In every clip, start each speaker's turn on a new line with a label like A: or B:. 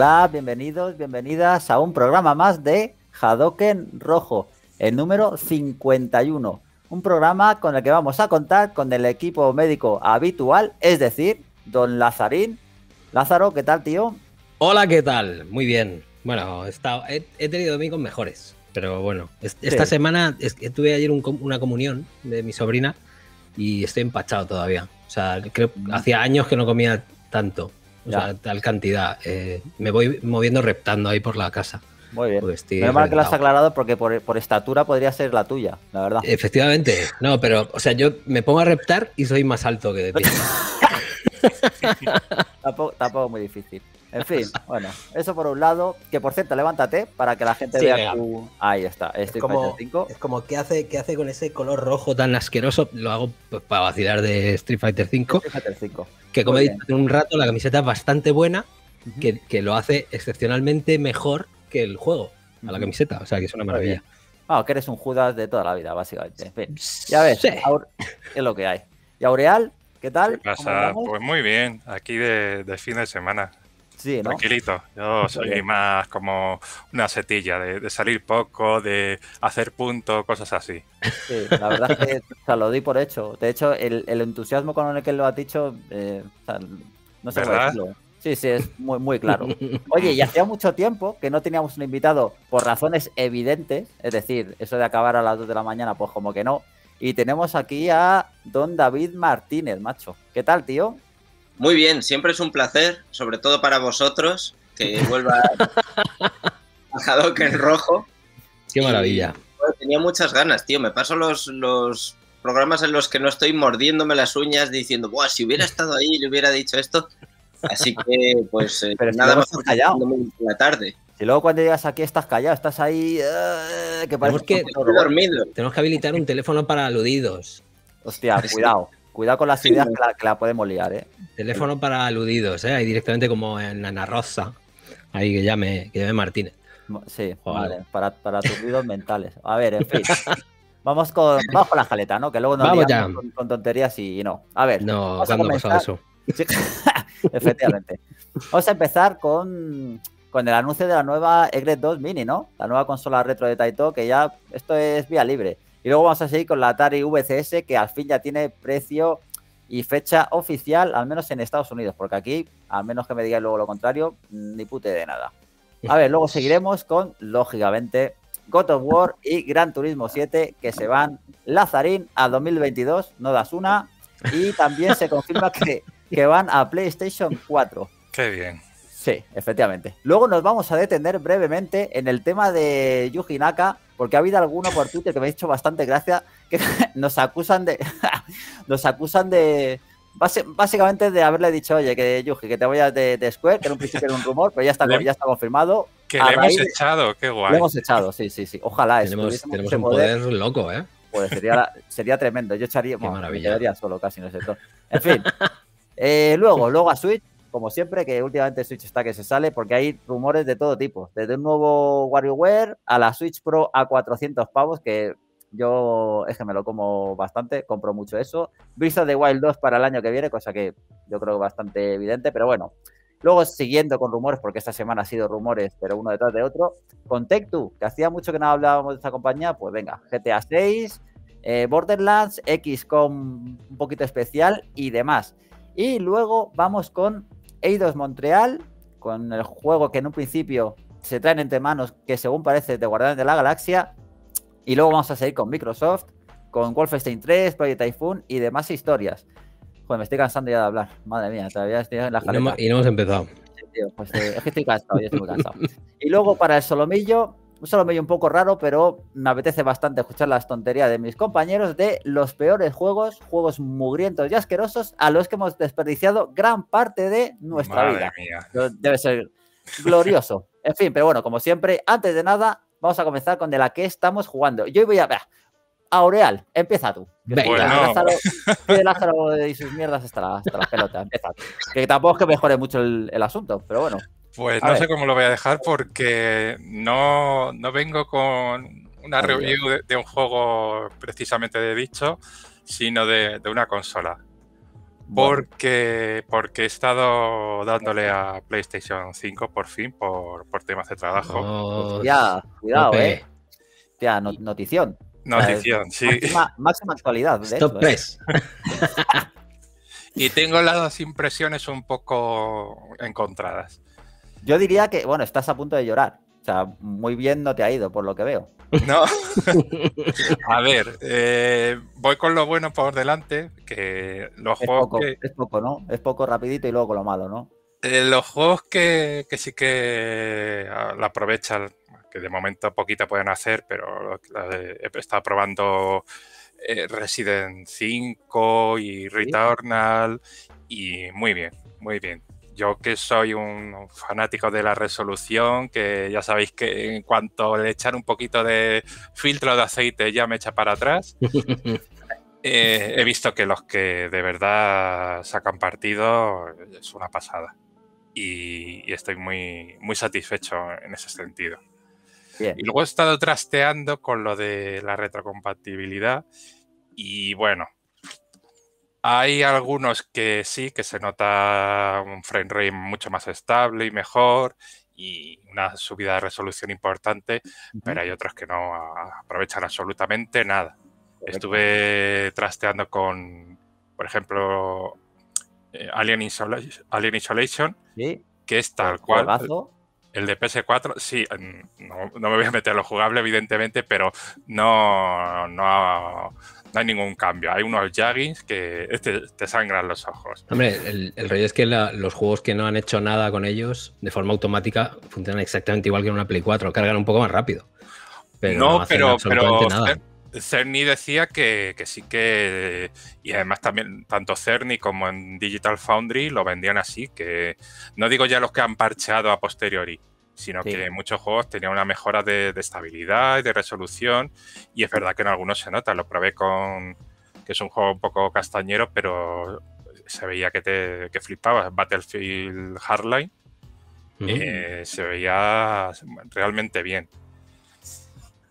A: Hola, bienvenidos, bienvenidas a un programa más de Hadoken Rojo, el número 51. Un programa con el que vamos a contar con el equipo médico habitual, es decir, don Lazarín. Lázaro, ¿qué tal, tío?
B: Hola, ¿qué tal? Muy bien. Bueno, he, tenido domingos mejores, pero bueno, esta semana tuve ayer una comunión de mi sobrina y estoy empachado todavía. O sea, creo, mm. hacía años que no comía tanto tal cantidad. Eh, me voy moviendo reptando ahí por la casa. Muy bien. Pues Menos mal que lo has
A: aclarado porque por, estatura podría ser la tuya,
B: la verdad. Efectivamente. No, pero, o sea, yo me pongo a reptar y soy más alto que de ti.
A: tampoco muy difícil. En fin, bueno, eso por un lado. Que por cierto,
B: levántate para que la gente vea
A: tu. Ahí está, Street es como,
B: Es como, ¿qué hace, ¿qué hace con ese color rojo tan asqueroso? Lo hago para vacilar de Street Fighter 5. Street Fighter 5. Que como he dicho hace un rato, la camiseta es bastante buena, que, lo hace excepcionalmente mejor que el juego, a la camiseta. O sea, que es una maravilla.
A: Ah, que eres un Judas de toda la vida, básicamente. ya ves, es lo que hay. Y Aureal, ¿Qué tal? Pues
C: muy bien, aquí de, de, fin de semana. Sí, Tranquilito, yo soy más como una setilla de, salir poco, de hacer punto, cosas así. Sí,
D: la
A: verdad es que se lo di por hecho. De hecho, el, entusiasmo con el que lo has dicho, eh, no sé decirlo. Sí, sí, es muy, muy claro. Oye, y hacía mucho tiempo que no teníamos un invitado por razones evidentes, es decir, eso de acabar a las 2 de la mañana, pues como que no. Y tenemos aquí a don David Martínez, macho. ¿Qué tal, tío?
E: Muy bien, siempre es un placer, sobre todo para vosotros, que vuelva a en rojo.
B: Qué maravilla.
E: tenía muchas ganas, tío. Me paso los, los programas en los que no estoy mordiéndome las uñas diciendo, Buah, si hubiera estado ahí le hubiera dicho esto. Así que, pues, eh, Pero nada más callado. la tarde. Y luego cuando
A: llegas aquí estás callado, estás ahí. Eh, que parece que, dormido. Tenemos que habilitar un teléfono para aludidos. Hostia, cuidado. Cuidado con las ideas que, la, podemos liar, ¿eh?
B: Teléfono para aludidos, ¿eh? Ahí directamente como en Ana Rosa. Ahí que llame, Martínez. Sí, vale, para, tus ruidos mentales. A ver, en fin.
A: Vamos con, bajo la jaleta, ¿no? Que luego nos vamos Con, tonterías y, no. A ver. No, vamos a eso? Efectivamente. Vamos a empezar con, el anuncio de la nueva Egret 2 Mini, ¿no? La nueva consola retro de Taito, que ya esto es vía libre. Y luego vamos a seguir con la Atari VCS, que al fin ya tiene precio y fecha oficial, al menos en Estados Unidos, porque aquí, al menos que me digáis luego lo contrario, mm, ni pute de nada. A ver, luego seguiremos con, lógicamente, God of War y Gran Turismo 7, que se van Lazarín a 2022, no das una, y también se confirma que, que van a PlayStation 4. Qué bien. Sí, efectivamente. Luego nos vamos a detener brevemente en el tema de Yuji Naka, porque ha habido alguno por Twitter que me ha hecho bastante gracia, que nos acusan de, nos acusan de, básicamente de haberle dicho, oye, que Yugi que te voy a de, Square, que en principio era un rumor, pero ya está, ya confirmado. Que le hemos
C: echado, qué guay. Le hemos
A: echado, sí, sí, sí. Ojalá tenemos, Tenemos un poder,
B: loco, ¿eh? Pues sería,
A: sería tremendo. Yo echaría, bueno, solo casi no sé sector. En fin. Eh, luego, luego a Switch, como siempre, que últimamente Switch está que se sale porque hay rumores de todo tipo, desde un nuevo WarioWare a la Switch Pro a 400 pavos, que yo es que me lo como bastante, compro mucho eso. Breath de Wild 2 para el año que viene, cosa que yo creo bastante evidente, pero bueno. Luego, siguiendo con rumores, porque esta semana ha sido rumores, pero uno detrás de otro, con tech que hacía mucho que no hablábamos de esta compañía, pues venga, GTA 6, eh, Borderlands, XCOM un poquito especial y demás. Y luego vamos con Eidos Montreal, con el juego que en un principio se traen entre manos, que según parece de Guardián de la Galaxia, y luego vamos a seguir con Microsoft, con Wolfenstein 3, Project Typhoon y demás historias. Joder, me estoy cansando ya de hablar, madre mía,
B: todavía estoy en la jaleta. Y no, hemos empezado. Pues, eh, es que estoy cansado, yo estoy cansado.
A: Y luego para el solomillo, solo me un poco raro, pero me apetece bastante escuchar las tonterías de mis compañeros de los peores juegos, juegos mugrientos y asquerosos a los que hemos desperdiciado gran parte de nuestra vida. Debe ser glorioso. en fin, pero bueno, como siempre, antes de nada, vamos a comenzar con de la que estamos jugando. Yo voy a... ver. Aureal, empieza tú. y sus mierdas hasta la, pelota. Empieza Que tampoco es que mejore mucho el asunto, pero bueno.
C: Pues no sé cómo lo voy a dejar porque no, no vengo con una review de, un juego precisamente de dicho, sino de, una consola. Porque, porque he estado dándole a PlayStation 5 por fin por, temas de trabajo. ya, cuidado, eh.
A: Ya, notición.
C: Notición, sí. Máxima, actualidad. Top Stop eh. y tengo las impresiones un poco encontradas.
A: Yo diría que, bueno, estás a punto de llorar. O sea, muy bien no te ha ido, por lo que veo. No. a ver, eh,
C: voy con lo bueno por delante, que los juegos. Poco, Es
A: poco, ¿no? Es poco rapidito y luego con lo malo, ¿no?
C: Eh, los juegos que, sí que la aprovechan, que de momento poquita pueden hacer, pero he estado probando eh, Resident 5 y Returnal y muy bien, muy bien yo que soy un fanático de la resolución, que ya sabéis que en cuanto le echan un poquito de filtro de aceite ya me echa para atrás. Eh, he visto que los que de verdad sacan partido es una pasada. Y, estoy muy, muy satisfecho en ese sentido. Y luego he estado trasteando con lo de la retrocompatibilidad. Y bueno, hay algunos que sí, que se nota un frame rate mucho más estable y mejor y una subida de resolución importante, pero hay otros que no aprovechan absolutamente nada. Estuve trasteando con, por ejemplo, eh, Alien, Isolation, que es tal cual. El de PS4, sí, mm, no, me voy a meter a lo jugable, evidentemente, pero no, no, hay ningún cambio. Hay unos jaggings que este, te, sangran los ojos. Hombre,
B: el, el es que los juegos que no han hecho nada con ellos de forma automática funcionan exactamente igual que en una Play 4, cargan un poco más rápido. Pero no, pero,
C: Cerny decía que, sí que, y además también tanto Cerny como en Digital Foundry lo vendían así, que no digo ya los que han parcheado a posteriori, sino que muchos juegos tenían una mejora de, estabilidad y de resolución, y es verdad que en algunos se nota, lo probé con, que es un juego un poco castañero, pero se veía que, te, que flipabas, Battlefield Hardline, mm. eh, se veía realmente bien.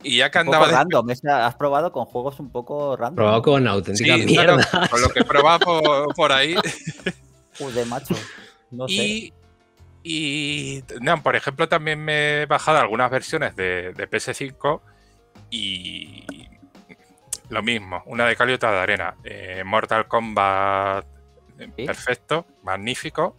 C: Y ya que andaba.
A: has probado con juegos un poco random. Probado con auténtica con
C: lo que he por, por, ahí. Joder, macho. No sé. Y. No, por ejemplo, también me he bajado algunas versiones de, PS5 y. Lo mismo, una de caliota de arena. Eh, Mortal Kombat perfecto, magnífico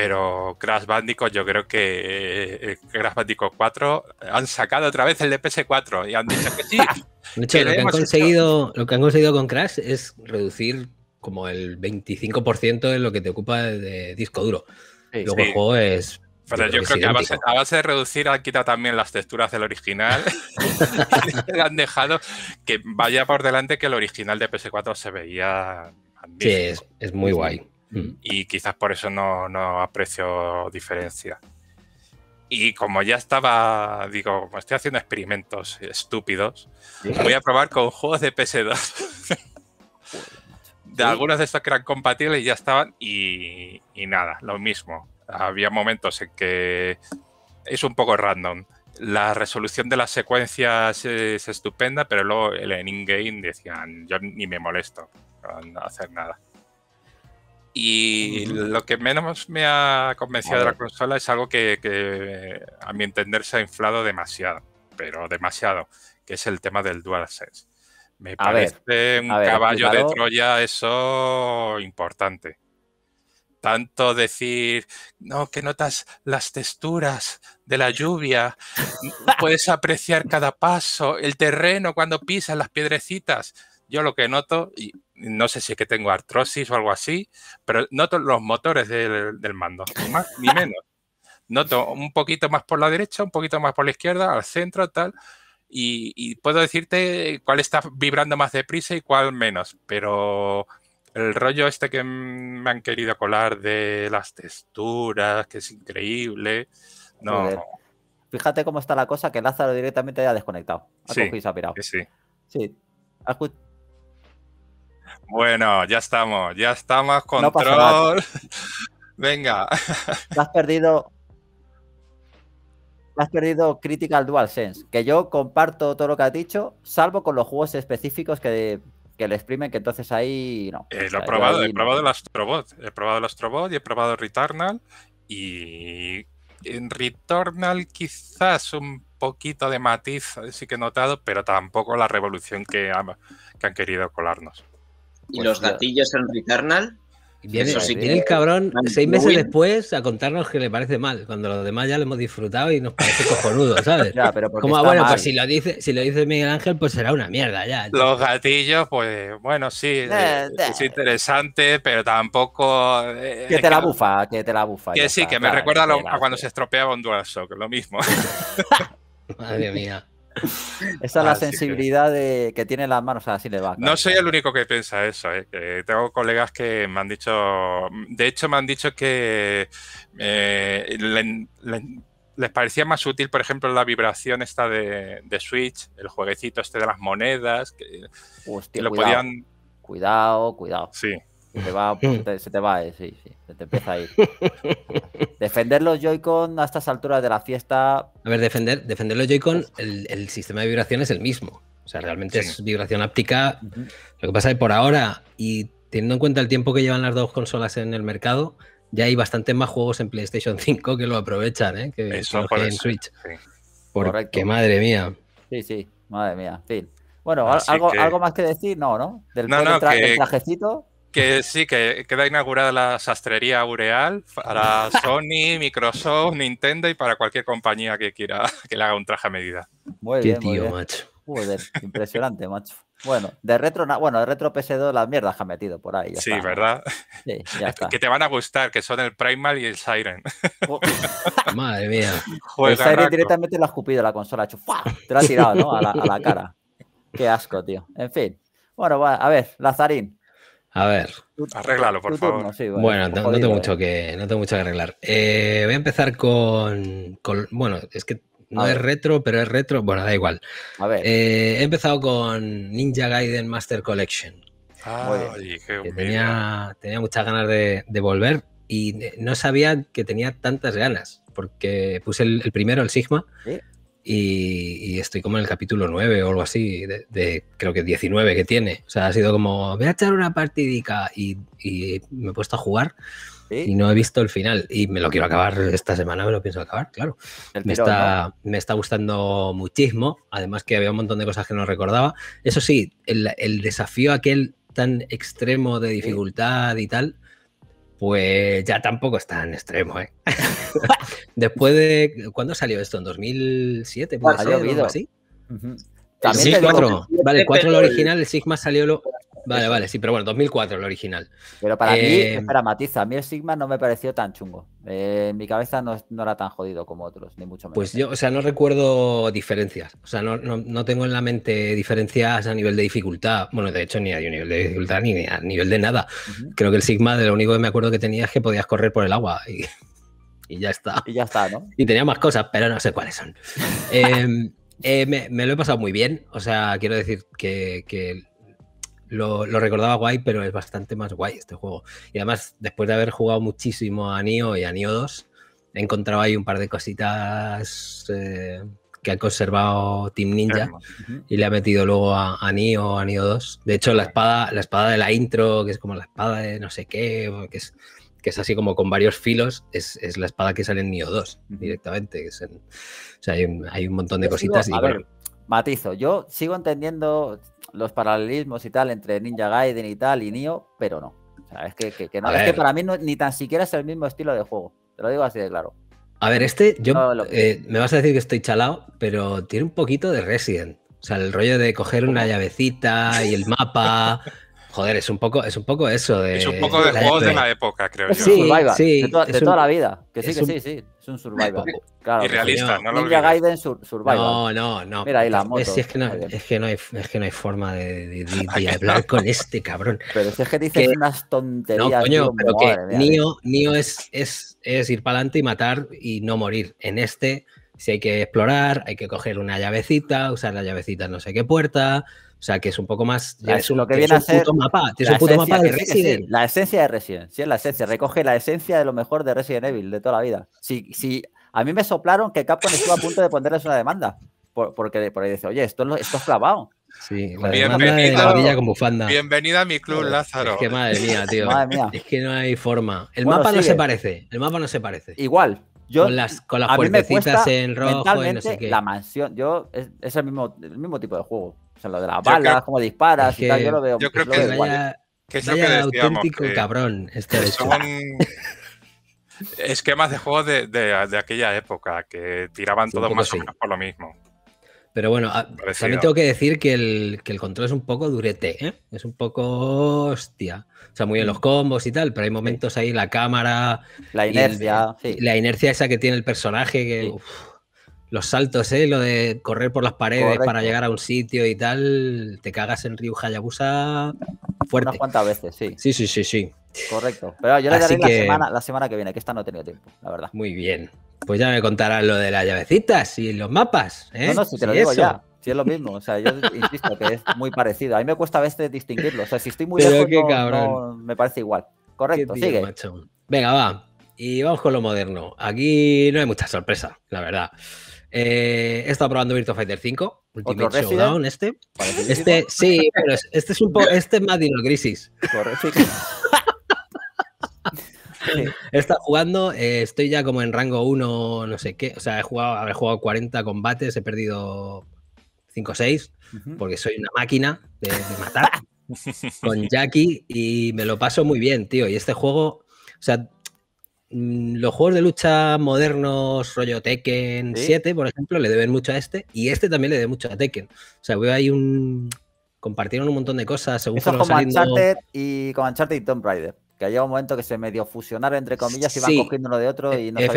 C: pero Crash Bandicoot yo creo que eh, eh, Crash Bandicoot 4 han sacado otra vez el de PS4 y han dicho que sí.
B: lo, que han conseguido, lo que han conseguido con Crash es reducir como el 25% de lo que te ocupa de disco duro. lo Luego el juego es yo, creo que
C: a base, de reducir han quitado también las texturas del original. han dejado que vaya por delante que el original de PS4 se veía.
B: Sí, es muy guay. Mm.
C: y quizás por eso no, aprecio diferencia. Y como ya estaba, digo, como estoy haciendo experimentos estúpidos, voy a probar con juegos de PS2. de algunos de estos que eran compatibles ya estaban y, nada, lo mismo. Había momentos en que es un poco random. La resolución de las secuencias es estupenda, pero luego el in-game decían, yo ni me molesto hacer nada. Y lo que menos me ha convencido de la consola es algo que, a mi entender se ha inflado demasiado, pero demasiado, que es el tema del Dual sense. Me parece un caballo de Troya eso importante. Tanto decir, no, que notas las texturas de la lluvia, mm, puedes apreciar cada paso, el terreno cuando pisas las piedrecitas. Yo lo que noto, y no sé si es que tengo artrosis o algo así, pero noto los motores del, del mando, ni más ni menos. Noto un poquito más por la derecha, un poquito más por la izquierda, al centro, tal. Y, puedo decirte cuál está vibrando más deprisa y cuál menos, pero el rollo este que me han querido colar de las texturas, que es increíble, no.
A: Fíjate cómo está la cosa que Lázaro directamente ha desconectado. sí, Sí. sí.
C: Bueno, ya estamos, ya estamos control. Venga. has
A: perdido. has perdido Critical Sense. que yo comparto todo lo que has dicho, salvo con los juegos específicos que, le exprimen, que entonces ahí no. Eh, lo he probado, he probado
C: el Astrobot, he probado el Astrobot y he probado Returnal y en Returnal quizás un poquito de matiz sí que he notado, pero tampoco la revolución que, que han querido colarnos. ¿Y pues los gatillos en Returnal? Viene, el
B: cabrón seis meses después a contarnos que le parece mal, cuando los demás ya lo hemos disfrutado y nos parece cojonudo, ¿sabes? Como, bueno, pues si lo, dice, si lo dice Miguel Ángel, pues será una mierda ya.
C: Los gatillos, pues bueno, sí, eh, eh, eh. es interesante, pero tampoco... que te la bufa, que te la bufa. Que sí, que me recuerda a, cuando se estropeaba un DualShock, lo mismo. Madre mía.
A: Esa es la sensibilidad que... De, que tiene las manos, así le va.
C: No soy el único que piensa eso. ¿eh? tengo colegas que me han dicho, de hecho me han dicho que eh, les parecía más útil, por ejemplo, la vibración esta de, Switch, el jueguecito este de las monedas, que, lo podían...
A: Cuidado, cuidado. Sí, se te va, se te, va eh, sí, sí, se te empieza a defender los Joy-Con a estas alturas de la fiesta. A
B: ver, defender, defender los Joy-Con, el, sistema de vibración es el mismo. O sea, realmente es vibración áptica. Lo que pasa es que por ahora, y teniendo en cuenta el tiempo que llevan las dos consolas en el mercado, ya hay bastantes más juegos en PlayStation 5 que lo aprovechan, ¿eh? que, en Switch.
C: por Porque madre mía. Sí, sí, madre mía. Fin. Bueno, algo, algo
A: más que decir, no, ¿no? del trajecito.
C: Que sí, que queda inaugurada la sastrería Ureal para Sony, Microsoft, Nintendo y para cualquier compañía que quiera que le haga un traje a medida.
A: Muy bien, tío, macho. Joder, impresionante, macho. Bueno, de retro, bueno, de retro PS2 las mierdas que han metido por ahí. sí, ¿verdad? Sí, ya está.
C: Que te van a gustar, que son el Primal y el Siren. Oh.
B: Madre
A: mía.
C: el Siren directamente
A: lo ha escupido la consola, ha hecho, te lo ha tirado, ¿no? A la, a la cara. Qué asco, tío. En fin. Bueno, a ver, Lazarín, a ver. Arréglalo, por favor. Bueno, no, tengo eh. mucho
B: que, no tengo mucho que arreglar. Eh, voy a empezar con, Bueno, es que no es retro, pero es retro. Bueno, da igual. A ver. Eh, he empezado con Ninja Gaiden Master Collection. Ah, tenía, tenía muchas ganas de, volver y no sabía que tenía tantas ganas, porque puse el, primero, el Sigma y, estoy como en el capítulo 9 o algo así, de, creo que 19 que tiene. O sea, ha sido como, voy a echar una partidica y, me he puesto a jugar y no he visto el final. Y me lo quiero acabar esta semana, me lo pienso acabar, claro. me, está, me está gustando muchísimo, además que había un montón de cosas que no recordaba. Eso sí, el, desafío aquel tan extremo de dificultad y tal, pues ya tampoco está en extremo, ¿eh? Después de. ¿Cuándo salió esto? ¿En 2007? ¿Puede así? 4. Vale, cuatro original, el Sigma salió lo, Vale, vale, sí, pero bueno, 2004 el original. Pero para mí, eh, para matiza, a mí el Sigma no
A: me pareció tan chungo. Eh, en mi cabeza no, era tan jodido como otros, ni mucho menos.
B: Pues yo, o sea, no recuerdo diferencias. O sea, no, tengo en la mente diferencias a nivel de dificultad. Bueno, de hecho, ni hay un nivel de dificultad ni a nivel de nada. Creo que el Sigma, de lo único que me acuerdo que tenía es que podías correr por el agua y, ya está. Y ya está, ¿no? Y tenía más cosas, pero no sé cuáles son. Em, eh, me, lo he pasado muy bien, o sea, quiero decir que lo, recordaba guay, pero es bastante más guay este juego. Y además, después de haber jugado muchísimo a Nio y a Nio 2, he encontrado ahí un par de cositas eh, que ha conservado Team Ninja y le ha metido luego a, Nio o a Nio 2. De hecho, la espada, la espada de la intro, que es como la espada de no sé qué, que es que es así como con varios filos, es, la espada que sale en NIO 2 directamente. Es o sea, hay un, montón de cositas.
A: matizo, yo sigo entendiendo, los paralelismos y tal entre Ninja Gaiden y tal y Nioh, pero no. O sea, es que, para mí ni tan siquiera es el mismo estilo de juego. Te lo digo así de claro.
B: A ver, este, yo eh, me vas a decir que estoy chalado, pero tiene un poquito de Resident. O sea, el rollo de coger una llavecita y el mapa Joder, es un poco, es un poco eso de. Es un poco de, juegos de la
C: época, creo yo. Sí,
B: sí, de, toda la vida. Que sí, que sí, sí.
A: Es un survival. Claro, y realista, no, no Ninja Gaiden survival. No,
B: no, no. Mira ahí la moto. Es, que, no, hay, es que no hay forma de, hablar con este cabrón. Pero si es que dices
A: unas tonterías. No, coño, pero que
B: Nio, es, es, es ir para adelante y matar y no morir. En este, si hay que explorar, hay que coger una llavecita, usar la llavecita en no sé qué puerta. O sea, que es un poco más. es, un, lo que viene a Puto mapa, es un puto mapa de Resident. Evil. la esencia de Resident.
A: Sí, es la esencia. Recoge la esencia de lo mejor de Resident Evil de toda la vida. a mí me soplaron que Capcom estuvo a punto de ponerles una demanda. porque por ahí dice, oye, esto, esto es clavado.
B: Sí, la bienvenida, de a mi club, Lázaro. Es que madre mía, tío. Es que no hay forma. El mapa no se parece. El mapa no se parece. Igual, con las, con las puertecitas en rojo no sé qué. La
A: mansión, yo, es, es el, mismo, el mismo tipo de juego. O sea, lo de las balas, cómo disparas y tal, yo lo veo. Yo creo que, es auténtico que cabrón este Son
C: esquemas de juego de, aquella época, que tiraban todos más o menos por lo mismo.
B: Pero bueno, ah, también tengo que decir que el, que el, control es un poco durete, ¿eh? Es un poco hostia. O sea, muy bien mm. los combos y tal, pero hay momentos ahí, la cámara. La inercia, La inercia esa que tiene el personaje que. Los saltos, ¿eh? Lo de correr por las paredes para llegar a un sitio y tal, te cagas en Ryu Hayabusa fuerte. Unas cuantas veces, sí. Sí, sí, sí, sí.
A: Correcto. Pero yo le daré la, semana, la semana que viene, que esta no
B: he tenido tiempo, la verdad. Muy bien. Pues ya me contarás lo de las llavecitas y los mapas. ¿eh? No, no, si te lo digo ya.
A: Si es lo mismo, o sea, yo insisto que es muy parecido. A mí me cuesta a veces distinguirlo. O sea, si estoy muy lejos, me parece igual. Correcto, sigue.
B: Venga, va. Y vamos con lo moderno. Aquí no hay mucha sorpresa, la verdad. Eh, he estado probando Virtua Fighter 5, Ultimate Showdown, este. Este, sí, pero este es un poco. Este es más Crisis. he estado jugando, eh, estoy ya como en rango 1, no sé qué. O sea, he jugado, jugado 40 combates, he perdido 5 o 6, porque soy una máquina de, de matar con Jackie y me lo paso muy bien, tío. Y este juego, o sea, Mm, los juegos de lucha modernos, rollo Tekken 7, por ejemplo, le deben mucho a este y este también le debe mucho a Tekken. O sea, veo ahí un. Compartieron un montón de cosas según fueron con
A: y con Uncharted y Tomb Raider. Que había un momento que se medio fusionaron entre comillas y van cogiendo uno de otro y no qué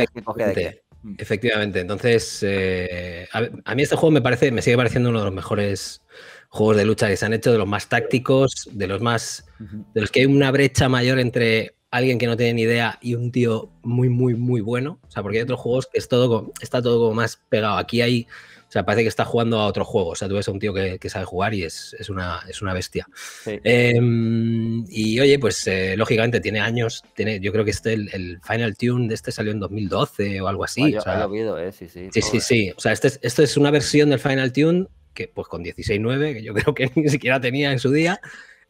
A: de
B: Efectivamente, mm. entonces eh, a, a, mí este juego me parece, me sigue pareciendo uno de los mejores juegos de lucha que se han hecho, de los más tácticos, de los más, de los que hay una brecha mayor entre alguien que no tiene ni idea y un tío muy, muy, muy bueno. O sea, porque hay otros juegos que es todo está todo como más pegado. Aquí hay, o sea, parece que está jugando a otro juego. O sea, tú ves a un tío que, sabe jugar y es, es, una, es una bestia. Em, y oye, pues eh, lógicamente tiene años. Tiene, yo creo que este, el, Final Tune de este salió en 2012 o algo así. o sea,
A: habido, eh, sí, sí. Sí, sí, sí.
B: O sea, este, esto es una versión del Final Tune que pues con 16.9, que yo creo que ni siquiera tenía en su día.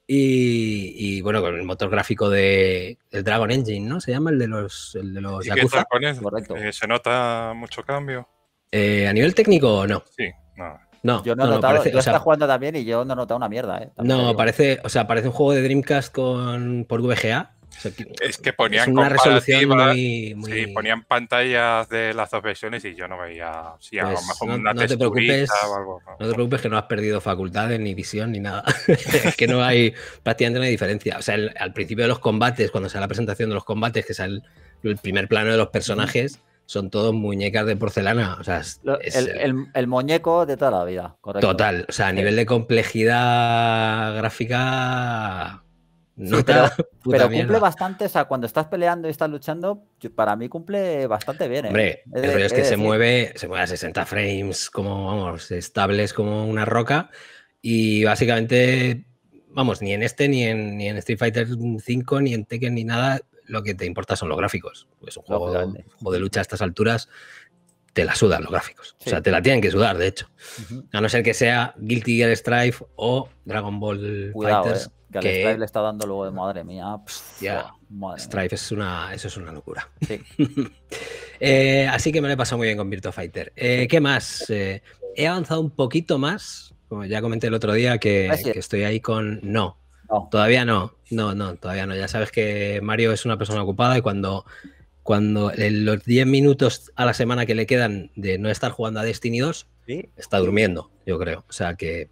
B: Y, bueno, con el motor gráfico de, del Dragon Engine, ¿no? Se llama el de los, el de los
C: eh, ¿Se nota mucho cambio?
B: Eh, ¿A nivel técnico no?
C: Sí, no.
B: No, yo no, está
A: jugando también y yo no he notado una mierda. Eh,
B: no, parece, o sea, parece un juego de Dreamcast con, por VGA,
C: es que ponían una resolución muy, ponían pantallas de las dos versiones y yo no veía pues no, te preocupes, o
B: No. te preocupes que no has perdido facultades, ni visión, ni nada. es que no hay prácticamente no diferencia. O sea, al principio de los combates, cuando sale la presentación de los combates, que sale el, primer plano de los personajes, son todos muñecas de porcelana. O sea,
A: el, muñeco de toda la vida, Total.
B: O sea, a nivel de complejidad gráfica no pero, cumple
A: bastante, o sea, cuando estás peleando y estás luchando, para mí cumple bastante bien. ¿eh? Hombre, el rollo es que se mueve,
B: se mueve a 60 frames, como, vamos, estables como una roca y básicamente, vamos, ni en este, ni en, ni en Street Fighter V, ni en Tekken, ni nada, lo que te importa son los gráficos. Es un juego, juego de lucha a estas alturas te la sudan los gráficos. O sea, te la tienen que sudar, de hecho. A no ser que sea Guilty Gear Strife o Dragon Ball Fighters. Eh, que, Strife le está dando luego de madre mía. ya, Strife Es una, eso es una locura. Eh, así que me lo he pasado muy bien con Virtua Fighter. Eh, ¿Qué más? he avanzado un poquito más, como ya comenté el otro día, que, ah, que estoy ahí con... no, todavía no. No, no, todavía no. Ya sabes que Mario es una persona ocupada y cuando cuando en los 10 minutos a la semana que le quedan de no estar jugando a Destiny 2, está durmiendo, yo creo. O sea que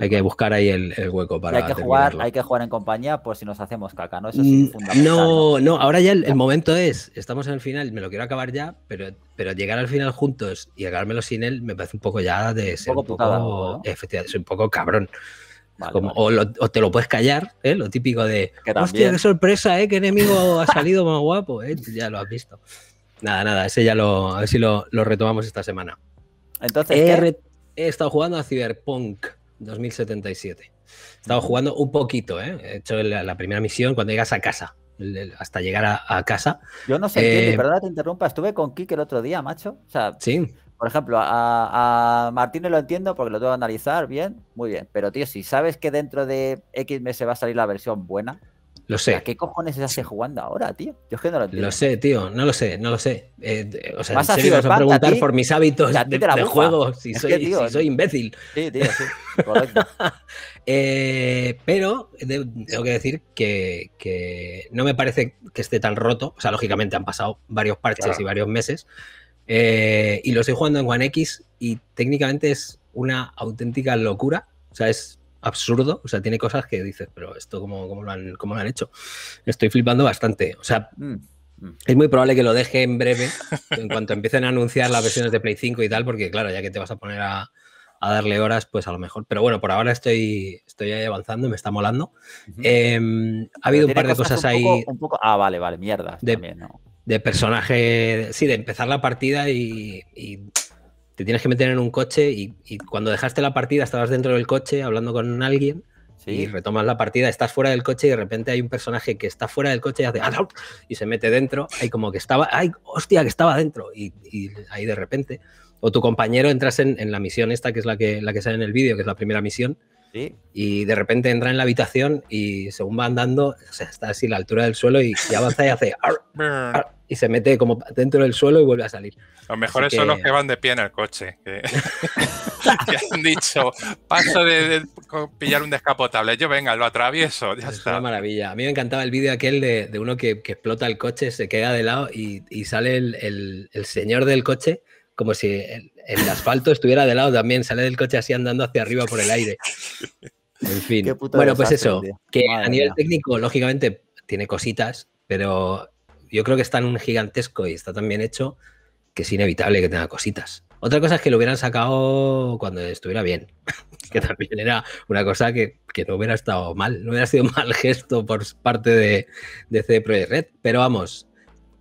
B: hay que buscar ahí el, hueco para. hay que, jugar, hay que jugar en compañía por pues, si nos hacemos caca, ¿no? Eso es mm, fundamental. No, no, ahora ya el, momento es, estamos en el final, me lo quiero acabar ya, pero, pero llegar al final juntos y acabármelo sin él me parece un poco ya de ser un poco, efectivamente, un poco cabrón. O, te lo puedes callar, ¿eh? lo típico de, hostia, qué sorpresa, ¿eh? qué enemigo ha salido más guapo, ¿eh? ya lo has visto. Nada, nada, ese ya lo, a ver si lo, retomamos esta semana. Entonces, he, estado jugando a Cyberpunk 2077. He estado jugando un poquito, ¿eh? he hecho la, primera misión cuando llegas a casa, hasta llegar a, casa. Yo no sé, eh, te
A: interrumpa, estuve con Kik el otro día, macho. sí por ejemplo,
B: a,
A: Martínez lo entiendo porque lo tengo que analizar bien, muy bien. Pero, tío, si sabes que dentro de X meses va a salir la versión buena, lo sé. ¿Qué cojones estás jugando ahora, tío? Yo es que no lo entiendo. Lo sé,
B: tío, no lo sé, no lo sé. Eh, o sea, ¿Vas a vas a preguntar por mis hábitos de, juego si, soy, imbécil. Sí, tío, sí, eh, pero eh, tengo que decir que, no me parece que esté tan roto. O sea, lógicamente han pasado varios parches y varios meses. Eh, y lo estoy jugando en One X y técnicamente es una auténtica locura. O sea, es absurdo. O sea, tiene cosas que dices, pero esto cómo, lo, han, lo han hecho. Estoy flipando bastante. O sea, mm, mm. Es muy probable que lo deje en breve, en cuanto empiecen a anunciar las versiones de Play 5 y tal, porque claro, ya que te vas a poner a, darle horas, pues a lo mejor. Pero bueno, por ahora estoy, estoy avanzando, me está molando. Em, ha habido un par de cosas, ahí.
A: ah, vale, vale, mierda.
B: también, ¿no? de personaje, sí, de empezar la partida y, te tienes que meter en un coche y, cuando dejaste la partida estabas dentro del coche hablando con alguien y retomas la partida, estás fuera del coche y de repente hay un personaje que está fuera del coche y hace y se mete dentro, hay como que estaba, ay, hostia, que estaba dentro y, ahí de repente. O tu compañero entras en, la misión esta, que es la que, la que sale en el vídeo, que es la primera misión, y de repente entra en la habitación y según va andando, o está así la altura del suelo y, avanza y hace y se mete como dentro del suelo y vuelve a salir.
C: Los mejores son los que van de pie en el coche. Que, han dicho, paso de, pillar un descapotable. Yo venga, lo atravieso. Ya es
B: una maravilla. A mí me encantaba el vídeo aquel de, uno que, explota el coche, se queda de lado y, sale el, señor del coche como si el, asfalto estuviera de lado también. Sale del coche así andando hacia arriba por el aire. En fin. Bueno, pues eso. Que a nivel técnico, lógicamente, tiene cositas, pero yo creo que está en un gigantesco y está tan bien hecho que es inevitable que tenga cositas. Otra cosa es que lo hubieran sacado cuando estuviera bien, que también era una cosa que, no hubiera estado mal, no hubiera sido mal gesto por parte de, CD Projekt Red, pero vamos,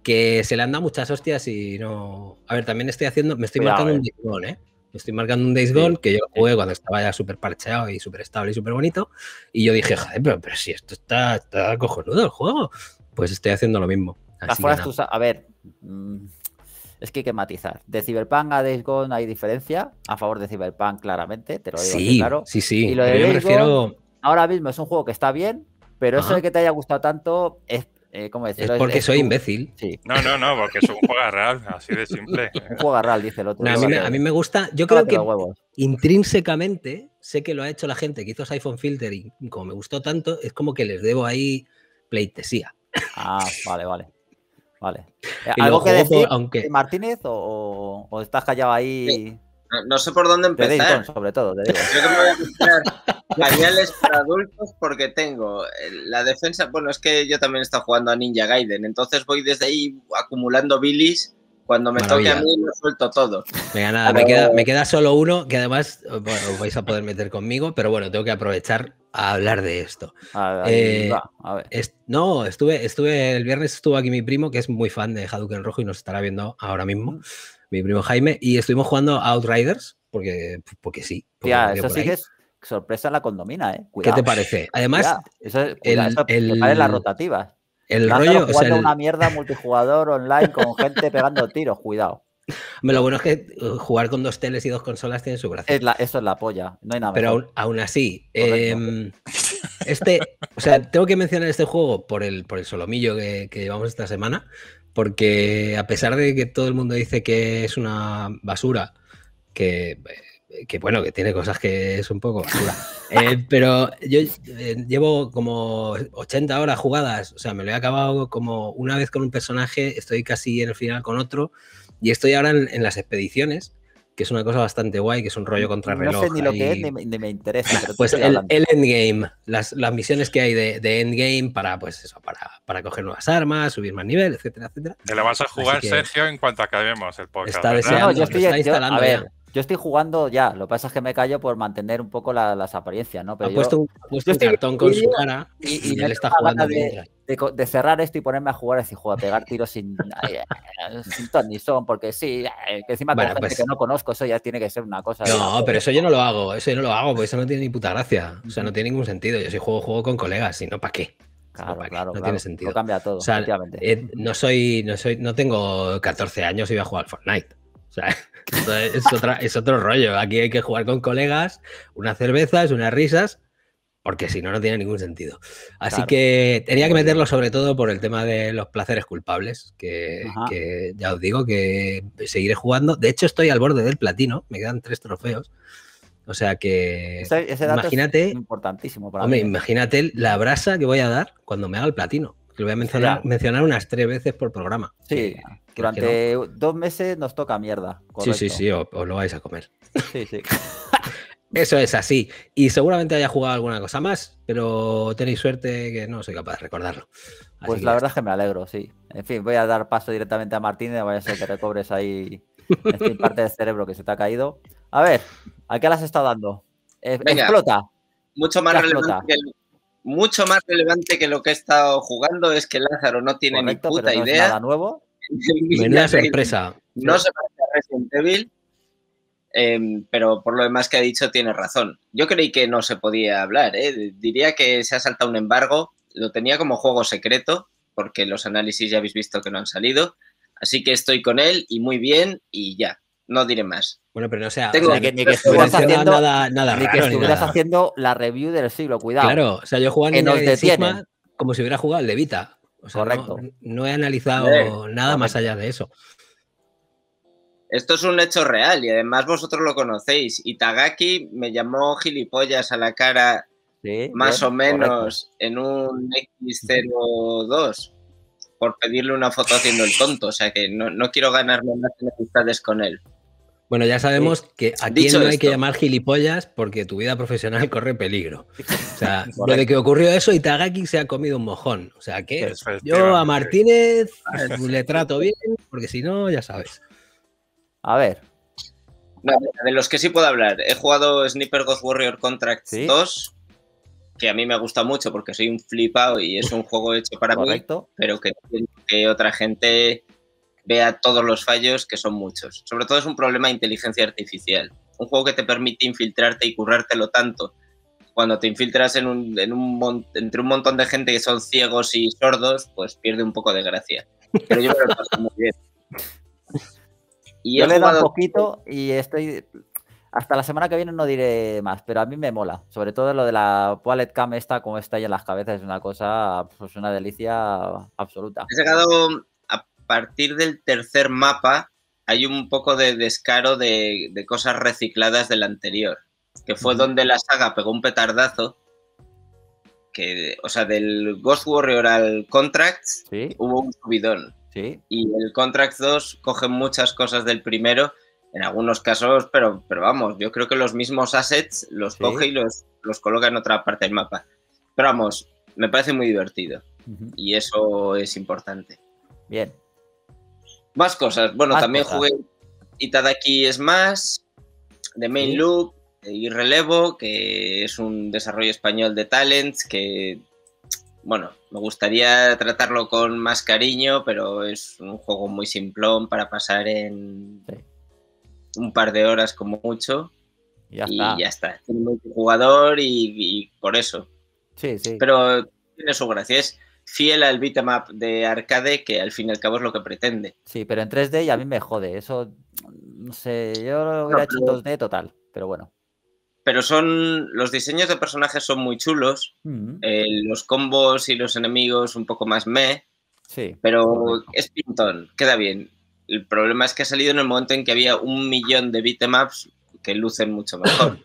B: que se le han dado muchas hostias y no... A ver, también estoy haciendo, me estoy marcando un eh. Days Gone, ¿eh? Me estoy marcando un Days que yo jugué cuando estaba ya súper parcheado y súper estable y súper bonito, y yo dije, joder, pero, si esto está, está cojonudo el juego, pues estoy haciendo lo mismo. Las
A: A ver. Mm, es que hay que matizar. De Cyberpunk a Days Gone hay diferencia. A favor de Cyberpunk, claramente. Te lo digo sí, claro. Sí, sí. Y lo de ahora mismo es un juego que está bien, pero eso de que te haya gustado tanto es eh, ¿cómo es porque soy
B: imbécil. No,
A: no, no, porque es un juego real así de simple. un juego real dice el otro. a, mí
B: me, gusta, yo creo que intrínsecamente, sé que lo ha hecho la gente que hizo iPhone Filter y como me gustó tanto, es como que les debo ahí pleitesía. Ah, vale, vale. Vale. ¿Algo que decir, aunque...
A: Martínez, o, estás callado ahí?
E: No, sé por dónde empezar. sobre
A: todo, te digo. que voy
E: a buscar para adultos porque tengo eh, la defensa. Bueno, es que yo también he jugando a Ninja Gaiden, entonces voy desde ahí acumulando bilis cuando me toque a mí, lo suelto todo.
B: me queda, solo uno que además vais a poder meter conmigo, pero bueno, tengo que aprovechar a hablar de esto. Eh, no, estuve, estuve el viernes, estuvo aquí mi primo, que es muy fan de Hadouken Rojo y nos estará viendo ahora mismo, mm. mi primo Jaime, y estuvimos jugando a Outriders, porque, porque sí. ya, eso sí que
A: es sorpresa la condomina, ¿eh? ¿Qué te parece? Además, Eso, el, el, las
B: rotativas. El rollo. O sea, una
A: mierda multijugador online con gente pegando tiros, cuidado.
B: Lo bueno es que eh, jugar con dos teles y dos consolas tiene su gracia. eso es la polla, no hay nada. Pero aún, así, em, este, o sea, tengo que mencionar este juego por el, por el solomillo que, que, llevamos esta semana, porque a pesar de que todo el mundo dice que es una basura, que eh, que bueno, que tiene cosas que es un poco basura. Eh, pero yo eh, llevo como 80 horas jugadas, o sea, me lo he acabado como una vez con un personaje, estoy casi en el final con otro, y estoy ahora en, las expediciones, que es una cosa bastante guay, que es un rollo contra reloj. No sé ni lo que es, ni, me, interesa. pues el, endgame, las, las, misiones que hay de, endgame para, pues eso, para, para coger nuevas armas, subir más nivel, etcétera, etcétera. Te la
C: vas a jugar, Sergio, en cuanto acabemos el podcast. Está deseando, yo estoy, está instalando
B: yo estoy jugando
A: ya, lo que pasa es que me callo por mantener un poco las apariencias, ¿no? Pero ha puesto, un, cartón con su cara y, él está jugando de, de, cerrar esto y ponerme a jugar, decir, a pegar tiros sin, eh, sin ton ni son, porque sí, eh, que encima pues que no conozco, eso ya tiene que ser una cosa.
B: No, pero eso yo no lo hago, eso yo no lo hago, porque eso no tiene ni puta gracia, o sea, no tiene ningún sentido. Yo si juego, juego con colegas, si no, ¿para qué? Claro, claro, no tiene sentido. cambia todo, eh, no soy, no soy, no tengo 14 años y voy a jugar Fortnite. O sea, es, es otro rollo. Aquí hay que jugar con colegas, unas cervezas, unas risas, porque si no, no tiene ningún sentido. Así que tenía que meterlo sobre todo por el tema de los placeres culpables, que, ya os digo que seguiré jugando. De hecho, estoy al borde del platino, me quedan tres trofeos. O sea que imagínate, importantísimo para ¿eh? imagínate la brasa que voy a dar cuando me haga el platino que lo voy a mencionar, unas tres veces por programa. Sí, durante
A: dos meses nos toca mierda. Sí, sí, sí, os,
B: lo vais a comer. Sí, sí. Eso es así. Y seguramente haya jugado alguna cosa más, pero tenéis suerte que no soy capaz de recordarlo. pues la verdad es que me alegro, sí. En fin, voy a dar paso
A: directamente a Martínez, vaya a ser que recobres ahí parte del cerebro que se te ha caído. A ver, ¿a qué las está dando? Eh, explota. Mucho más relevante que
E: mucho más relevante que lo que he estado jugando es que Lázaro no tiene ni puta no idea. Es nada nuevo.
B: Menuda sorpresa.
E: No se parece a Resident Evil, em, pero por lo demás que ha dicho tiene razón. Yo creí que no se podía hablar. ¿eh? Diría que se ha saltado un embargo. Lo tenía como juego secreto, porque los análisis ya habéis visto que no han salido. Así que estoy con él y muy bien y ya. No diré más. Bueno, pero no sea, o sea ni que estuvieras haciendo nada, nada ni que estuvieras
A: haciendo la review del siglo, cuidado. Claro, o sea, yo jugando
B: en el Sigma como si hubiera jugado el Levita. O sea, Correcto. No, he analizado nada más allá de eso.
E: Esto es un hecho real y además vosotros lo conocéis. Y Tagaki me llamó gilipollas a la cara más o menos en un X02 por pedirle una foto haciendo el tonto. O sea que no, no quiero ganarme más amistades con él.
B: Bueno, ya sabemos eh, que a quién no hay que llamar gilipollas porque tu vida profesional corre peligro. O sea, lo de que ocurrió eso, y Tagaki se ha comido un mojón. O sea, que yo a Martínez le trato bien porque si no, ya sabes. A
E: ver. de los que sí puedo hablar, he jugado Sniper Ghost Warrior Contract 2, que a mí me gusta mucho porque soy un flipado y es un juego hecho para mí, pero que, que otra gente vea todos los fallos, que son muchos. Sobre todo es un problema de inteligencia artificial. Un juego que te permite infiltrarte y currártelo tanto. Cuando te infiltras en un, entre un montón de gente que son ciegos y sordos, pues pierde un poco de gracia. Pero yo me lo paso muy bien. Y yo le he un
A: poquito y estoy. Hasta la semana que viene no diré más, pero a mí me mola. Sobre todo lo de la wallet cam esta, como está ahí en las cabezas, es una cosa, pues una delicia absoluta. He sacado
E: partir del tercer mapa hay un poco de descaro de, cosas recicladas del anterior, que fue donde la saga pegó un petardazo. Que, o sea, del Ghost Warrior al Contracts hubo un subidón. Y el Contracts 2 coge muchas cosas del primero, en algunos casos, pero, pero vamos, yo creo que los mismos assets los coge y los, los coloca en otra parte del mapa. Pero vamos, me parece muy divertido. Y eso es importante. Bien, más cosas. Bueno, también jugué Itadaki más de Main Loop eh, y Relevo, que es un desarrollo español de Talents que bueno, me gustaría tratarlo con más cariño, pero es un juego muy simplón para pasar en un par de horas como mucho. Ya y ya está. Tiene multijugador y, y por eso. Sí, sí. Pero tiene su gracia. Es, fiel al bitmap de arcade, que al fin y al cabo es lo que pretende.
A: Sí, pero en 3D ya a mí me jode. Eso, no sé, yo lo hubiera hecho en 2D total, pero bueno.
E: Pero son. Los diseños de personajes son muy chulos. Mm. Eh, los combos y los enemigos un poco más meh. Sí. Pero es pintón, queda bien. El problema es que ha salido en el momento en que había un millón de bitmaps que lucen mucho mejor.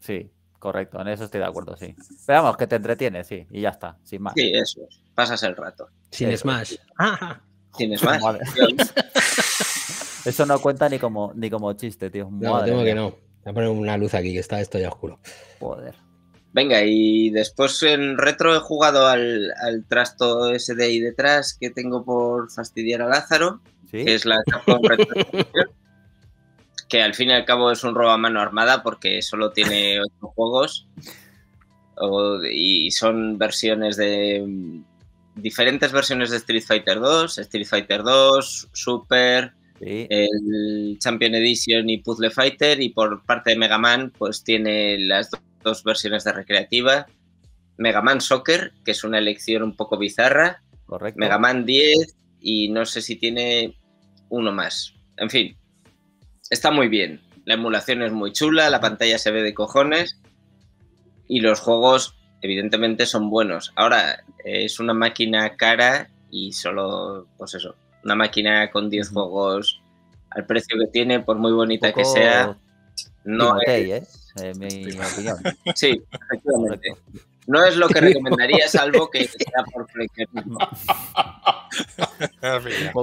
A: Sí, correcto, en eso estoy de acuerdo, sí. Pero que te entretiene, sí, y ya está, sin más. Sí,
E: eso pasas el rato. Sin
A: Smash. Sin Smash. Eso no cuenta ni como, ni como chiste, tío. No, tengo que no. Voy a
B: poner una luz aquí, que está esto ya oscuro. Joder.
E: Venga, y después en retro he jugado al, al trasto ese de ahí detrás que tengo por fastidiar a Lázaro, que es la retro, que al fin y al cabo es un robo a mano armada porque solo tiene ocho juegos y son versiones de diferentes versiones de Street Fighter 2, Street Fighter 2, Super, el Champion Edition y Puzzle Fighter, y por parte de Mega Man, pues tiene las dos versiones de recreativa. Mega Man Soccer, que es una elección un poco bizarra. Correcto. Mega Man 10 y no sé si tiene uno más. En fin, está muy bien. La emulación es muy chula, la pantalla se ve de cojones y los juegos evidentemente son buenos. Ahora, es una máquina cara y solo, pues eso, una máquina con 10 juegos al precio que tiene, por muy bonita que sea, no es... ¿eh? Sí, efectivamente. No es lo que recomendaría, salvo que sea por flequerismo.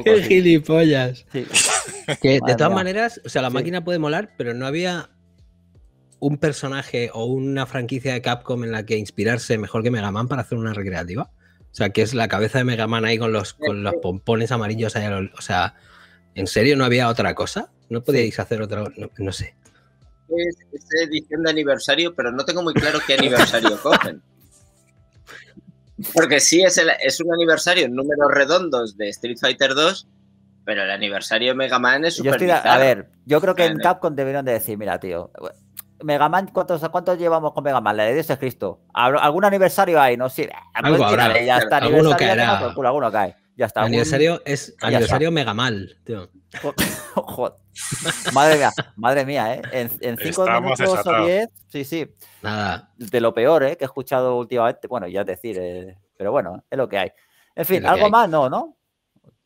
E: ¡Qué
B: gilipollas! de todas maneras, o sea, la máquina puede molar, pero no había un personaje o una franquicia de Capcom en la que inspirarse mejor que Mega Man para hacer una recreativa. O sea, que es la cabeza de Mega Man ahí con los, con los pompones amarillos. o sea, ¿en serio no había otra cosa? ¿No podíais hacer otra? No, no sé.
E: Es, edición de aniversario, pero no tengo muy claro qué aniversario cogen. Porque sí, es, un aniversario en números redondos de Street Fighter 2, pero el aniversario de Mega Man es súper A ver,
A: yo creo que en Capcom deberían de decir, mira, tío, Megaman, ¿cuántos, llevamos con Megaman? La de Dios es Cristo. ¿Algún aniversario hay? No sé. Eh, algo alguno caerá. alguno cae. Ya está. Aniversario es aniversario
B: Megamal, tío.
A: Joder. madre mía, madre mía, ¿eh? En, cinco minutos o diez, sí, sí. Nada. De lo peor, ¿eh? Que he escuchado últimamente. Bueno, ya decir, eh, pero bueno, es lo que hay. En fin, algo más, no, ¿no?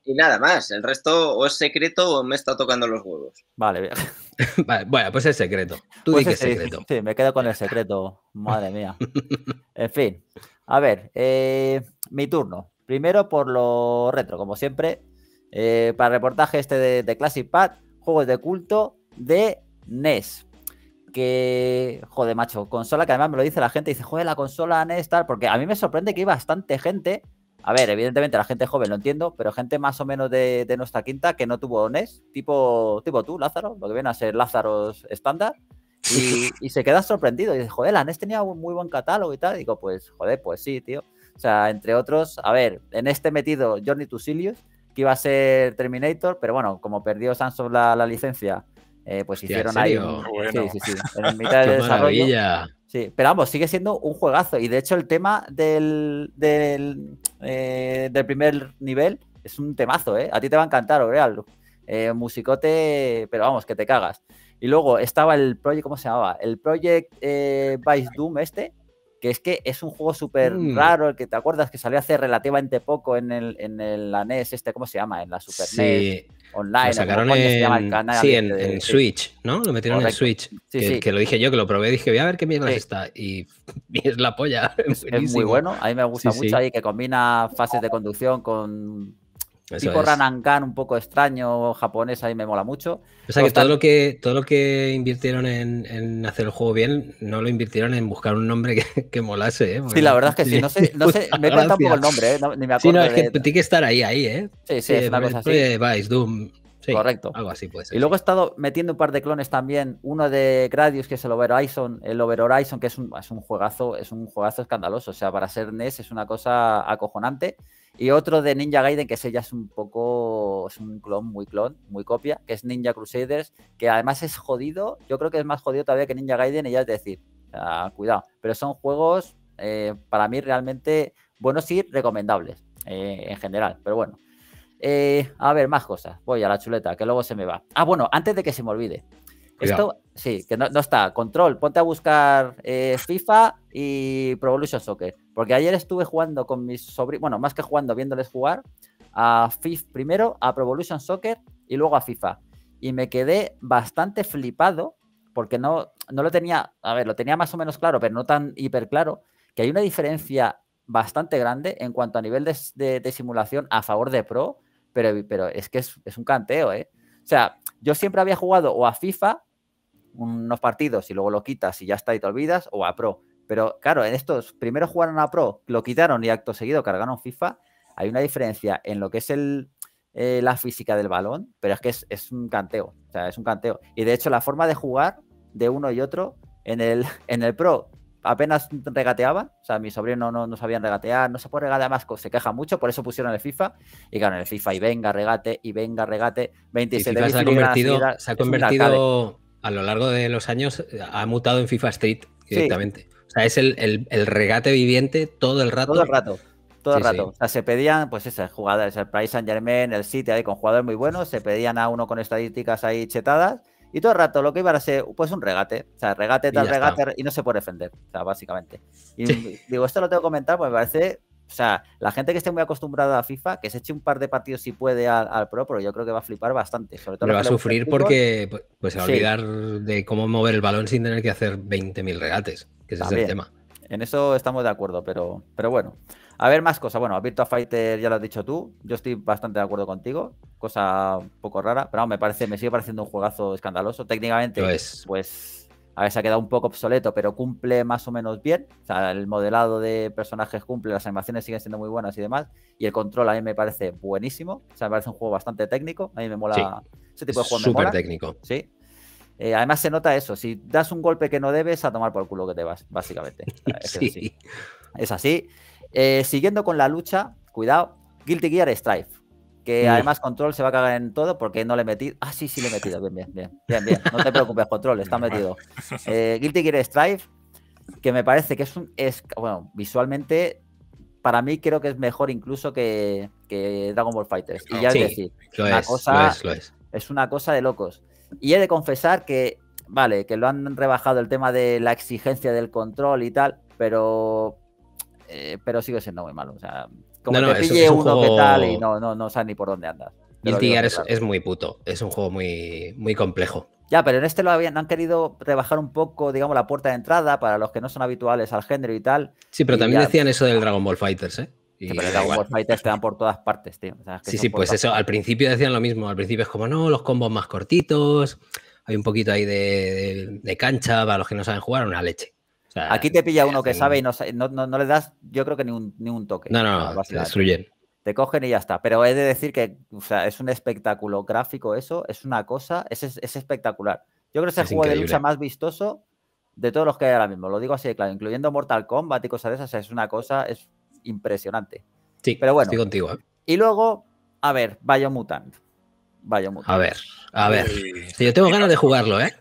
E: y nada más. El resto o es secreto o me está tocando los huevos.
A: Vale, bien.
B: bueno, pues es secreto.
A: Tú dices pues secreto. Sí, me quedo con el secreto. Madre mía. En fin. A ver, eh, mi turno. Primero por lo retro, como siempre. Eh, para el reportaje este de, de, Classic Pad, juegos de culto de NES. Que, joder, macho, consola que además me lo dice la gente, y dice, joder, la consola NES tal, porque a mí me sorprende que hay bastante gente a ver, evidentemente la gente joven lo entiendo, pero gente más o menos de, nuestra quinta que no tuvo NES, tipo, tipo tú, Lázaro, lo que viene a ser Lázaro estándar, y, se queda sorprendido. Y dice, joder, la NES tenía un muy buen catálogo y tal. digo, pues, joder, pues sí, tío. O sea, entre otros, a ver, en este metido Johnny Tusilius, que iba a ser Terminator, pero bueno, como perdió Samsung la, la licencia, eh, pues hicieron ahí. Un... En mitad de desarrollo. Sí, pero vamos, sigue siendo un juegazo. Y de hecho, el tema del, del, eh, primer nivel es un temazo, ¿eh? A ti te va a encantar, Oreal. Eh, musicote, pero vamos, que te cagas. Y luego estaba el Project, ¿cómo se llamaba? El Project eh, Vice Doom este, que es que es un juego súper mm. raro, el que te acuerdas que salió hace relativamente poco en el, en la NES este, ¿cómo se llama? En la Super NES
B: online. Lo sacaron en, sí, en, este Switch, ¿no? Lo metieron en Switch. que, lo dije yo, que lo probé, dije, voy a ver qué mierda está. Y, es la polla. es, muy bueno, a mí me gusta mucho ahí que
A: combina fases de conducción con eso tipo Ranankan un poco extraño, japonés, ahí me mola mucho.
B: O sea que todo, lo que todo lo que invirtieron en, hacer el juego bien, no lo invirtieron en buscar un nombre que, que molase. ¿eh? Sí, la verdad es que sí, no sé, no sé me he un poco el nombre, ¿eh? ni me acuerdo. Sí, no, es que tiene que estar ahí, ahí, ¿eh? Sí, sí, es eh, una cosa así. Vice, Doom, Correcto. Algo así pues Y luego he
A: estado metiendo un par de clones también. Uno de Gradius, que es el Over Horizon, el Over que es un, es un juegazo, es un juegazo escandaloso. O sea, para ser NES es una cosa acojonante. Y otro de Ninja Gaiden, que ese ya es un poco. Es un clon, muy clon, muy copia, que es Ninja Crusaders, que además es jodido. Yo creo que es más jodido todavía que Ninja Gaiden, y ya es decir, cuidado. Pero son juegos, eh, para mí, realmente buenos y recomendables eh, en general. Pero bueno. Eh, a ver, más cosas. Voy a la chuleta, que luego se me va. Ah, bueno, antes de que se me olvide. Esto, sí, que no, está. Control, ponte a buscar eh, FIFA y Pro Evolution Soccer. Porque ayer estuve jugando con mis sobrinos, bueno, más que jugando, viéndoles jugar a FIFA primero, a Pro Evolution Soccer y luego a FIFA. Y me quedé bastante flipado porque no, no lo tenía, a ver, lo tenía más o menos claro, pero no tan hiper claro, que hay una diferencia bastante grande en cuanto a nivel de simulación a favor de Pro pero, es que es, un canteo, ¿eh? O sea, yo siempre había jugado o a FIFA unos partidos y luego lo quitas y ya está y te olvidas, o a Pro. Pero claro, en estos, primero jugaron a Pro, lo quitaron y acto seguido cargaron FIFA. Hay una diferencia en lo que es el, eh, la física del balón, pero es que es, un canteo. O sea, es un canteo. Y de hecho, la forma de jugar de uno y otro en el, en el Pro apenas regateaban, o sea, mi sobrino no, no, sabían regatear, no se puede regatear más, se queja mucho, por eso pusieron el FIFA, y claro, el FIFA, y venga, regate, y venga, regate, 27 se ha convertido, se ha convertido
B: a lo largo de los años, eh, ha mutado en FIFA Street directamente. O sea, es el, el, regate viviente todo el rato. Todo el
A: rato. Todo el rato. O sea, se pedían, pues esas jugadores, el Price Saint Germain, el City, ahí con jugadores muy buenos, se pedían a uno con estadísticas ahí chetadas y todo el rato lo que iba a ser, pues un regate. O sea, regate tal, regate y no se puede defender. O sea, básicamente. Y digo, esto lo tengo que comentar porque me parece. O sea, la gente que esté muy acostumbrada a FIFA, que se eche un par de partidos si puede al, propio pro, yo creo que va a flipar bastante. Sobre todo pero va a sufrir porque pues, pues, se va a olvidar
B: de cómo mover el balón sin tener que hacer 20.000 regates, que ese es el tema.
A: En eso estamos de acuerdo, pero, pero bueno. A ver, más cosas. Bueno, Virtua Fighter ya lo has dicho tú. Yo estoy bastante de acuerdo contigo. Cosa un poco rara, pero me parece, me sigue pareciendo un juegazo escandaloso. Técnicamente, pues, a ver, se ha quedado un poco obsoleto, pero cumple más o menos bien. O sea, el modelado de personajes cumple, las animaciones siguen siendo muy buenas y demás. Y el control a mí me parece buenísimo. O sea, me parece un juego bastante técnico. A mí me mola ese tipo de juego. Súper técnico. Sí. Eh, además se nota eso, si das un golpe que no debes, a tomar por el culo que te vas, básicamente. es, sí. así. es así. Eh, siguiendo con la lucha, cuidado, Guilty Gear Strife. Que mm. además Control se va a cagar en todo porque no le he metido. Ah, sí, sí le he metido. Bien, bien, bien. Bien, No te preocupes, Control, está metido. Eh, Guilty Gear Strife, que me parece que es un. bueno, visualmente, para mí creo que es mejor incluso que, Dragon Ball Fighters. Y ya es decir, una cosa, es, es una cosa de locos. Y he de confesar que, vale, que lo han rebajado el tema de la exigencia del control y tal, pero eh, pero sigue
B: siendo muy malo. O sea, como no, no, uno que tal y no,
A: no, sabes ni por dónde andas. El Gear es,
B: muy puto, es un juego muy, muy complejo.
A: Ya, pero en este lo habían, han querido rebajar un poco, digamos, la puerta de entrada para los que no son habituales al género y tal. Sí, pero también
B: decían eso del Dragon Ball Fighters, ¿eh? Sí, pero el Dragon Ball Fighters te dan por todas partes, tío. sí, sí, pues eso, al principio decían lo mismo, al principio es como, no, los combos más cortitos, hay un poquito ahí de, de cancha para los que no saben jugar, una leche. Aquí te pilla uno que sabe y
A: eh, no, no, no, le das, yo creo que ni un, toque. No, no, no, te destruyen. Te cogen y ya está. Pero he de decir que es un espectáculo gráfico eso, es una cosa, es, espectacular. Yo creo que es el juego de lucha más vistoso de todos los que hay ahora mismo. Lo digo así, de claro, incluyendo Mortal Kombat y cosas de esas. es una cosa, es
B: impresionante. Sí, pero bueno. Estoy contigo. ¿eh?
A: Y luego, a ver, Biomutant. Mutant.
B: Vaya mucho. A ver, a ver. yo tengo ganas de jugarlo, ¿eh?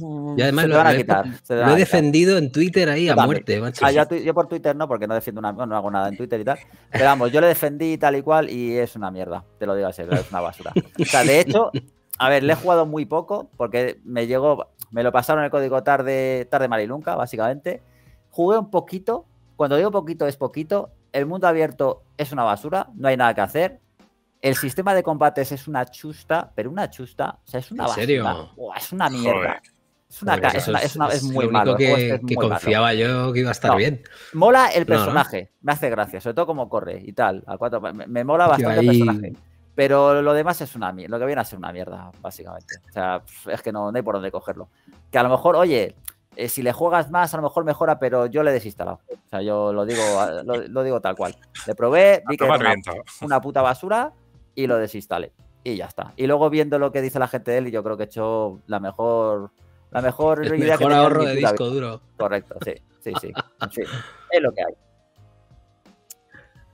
B: Mm, y además se lo, van a quitar, lo, he, defendido en Twitter ahí a muerte, macho. Ah, yo,
A: por Twitter no, porque no defiendo nada no hago nada en Twitter y tal. Pero vamos, yo le defendí tal y cual y es una mierda. Te lo digo así, es una basura. O sea, de hecho, a ver, le he jugado muy poco porque me llegó, me lo pasaron el código tarde, tarde mal y nunca, básicamente. Jugué un poquito. Cuando digo poquito es poquito. El mundo abierto es una basura, no hay nada que hacer el sistema de combates es una chusta, pero una chusta, o sea, es una ¿En serio? es una mierda. Es, una, es, una, muy malo. que, confiaba yo que iba a estar bien. Mola el personaje, me hace gracia, sobre todo como corre y tal. A cuatro, me, mola bastante el personaje. Pero lo demás es una mierda, lo que viene a ser una mierda, básicamente. O sea, es que no, hay por dónde cogerlo. Que a lo mejor, oye, eh, si le juegas más, a lo mejor mejora, pero yo le he desinstalado. O sea, yo lo digo, lo, digo tal cual. Le probé, vi que era una, una puta basura y lo desinstale Y ya está. Y luego viendo lo que dice la gente de él, yo creo que he hecho la mejor, la mejor mejor ahorro de disco duro. Correcto, sí, sí, sí, Es lo que hay.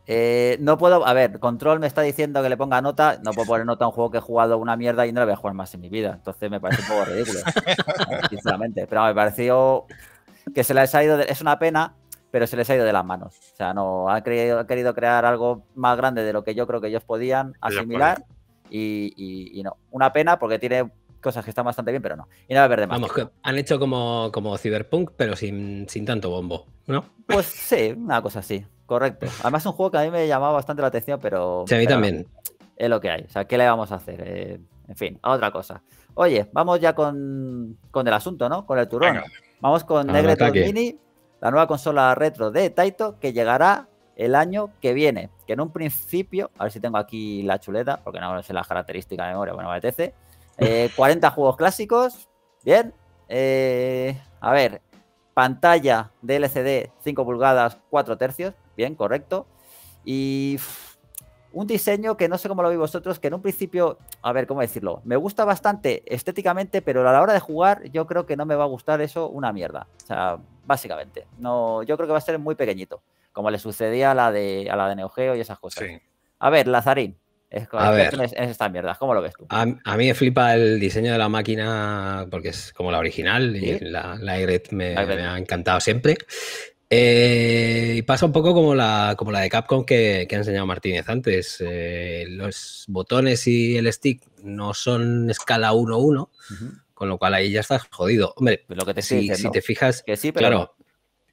A: Eh, no puedo, a ver, Control me está diciendo que le ponga nota. No puedo poner nota a un juego que he jugado una mierda y no lo voy a jugar más en mi vida. Entonces me parece un poco ridículo, sinceramente. Pero me pareció que se la ha salido Es una pena pero se les ha ido de las manos. O sea, no han, querido, crear algo más grande de lo que yo creo que ellos podían asimilar y, no. Una pena porque tiene cosas que están bastante bien, pero no.
B: Y nada, de más. Vamos, han hecho como, como Cyberpunk, pero sin, sin tanto bombo, ¿no? Pues sí, una cosa así, correcto.
A: Además, es un juego que a mí me llamaba bastante la atención, pero. Sí, a mí también. Es lo que hay. O sea, ¿qué le vamos a hacer? Eh, en fin, a otra cosa. Oye, vamos ya con, el asunto, ¿no? Con el turón. Vamos con Negre Mini, la nueva consola retro de Taito que llegará el año que viene. Que en un principio, a ver si tengo aquí la chuleta, porque no sé las características de memoria, bueno, me apetece. 40 eh, juegos clásicos, bien. Eh, a ver, pantalla de LCD 5 pulgadas, 4 tercios, bien, correcto. Y un diseño que no sé cómo lo veis vosotros, que en un principio, a ver, ¿cómo decirlo? Me gusta bastante estéticamente, pero a la hora de jugar yo creo que no me va a gustar eso una mierda. O sea, básicamente. No, yo creo que va a ser muy pequeñito, como le sucedía a la de, a la de Neo y esas cosas. A ver, Lazarín, es, a ver, es, ¿Cómo lo
B: ves tú? A, mí me flipa el diseño de la máquina porque es como la original y la, la, me, ha encantado siempre. Eh, y pasa un poco como la, como la de Capcom que, ha enseñado Martínez antes. Eh, los botones y el stick no son escala 1-1, con lo cual ahí ya estás jodido. Hombre, lo que te si, si te fijas, que sí, pero claro,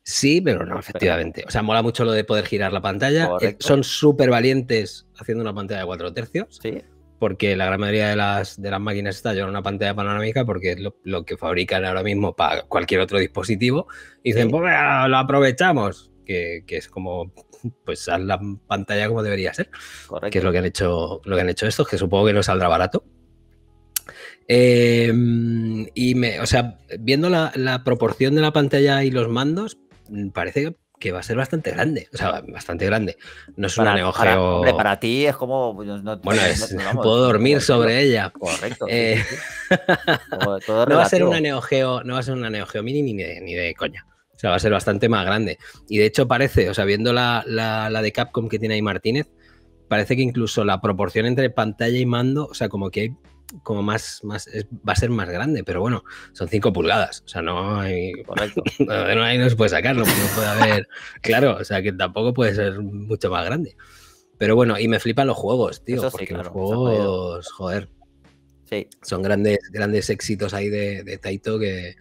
B: sí, pero no, efectivamente. O sea, mola mucho lo de poder girar la pantalla. Eh, son súper valientes haciendo una pantalla de cuatro tercios. Sí porque la gran mayoría de las, de las máquinas está en una pantalla panorámica porque es lo, que fabrican ahora mismo para cualquier otro dispositivo. Y dicen, pues lo, aprovechamos, que, es como, pues haz la pantalla como debería ser, Correcto. que es lo que han hecho, lo que han hecho estos, que supongo que no saldrá barato. Em, y me, o sea, viendo la, la proporción de la pantalla y los mandos, parece que que va a ser bastante grande. O sea, bastante grande. No es una Neo para, para ti es como. Pues, bueno, puedo dormir sobre ella. Correcto. no va a ser una Neo no va a ser una Mini ni de, coña. O sea, va a ser bastante más grande. Y de hecho parece, o sea, viendo la, la de Capcom que tiene ahí Martínez, parece que incluso la proporción entre pantalla y mando, o sea, como que hay como más, más va a ser más grande, pero bueno, son 5 pulgadas, o sea, no hay, no, se puede sacarlo, no puede haber, claro, o sea, que tampoco puede ser mucho más grande. Pero bueno, y me flipan los juegos, tío, porque los juegos, joder, son grandes, grandes éxitos ahí de, Taito que,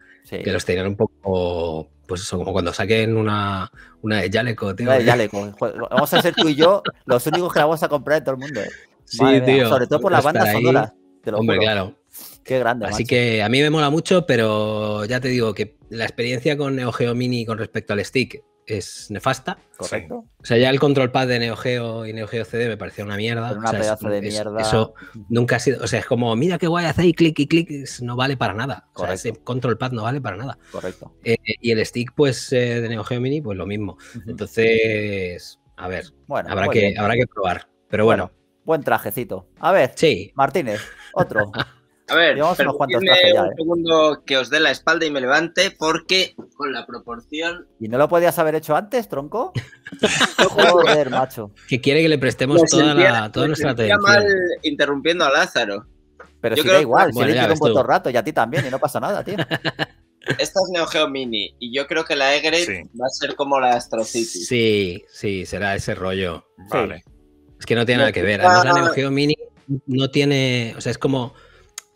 B: los tenían un poco pues eso, como cuando saquen una, una de Yaleco, tío.
A: Vamos a ser tú y yo los únicos que la vamos a comprar de todo el mundo. Eh. Sobre todo por las bandas sonoras.
B: Hombre, claro. Qué grande. Así que a mí me mola mucho, pero ya te digo que la experiencia con Neo Geo Mini con respecto al stick es nefasta. Correcto. O sea, ya el control pad de Neo Geo y Neo Geo CD me parecía una mierda. Una pedazo de mierda. Eso nunca ha sido. O sea, es como, mira qué guay hace y clic y clic, no vale para nada. O sea, ese control pad no vale para nada. Correcto. Eh, y el stick, pues, eh, de Neo Geo Mini, pues lo mismo. Entonces, a ver, bueno, habrá, que, habrá que probar. Pero bueno
A: Buen trajecito. A ver, sí. Martínez, otro.
E: A ver, unos cuantos trajes un ¿eh? segundo que os dé la espalda y me levante, porque con la proporción.
A: ¿Y no lo podías haber hecho antes, tronco?
E: Joder, macho.
A: Que quiere que le prestemos toda, la, toda nuestra atención. mal
E: interrumpiendo a Lázaro. Pero Yo si da igual, si le he un el rato
A: y a ti también, y no pasa nada, tío.
E: Esta es Neo Geo Mini y yo creo que la Egre va a ser como la Astro City.
B: Sí, sí, será ese rollo. Vale. Es que no tiene nada que ver. Además, la Neo Mini no tiene. O sea, es como.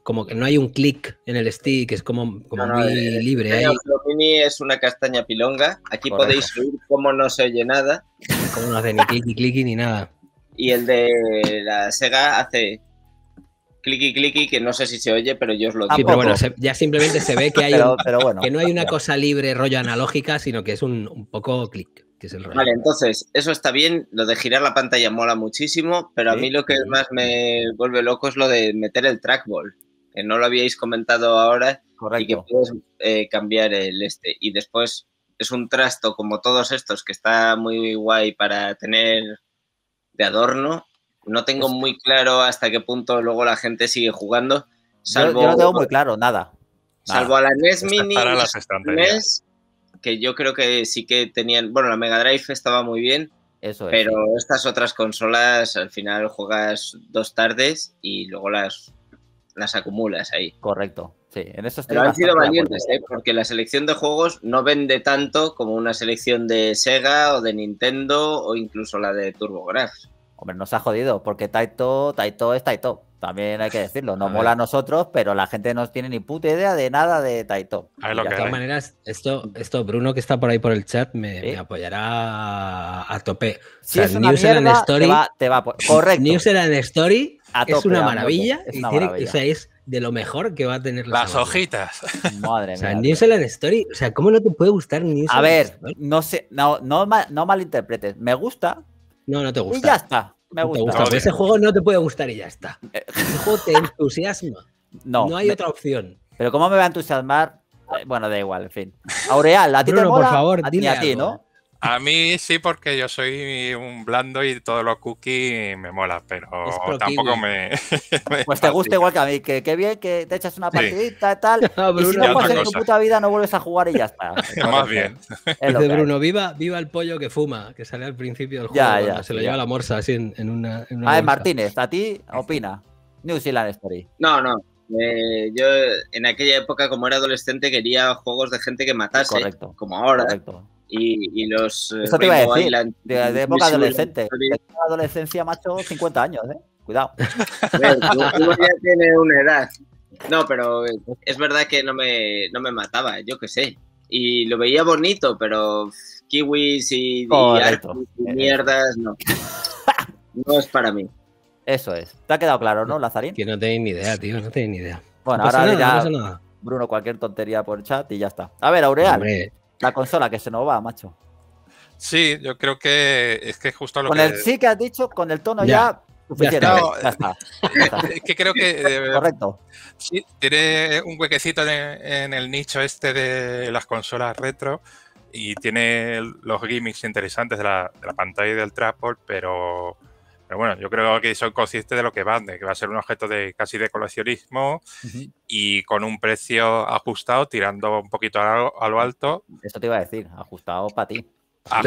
B: Como que no hay un clic en el stick, es como, muy eh, libre. La
E: Mini es una castaña pilonga. Aquí podéis oír cómo no se oye nada.
B: Como no hace ni clic y ni nada.
E: Y el de la Sega hace clic y que no sé si se oye, pero yo os lo digo. Sí, pero bueno, ya simplemente se ve que,
B: hay bueno, que no hay una cosa libre rollo analógica, sino que es un poco clic. Vale,
E: entonces, eso está bien, lo de girar la pantalla mola muchísimo, pero a mí lo que más me vuelve loco es lo de meter el trackball, que no lo habíais comentado ahora y que puedes eh, cambiar el este. Y después es un trasto como todos estos que está muy guay para tener de adorno. No tengo pues muy claro hasta qué punto luego la gente sigue jugando. Salvo, yo, no tengo muy
A: claro, nada. Salvo
E: a la NES e Mini, para las que yo creo que sí que tenían, bueno, la Mega Drive estaba muy bien, Eso pero estas otras consolas al final juegas dos tardes y luego las, las acumulas ahí. Correcto, sí, en Pero han sido valientes, ¿eh? porque la selección de juegos no vende tanto como una selección de Sega o de Nintendo o incluso la de TurboGrafx.
A: Hombre, nos ha jodido, porque Taito, Taito es Taito. También hay que decirlo, no mola a nosotros, pero la gente no tiene ni puta idea de nada de Taito.
B: A ver de todas maneras, esto, esto, Bruno, que está por ahí por el chat, me, apoyará a tope. Si es una Story, te va, te va correcto. es una maravilla. Es una y es de lo mejor que va a tener las hojitas. Madre mía. O sea, Story, o sea, ¿cómo no te puede gustar New A ver,
A: no sé, no, no, no, malinterpretes. Me gusta. No, no te gusta. Y ya está me gusta. Ese
B: juego no te puede gustar y ya está. Eh.
A: Ese juego te entusiasma. No. No hay otra opción. Pero ¿cómo me va a entusiasmar? Eh, bueno, da igual, en fin. Aureal, a ti te mola? por favor, a a ti ¿no? Eh.
C: A mí sí, porque yo soy un blando y todos los cookies me mola, pero tampoco me, Pues te gusta igual
A: que a mí, que, qué bien que te echas una partidita y tal, no, y si no pasas en tu puta vida no vuelves a jugar y ya está.
C: Más bien. Es de Bruno,
B: viva, viva el pollo que fuma, que sale al principio del juego, ya, ya, se lo lleva la morsa así en, una, A
A: ver, Martínez, ¿a ti opina? New Zealand Story.
E: No, no. Eh, yo en aquella época, como era adolescente, quería juegos de gente que matase, Correcto. como ahora. Correcto. Y, los. Eh, Eso te iba a decir. de, época adolescente.
A: adolescencia, macho, 50 años, ¿eh?
E: Cuidado. ya tiene una edad. No, pero es verdad que no me, no me mataba, yo qué sé. Y lo veía bonito, pero kiwis y, y, mierdas, no.
A: No es para mí. Eso es. ¿Te ha quedado claro, no, Lazarín? Que no tenéis ni
B: idea, tío, no tenéis ni idea. Bueno, ahora ya
A: Bruno cualquier tontería por chat y ya está. A ver, Aureal. La consola que se nos va, macho.
C: Sí, yo creo que es que justo lo que. Con el sí que has dicho, con el tono ya. Ya está. es que creo que. Eh, Correcto. Sí, tiene un huequecito en el nicho este de las consolas retro y tiene los gimmicks interesantes de la, pantalla y del transport, pero bueno, yo creo que soy consciente de lo que van, de que va a ser un objeto de casi de coleccionismo y con un precio ajustado, tirando un poquito a lo, alto. Esto te iba a decir, ajustado para ti. Ah,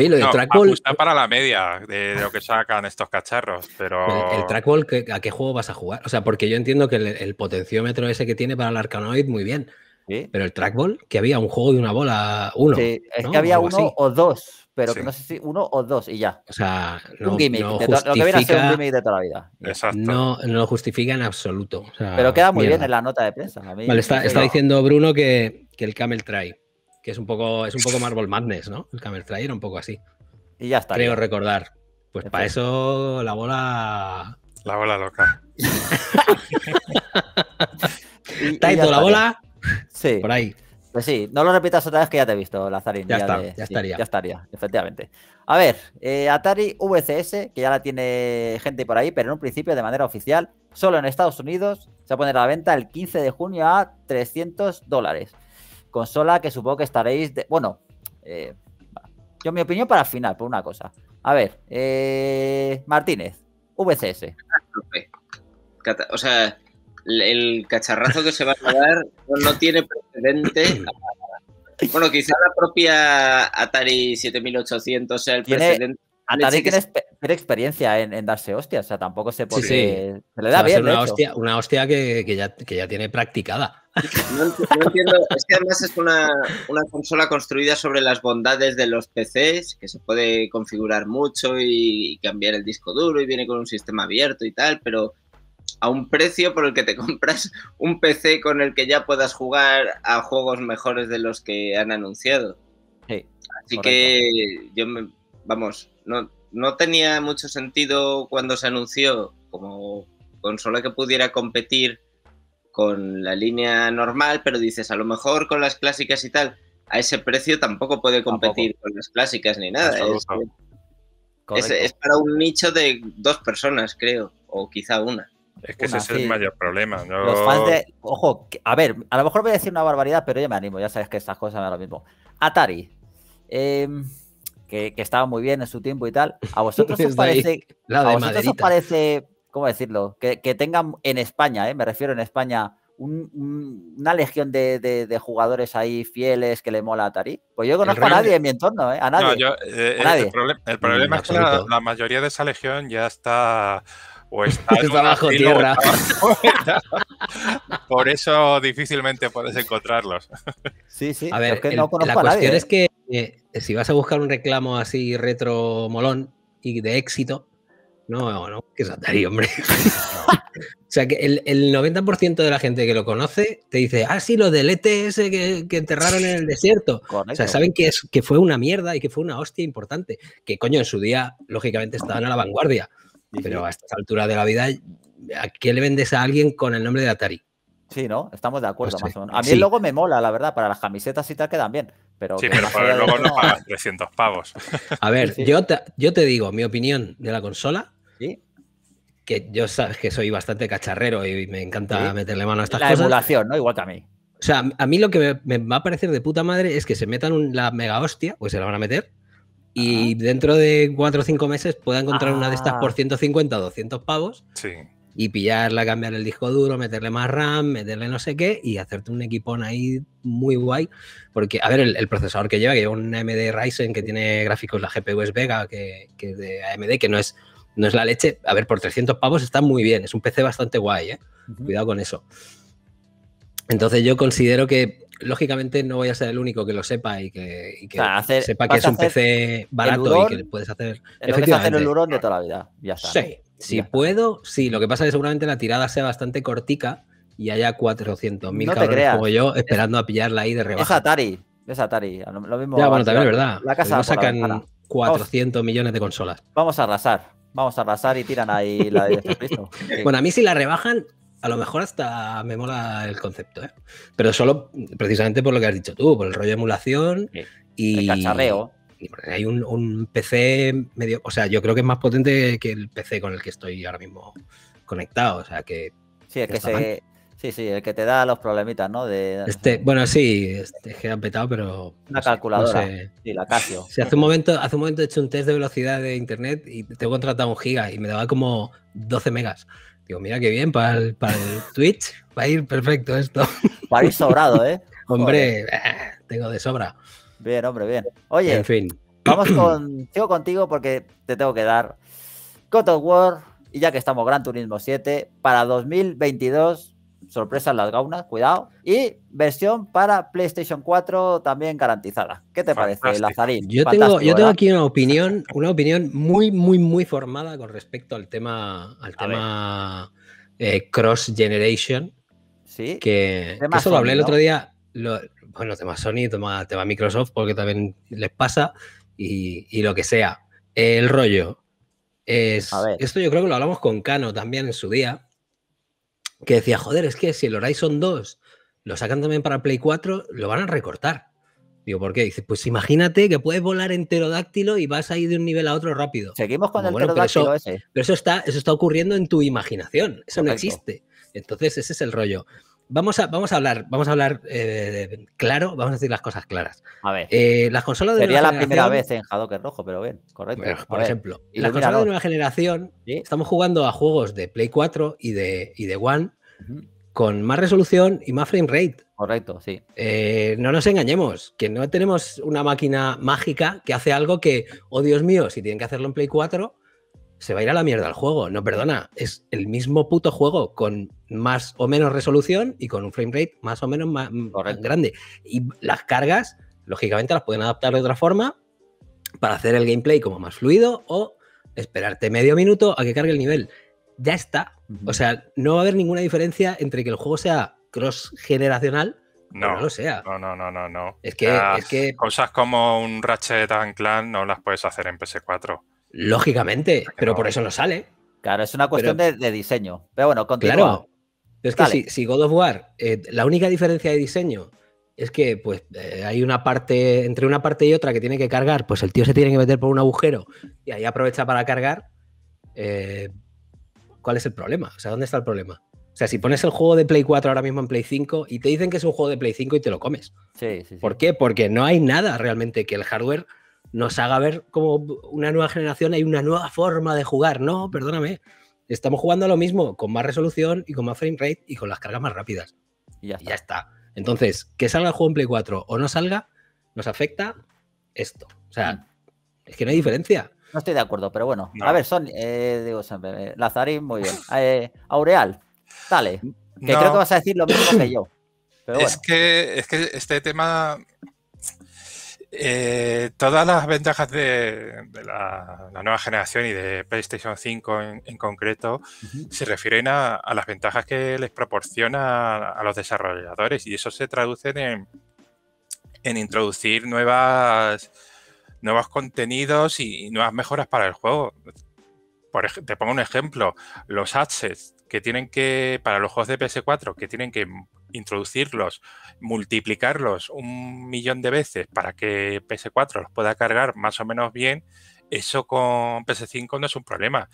C: para la media de, lo que sacan estos cacharros, pero... ¿El,
B: trackball a qué juego vas a jugar? O sea, porque yo entiendo que el, potenciómetro ese que tiene para el Arcanoid, muy bien. Pero el trackball, que había un juego de una bola, uno. es que había uno
A: o dos, pero que no sé si uno o dos y ya.
B: O sea, un gimmick. lo que viene a ser un gimmick de toda la vida. Exacto. No, lo justifica en absoluto. pero queda muy bien en la nota de prensa. vale, está, diciendo Bruno que, el Camel Try, que es un poco, es un poco Marble Madness, ¿no? El Camel Try era un poco así. Y ya está. Creo recordar. Pues para eso la bola. La bola loca. Taito, la bola.
A: Sí. Por ahí. Pues sí, no lo repitas otra vez que ya te he visto, Lazarín. Ya, estaría. ya estaría, efectivamente. A ver, eh, Atari VCS, que ya la tiene gente por ahí, pero en un principio de manera oficial, solo en Estados Unidos, se va a poner a la venta el 15 de junio a 300 dólares. Consola que supongo que estaréis... De, bueno, eh, yo mi opinión para final, por una cosa. A ver, eh, Martínez, VCS.
E: O sea, el cacharrazo que se va a dar no tiene precedente. Bueno, quizá la propia Atari 7800 sea el precedente. Atari tiene,
A: experiencia en, darse hostias, o sea, tampoco se puede. Se le da
B: Una hostia, que, ya, tiene practicada.
E: No, entiendo, es que además es una, consola construida sobre las bondades de los PCs, que se puede configurar mucho y cambiar el disco duro y viene con un sistema abierto y tal, pero a un precio por el que te compras un PC con el que ya puedas jugar a juegos mejores de los que han anunciado. Así que yo vamos, no, no tenía mucho sentido cuando se anunció como consola que pudiera competir con la línea normal, pero dices, a lo mejor con las clásicas y tal, a ese precio tampoco puede competir con las clásicas ni nada. ¿eh? es para un nicho de dos personas, creo, o quizá una. Es que ese es el mayor problema. Los fans de.
A: Ojo, a ver, a lo mejor voy a decir una barbaridad, pero yo me animo, ya sabes que estas cosas me lo mismo. Atari. Em, que, estaba muy bien en su tiempo y tal. ¿A vosotros os parece. ¿A vosotros os parece. ¿Cómo decirlo? Que, tengan en España, eh, me refiero en España, una legión de, jugadores ahí fieles que le mola a Atari.
C: Pues yo conozco a nadie
A: en mi entorno, ¿eh? A eh,
C: nadie. El, problema, mm, es que la, mayoría de esa legión ya está o está, bajo tierra. Por eso difícilmente puedes encontrarlos. Sí, sí. A ver, que la
B: cuestión es que si vas a buscar un reclamo así retro molón y de éxito, no, no, que saltaría, hombre. o sea, que el, 90% de la gente que lo conoce te dice, ah, sí, lo del ETS que, que enterraron en el desierto. O sea, saben que, es, que fue una mierda y que fue una hostia importante. Que coño, en su día, lógicamente, estaban a la vanguardia. Pero a esta altura de la vida, ¿a qué le vendes a alguien con el nombre de Atari? Sí, ¿no? Estamos de acuerdo, pues más o menos. A mí luego
A: el logo me mola, la verdad, para las camisetas y tal quedan bien.
C: Pero sí, pero para el logo no pagas 300 pavos. A ver,
B: yo, te, yo te digo mi opinión de la consola. Sí que yo sabes que soy bastante cacharrero y me encanta meterle mano a estas cosas. La emulación, ¿no? Igual que a mí. O sea, a mí lo que me, va a parecer de puta madre es que se metan la mega hostia, pues se la van a meter, y dentro de cuatro o cinco meses pueda encontrar una de estas ah. por 150 o 200 pavos. Y pillarla, cambiar el disco duro, meterle más RAM, meterle no sé qué y hacerte un equipón ahí muy guay. Porque, a ver, el, procesador que lleva, que lleva un AMD Ryzen que tiene gráficos, la GPU es Vega, que, es de AMD, que no es, no es la leche. A ver, por 300 pavos está muy bien, es un PC bastante guay, ¿eh? Cuidado con eso. Entonces yo considero que lógicamente no voy a ser el único que lo sepa y que, sepa que es un PC barato y que puedes hacer. Efectivamente. hacer el Urón de toda la vida. Ya está. Sí, si puedo, sí. Lo que pasa es que seguramente la tirada sea bastante cortica y haya 400.000 cabrones como yo esperando a pillarla ahí de rebaja. Es Atari. Es Atari.
A: Lo mismo ya, bueno, también es verdad. Pues no sacan
B: 400 millones de consolas.
A: Vamos a arrasar. Vamos a arrasar y tiran ahí la de Bueno, a mí si
B: la rebajan, a lo mejor hasta me mola el concepto, ¿eh? Pero solo precisamente por lo que has dicho tú, por el rollo de emulación y. El cacharreo. Y hay un, PC medio. O sea, yo creo que es más potente que el PC con el que estoy ahora mismo conectado. O sea, que. Sí, el que, se,
A: Sí, sí, el que te da los problemitas, ¿no? este,
B: bueno, sí, este, es que ha petado, pero. Una calculadora. Sí, la Casio. hace un momento, hace un momento he hecho un test de velocidad de internet y tengo contratado un giga y me daba como 12 megas. Digo, mira qué bien, para el, Twitch va a ir perfecto esto. Va a ir sobrado, ¿eh? hombre, eh, tengo de sobra.
A: Bien, hombre, bien. Oye, en fin. Vamos con, contigo porque te tengo que dar God of War, y ya que estamos Gran Turismo 7, para 2022 sorpresa en las gaunas, cuidado. Y versión para PlayStation 4 también
B: garantizada. ¿Qué te parece, Lazarín? Yo tengo, yo tengo aquí una opinión, una opinión muy, muy, muy formada con respecto al tema, al tema eh, cross generation. Sí. Que, que eso lo hablé el otro día. bueno, tema Sony, tema, tema Microsoft, porque también les pasa. Y, y lo que sea. El rollo. Es, esto yo creo que lo hablamos con Cano también en su día que decía, joder, es que si el Horizon 2 lo sacan también para Play 4, lo van a recortar. Digo, ¿por qué? Dice, pues imagínate que puedes volar enterodáctilo y vas ahí de un nivel a otro rápido. Seguimos con el bueno, ese. Pero eso está, eso está ocurriendo en tu imaginación. Eso no existe. Entonces, ese es el rollo. Vamos a, hablar, vamos a hablar eh, claro, vamos a decir las cosas claras. A ver. Eh, las consolas de Sería la primera vez en
A: en Rojo, pero bien, correcto. por ejemplo, las consolas de nueva
B: generación, estamos jugando a juegos de Play 4 y de, de One con más resolución y más frame rate. Correcto, sí. Eh, no nos engañemos, que no tenemos una máquina mágica que hace algo que, oh Dios mío, si tienen que hacerlo en Play 4, se va a ir a la mierda el juego. No, perdona, es el mismo puto juego con más o menos resolución y con un frame rate más o menos más, grande. Y las cargas, lógicamente, las pueden adaptar de otra forma para hacer el gameplay como más fluido o esperarte medio minuto a que cargue el nivel. Ya está. O sea, no va a haber ninguna diferencia entre que el juego sea cross generacional.
C: No, no lo sea. No, no, no, no, Es que, ah, es que... cosas como un Ratchet and Clan no las puedes hacer en PS4.
B: Lógicamente, pero por eso no sale.
C: Claro, es una cuestión de,
B: diseño. Pero bueno,
C: continúa. Claro.
A: Es
B: que si, God of War, eh, la única diferencia de diseño es que pues eh, hay una parte, entre una parte y otra que tiene que cargar, pues el tío se tiene que meter por un agujero y ahí aprovecha para cargar. Eh, ¿Cuál es el problema? O sea, ¿dónde está el problema? O sea, si pones el juego de Play 4 ahora mismo en Play 5 y te dicen que es un juego de Play 5 y te lo comes. sí, sí. ¿Por qué? Porque no hay nada realmente que el hardware nos haga ver como una nueva generación hay una nueva forma de jugar. No, perdóname. Estamos jugando a lo mismo, con más resolución y con más frame rate y con las cargas más rápidas. Y ya está. Entonces, que salga el juego en Play 4 o no salga, nos afecta esto. O sea, mm. es que no hay diferencia. No estoy de acuerdo, pero bueno. A ver,
A: Sony, eh, digo eh, Lazarín, muy bien. Eh, Aureal, dale. Que creo que vas a decir lo mismo que yo.
C: Pero es, que, es que este tema eh, todas las ventajas de, la, nueva generación y de PlayStation 5 en, concreto se refieren a, las ventajas que les proporciona a, los desarrolladores y eso se traduce en, introducir nuevas, nuevos contenidos y, nuevas mejoras para el juego. te pongo un ejemplo, los assets que tienen que, para los juegos de PS4, que tienen que introducirlos, multiplicarlos un millón de veces para que PS4 los pueda cargar más o menos bien, eso con PS5 no es un problema.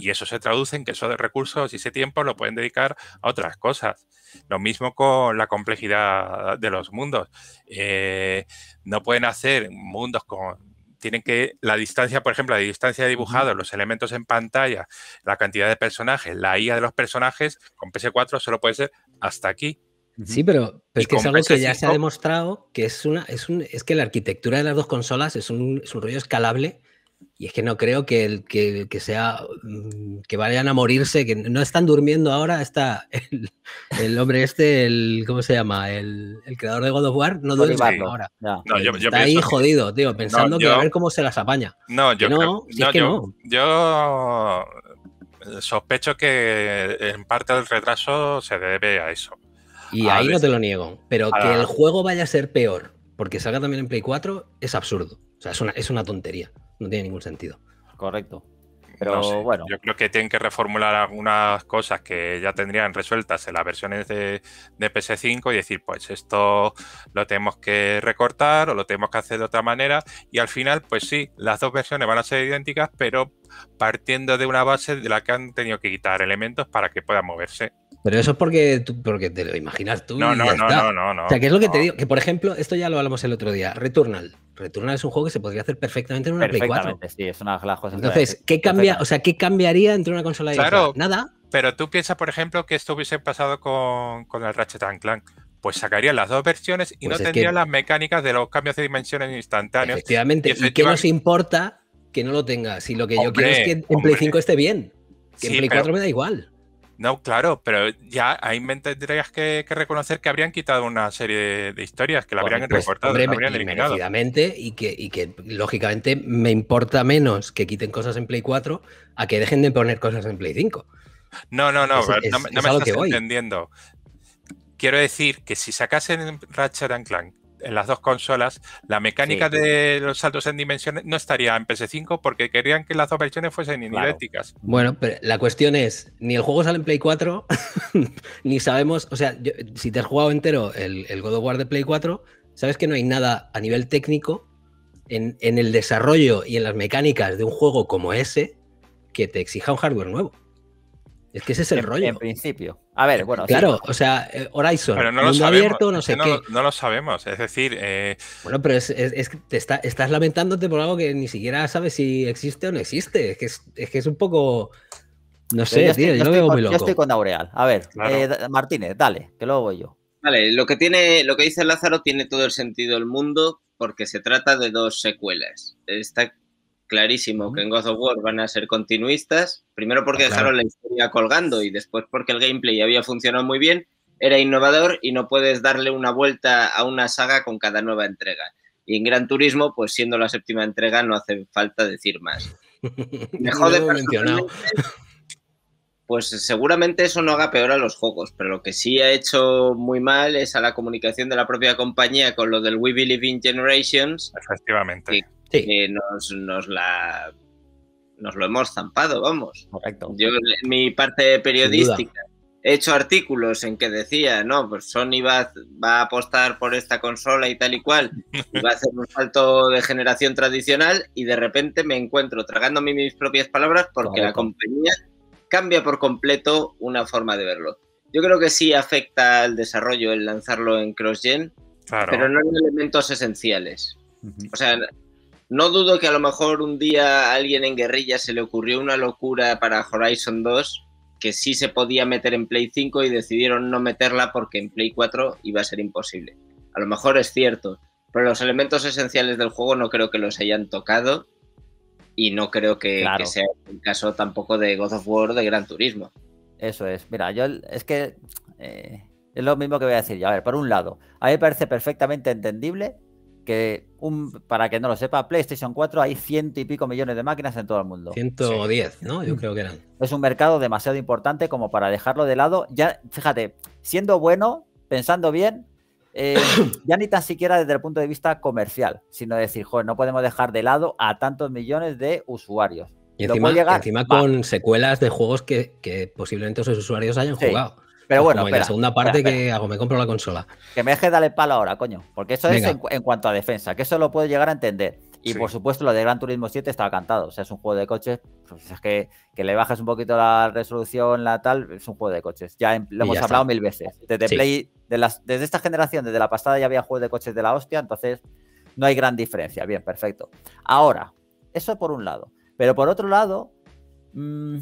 C: Y eso se traduce en que de recursos y ese tiempo lo pueden dedicar a otras cosas. Lo mismo con la complejidad de los mundos. Eh, no pueden hacer mundos con tienen que la distancia, por ejemplo, la distancia de dibujado, los elementos en pantalla, la cantidad de personajes, la IA de los personajes, con PS4 solo puede ser hasta aquí. Sí, pero, es que es algo que ya se ha
B: demostrado que es una, es un, es que la arquitectura de las dos consolas es un, rollo escalable y es que no creo que, el, que, sea mm, que vayan a morirse, que no están durmiendo ahora, está el, hombre este, el ¿cómo se llama? El, creador de God of War, no duerme ahora.
C: está ahí jodido, pensando que a ver
B: cómo se las apaña.
C: yo Yo sospecho que en parte del retraso se debe a eso
B: y ahí no te lo niego. Pero que el juego vaya a ser peor porque salga también en Play 4 es absurdo. O sea, es una, es una tontería. No tiene ningún sentido. Correcto.
C: Pero bueno. Yo creo que tienen que reformular algunas cosas que ya tendrían resueltas en las versiones de, de, PS5 y decir, pues esto lo tenemos que recortar o lo tenemos que hacer de otra manera. Y al final, pues sí, las dos versiones van a ser idénticas, pero partiendo de una base de la que han tenido que quitar elementos para que puedan moverse.
B: Pero eso es porque, porque te
C: lo imaginas tú. No, no, no, no, O sea, que es lo que te digo.
B: Que por ejemplo, esto ya lo hablamos el otro día. Returnal. Returnal es un juego que se podría hacer perfectamente en una Play 4.
C: Sí, es una de las Entonces, ¿qué cambia? O
B: sea, ¿qué cambiaría entre una consola y otra? Nada.
C: Pero tú piensas, por ejemplo, que esto hubiese pasado con, con el Ratchet Clank pues sacarían las dos versiones y pues no tendrían las mecánicas de los cambios de dimensiones instantáneos. Efectivamente, ¿y, qué nos
B: importa que no lo tenga? Si lo que yo quiero es que en Play 5 esté bien, que en Play 4 me da igual.
C: No, claro, pero ya hay me tendrías que, reconocer que habrían quitado una serie de, historias, que la habrían reportado, pues, recortado,
B: habrían Y que, y que lógicamente me importa menos que quiten cosas en Play 4 a que dejen de poner cosas en Play 5.
C: No, no, no, no, me estás entendiendo. Quiero decir que si sacasen Ratchet and Clank en las dos consolas, la mecánica de los saltos en dimensiones no estaría en PS5 porque querían que las dos versiones fuesen idénticas.
B: Bueno, pero la cuestión es, ni el juego sale en Play 4, ni sabemos, o sea, si te has jugado entero el, God of War de Play 4, sabes que no hay nada a nivel técnico en el desarrollo y en las mecánicas de un juego como ese que te exija un hardware nuevo. Es que ese es el rollo. En principio.
C: A ver, bueno. Claro, o
B: sea, eh, Horizon, no abierto, no sé qué.
C: No lo sabemos, es decir. Eh,
B: bueno, pero es, que estás lamentándote por algo que ni siquiera sabes si existe o no existe. Es que es, un poco.
A: No sé, tío, yo, lo veo muy loco. Yo estoy
B: con Aureal. A ver, eh, Martínez,
A: dale, que luego voy yo.
E: Vale, lo que, tiene, lo que dice Lázaro tiene todo el sentido del mundo porque se trata de dos secuelas. Está clarísimo que en God of War van a ser continuistas, primero porque ah, dejaron la historia colgando y después porque el gameplay había funcionado muy bien, era innovador y no puedes darle una vuelta a una saga con cada nueva entrega. Y en Gran Turismo, pues siendo la séptima entrega, no hace falta decir más.
D: Me jode
E: no pues seguramente eso no haga peor a los juegos, pero lo que sí ha hecho muy mal es a la comunicación de la propia compañía con lo del We Believe in Generations. Efectivamente. nos, nos, la, nos lo hemos zampado, vamos. Correcto. Yo en mi parte periodística he hecho artículos en que decía, no, pues Sony va, a apostar por esta consola y tal y cual, y va a hacer un salto de generación tradicional y de repente me encuentro tragándome mis propias palabras porque la compañía cambia por completo una forma de verlo. Yo creo que sí afecta al desarrollo el lanzarlo en cross-gen, pero no en elementos esenciales. O sea, no dudo que a lo mejor un día a alguien en guerrilla se le ocurrió una locura para Horizon 2 que sí se podía meter en Play 5 y decidieron no meterla porque en Play 4 iba a ser imposible. A lo mejor es cierto, pero los elementos esenciales del juego no creo que los hayan tocado y no creo que, sea un caso tampoco de God of War de Gran Turismo.
A: Eso es. Mira, yo es que eh, es lo mismo que voy a decir. A ver, por un lado, a mí me parece perfectamente entendible que, un, para que no lo sepa, PlayStation 4 hay ciento y pico millones de máquinas en todo el mundo. 110,
B: ¿no? Yo creo que eran.
A: Es un mercado demasiado importante como para dejarlo de lado. Ya, fíjate, siendo bueno, pensando bien, eh, ya ni tan siquiera desde el punto de vista comercial, sino decir, joder, no podemos dejar de lado a tantos millones de usuarios. Y encima, encima con
B: secuelas de juegos que, posiblemente esos usuarios hayan jugado. Pero bueno, Como la segunda parte que hago, me compro la consola.
A: Que me deje darle palo ahora, coño. Porque eso es en, cuanto a defensa, que eso lo puedo llegar a entender. Y por supuesto, lo de Gran Turismo 7 estaba cantado. O sea, es un juego de coches. Pues es que, le bajas un poquito la resolución, la tal, es un juego de coches. Ya lo hemos hablado mil veces. Desde Play, desde esta generación, desde la pasada, ya había juegos de coches de la hostia, entonces no hay gran diferencia. Bien, perfecto. Ahora, eso por un lado. Pero por otro lado, mm,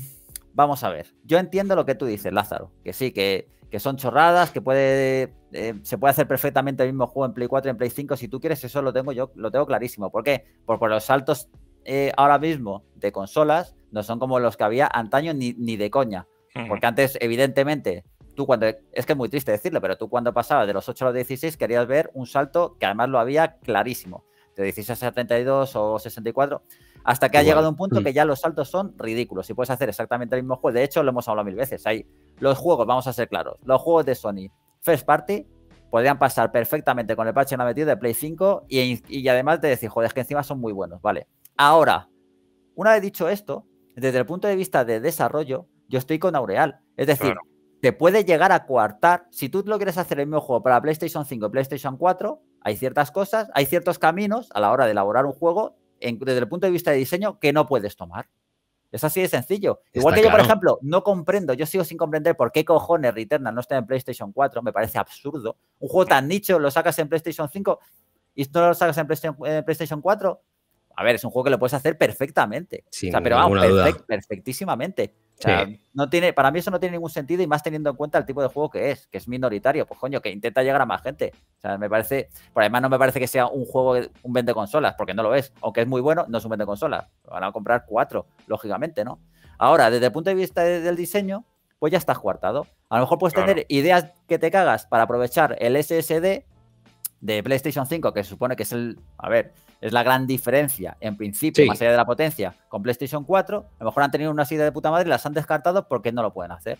A: vamos a ver. Yo entiendo lo que tú dices, Lázaro. Que sí, que que son chorradas, que puede, eh, se puede hacer perfectamente el mismo juego en Play 4 y en Play 5. Si tú quieres, eso lo tengo yo, lo tengo clarísimo. ¿Por qué? Porque por los saltos eh, ahora mismo de consolas no son como los que había antaño ni, de coña. Porque antes, evidentemente, tú cuando. Es que es muy triste decirlo, pero tú cuando pasabas de los 8 a los 16 querías ver un salto que además lo había clarísimo. De 16 a 32 o 64 hasta que ha llegado un punto mm. que ya los saltos son ridículos y puedes hacer exactamente el mismo juego. De hecho, lo hemos hablado mil veces. hay los juegos, vamos a ser claros, los juegos de Sony First Party podrían pasar perfectamente con el en la metido de Play 5 y, y además te decir, joder, es que encima son muy buenos, ¿vale? Ahora, una vez dicho esto, desde el punto de vista de desarrollo, yo estoy con Aureal. Es decir, te puede llegar a coartar. Si tú lo quieres hacer el mismo juego para PlayStation 5 y PlayStation 4, hay ciertas cosas, hay ciertos caminos a la hora de elaborar un juego desde el punto de vista de diseño que no puedes tomar. Es así de sencillo. Igual que yo, por ejemplo, no comprendo, yo sigo sin comprender por qué cojones Returnal no está en PlayStation 4, me parece absurdo. Un juego tan nicho lo sacas en PlayStation 5 y no lo sacas en PlayStation, 4. A ver, es un juego que lo puedes hacer perfectamente. Sí, pero vamos, perfectísimamente no tiene, para mí eso no tiene ningún sentido y más teniendo en cuenta el tipo de juego que es, que es minoritario, pues coño, que intenta llegar a más gente. O sea, me parece, por además no me parece que sea un juego, un vende consolas, porque no lo es. Aunque es muy bueno, no es un vende consolas. Van a comprar cuatro, lógicamente, ¿no? Ahora, desde el punto de vista del diseño, pues ya estás cuartado. A lo mejor puedes tener ideas que te cagas para aprovechar el SSD de PlayStation 5, que se supone que es el, a ver, es la gran diferencia, en principio, más allá de la potencia, con PlayStation 4. A lo mejor han tenido una silla de puta madre y las han descartado porque no lo pueden hacer.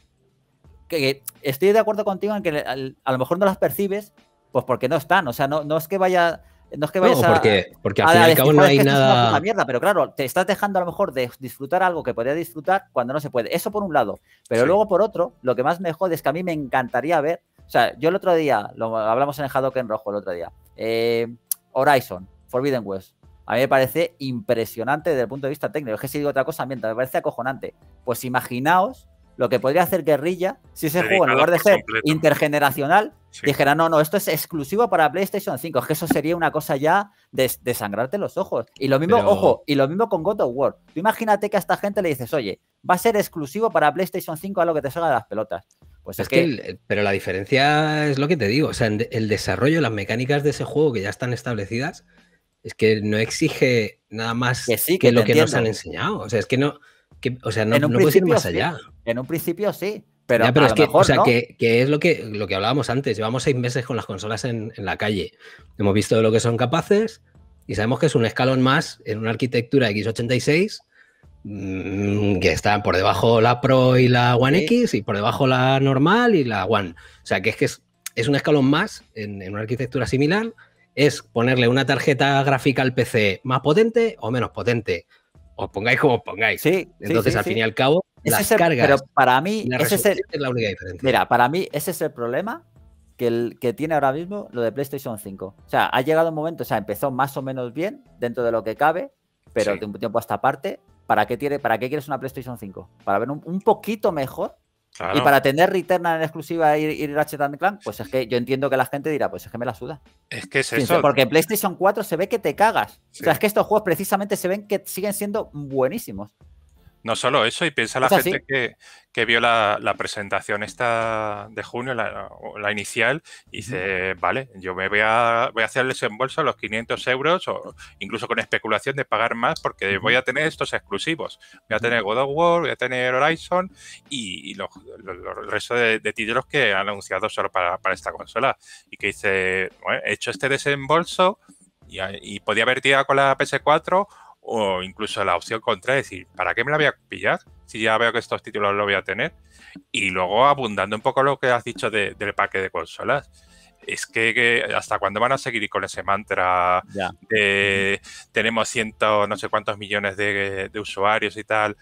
A: Que, estoy de acuerdo contigo en que a lo mejor no las percibes, pues porque no están. O sea, no, no es que vaya. No es que vaya no, porque, porque al fin y cabo no hay nada. mierda, pero claro, te estás dejando a lo mejor de disfrutar algo que podría disfrutar cuando no se puede. Eso por un lado. Pero luego por otro, lo que más me jode es que a mí me encantaría ver. O sea, yo el otro día, lo hablamos en el que en Rojo el otro día. Eh, Horizon. Forbidden West. A mí me parece impresionante desde el punto de vista técnico. Es que si digo otra cosa, mientras me parece acojonante. Pues imaginaos lo que podría hacer Guerrilla si ese juego, en lugar de ser intergeneracional, dijera, no, no, esto es exclusivo para PlayStation 5. Es que eso sería una cosa ya de, sangrarte los ojos. Y lo mismo, ojo, y lo mismo con God of War. Tú imagínate que a esta gente le dices, oye, va a ser exclusivo para PlayStation 5 a lo que te salga de las pelotas.
B: Pues es, que, pero la diferencia es lo que te digo, o sea, el desarrollo, las mecánicas de ese juego que ya están establecidas, es que no exige nada más que, sí, que, lo que nos han enseñado. O sea, es que no, que, o sea, puedes ir más allá.
A: En un principio sí, pero, ya, es lo que, o sea, que,
B: es lo que, lo que hablábamos antes. Llevamos seis meses con las consolas en, la calle. Hemos visto de lo que son capaces y sabemos que es un escalón más en una arquitectura x86 mm, que está por debajo la Pro y la One X y por debajo la normal y la One. O sea, que es que es, un escalón más en una arquitectura similar es ponerle una tarjeta gráfica al PC más potente o menos potente. Os pongáis como os pongáis. Sí, Entonces, al fin y al cabo, las Pero para mí, la ese es, la única diferencia. Mira, para mí, ese es el problema
A: que, el, que tiene ahora mismo lo de PlayStation 5. O sea, ha llegado un momento, o sea, empezó más o menos bien dentro de lo que cabe, pero de un tiempo hasta parte ¿Para qué, tiene, ¿Para qué quieres una PlayStation 5? ¿Para ver un poquito mejor? Y para tener Returnal en exclusiva y, ir Ratchet and Clank, pues es que yo entiendo que la gente dirá, pues es que me la suda. Es
C: que es eso. porque
A: en PlayStation 4 se ve que te cagas. O sea, es que estos juegos precisamente se ven que siguen siendo buenísimos.
C: No solo eso, y piensa la gente que, vio la, la, presentación esta de junio, la, inicial, y dice, vale, yo me voy a, voy a hacer el desembolso a los 500 euros, o incluso con especulación de pagar más, porque voy a tener estos exclusivos. Voy a tener God of War, voy a tener Horizon, y, los, de, títulos que han anunciado solo para, esta consola. Y que dice, bueno, he hecho este desembolso, y, y podía haber tirado con la PS4 o incluso la opción contra, es decir, ¿para qué me la voy a pillar? Si ya veo que estos títulos lo voy a tener. Y luego abundando un poco lo que has dicho del paquete de consolas. Es que, hasta cuándo van a seguir con ese mantra de tenemos cientos, no sé cuántos millones de, usuarios y tal.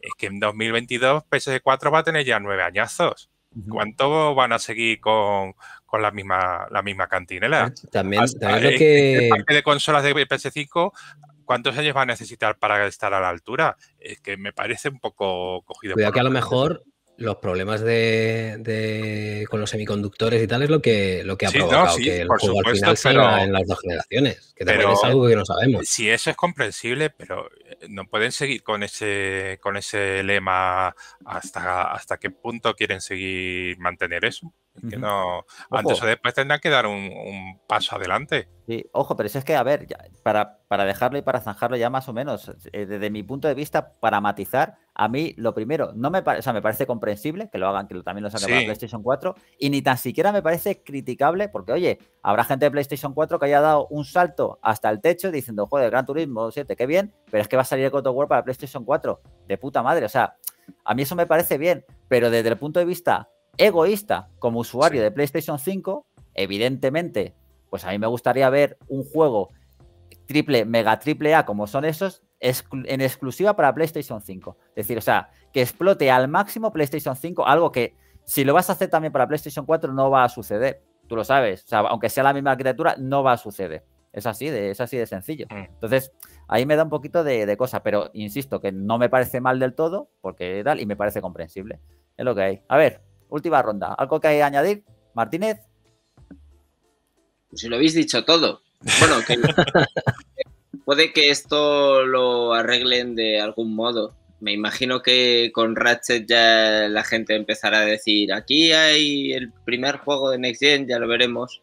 C: Es que en 2022 PS4 va a tener ya nueve añazos. ¿Cuánto van a seguir con, con la misma la misma cantinela?
B: También, también El paquete
C: de consolas de PS5 ¿cuántos años va a necesitar para estar a la altura? Es que me parece un poco cogido. Cuidado que a lo
B: mejor los problemas de, con los semiconductores y tal es lo que, lo que ha provocado que el por juego al final pero, en las dos generaciones, que también es algo que no sabemos. Sí,
C: eso es comprensible, pero eh, no pueden seguir con ese, con ese lema hasta, hasta qué punto quieren seguir mantener eso no, antes o después tendrán que dar un,
A: paso adelante. Sí, ojo, pero eso es que, a ver, para, para dejarlo y para zanjarlo ya más o menos, eh, desde mi punto de vista, para matizar, a mí lo primero, no me, o sea, me parece comprensible que lo hagan, que también lo saquen para PlayStation 4, y ni tan siquiera me parece criticable, porque oye, habrá gente de PlayStation 4 que haya dado un salto hasta el techo diciendo, joder, Gran Turismo 7, qué bien, pero es que va a salir el God War para PlayStation 4, de puta madre, o sea, a mí eso me parece bien, pero desde el punto de vista egoísta como usuario de PlayStation 5, evidentemente, pues a mí me gustaría ver un juego triple, mega triple A como son esos, en exclusiva para PlayStation 5. Es decir, o sea, que explote al máximo PlayStation 5, algo que si lo vas a hacer también para PlayStation 4 no va a suceder. Tú lo sabes. O sea, aunque sea la misma arquitectura, no va a suceder. Es así de, es así de sencillo. Mm. Entonces, ahí me da un poquito de, de cosa, pero insisto que no me parece mal del todo, porque tal, y me parece comprensible. Es lo que hay. A ver, última ronda. ¿Algo que hay que añadir, Martínez?
E: si lo habéis dicho todo. Bueno, puede que esto lo arreglen de algún modo. Me imagino que con Ratchet ya la gente empezará a decir, aquí hay el primer juego de Next Gen, ya lo veremos.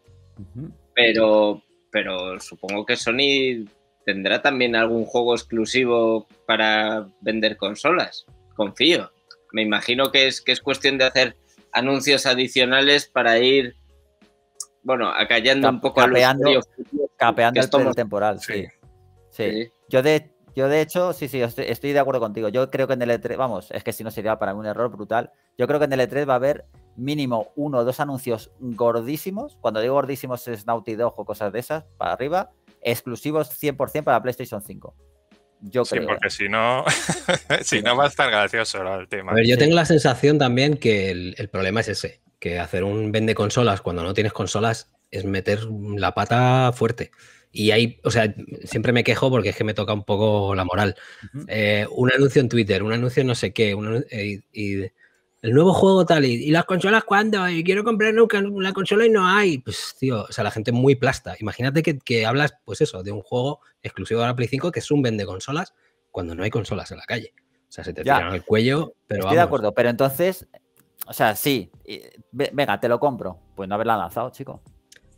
E: Pero, pero supongo que Sony tendrá también algún juego exclusivo para vender consolas. Confío. Me imagino que es, que es cuestión de hacer anuncios adicionales para ir, bueno, acallando un poco capeando, capeando el estamos... temporal, sí.
A: Yo de yo de hecho, sí, sí, estoy, de acuerdo contigo. Yo creo que en el E3, vamos, es que si no sería para mí un error brutal. Yo creo que en el E3 va a haber mínimo uno o dos anuncios gordísimos. Cuando digo gordísimos es Naughty Dog o cosas de esas, para arriba, exclusivos 100% para PlayStation 5.
C: Yo sé porque si no, si no va a estar gracioso el tema. A yo
B: tengo la sensación también que el, problema es ese, que hacer un vende consolas cuando no tienes consolas es meter la pata fuerte. Y ahí, o sea, siempre me quejo porque es que me toca un poco la moral. Eh, un anuncio en Twitter, un anuncio no sé qué, un, eh, y, el nuevo juego tal y, las consolas cuándo, y quiero comprar una consola y no hay. Pues tío, o sea, la gente muy plasta. Imagínate que, hablas, pues eso, de un juego exclusivo de la Play 5 que es un vende consolas cuando no hay consolas en la calle. O sea, se te tiran el cuello, pero Estoy de acuerdo, pero entonces, o sea, sí, venga, te lo compro.
A: Pues no haberla lanzado, chico.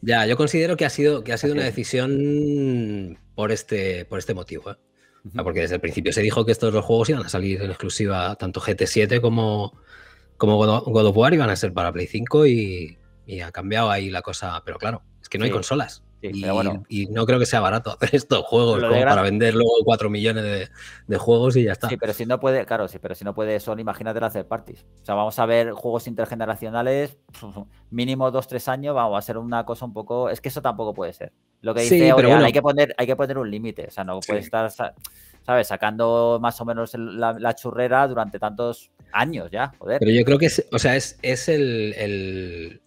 B: Ya, yo considero que ha sido, que ha sido una decisión por este, por este motivo, ¿eh? Porque desde el principio se dijo que estos dos juegos iban a salir en exclusiva, tanto GT7 como, como God of War iban a ser para Play 5 y, ha cambiado ahí la cosa. Pero claro, es que no hay consolas. y, no creo que sea barato hacer estos juegos para vender luego 4 millones de, juegos y ya está. Sí, pero si no puede, claro, sí, pero si no
A: puede son, imagínate hacer parties. O sea, vamos a ver juegos intergeneracionales, mínimo 2-3 años, vamos a ser una cosa un poco. Es que eso tampoco puede ser. Lo que dice sí, hay que poner un límite. O sea, no puede estar. ¿sabes? Sacando más o menos la, churrera durante tantos años ya, Pero yo creo que
B: es, o sea, es, el, el,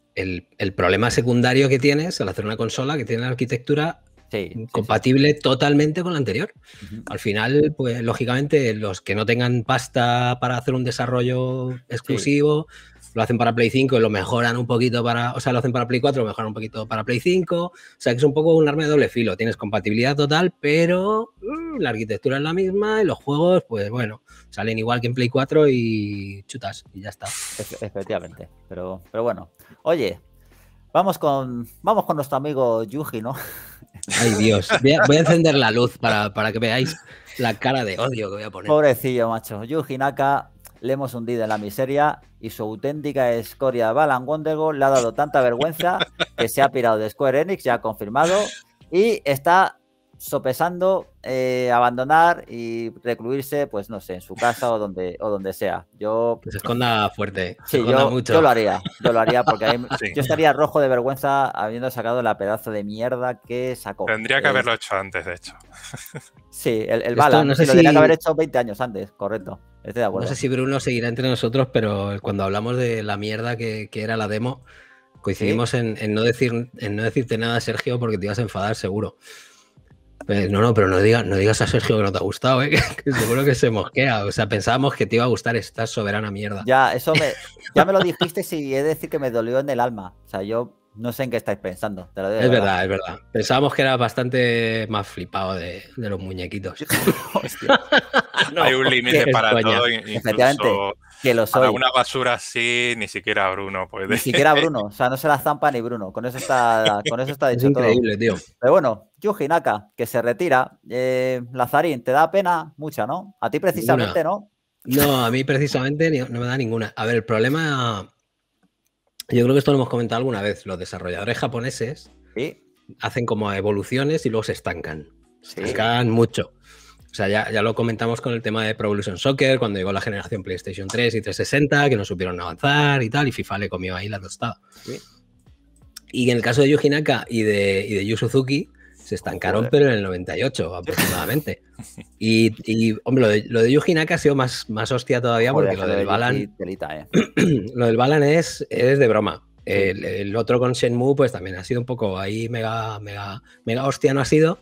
B: el, problema secundario que tienes al hacer una consola que tiene la arquitectura compatible totalmente con la anterior. Al final, pues lógicamente, los que no tengan pasta para hacer un desarrollo exclusivo lo hacen para Play 5 y lo mejoran un poquito para, o sea, lo hacen para Play 4, lo mejoran un poquito para Play 5, o sea, que es un poco un arma de doble filo, tienes compatibilidad total, pero mm, la arquitectura es la misma y los juegos, pues bueno, salen igual que en Play 4 y chutas y ya está. Efectivamente, pero, pero bueno, oye,
A: Vamos con, vamos con nuestro amigo Yuji, ¿no?
B: Ay, Dios. Voy a, encender la luz para, para, que veáis la cara de odio
A: que voy a poner. Pobrecillo, macho. Yuji Naka, le hemos hundido en la miseria y su auténtica escoria Balan Wondergo le ha dado tanta vergüenza que se ha pirado de Square Enix, ya ha confirmado, y está sopesando eh, abandonar y recluirse, pues no sé, en su casa o donde, o donde sea. Yo.
B: Que se esconda fuerte. yo, lo haría.
A: Yo lo haría porque yo estaría rojo de vergüenza habiendo sacado la pedazo de mierda que sacó. Tendría que haberlo
C: hecho antes, de hecho.
A: Sí, el, el bala. lo tendría que haber hecho 20 años antes, correcto. No sé si
B: Bruno seguirá entre nosotros, pero cuando hablamos de la mierda que, era la demo. Coincidimos no decir, en no decirte nada, Sergio, porque te ibas a enfadar seguro. Eh, no, no, pero no, no digas a Sergio que no te ha gustado, ¿eh? que seguro que se mosquea. O sea, pensábamos que te iba a gustar esta soberana mierda. Ya, eso me,
A: ya me lo dijiste y he de decir que me dolió en el alma. O sea, yo no sé en qué estáis pensando. es verdad, es verdad.
B: Pensábamos que era bastante más flipado
C: de, los muñequitos.
A: no, Hay un límite para todo. Efectivamente, que lo soy. una
C: basura así, ni siquiera Bruno puede. Ni siquiera Bruno. O
A: sea, no se la zampa ni Bruno. Con eso está, con eso dicho es increíble, tío. Pero bueno, Yuji Naka, que se retira. Eh, Lazarín, ¿te da pena? Mucha, ¿no? A ti precisamente, ¿no?
B: No, a mí precisamente no me da ninguna. A ver, el problema yo creo que esto lo hemos comentado alguna vez. Los desarrolladores japoneses hacen como evoluciones y luego se estancan. Se estancan mucho. O sea, ya, lo comentamos con el tema de Pro Evolution Soccer, cuando llegó la generación PlayStation 3 y 360, que no supieron avanzar y tal, y FIFA le comió ahí la tostada. Y en el caso de Yuji y de, y de Yu se estancaron, eh. pero en el 98 aproximadamente. y, hombre, lo de, lo ha sido más, más hostia todavía porque lo del, Balan, eh. lo del Balan es, de broma. El, otro con Shenmue, pues también ha sido un poco ahí mega, mega, mega hostia no ha sido,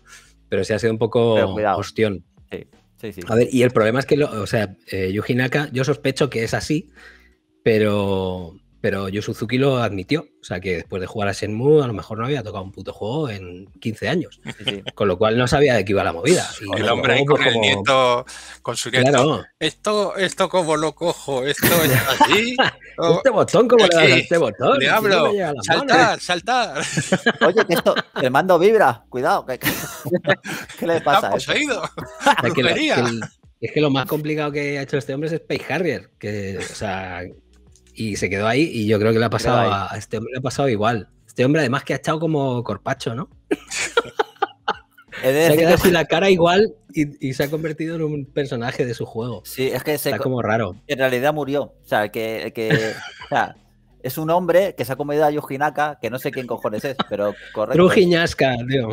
B: pero sí ha sido un poco hostión. Sí.
D: Sí, sí. A ver, y el
B: problema es que, o sea, eh, Yujinaka yo sospecho que es así, pero, pero Yu Suzuki lo admitió. O sea, que después de jugar a Shenmue, a lo mejor no había tocado un puto juego en 15 años. Con lo cual no sabía de qué iba la movida. Y el hombre ahí pues, con el nieto,
C: con su nieto. Esto, esto como lo cojo, esto es así. este botón,
A: ¿cómo le das a este botón? Le hablo. saltar,
C: saltar.
B: Oye, que esto, el mando vibra. Cuidado. ¿Qué, le pasa? Está poseído.
C: Es que,
B: es que lo más complicado que ha hecho este hombre es Space Harrier. Que, o sea, y se quedó ahí y yo creo que le ha pasado a, este hombre le ha pasado igual. Este hombre además que ha estado como corpacho, ¿no? se ha quedado así la cara igual y, se ha convertido en un personaje de su juego. Sí, es que está como raro. En
A: realidad murió. O sea, que, que es un hombre que se ha comido a Yujinaka, que no sé quién cojones es, pero correcto.
B: Trujiñasca, tío.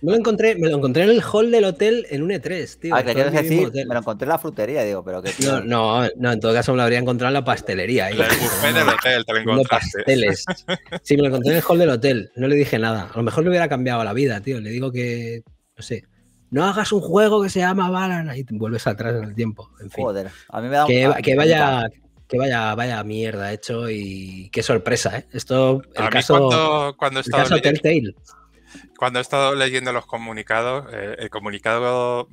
B: me, lo encontré, me lo encontré en el hall del hotel en un E3, tío. Ah, quieres decir, me lo encontré en la frutería, digo, pero que. No, no, no, en todo caso me lo habría encontrado en la pastelería. En el del hotel te lo encontraste. Sí, me lo encontré en el hall del hotel, no le dije nada. A lo mejor le hubiera cambiado la vida, tío. Le digo que, no sé, no hagas un juego que se llama Balan... y te vuelves atrás en el tiempo. En fin, Joder, a
A: mí
C: me da que, vaya,
B: que vaya, vaya mierda hecho y qué sorpresa, ¿eh? Esto, el caso, cuando, cuando, he leyendo,
C: cuando he estado leyendo los comunicados, eh, el comunicado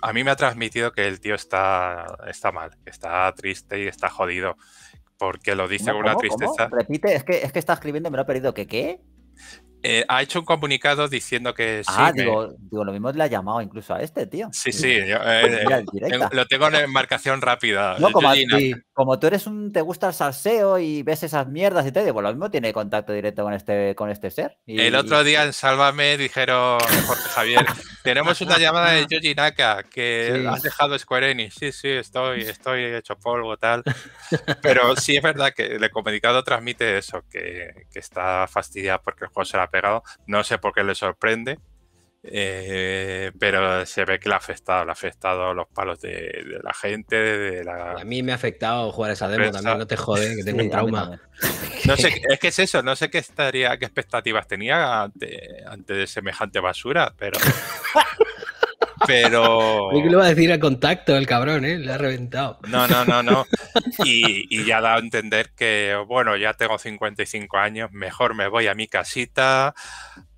C: a mí me ha transmitido que el tío está, está mal, está triste y está jodido, porque lo dice con una tristeza.
A: Repite, es que, está escribiendo me lo ha perdido, ¿que qué?
C: Eh, ha hecho un comunicado diciendo que ah, Digo, lo mismo
A: le ha llamado incluso a este, tío. Sí, sí. Eh, pues lo
C: tengo en marcación rápida
A: como tú eres un, te gusta el salseo y ves esas mierdas y te digo, lo mismo tiene contacto directo con este, con este ser.
C: Y, el otro día en Sálvame dijeron, Jorge Javier, tenemos una llamada de Yoji Naka que has dejado Square Enix. Sí, sí, estoy, estoy hecho polvo, tal. Pero sí es verdad que el comunicado transmite eso, que, que está fastidiado porque el juego se le ha pegado. No sé por qué le sorprende, eh, pero se ve que le ha afectado, le ha afectado los palos de, la gente. De
B: la... A mí me ha afectado jugar esa demo también, no te jode que tengo un trauma.
C: No sé, es que es eso, no sé qué estaría, qué expectativas tenía ante, de semejante basura, pero. pero. ¿Qué le
B: va a decir al contacto el cabrón, ¿eh? Le ha reventado. No, no, no,
C: no. Y, y ya da a entender que, bueno, ya tengo 55 años, mejor me voy a mi casita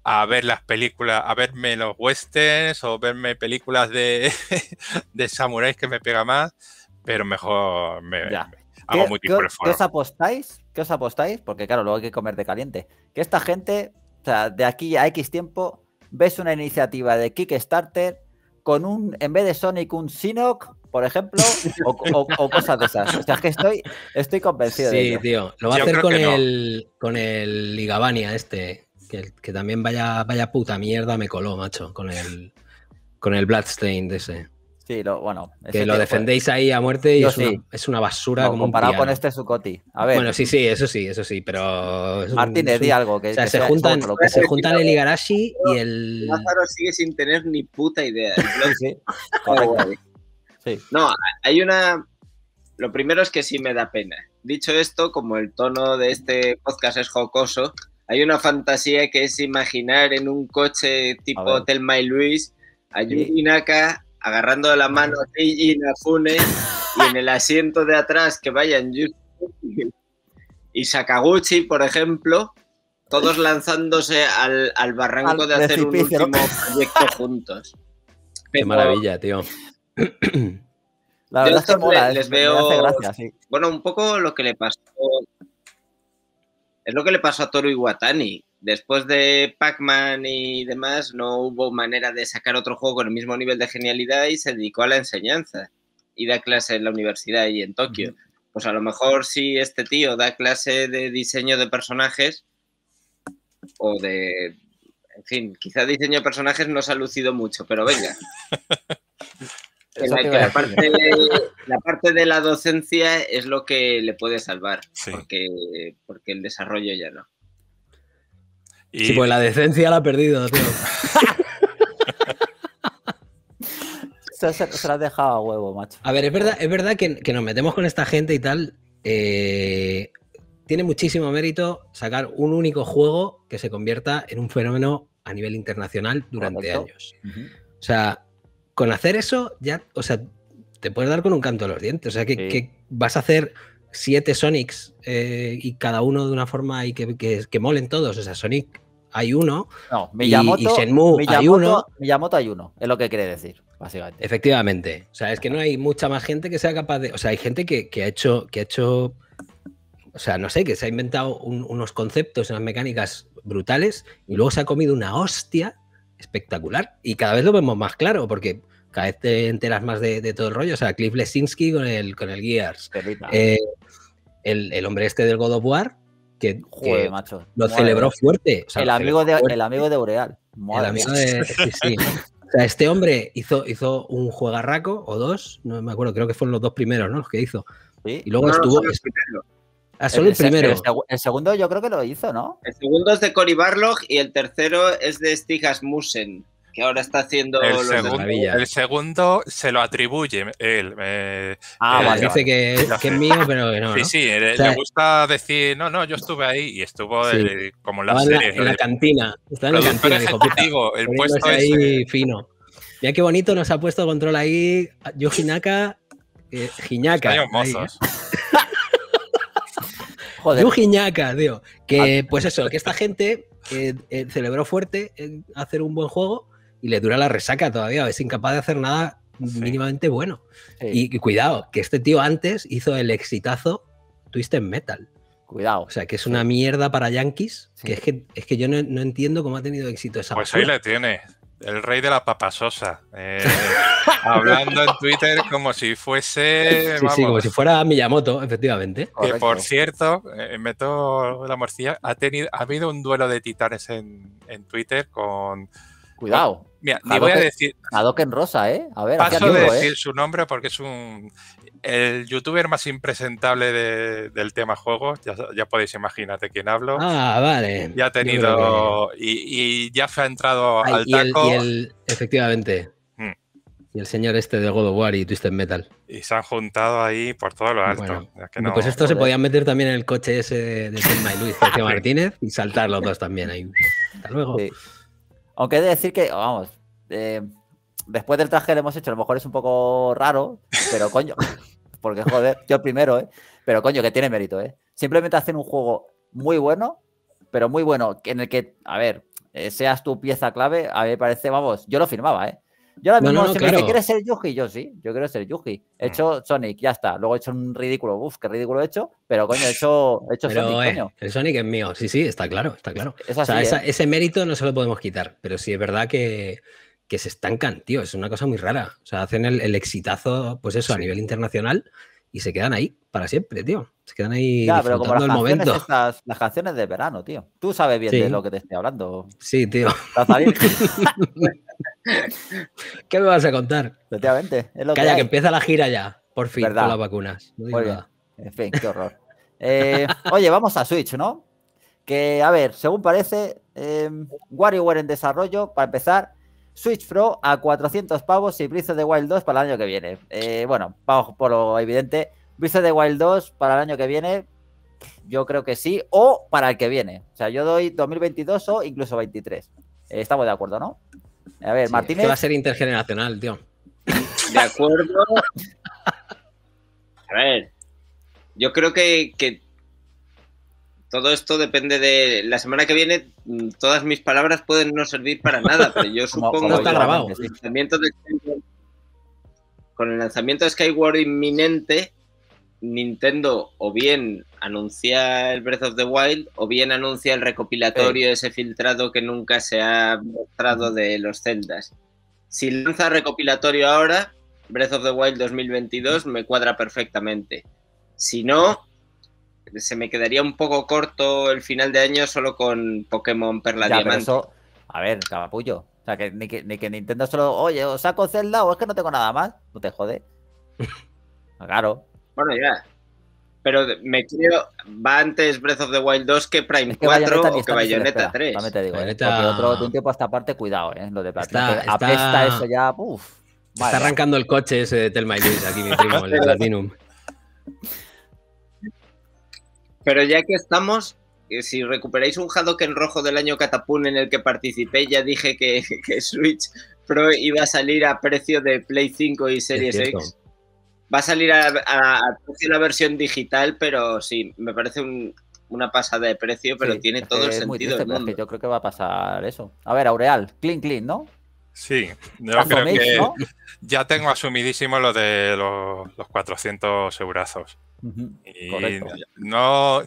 C: a ver las películas, a verme los westerns o verme películas de, de samuráis que me pega más, pero mejor me, hago muy ¿qué, ¿Qué os
A: apostáis? ¿Qué os apostáis? Porque claro, luego hay que comer de caliente. Que esta gente, o sea, de aquí a X tiempo, ves una iniciativa de Kickstarter con un, en vez de Sonic, un Sinoc, por ejemplo, o, cosas de esas. O sea, que estoy, estoy convencido. de tío, lo va a hacer con
B: el, con el Ligabania este. Que, también vaya, vaya puta mierda me coló, macho, con el, con el Bloodstain de ese. Sí, lo, bueno. Que lo defendéis ahí a muerte y es, una, basura Comparado con este Sucoti. Bueno, sí, sí, eso sí, eso sí, pero. Martínez, algo. Que, se, juntan, se, juntan el Igarashi y el.
E: Lázaro sigue sin tener ni puta idea. No, hay una. Lo primero es que sí me da pena. Dicho esto, como el tono de este podcast es jocoso, hay una fantasía que es imaginar en un coche tipo hotel My Luis a Yuri Naka agarrando la mano a Keiji Nafune y en el asiento de atrás que vayan y Sakaguchi, por ejemplo, todos lanzándose al, barranco de hacer un último proyecto juntos. Qué maravilla,
B: tío. La verdad es
E: que les, eh, veo, bueno, un poco lo que le pasó es lo que le pasó a Toru Iwatani. Después de Pac-Man y demás, no hubo manera de sacar otro juego con el mismo nivel de genialidad y se dedicó a la enseñanza y da clase en la universidad y en Tokio. Pues a lo mejor si este tío da clase de diseño de personajes o de... En fin, quizá diseño de personajes no se ha lucido mucho, pero venga. la, parte de, la, docencia es lo que le puede salvar, porque, porque el desarrollo ya no.
B: Sí, pues la decencia la ha perdido, tío.
A: se, se, dejado a huevo, macho.
B: A ver, es verdad, que, nos metemos con esta gente y tal. Eh, tiene muchísimo mérito sacar un único juego que se convierta en un fenómeno a nivel internacional durante años. O sea, con hacer eso ya, o sea, te puedes dar con un canto a los dientes. O sea, que, vas a hacer siete Sonics eh, y cada uno de una forma y que, que, molen todos. O sea, Sonic hay uno. No, y, Shenmue hay uno. Miyamoto hay uno, es lo que quiere decir, básicamente. Efectivamente. O sea, es que no hay mucha más gente que sea capaz de. O sea, hay gente que, ha hecho. que ha hecho. O sea, no sé, que se ha inventado unos conceptos, unas mecánicas brutales y luego se ha comido una hostia espectacular. Y cada vez lo vemos más claro, porque cada vez te enteras más de, todo el rollo. O sea, Cliff Lesinski con el, con el Gears. Eh, el, el, hombre este del God of War, que, lo celebró fuerte. el, amigo de, el amigo de
A: Boreal.
B: este hombre hizo, hizo un juegarraco o dos, no me acuerdo, creo que fueron los dos primeros, ¿no? Los que hizo. Y
A: luego estuvo el, segundo yo creo que lo
E: hizo, ¿no? El segundo es de Cory Barlog y el tercero es de Stig Musen que ahora está
C: haciendo el, los segundo, el segundo se lo atribuye él. Eh, ah, eh, vale, dice
B: Que, es, mío, pero que no. Sí, sí, le,
C: gusta decir, no, no, yo estuve ahí y estuvo eh, como en la, en serie. La, en la
B: cantina, está en la cantina.
C: Digo, el puesto es,
B: fino. Mira qué bonito nos ha puesto control ahí Yo Jinaka. Eh, Giñaca. Joder. Yuji tío. Que ah. pues eso, que esta gente eh, eh, celebró fuerte hacer un buen juego y le dura la resaca todavía. Es incapaz de hacer nada mínimamente bueno. Y, cuidado, que este tío antes hizo el exitazo Twisted Metal. Cuidado. O sea, que es una mierda para Yankees. es que, yo no, entiendo cómo ha tenido éxito esa Pues la
C: tiene el rey de la papasosa, eh, hablando en Twitter como si fuese... como si
B: fuera Miyamoto, efectivamente. Que por
C: cierto, eh, meto la morcilla, ha, tenido, ha habido un duelo de titanes en, Twitter con... Cuidado. Mira, voy a decir. Rosa, ¿eh? A ver, paso de ¿eh? decir su nombre porque es un. El youtuber más impresentable del tema juegos, ya, podéis imaginar de quién hablo.
B: Ah, vale. Ya ha tenido.
C: Y, ya se ha entrado al taco. y el,
B: efectivamente. Mm. Y el señor este de God of War y Twisted Metal.
C: Y se han juntado ahí por todo lo alto. pues esto se podían
B: meter también en el coche ese de Selma y Luis, Martínez, y saltar los dos también ahí. Hasta luego. Aunque he de decir
A: que, vamos, eh, después del traje que le hemos hecho, a lo mejor es un poco raro, pero coño, porque joder, yo primero, ¿eh? Pero coño, que tiene mérito, ¿eh? Simplemente hacen un juego muy bueno, pero muy bueno, en el que, a ver, eh, seas tu pieza clave, a mí me parece, vamos, yo lo firmaba, ¿eh? Yo mismo, no, si me ¿quieres ser Yuji? Yo sí, yo quiero ser Yuji. He hecho ah. Sonic, ya está. Luego he hecho un ridículo, uff, qué ridículo he hecho, pero coño, he hecho, he hecho Sonic, eh, El
B: Sonic es mío, sí, sí, está claro, está claro. o sea, ¿eh? ese mérito no se lo podemos quitar, pero sí es verdad que, que se estancan, tío, es una cosa muy rara. O sea, hacen el, exitazo, pues eso, a nivel internacional y se quedan ahí para siempre, tío. Se quedan ahí ya, pero como las el momento.
A: las canciones de verano, tío. Tú sabes bien de lo que te estoy hablando.
B: Sí, tío.
A: ¿Qué me vas a contar? Efectivamente. Calla, que, empieza la gira ya,
B: por fin, con las vacunas.
A: En fin, qué horror. Eh, oye, vamos a Switch, ¿no? Que, a ver, según parece, em, WarioWare en desarrollo, para empezar, Switch Pro a 400 pavos y Breath de Wild 2 para el año que viene. Eh, bueno, vamos por lo evidente. Breath de Wild 2 para el año que viene, yo creo que sí, o para el que viene. O sea, yo doy 2022 o incluso 23. Eh, estamos de acuerdo, ¿no? A ver, Martínez.
E: va a
B: ser intergeneracional, tío. De
E: acuerdo. A ver, yo creo que, que, todo esto depende de. La semana que viene, mm, todas mis palabras pueden no servir para nada, pero yo supongo que está grabado. con el lanzamiento de Skyward inminente, Nintendo o bien anuncia el Breath of the Wild o bien anuncia el recopilatorio, ese filtrado que nunca se ha mostrado de los Celdas. Si lanza recopilatorio ahora, Breath of the Wild 2022 me cuadra perfectamente. Si no, se me quedaría un poco corto el final de año solo con Pokémon Perla Diamante.
A: a ver, cabapullo O sea, que ni, que ni, que Nintendo solo, oye, o saco Zelda o es que no tengo nada más. No te jode.
E: claro. Bueno, ya. Pero me creo, va antes Breath of the Wild 2 que Prime que 4 o que Bayonetta 3.
A: también te digo, ¿eh? otro de un tiempo hasta esta parte, cuidado, ¿eh? Lo de Platinum. Está...
B: Apesta eso ya, Está arrancando el coche ese de Telma y aquí, mi primo, el de Platinum.
E: Pero ya que estamos, eh, si recuperáis un en rojo del año Catapun en el que participé, ya dije que, que Switch Pro iba a salir a precio de Play 5 y Series X. Va a salir a, la versión digital, pero sí, me parece una pasada de precio, pero tiene todo
A: el sentido. del mundo. yo creo que va a pasar eso. A ver, Aureal, clean, clean, ¿no?
C: Sí, ya tengo asumidísimo lo de los, 400 eurazos. no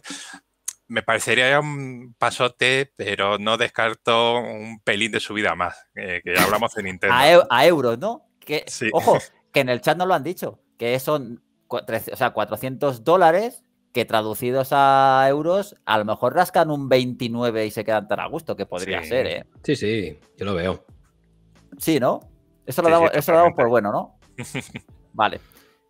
C: me parecería un pasote, pero no descarto un pelín de subida más, eh, que ya hablamos de Nintendo.
A: A, euros, ¿no? Que, Ojo, que en el chat no lo han dicho que son o 400 dólares que traducidos a euros a lo mejor rascan un 29 y se quedan tan a gusto que podría ser, ¿eh? Sí, sí, yo lo veo. Sí, ¿no? Eso lo, damos, eso por bueno, ¿no? vale.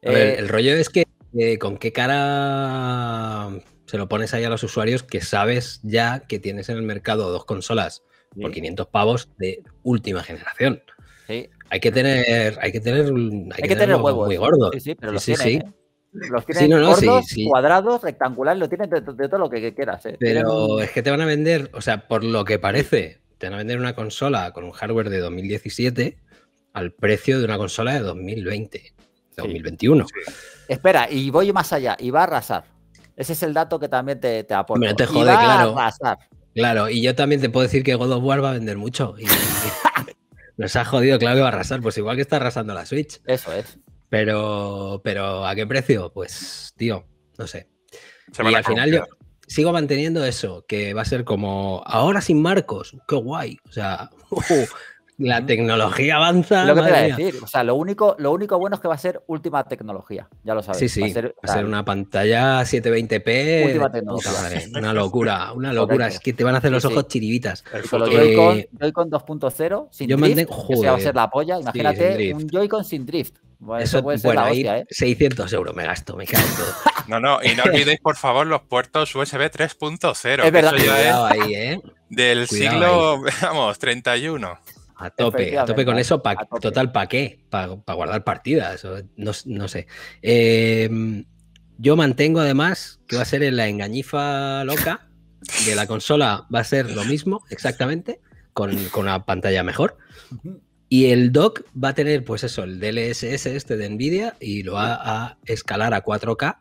A: Eh, el
B: rollo es que eh, con qué cara se lo pones ahí a los usuarios que sabes ya que tienes en el mercado dos consolas por 500 pavos de última generación. Sí, hay que tener, hay que tener, hay, que, tener huevos muy gordos. Sí, sí, los sí, Los
A: cuadrados, rectangulares, Lo tienen de, todo lo que quieras. ¿eh? Pero
B: es que te van a vender, o sea, por lo que parece, te van a vender una consola con un hardware de 2017 al precio de una consola de 2020, 2021. Espera,
A: y voy más allá, y va a arrasar. Ese es el dato que también te, te aporto. te jode, va claro. A arrasar.
B: Claro, y yo también te puedo decir que God of War va a vender mucho. Y, Nos ha jodido que va a arrasar, pues igual que está arrasando la Switch. Eso es. Pero, pero ¿a qué precio? Pues, tío, no sé. y al final yo sigo manteniendo eso, que va a ser como ahora sin Marcos, qué guay. O sea, La tecnología avanza. Lo O
A: sea, lo único, lo único bueno es que va a ser última tecnología. Ya lo sabes. Sí, sí. Va a ser,
B: una pantalla 720p. Última tecnología. una locura, una locura. Es que te van a hacer los ojos chiribitas. Con
A: con 2.0 sin yo drift. Mantén... va a ser la polla.
C: Imagínate un
B: Joy-Con sin drift. eso, puede ser la hostia, ¿eh? 600 euros me gasto,
C: me No, no, y no olvidéis, por favor, los puertos USB 3.0. ahí, ¿eh? Del siglo, vamos, 31. A tope, a tope con
B: eso, total, ¿para qué? Para guardar partidas, no, no sé. Em, yo mantengo además que va a ser en la engañifa loca, de la consola va a ser lo mismo, exactamente, con, una pantalla mejor. Y el dock va a tener, pues eso, el DLSS este de Nvidia y lo va a escalar a 4K.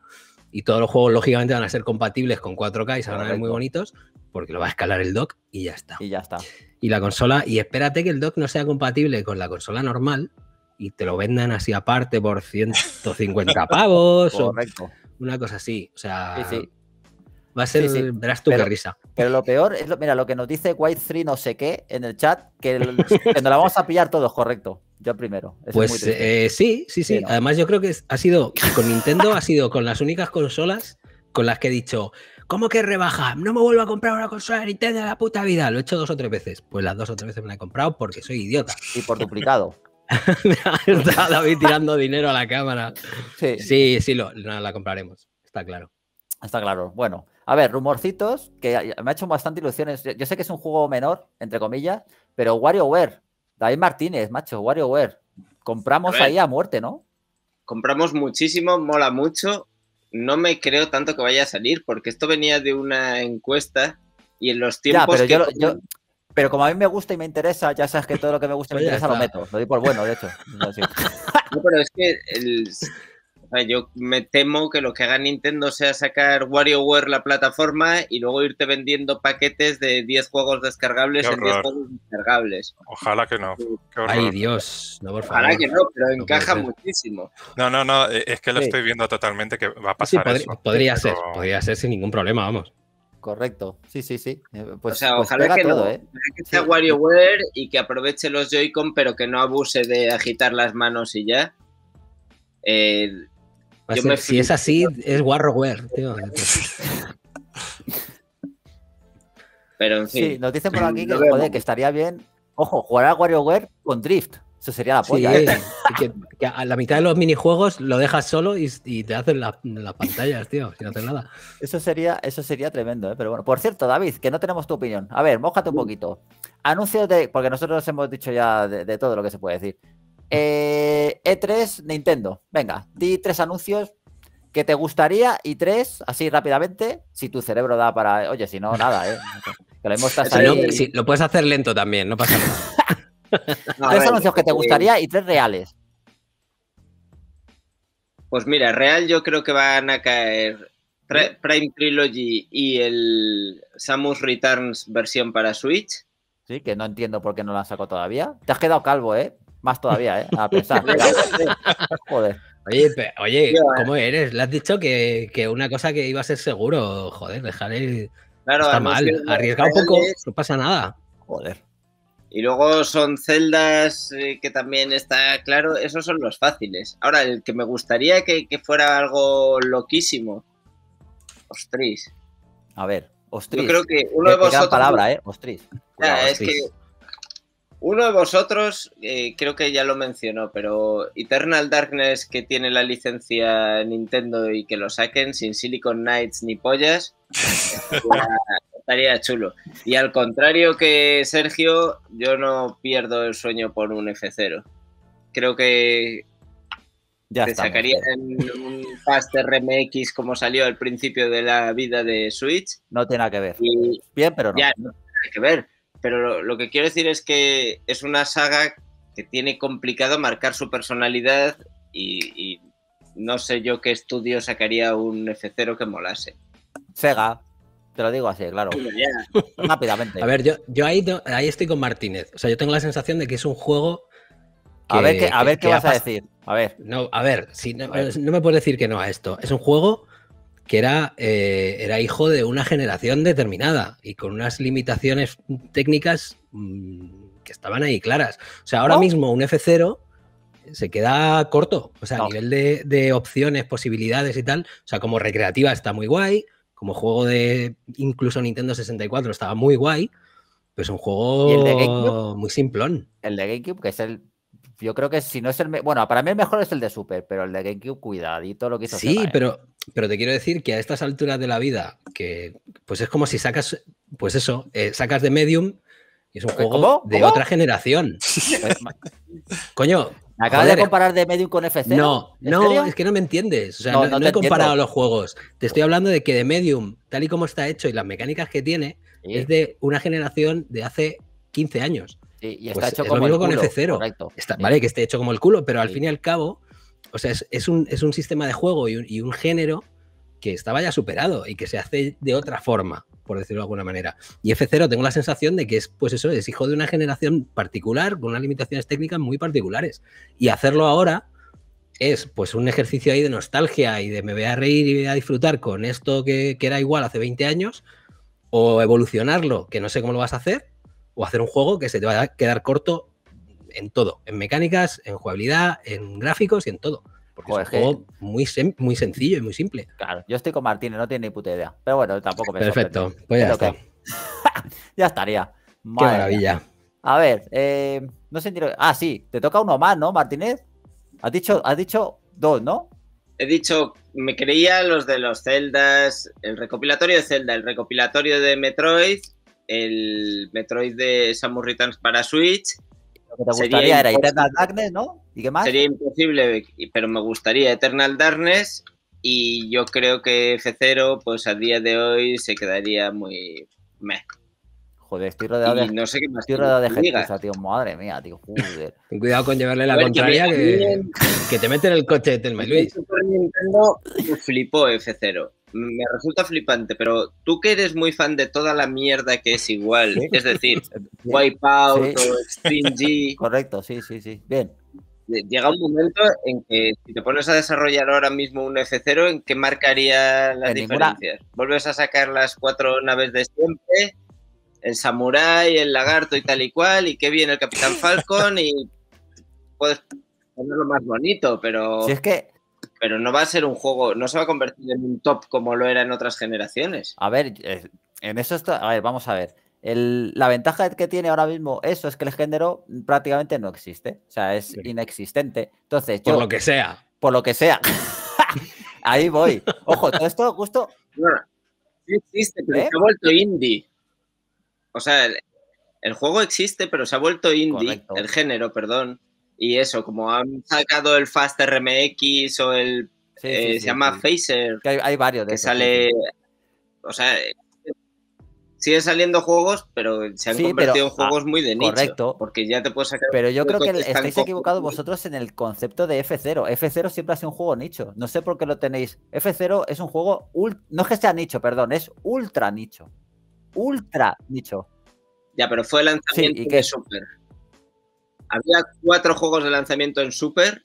B: Y todos los juegos, lógicamente, van a ser compatibles con 4K y se van a ver muy bonitos porque lo va a escalar el dock y ya está. Y ya está y la consola, y espérate que el dock no sea compatible con la consola normal y te lo vendan así aparte por 150 pavos o una cosa así. O sea, va a ser, verás tú risa. Pero lo
A: peor es, lo, mira, lo que nos dice White 3 no sé qué en el chat, que, nos la vamos a pillar todos, correcto.
B: Yo primero. pues eh, sí, sí, sí. Además yo creo que ha sido, con Nintendo ha sido con las únicas consolas con las que he dicho, ¿Cómo que rebaja? No me vuelvo a comprar una consola de Nintendo de la puta vida. Lo he hecho dos o tres veces. Pues las dos o tres veces me la he comprado porque soy idiota. Y por duplicado. Está David tirando dinero a la cámara. Sí, sí, la
A: compraremos. Está claro. Está claro. Bueno, a ver, rumorcitos que me ha hecho bastante ilusiones. Yo sé que es un juego menor, entre comillas, pero WarioWare, David Martínez, macho, WarioWare, compramos ahí a muerte, ¿no?
E: Compramos muchísimo, mola mucho no me creo tanto que vaya a salir, porque esto venía de una encuesta y en los tiempos. pero, que...
A: pero como a mí me gusta y me interesa, ya sabes que todo lo que me gusta y me interesa lo meto. Lo doy por bueno, de hecho. No,
E: pero es que el, yo me temo que lo que haga Nintendo sea sacar WarioWare la plataforma y luego irte vendiendo paquetes de 10 juegos descargables en 10 juegos descargables.
C: Ojalá que no. Ay, Dios. No, por favor. Ojalá que
E: no, pero encaja muchísimo.
C: No, no, no. E, es que lo estoy viendo totalmente que va a pasar. Sí, podría, ser.
B: Podría ser sin ningún problema, vamos. Correcto, sí, sí, sí. Eh, pues,
A: o sea, pues ¿eh? ojalá que, no, ¿eh?
E: que sea WarioWare y que aproveche los Joy-Con, pero que no abuse de agitar las manos y ya. Eh,
A: si es
B: así, es Warrowware, tío.
A: Pero Sí, nos dicen por mm, aquí que, estaría bien. Ojo, jugar a WarioWare con Drift.
B: Eso sería la polla. ¿eh? a la mitad de los minijuegos lo dejas solo y, te hacen las pantallas, tío, sin hacer nada.
A: Eso sería, eso sería tremendo, ¿eh? Pero bueno, por cierto, David, que no tenemos tu opinión. A ver, mójate un poquito. Anuncios de. Porque nosotros hemos dicho ya de todo lo que se puede decir. E3, eh, e Nintendo. Venga, di tres anuncios que te gustaría y tres, así rápidamente, si tu cerebro da para. Oye, si no, nada, ¿eh?
B: Que lo, lo puedes hacer lento también, no pasa nada.
E: tres anuncios que te pues, gustaría y tres reales. Pues mira, real yo creo que van a caer Prime Trilogy y el Samus Returns versión para Switch.
A: Sí, que no entiendo por qué no la saco todavía. Te has quedado calvo, ¿eh?
B: Más todavía, ¿eh? A pensar. joder. Oye,
E: oye, eh. ¿cómo
B: eres? Le has dicho que, una cosa que iba a ser seguro. Joder, dejaré.
E: Claro, Está mal. Arriesga un poco,
B: no pasa nada. Joder.
E: Y luego son celdas eh, que también está claro, esos son los fáciles. Ahora, el que me gustaría que, fuera algo loquísimo. Ostris.
A: A ver, ostris. Yo creo que uno de vosotros. palabra, ¿eh? Ostris.
E: es que uno de vosotros, eh, creo que ya lo mencionó, pero Eternal Darkness que tiene la licencia Nintendo y que lo saquen sin Silicon Knights ni pollas, estaría, chulo. Y al contrario que Sergio, yo no pierdo el sueño por un F0. Creo que ya te sacaría un Faster RMX como salió al principio de la vida de Switch.
A: No tiene nada que ver. Bien, pero no. Ya,
E: no tiene nada que ver pero lo, que quiero decir es que es una saga que tiene complicado marcar su personalidad y, no sé yo qué estudio sacaría un F0 que molase. Sega, te lo digo así, claro. Rápidamente. A ver,
B: yo, yo ahí, estoy con Martínez. O sea, yo tengo la sensación de que es un juego.
A: a ver, a ver qué vas a decir.
B: A ver. No, a ver, si no, a ver. no me puedes decir que no a esto. Es un juego que era, eh, era hijo de una generación determinada y con unas limitaciones técnicas mm, que estaban ahí claras. O sea, ahora mismo un F0 se queda corto, o sea, a nivel de, opciones, posibilidades y tal, o sea, como recreativa está muy guay, como juego de incluso Nintendo 64 estaba muy guay, es un juego muy simplón. El de GameCube, que es el
A: yo creo que si no es el. Bueno, para mí el mejor es el de Super, pero el de GameCube, cuidadito lo que hizo. Sí, ¿eh? pero,
B: te quiero decir que a estas alturas de la vida, que pues es como si sacas, pues eso, eh, sacas de Medium y es un juego de otra generación. Pues Coño. Acabas de comparar de Medium con FC. No, no, es que no me entiendes. O sea, no, he comparado los juegos. Te estoy hablando de que de Medium, tal y como está hecho y las mecánicas que tiene, es de una generación de hace 15 años y está pues hecho como lo mismo el culo, con F0. Vale, que esté hecho como el culo, pero al fin y al cabo, o sea, es, un, es un, sistema de juego y un, género que estaba ya superado y que se hace de otra forma, por decirlo de alguna manera. Y F0 tengo la sensación de que es, pues eso, es hijo de una generación particular, con unas limitaciones técnicas muy particulares. Y hacerlo ahora es pues un ejercicio ahí de nostalgia y de me voy a reír y voy a disfrutar con esto que, que era igual hace 20 años, o evolucionarlo, que no sé cómo lo vas a hacer, o hacer un juego que se te va a quedar corto en todo, en mecánicas, en jugabilidad, en gráficos y en todo. Porque es un juego muy, muy sencillo y muy simple. Claro, yo estoy con Martínez, no tiene ni puta idea. Pero bueno, tampoco me Perfecto,
A: pues ya está. ya estaría. Qué maravilla. A ver, eh, no sé. Ah, sí, te toca uno más, ¿no, Martínez? Has dicho, has dicho dos, ¿no?
E: He dicho, me creía los de los celdas, el recopilatorio de Zelda, el recopilatorio de Metroid el Metroid de Samus para Switch.
A: Lo que te gustaría era Eternal
E: Darkness, ¿no? ¿Y qué más? Sería imposible, pero me gustaría Eternal Darkness y yo creo que F0, pues a día de hoy se quedaría muy meh.
A: Joder, estoy rodeado de, no sé
E: qué más estoy rodeado de gente,
A: tío, madre mía, tío, Ten cuidado con llevarle la contraria
E: que,
B: te mete en el coche de Telma
A: Luis.
E: Nintendo flipó F0 me resulta flipante, pero tú que eres muy fan de toda la mierda que es igual, es decir, Wipeout o o
A: G. Correcto, sí, sí, sí.
E: Bien. Llega un momento en que si te pones a desarrollar ahora mismo un F0, ¿en qué marcaría las diferencias? Volves ¿Vuelves a sacar las cuatro naves de siempre? El Samurai, el Lagarto y tal y cual, y qué bien el Capitán Falcon, y puedes ponerlo más bonito, pero. Si es que pero no va a ser un juego, no se va a convertir en un top como lo era en otras generaciones. A
A: ver, eh, en eso está, a ver, vamos a ver. la ventaja que tiene ahora mismo eso es que el género prácticamente no existe, o sea, es inexistente. Entonces, por lo que sea. Por lo que sea. Ahí voy.
E: Ojo, todo esto justo. No, sí existe, pero ¿Eh? se ha vuelto indie. O sea, el, juego existe, pero se ha vuelto indie, el género, perdón. Y eso, como han sacado el Fast RMX o el. Eh, se llama Phaser. hay, varios de Que sale. O sea, sigue saliendo juegos, pero se han convertido en juegos muy de nicho. Correcto. Porque ya te puedes sacar. Pero yo creo que, estáis
A: equivocados vosotros en el concepto de F0. F0 siempre ha sido un juego nicho. No sé por qué lo tenéis. F0 es un juego. No es que sea nicho, perdón, es ultra nicho. Ultra
E: nicho. Ya, pero fue el lanzamiento y que... de había cuatro juegos de lanzamiento en Super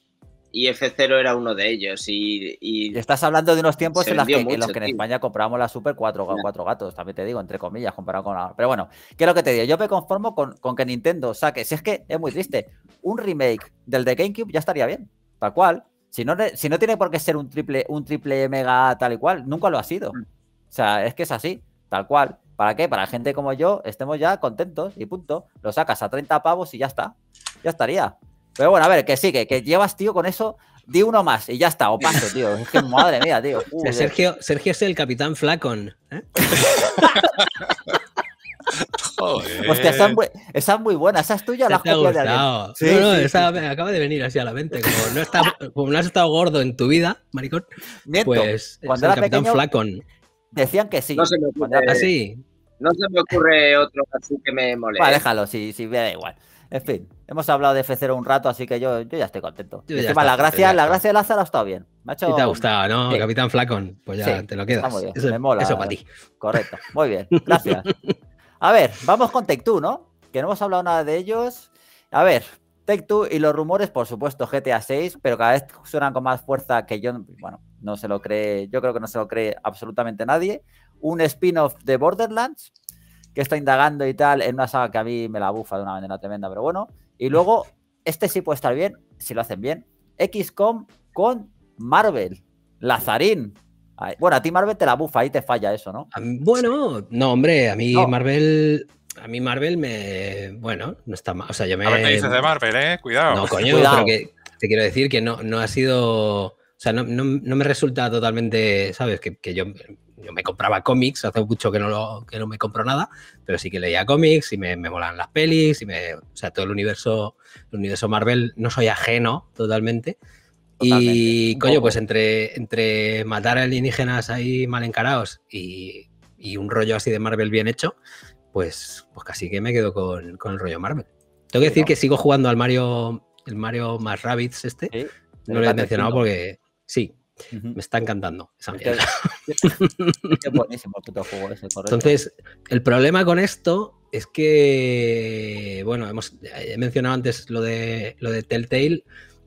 E: y F0 era uno de ellos. Y,
A: estás hablando de unos tiempos en, los que en España comprábamos la Super cuatro, gatos, también te digo, entre comillas, comparado con ahora. Pero bueno, ¿qué es lo que te digo? Yo me conformo con, con que Nintendo saque, si es que es muy triste, un remake del de GameCube ya estaría bien, tal cual. Si no, si no tiene por qué ser un triple, un triple mega tal y cual, nunca lo ha sido. Mm. O sea, es que es así, tal cual. ¿Para qué? Para gente como yo, estemos ya contentos y punto. Lo sacas a 30 pavos y ya está. Ya estaría. Pero bueno, a ver, que sí, que, llevas, tío, con eso, di uno más y ya está, o paso, tío. Es que madre mía, tío. Sergio,
B: Sergio es el capitán Flacon. ¿eh? Hostia, esa es, muy, buena. Esa es tuya, la de esa acaba de venir así a la mente. Como no, has estado gordo en tu vida, maricón, pues
E: cuando era Capitán Flacon. Decían que sí. No se me ocurre, No ocurre otro así que me moleste. Vale, déjalo, si, si me da igual.
A: En fin, hemos hablado de F0 un rato, así que yo, yo ya estoy contento. la gracia, de Lázaro ha estado bien. Me ha te
E: ha
B: gustado, ¿no? Capitán Flacon. Pues ya te lo quedas. me mola. Eso para ti. Correcto. Muy bien. Gracias.
A: A ver, vamos con Take Two, ¿no? Que no hemos hablado nada de ellos. A ver, Take Two y los rumores, por supuesto, GTA 6, pero cada vez suenan con más fuerza que yo. Bueno, no se lo cree, yo creo que no se lo cree absolutamente nadie. Un spin-off de Borderlands, que está indagando y tal, en una saga que a mí me la bufa de una manera tremenda, pero bueno. Y luego, este sí puede estar bien, si lo hacen bien. XCOM con Marvel, Lazarín. bueno, a ti Marvel te la bufa, ahí te falla eso, ¿no?
B: Bueno, no, hombre, a mí Marvel a mí Marvel me. Bueno, no está mal. O sea, yo me. dices de
C: Marvel, ¿eh? Cuidado. No, coño,
B: te quiero decir que no, no ha sido. O sea, no, me resulta totalmente, ¿sabes? Que, yo, me compraba cómics, hace mucho que no, lo, que no me compro nada, pero sí que leía cómics y me, me las pelis y me, o sea, todo el universo, el universo Marvel no soy ajeno totalmente. Y coño, pues entre, entre matar alienígenas ahí mal encarados y, un rollo así de Marvel bien hecho, pues, pues casi que me quedo con, el rollo Marvel. Tengo que decir que sigo jugando al Mario, el Mario más Rabbids este. No lo he mencionado porque Sí, me está encantando esa Entonces, el problema con esto es que, bueno, hemos, he mencionado antes lo de, lo de Telltale.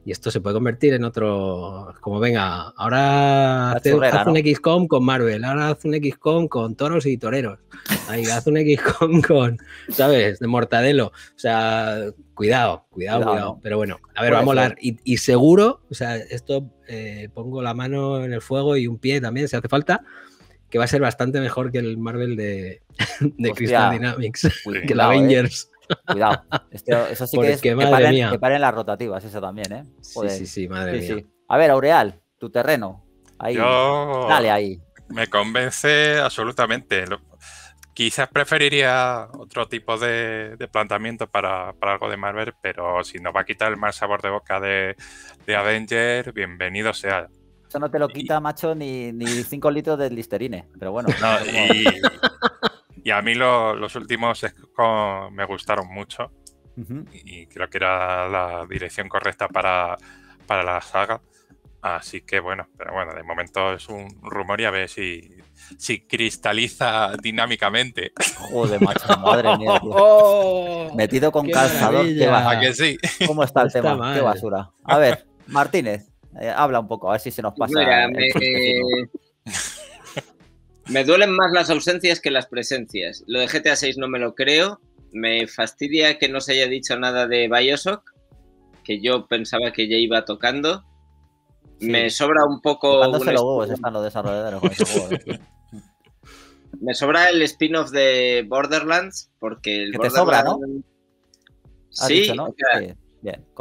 B: Y esto se puede convertir en otro, como venga, ahora haz, un XCOM con Marvel, ahora haz un XCOM con toros y toreros, Ahí, haz un XCOM con, ¿sabes?, de mortadelo. O sea, cuidado, cuidado, cuidado. Pero bueno, a ver, va a molar. Y, seguro, o sea, esto eh, pongo la mano en el fuego y un pie también, si hace falta que va a ser bastante mejor que el Marvel de, de Crystal Dynamics, que el ¿eh? Avengers. Cuidado. eso sí que es que
A: paren, las rotativas, eso también, ¿eh? Sí, sí, sí, madre mía. A ver, Aureal, tu terreno. Ahí. Dale
C: ahí. Me convence absolutamente. Quizás preferiría otro tipo de, de planteamiento para, algo de Marvel, pero si nos va a quitar el mal sabor de boca de, de Avenger, bienvenido sea.
A: Eso no te lo quita, macho, ni, ni cinco litros de Listerine, pero bueno.
C: Y a mí los últimos me gustaron mucho. Y creo que era la dirección correcta para, la saga. Así que bueno, pero bueno, de momento es un rumor y a ver si, si cristaliza dinámicamente.
A: Joder, macho, madre mía. Oh, Metido con calzador, qué ¿A ¿Cómo está el tema? Qué basura. A ver, Martínez, eh, habla un poco, a ver si se nos pasa.
E: Me duelen más las ausencias que las presencias. Lo de GTA 6 no me lo creo. Me fastidia que no se haya dicho nada de Bioshock, que yo pensaba que ya iba tocando. Me sobra un poco. Me sobra el spin-off de Borderlands, porque el. Que te sobra, ¿no? sí, sí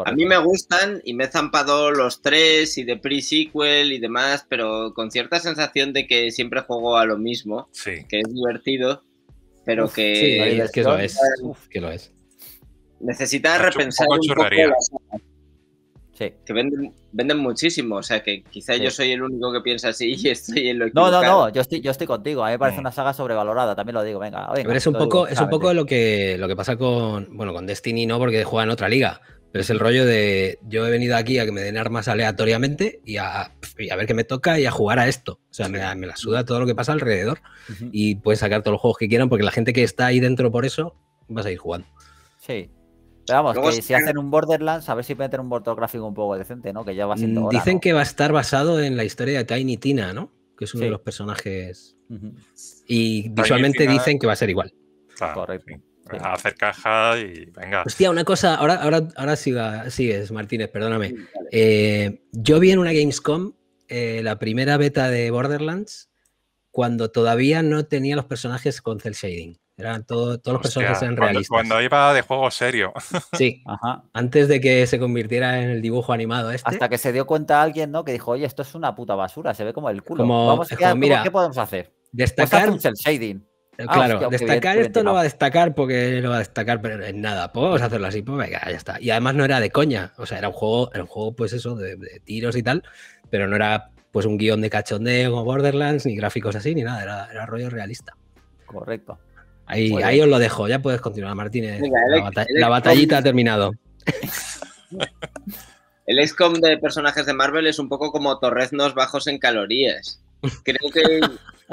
E: a mí me gustan y me he zampado los tres y de pre-sequel y demás, pero con cierta sensación de que siempre juego a lo mismo, que es divertido, pero que... Sí, que lo es. que lo es. Necesita repensar un poco Sí. Que venden, venden muchísimo, o sea que quizá yo soy el único que piensa así y estoy en lo que. No, no, no,
A: yo estoy, contigo, a mí me parece una saga sobrevalorada, también lo digo, venga. Pero es un poco, es un poco
B: lo que, lo que pasa con, bueno, con Destiny no, porque juegan otra liga, pero es el rollo de yo he venido aquí a que me den armas aleatoriamente y a, ver qué me toca y a jugar a esto. O sea, me, la suda todo lo que pasa alrededor y pueden sacar todos los juegos que quieran porque la gente que está ahí dentro por eso va a ir jugando.
A: Sí. Pero vamos, si hacen un Borderlands, a ver si pueden tener un portográfico gráfico un poco decente, ¿no? Que ya va mm, siendo Dicen
B: que va a estar basado en la historia de Tiny Tina, ¿no? Que es uno de los personajes.
C: Y visualmente dicen que va a ser igual. Correcto hacer caja y venga. Hostia,
B: una cosa, ahora, ahora, ahora siga, sigues, Martínez, perdóname. Eh, yo vi en una Gamescom eh, la primera beta de Borderlands cuando todavía no tenía los personajes con cel shading. Eran todo, todos los personajes eran realistas. Cuando,
C: iba de juego serio.
B: Sí, antes de que se convirtiera en el dibujo animado este. Hasta que
A: se dio cuenta alguien, ¿no? Que dijo, oye, esto es una puta basura, se ve como el culo. Vamos, a mira, ¿Qué podemos hacer? Pues destacar... cel shading. Claro, destacar esto no
B: va a destacar porque no va a destacar, pero en nada, podemos hacerlo así, pues venga, ya está. Y además no era de coña, o sea, era un juego, un juego pues eso, de, tiros y tal, pero no era pues un guión de cachondeo como Borderlands, ni gráficos así, ni nada, era, rollo realista. Correcto. Ahí, os lo dejo, ya puedes continuar, Martínez. la, batallita ha terminado.
E: El XCOM de personajes de Marvel es un poco como torreznos bajos en calorías. Creo que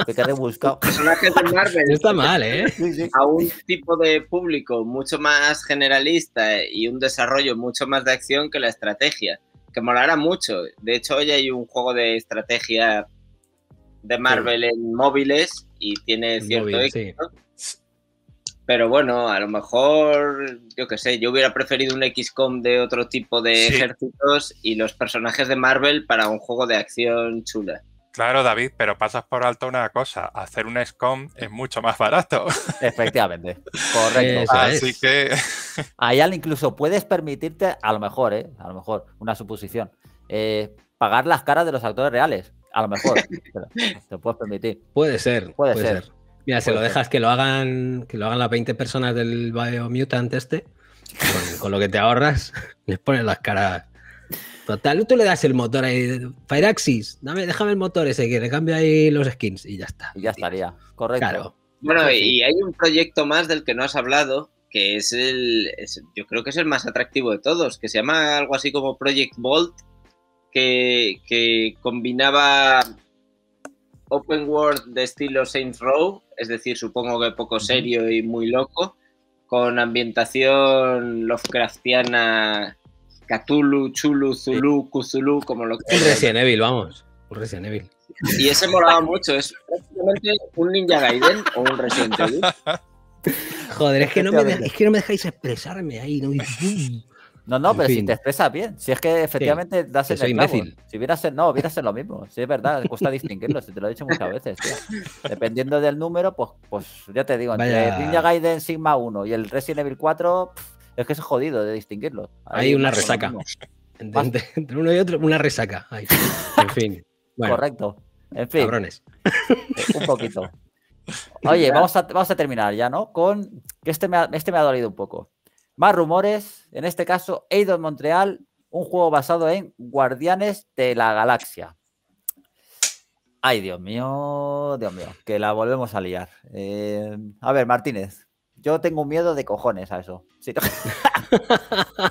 E: que te Personajes de Marvel. Está mal, ¿eh? A un tipo de público mucho más generalista y un desarrollo mucho más de acción que la estrategia, que molará mucho. De hecho, hoy hay un juego de estrategia de Marvel en móviles y tiene cierto éxito. Pero bueno, a lo mejor, yo qué sé, yo hubiera preferido un XCOM de otro tipo de ejércitos y los personajes de Marvel para un juego de acción chula.
C: Claro, David, pero pasas por alto una cosa. Hacer un SCOM es mucho más barato. Efectivamente. Correcto. Así que.
A: Ayala, incluso puedes permitirte, a lo mejor, ¿eh? a lo mejor, una suposición, eh, pagar las caras de los actores reales. A lo mejor.
B: te puedes permitir. Puede ser. Puede, ser.
A: Mira, si lo dejas
B: que lo hagan, que lo hagan las 20 personas del Biomutant este, con lo que te ahorras, les pones las caras Total, tú le das el motor ahí. Firaxis, dame, déjame el motor ese que le cambio ahí los skins y ya está. Y ya estaría, correcto.
E: Bueno, pues y hay un proyecto más del que no has hablado, que es el. yo creo que es el más atractivo de todos, que se llama algo así como Project Bolt, que, que combinaba open world de estilo Saints Row, es decir, supongo que poco serio y muy loco, con ambientación Lovecraftiana Cthulhu, Chulu, Zulu, Cthulhu, como lo que Un Resident
B: Evil, vamos. Un Resident Evil.
E: Y ese molaba mucho, es prácticamente un Ninja Gaiden o un Resident Evil.
B: Joder,
A: es que, no me es que
B: no me dejáis expresarme ahí. No,
A: no, no pero si te expresas bien. Si es que efectivamente das das el imbécil. Si hubiera sido, no, hubiera sido lo mismo. Si es verdad, cuesta distinguirlo. Si te lo he dicho muchas veces. Dependiendo del número, pues, pues ya te digo, entre Ninja Gaiden Sigma 1 y el Resident Evil 4. Es que es jodido de distinguirlos. Hay, una resaca.
B: Entre, uno y otro, una resaca. en fin. Correcto. En fin. Cabrones.
A: Un poquito. Oye, vamos a, terminar ya, ¿no? Con que este me ha, este me ha dolido un poco. Más rumores, en este caso, en Montreal, un juego basado en Guardianes de la Galaxia. Ay, Dios mío, Dios mío, que la volvemos a liar. Eh, a ver, Martínez, yo tengo miedo de cojones a eso.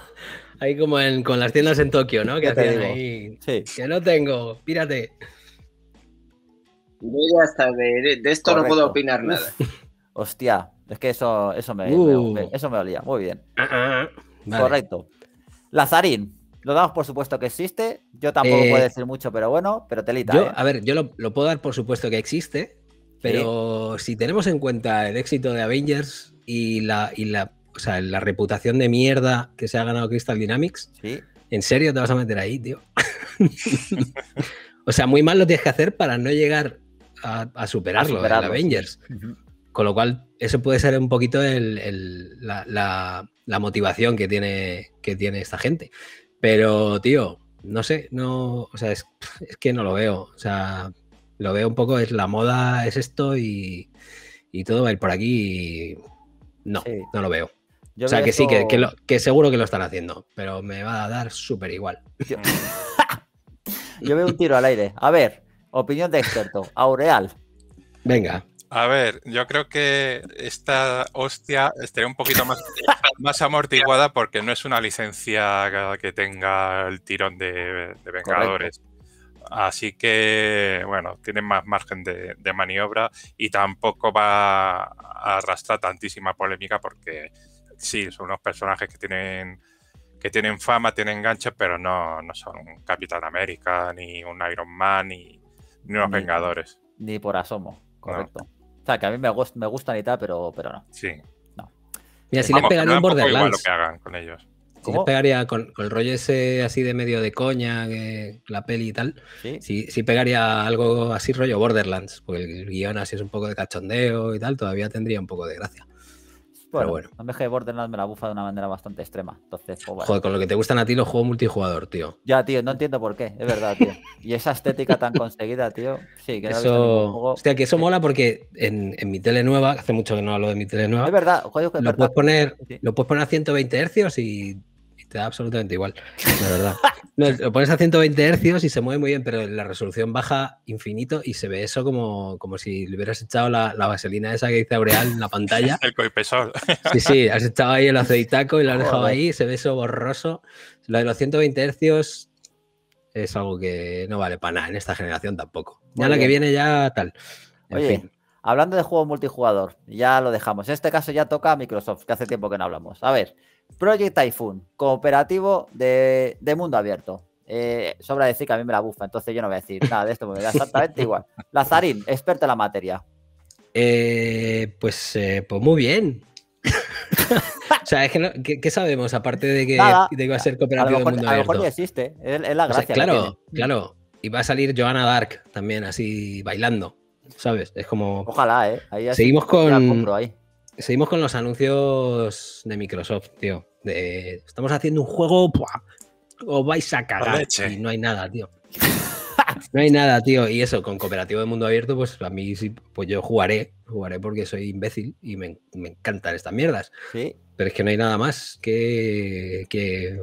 B: ahí como con las tiendas en Tokio, ¿no? Que no tengo, pírate.
E: hasta de, esto no puedo opinar nada.
A: Hostia, es que eso, eso, me, uh. eso me
B: olía. Muy bien.
E: Ah, ah, ah. Correcto.
A: Lazarín, lo damos por supuesto que existe. Yo tampoco puedo eh, decir mucho, pero bueno, pero telita. ¿eh?
B: A ver, yo lo, puedo dar por supuesto que existe, pero si tenemos en cuenta el éxito de Avengers, y la, la, reputación de mierda que se ha ganado Crystal Dynamics, ¿en serio te vas a meter ahí, tío? o sea, muy mal lo tienes que hacer para no llegar a, superarlo, ¿verdad? Avengers. Con lo cual, eso puede ser un poquito la, motivación que tiene, que tiene esta gente. Pero, tío, no sé, no, o sea, es, que no lo veo. O sea, lo veo un poco, es la moda, es esto y, y todo va a ir por aquí. No, no lo veo. o sea, que sí, que, seguro que lo están haciendo, pero me va a dar súper igual. Mm. Yo... veo un tiro al aire. A ver, opinión de experto.
A: Aureal.
C: Venga. A ver, yo creo que esta hostia estaría un poquito más, más amortiguada porque no es una licencia que tenga el tirón de Vengadores. Así que, bueno, tienen más margen de, maniobra y tampoco va a arrastrar tantísima polémica porque sí, son unos personajes que tienen que tienen fama, tienen gancho, pero no, son un Capitán América, ni un Iron Man, ni, unos Vengadores. Ni por asomo,
A: correcto. O sea, que a mí me, me gustan y tal, pero, pero no.
C: Sí. No.
B: Mira, si les pegan un Borderlands. lo que
A: hagan con ellos.
B: Si pegaría con, el rollo ese así de medio de coña, la peli y tal. si pegaría algo así rollo Borderlands, porque el guión así es un poco de cachondeo y tal, todavía tendría un poco de gracia.
A: Pero bueno. En vez de Borderlands me la bufa de una manera bastante extrema. Entonces, pues Joder, con
B: lo que te gustan a ti los juegos multijugador, tío.
A: Ya, tío, no entiendo por qué, es verdad, tío. Y esa estética tan conseguida, tío. Sí, que eso. No juego.
B: Hostia, que eso mola porque en, mi tele nueva, hace mucho que no hablo de mi tele nueva. Es verdad, joder, que lo, Puedes poner, lo puedes poner a 120 hercios y te da absolutamente igual, la verdad. lo pones a 120 hercios y se mueve muy bien, pero la resolución baja infinito y se ve eso como, como si le hubieras echado la, vaselina esa que dice Aureal en la pantalla.
C: el coipesol. Sí, sí, has
B: echado ahí el aceitaco y lo has dejado ahí, se ve eso borroso. Lo de los 120 hercios es algo que no vale para nada en esta generación tampoco. Ya la que viene ya tal. En fin.
A: hablando de juego multijugador, ya lo dejamos. En este caso ya toca a Microsoft, que hace tiempo que no hablamos. A ver, Project Typhoon, cooperativo de, de mundo abierto. Eh, sobra decir que a mí me la bufa, entonces yo no voy a decir nada de esto, me da exactamente igual. Lazarín,
B: experto en la materia. Eh, pues, eh, pues muy bien. o sea, es que no, ¿qué, sabemos? Aparte de que, iba a ser cooperativo de Mundo Abierto? a lo mejor ya existe, es, la gracia. claro, claro. Y va a salir Joanna Dark también, así bailando, ¿sabes? Es como. Ojalá, ¿eh? Ahí Seguimos con. Seguimos con los anuncios de Microsoft, tío. estamos haciendo un juego, ¡pua! os vais a cagar. Y no hay nada, tío. no hay nada, tío. Y eso, con cooperativo de mundo abierto, pues a mí sí, pues yo jugaré, jugaré porque soy imbécil y me, me encantan estas mierdas. Pero es que no hay nada más que, que...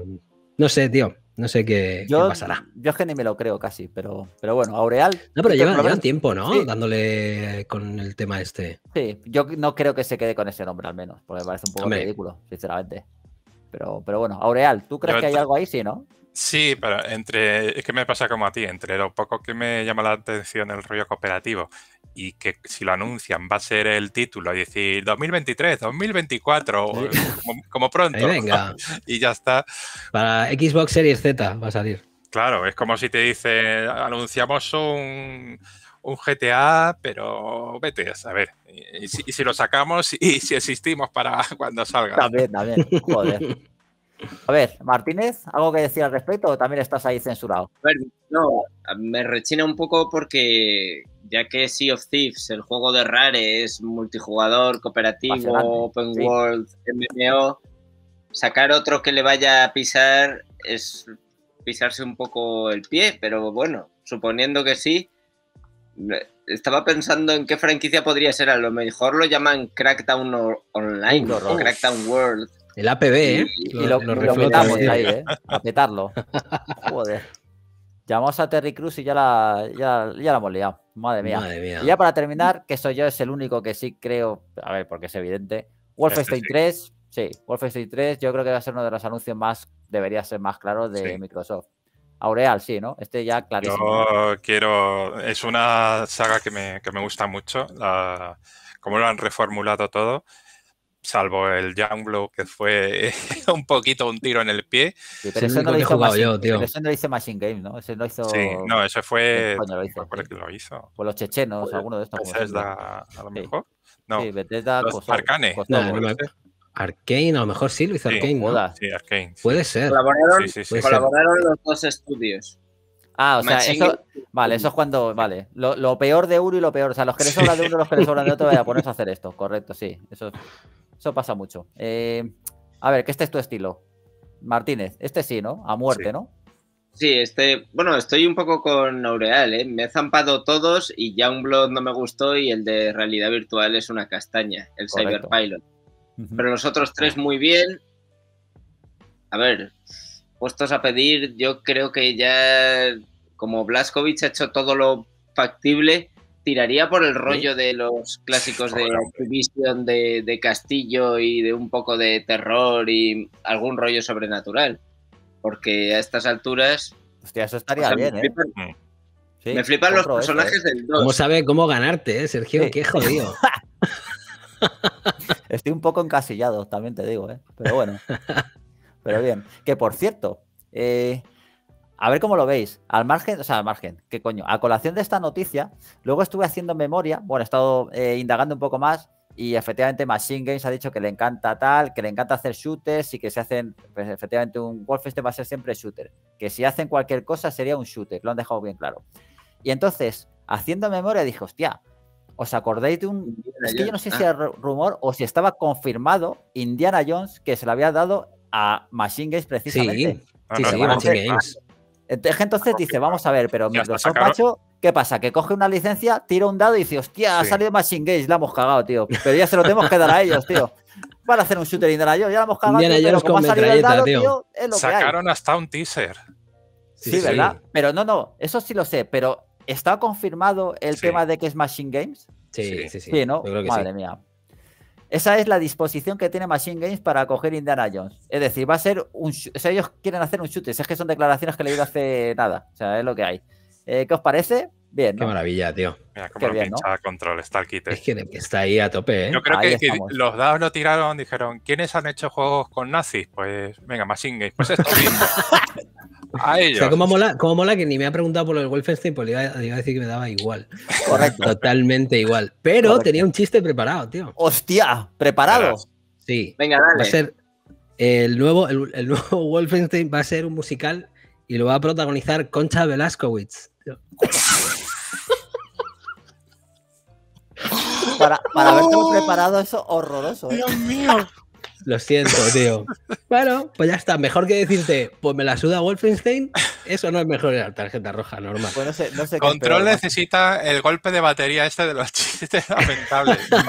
B: No sé, tío. No sé qué, pasará.
A: Yo es que ni me lo creo casi, pero, pero bueno, Aureal. No, pero este llevan, tiempo, ¿no?
B: Dándole con el tema este.
A: Sí, yo no creo que se quede con ese nombre al menos, porque me parece un poco ridículo, sinceramente. Pero, pero bueno, Aureal, ¿tú crees que hay algo ahí? Sí, ¿no?
C: Sí, pero entre, es que me pasa como a ti, entre lo poco que me llama la atención el rollo cooperativo y que si lo anuncian va a ser el título y decir 2023, 2024, eh, como, pronto. Venga. y ya está.
B: Para Xbox Series Z va a salir.
C: Claro, es como si te dice, anunciamos un, GTA, pero vete a saber. Y, si, lo sacamos y si existimos para cuando salga. También, también, joder.
A: A ver, Martínez, ¿algo que decir al respecto o también estás ahí censurado?
E: no, me rechina un poco porque ya que Sea of Thieves, el juego de Rare, es multijugador, cooperativo, open world, MMO, sacar otro que le vaya a pisar es pisarse un poco el pie, pero bueno, suponiendo que sí, estaba pensando en qué franquicia podría ser, a lo mejor lo llaman Crackdown Online, o Crackdown World el APB, ¿eh? Y, lo, lo, ahí, ¿eh?
B: A petarlo.
A: Joder. Llamamos a Terry Cruz y ya la, ya, ya la hemos liado. Madre mía. Y ya para terminar, que soy yo, es el único que sí creo, a ver, porque es evidente. Wolfenstein 3, sí, Wolfenstein 3 yo creo que va a ser uno de los anuncios más, debería ser más claro de Microsoft. Aureal, sí, ¿no? Este ya clarísimo.
C: Yo quiero, es una saga que me, gusta mucho, como cómo lo han reformulado todo salvo el Youngblood, que fue un poquito un tiro en el pie. pero eso no lo, hizo Machine,
A: no hizo Machine Game, ¿no? Ese no hizo... Sí, no,
C: ese fue... Lo hizo, lo hizo. Por
A: los chechenos, pues, alguno
B: de estos. Bethesda, a lo mejor. No, sí, Bethesda, Arcane. Arcane, a lo mejor sí lo hizo Arcane, Sí, Arcane. Puede ser.
A: Colaboraron, colaboraron
E: los dos estudios. Ah, o sea, eso. Vale, eso es
A: cuando. Vale. Lo, peor de uno y lo peor. O sea, los que les sobran de uno, y los que les sobran de otro, vaya, ponerse a hacer esto. Correcto, sí. Eso eso pasa mucho. Eh, a ver, que este es tu estilo. Martínez, este sí, ¿no? A muerte, ¿no?
E: Sí, este, bueno, estoy un poco con Aureal, ¿eh? Me he zampado todos y ya un blog no me gustó y el de realidad virtual es una castaña, el Cyberpilot. Pero los otros tres muy bien. A ver, puestos a pedir, yo creo que ya como Blaskovich ha hecho todo lo factible, tiraría por el rollo de los clásicos de Activision, de, Castillo y de un poco de terror y algún rollo sobrenatural. Porque a estas alturas. Hostia, eso estaría bien, ¿eh? me ¿eh? me flipan los personajes ¿eh? del 2. ¿Cómo
B: sabe cómo ganarte, eh, Sergio? Qué jodido.
A: Estoy un poco encasillado, también te digo, ¿eh? Pero bueno. Pero bien. Que por cierto, a ver cómo lo veis. Al margen, o sea, al margen, qué coño. A colación de esta noticia, luego estuve haciendo memoria, bueno, he estado eh, indagando un poco más y efectivamente Machine Games ha dicho que le encanta tal, que le encanta hacer shooters y que se hacen, pues, efectivamente un Wolfenstein va a ser siempre shooter, que si hacen cualquier cosa sería un shooter, lo han dejado bien claro. Y entonces, haciendo memoria, dije, hostia, ¿os acordáis de un... es que yo no sé si ah. era rumor o si estaba confirmado Indiana Jones que se lo había dado a Machine Games precisamente. sí, sí eh, entonces dice, vamos a ver, pero Microsoft Pacho, ¿qué pasa? Que coge una licencia, tira un dado y dice, hostia, ha salido Machine Games, la hemos cagado, tío. Pero ya se lo tenemos que dar a ellos, tío. Van a hacer un shooter Indiana yo, ya la hemos cagado, tío, pero como ha salido el dado, tío, es lo Sacaron
C: que hay. hasta un teaser. Sí, ¿verdad?
A: Pero no, no, eso sí lo sé, pero ¿está confirmado el tema de que es Machine Games? Sí, sí, sí. Sí, ¿no? Madre mía. Esa es la disposición que tiene Machine Games para coger Indiana Jones. Es decir, va a ser un. O ellos quieren hacer un shoot. Es que son declaraciones que le leído hace nada. O sea, es lo que hay. Eh, ¿Qué os parece? Bien. Qué
B: maravilla, tío. Mira cómo lo pincha
C: control, está el kit.
B: Es que está ahí a tope, ¿eh? Yo creo que,
C: los dados lo tiraron, dijeron, ¿quiénes han hecho juegos con nazis? Pues venga, Machine Games, pues esto mismo. O sea, ¿cómo
B: mola, que ni me ha preguntado por el Wolfenstein, pues le iba, a decir que me daba igual. Correcto. Totalmente igual. Pero tenía un chiste preparado, tío. Hostia, preparado. Sí.
E: Venga, dale. Va a ser
B: el nuevo, el, nuevo Wolfenstein va a ser un musical y lo va a protagonizar Concha Velaskowitz.
A: para, para haberte preparado eso horroroso. ¿eh? Dios mío.
B: Lo siento, tío. Bueno, pues ya está. Mejor que decirte, pues me la suda Wolfenstein, eso no es mejor que la tarjeta roja normal. Pues Control
C: necesita el golpe de batería este de los chistes lamentables.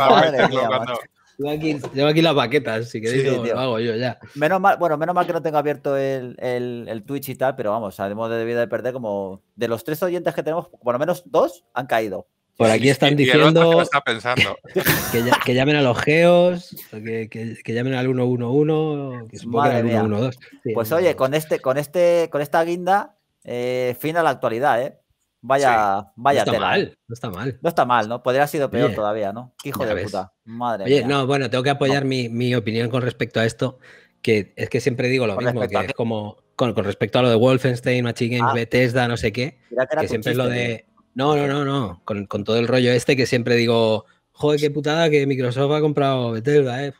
B: Madre aquí, las baquetas, si queréis lo, hago yo ya.
A: Menos mal, bueno, menos mal que no tengo abierto el, Twitch y tal, pero vamos, sabemos de debida de perder como de los tres oyentes que tenemos, por lo menos dos han caído.
B: Por aquí están diciendo pensando. Que, llamen a los geos, que, llamen al 111, que supongo 112. pues oye,
A: con este, con este, con esta guinda, eh, fin a la actualidad, ¿eh? Vaya, vaya. No está mal,
B: no está mal. No está
A: mal, ¿no? Podría haber sido peor todavía, ¿no? hijo de puta. Madre Oye,
B: no, bueno, tengo que apoyar mi, opinión con respecto a esto, que es que siempre digo lo mismo, que es como con, respecto a lo de Wolfenstein, Machine Games, ah. Bethesda, no sé qué,
A: que siempre es lo de.
B: No, no, no, no. Con, todo el rollo este que siempre digo, joder, qué putada que Microsoft ha comprado Bethesda, ¿eh?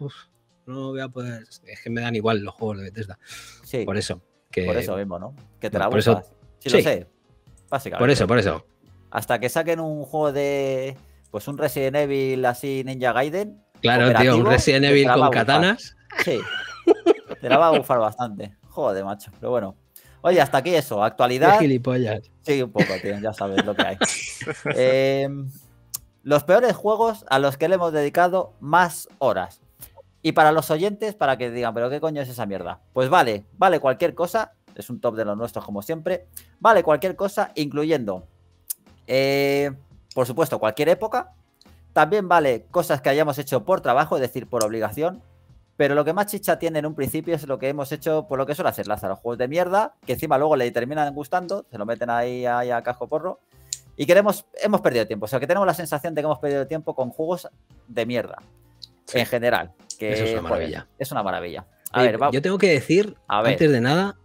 B: no voy a poder. Es que me dan igual los juegos de Bethesda. Sí. Por eso. Por eso mismo, ¿no? Que te la por Sí, lo sé.
A: Básicamente. Por eso, por eso. Hasta que saquen un juego de. Pues un Resident Evil así, Ninja Gaiden.
B: Claro, tío, un Resident Evil con katanas.
A: Sí. Te la va a bufar bastante. Joder, macho. Pero bueno. Oye, hasta aquí eso. Actualidad. Qué gilipollas. Sí, un poco, tío, ya sabes lo que hay. Em, los peores juegos a los que le hemos dedicado más horas. Y para los oyentes, para que digan, pero ¿qué coño es esa mierda? Pues vale, vale cualquier cosa, es un top de los nuestros como siempre, vale cualquier cosa, incluyendo, eh, por supuesto, cualquier época, también vale cosas que hayamos hecho por trabajo, es decir, por obligación, pero lo que más chicha tiene en un principio es lo que hemos hecho, por pues lo que suele hacer Lázaro, juegos de mierda, que encima luego le terminan gustando, se lo meten ahí, a casco porro. Y queremos, hemos perdido tiempo. O sea, que tenemos la sensación de que hemos perdido tiempo con juegos de mierda. En general. Que, Eso es una maravilla. es una maravilla.
B: A ver, vamos. Yo tengo que decir, antes de nada.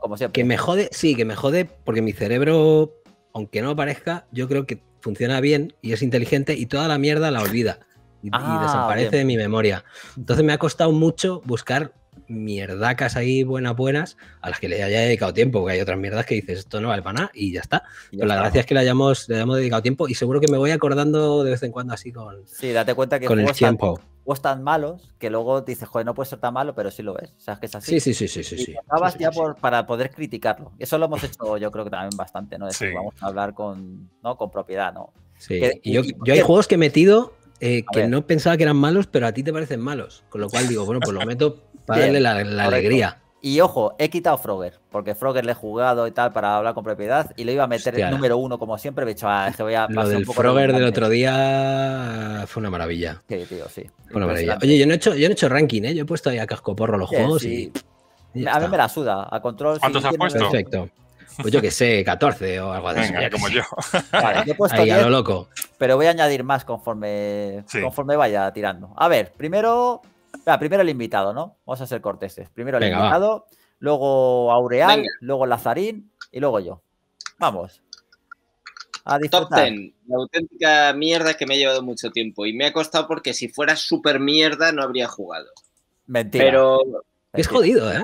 B: Como siempre. Que me jode, sí, que me jode porque mi cerebro, aunque no parezca, yo creo que funciona bien y es inteligente y toda la mierda la olvida y, ah, desaparece de mi memoria. Entonces me ha costado mucho buscar mierdacas ahí buenas, buenas, a las que le haya dedicado tiempo, porque hay otras mierdas que dices, esto no vale para nada y ya está. Pero la gracia es que le hayamos, le hemos dedicado tiempo y seguro que me voy acordando de vez en cuando así con,
A: sí, date cuenta que con el tiempo. juegos tan malos que luego dices, joder, no puede ser tan malo, pero sí lo ves. que es así. Sí, sí, sí, sí. sí, acabas ya por, para poder criticarlo. Eso lo hemos hecho yo creo que también bastante, ¿no? vamos a hablar con, ¿no? con propiedad, ¿no? Sí. yo, yo hay juegos
B: que he metido eh, que no pensaba que eran malos, pero a ti te parecen malos. Con lo cual digo, bueno, pues lo meto para darle la, alegría.
A: Y ojo, he quitado Frogger, porque Frogger le he jugado y tal para hablar con propiedad y le iba a meter el número uno como siempre. he dicho, ah, es que voy a pasar lo del Frogger del otro
B: día fue una maravilla. Sí, tío, sí. Fue una maravilla. Oye, yo no he hecho, yo he hecho ranking, ¿eh? Yo he puesto ahí a cascoporro los juegos y.
A: a mí me la suda. A control. ¿Cuántos puesto? Perfecto.
B: Pues yo que sé, 14 o algo así. Venga, como yo. Vale,
A: yo he puesto loco. Pero voy a añadir más conforme, conforme vaya tirando. A ver, primero, primero el invitado, ¿no? Vamos a ser corteses. Primero el invitado, luego Aureal, luego Lazarín y luego yo. Vamos. A Top la
E: auténtica mierda que me ha llevado mucho tiempo y me ha costado porque si fuera súper mierda no habría jugado.
A: Mentira. Pero... Es jodido, ¿eh?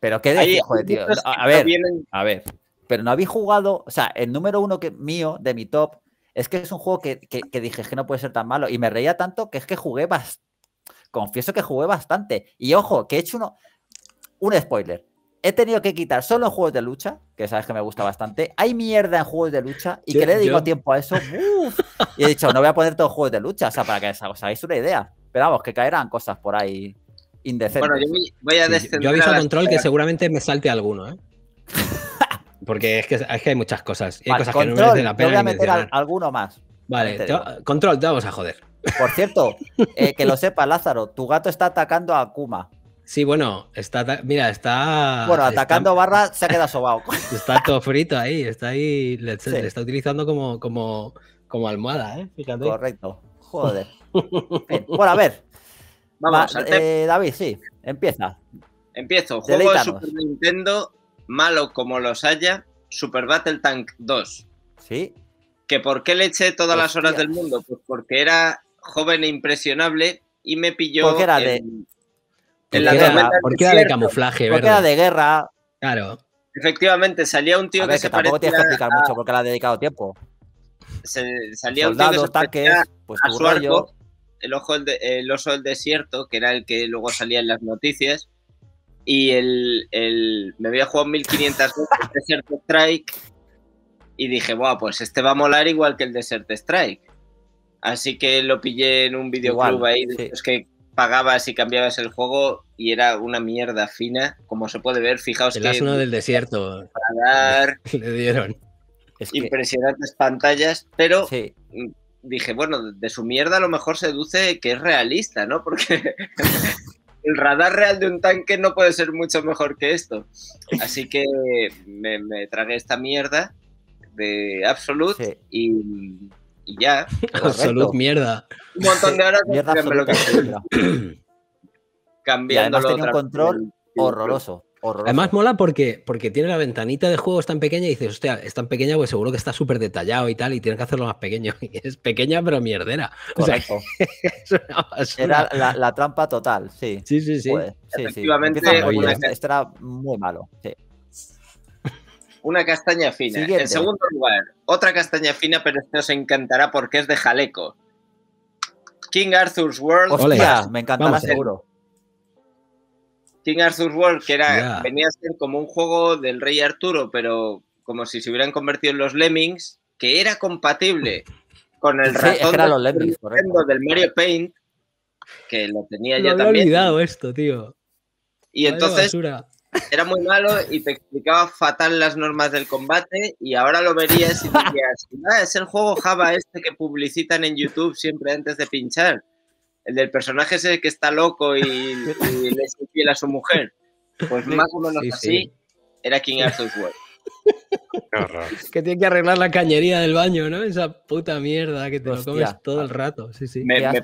A: Pero qué hijo de eh, tío. A ver, a ver. Pero no habéis jugado. O sea, el número uno que, mío de mi top es que es un juego que, dije que no puede ser tan malo. Y me reía tanto que es que jugué bastante. Confieso que jugué bastante. Y ojo, que he hecho uno, un spoiler. He tenido que quitar solo en juegos de lucha, que sabes que me gusta bastante. Hay mierda en juegos de lucha y que le dedico tiempo a eso. y he dicho, no voy a poner todos juegos de lucha, o sea, para que os hagáis una idea. Pero vamos, que caerán cosas por ahí
B: yo voy aviso a control que seguramente me salte alguno, ¿eh? Porque es que, hay muchas cosas. hay cosas que la pena. voy a meter
A: alguno más.
B: Vale, este control, te vamos a joder. Por cierto,
A: eh, que lo sepa, Lázaro, tu gato está atacando a Kuma.
B: Sí, bueno, está. Mira, está. Bueno, atacando
A: barra se ha quedado sobado.
B: Está todo frito ahí, está ahí. Le, está utilizando como, como, como almohada, ¿eh? Correcto.
A: Joder. Bueno, a ver, Vamos, eh, David, sí, empieza.
E: Empiezo. Juego de Super Nintendo, malo como los haya, Super Battle Tank 2. Sí. ¿Que por qué le eché todas las horas del mundo? Pues porque era joven e impresionable y me pilló. Porque era de. porque era, de camuflaje, ¿verdad? Porque era de guerra. Claro. Efectivamente, salía un tío que, se tampoco parecía. tienes que explicar mucho porque le ha dedicado tiempo. salía un tío que se pues, a su el, ojo, el, oso del desierto, que era el que luego salía en las noticias, y el, el me había jugado 1500 veces Desert Strike, y dije, wow, pues este va a molar igual que el Desert Strike. Así que lo pillé en un videoclub ahí, es que pagabas y cambiabas el juego y era una mierda fina, como se puede ver, fijaos el que... uno del
B: desierto.
E: Le dieron. Impresionantes pantallas, pero dije, bueno, de su mierda a lo mejor seduce que es realista, ¿no? Porque el radar real de un tanque no puede ser mucho mejor que esto. Así que me, tragué esta mierda de Absolute y, ya. Absolute mierda. Un montón de horas
A: cambiando control horroroso. Además
B: mola porque, porque tiene la ventanita de juegos tan pequeña y dices, hostia, es tan pequeña pues seguro que está súper detallado y tal y tienes que hacerlo más pequeño. Y es pequeña pero mierdera. Correcto. Era la,
A: trampa total, sí. Sí, sí, sí. Efectivamente, este era muy malo, sí.
E: Una castaña fina. En segundo lugar, otra castaña fina, pero este os encantará porque es de jaleco. King Arthur's World. Hostia, me encantará más seguro. King Arthur World, que era, venía a ser como un juego del Rey Arturo, pero como si se hubieran convertido en los Lemmings, que era compatible con el ratón del Mario Paint, que lo tenía ya también. olvidado
B: esto, tío.
E: Y entonces era muy malo y te explicaba fatal las normas del combate y ahora lo verías y dirías, ah, es el juego Java este que publicitan en YouTube siempre antes de pinchar el del personaje ese que está loco y, le es a su mujer. Pues más o menos así era King Arthur's World.
B: que tiene que arreglar la cañería del baño, ¿no? Esa puta mierda que te lo comes todo el rato. Sí, sí. Me, me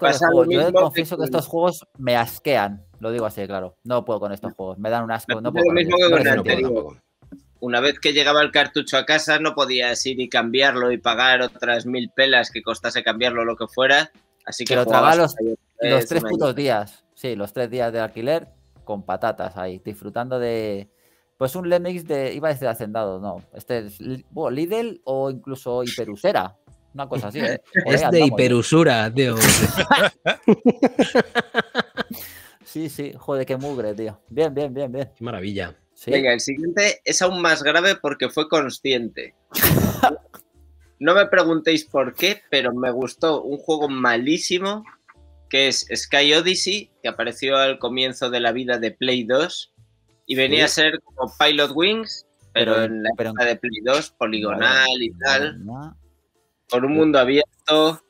B: Yo confieso
A: que, estos juegos me asquean. Lo digo así, claro. No puedo con estos juegos. Me dan un asco. lo mismo que con el
E: una vez que llegaba el cartucho a casa no podía ir y cambiarlo y pagar otras mil pelas que costase cambiarlo o lo que fuera. Así que lo jugabas,
A: eh, los tres putos días, sí, los tres días de alquiler con patatas ahí, disfrutando de. Pues un Lemix de. Iba a decir Hacendado, no. Este es Lidl o incluso Hiperusera. Una cosa así. es de
B: hiperusura, tío.
A: sí, sí, joder, qué mugre, tío. Bien, bien, bien, bien. Qué maravilla. Venga,
E: el siguiente es aún más grave porque fue consciente. No me preguntéis por qué, pero me gustó un juego malísimo que es Sky Odyssey, que apareció al comienzo de la vida de Play 2 y venía a ser como Pilot Wings, pero, en la época de Play 2, poligonal y tal, con un mundo abierto.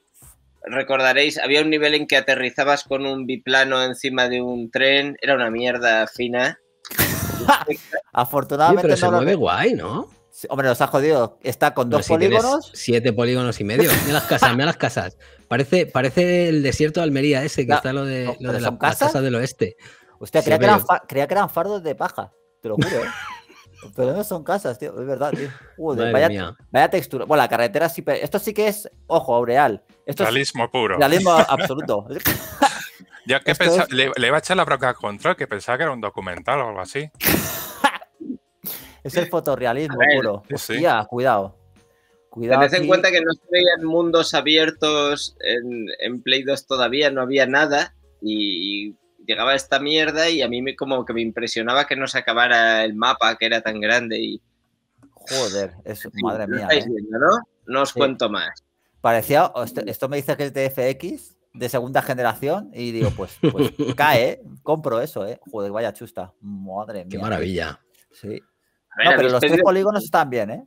E: Recordaréis, había un nivel en que aterrizabas con un biplano encima de un tren, era una mierda fina. Afortunadamente. Sí, pero se mueve
B: guay, ¿no? hombre, los ha jodido. Está con dos polígonos. Siete polígonos y medio. Mira las casas, mira las casas. Parece, el desierto de Almería ese, que está lo de, la, casas? Casa del oeste. Usted creía,
A: que eran fardos de paja, te lo juro, ¿eh? Pero no son casas, tío, es verdad, tío. vaya, textura. Bueno, la carretera sí, pero esto sí que es, ojo, Aureal.
C: realismo puro. Realismo absoluto. Ya que le, iba a echar la broca al control, que pensaba que era un documental o algo así.
A: es el fotorrealismo puro. Sí. cuidado. Cuidado Tened en cuenta que
C: no se veían mundos
E: abiertos en, Play 2 todavía, no había nada y, llegaba esta mierda y a mí como que me impresionaba que no se acabara el mapa que era tan grande y... Joder, eso, madre mía. ¿eh? ¿no? os cuento más.
A: Parecía, esto, me dice que es de FX de segunda generación y digo, pues, pues cae, ¿eh? compro eso, ¿eh? Joder, vaya chusta. Madre mía. Qué maravilla. Sí. pero los tres
E: polígonos están bien, ¿eh?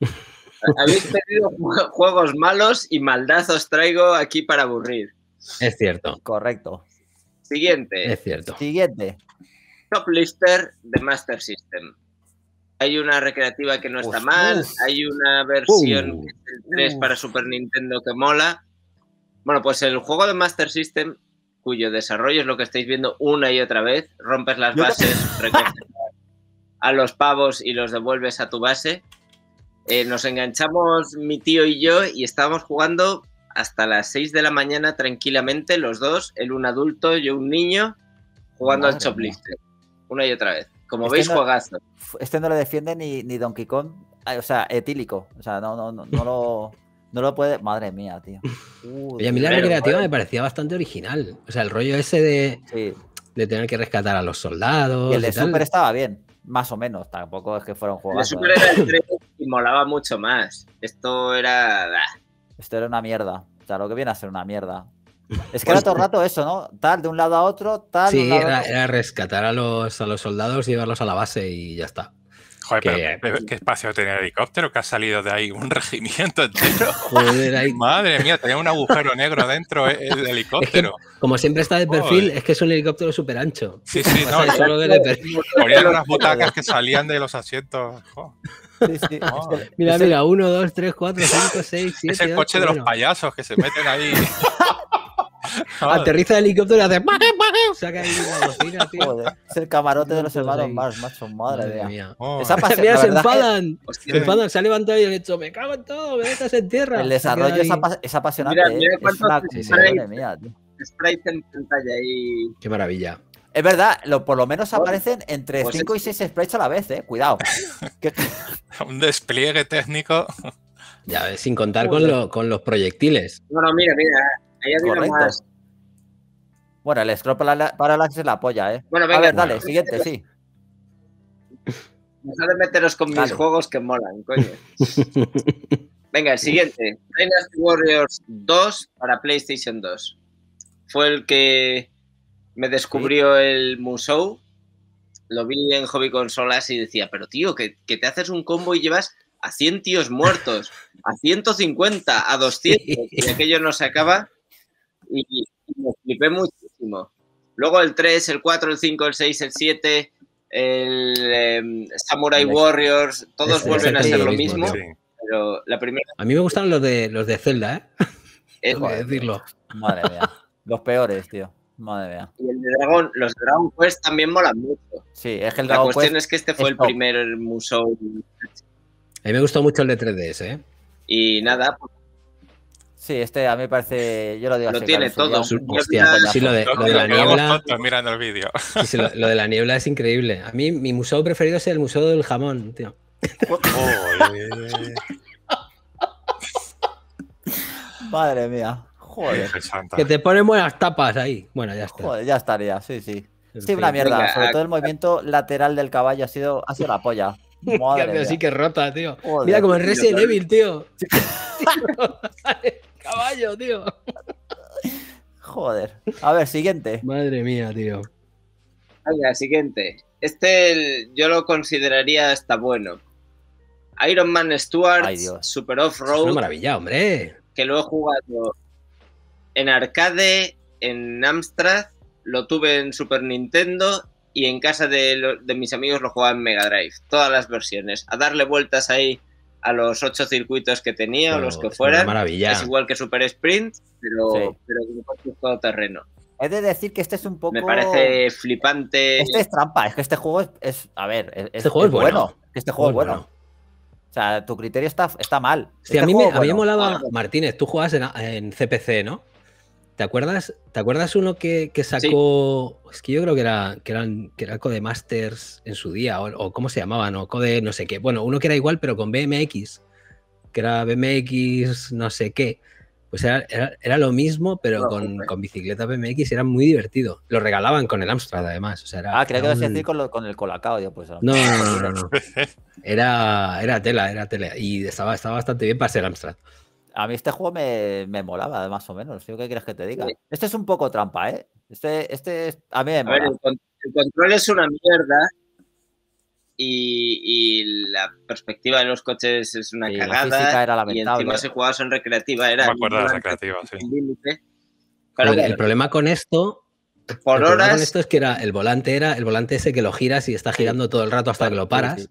E: Habéis pedido juegos malos y maldazos traigo aquí para aburrir.
A: Es cierto. Correcto.
E: Siguiente. Es cierto. Siguiente. Top Lister de Master System. Hay una recreativa que no está mal, hay una versión 3 uh, para Super Nintendo que mola. Bueno, pues el juego de Master System, cuyo desarrollo es lo que estáis viendo una y otra vez, rompes las bases, recoges a los pavos y los devuelves a tu base. Eh, nos enganchamos mi tío y yo y estábamos jugando hasta las 6 de la mañana tranquilamente, los dos, él un adulto, yo un niño,
A: jugando al choplifter,
E: una y otra vez. Como veis, no,
A: Este no lo defiende ni, Donkey Kong, o sea, etílico, o sea, no, no, no, no lo... No lo puede. Madre mía, tío. y Oye, a mí la recreativa me
B: pues- parecía bastante original. O sea, el rollo ese de, tener que rescatar a los soldados.
A: Y el de Super estaba bien más o menos, tampoco es que fuera un juego. el
E: 3 ¿eh? y molaba mucho más. Esto era. Esto era una mierda.
A: O sea, lo que viene a ser una mierda. Es que pues era todo el rato eso, ¿no? Tal, de un lado a otro, tal. Sí, era,
B: rescatar a los, a los soldados llevarlos a la base y ya está.
C: Joder, pero ¿qué, espacio tenía el helicóptero? Que ha salido de ahí un regimiento entero. Joder, ahí. Madre mía, tenía un agujero negro dentro eh, el, helicóptero.
B: como siempre está de perfil, es que es un helicóptero súper
C: ancho. Sí, sí, no. solo de Ponían unas botacas que salían de los asientos. Sí, sí. mira, mira,
B: 1, 2, 3, 4, 5,
C: 6, siete. Es el coche de los payasos que se meten ahí.
B: Aterriza el helicóptero y hace.
C: Saca ahí
A: la es el camarote de los hermanos Mars, macho. Madre, mía. Esa pasión, se enfadan. Se enfadan.
B: Se ha levantado y ha
E: dicho: Me cago en todo, me dejas en tierra. El desarrollo es, apasionante. Mira, ¿eh? mira madre mía, en pantalla
B: Qué maravilla.
A: Es verdad, por lo menos aparecen entre 5 pues y 6 sprites a la vez, eh. Cuidado.
C: Un despliegue técnico.
B: Ya, sin contar con, con, los proyectiles.
E: Bueno, mira, mira. Correcto. Bueno, el scroll para la, para la, es la
A: polla, ¿eh? Bueno, venga, a ver, dale, siguiente, sí.
E: Me de meteros con mis juegos que molan, coño. venga, el siguiente. Dynasty Warriors 2 para PlayStation 2. Fue el que me descubrió el Musou. Lo vi en Hobby Consolas y decía, pero tío, que, que te haces un combo y llevas a 100 tíos muertos, a 150, a 200, y aquello no se acaba y, me flipé muchísimo. Luego el 3, el 4, el 5, el 6, el 7, el em, Samurai Warriors, todos vuelven a ser lo mismo. pero la primera...
B: A mí me gustan los de, los de Zelda, ¿eh?
A: Es, eh, decirlo. Madre mía. Los peores, tío. Y
E: el de Dragon, los Dragon Quest también molan mucho. Sí, es que el La cuestión es que este fue el primer Musou. A
B: mí me gustó mucho el de 3DS, ¿eh?
E: Y nada, pues, Sí, este a mí me parece. Yo lo digo lo Tiene todo. Pues,
B: lo de, la niebla.
E: Mirando el vídeo.
B: lo, de la niebla es increíble. A mí, mi museo preferido es el Museo del Jamón, tío. Madre mía. Joder. Que te ponen buenas tapas ahí. Bueno, ya está.
A: Joder, ya estaría, sí, sí. Sí, una mierda. Sobre todo el movimiento lateral del caballo ha sido, ha sido la polla. Madre mía. sí que
B: rota, tío. Mira como es Resident Evil, tío. tío.
D: caballo,
E: tío.
B: Joder. A ver, siguiente. Madre mía, tío.
E: Venga, siguiente. Este yo lo consideraría hasta bueno. Iron Man Stewart, Super Off-Road. Es maravilla,
B: hombre.
E: Que lo he jugado en arcade, en Amstrad, lo tuve en Super Nintendo y en casa de mis amigos lo jugaba en Mega Drive. Todas las versiones. A darle vueltas ahí a los ocho circuitos que tenía o los que fueran. Es igual que Super Sprint, pero, sí. pero todo terreno.
A: Es de decir que este
E: es un poco. Me parece flipante. Este es
A: trampa, es que este juego
E: es. a ver, este, este juego es, bueno. Este juego es bueno.
A: O sea,
B: tu criterio está, está mal. Sí, a este mí me había molado, Martínez, tú jugabas en, en CPC, ¿no? ¿Te acuerdas, ¿Te acuerdas uno que, sacó? Es que yo creo que era, que, que Code Masters en su día, o, o, cómo se llamaban, o Code no sé qué. Bueno, uno que era igual, pero con BMX, que era BMX no sé qué. Pues era, lo mismo, pero con, ¿eh? con, bicicleta BMX era muy divertido. Lo regalaban con el Amstrad, además. ah, creo que vas a decir
A: con, el colacao. Yo, pues, no, no, no, no, no.
B: Era, era tela, era tela. Y estaba, estaba bastante bien para ser Amstrad.
A: A mí este juego me, me molaba, más o menos. ¿Qué quieres que te diga? Este es un poco trampa, ¿eh?
E: Este, este
A: a mí me a ver, el,
E: control es una mierda y, y, la perspectiva de los coches es una cagada. La era lamentable. Y encima se jugaba en recreativa. Era me acuerdo de sí. el,
B: problema con esto
E: por el horas. Con esto
B: es que era el volante era el volante ese que lo giras y está girando todo el rato hasta que lo paras.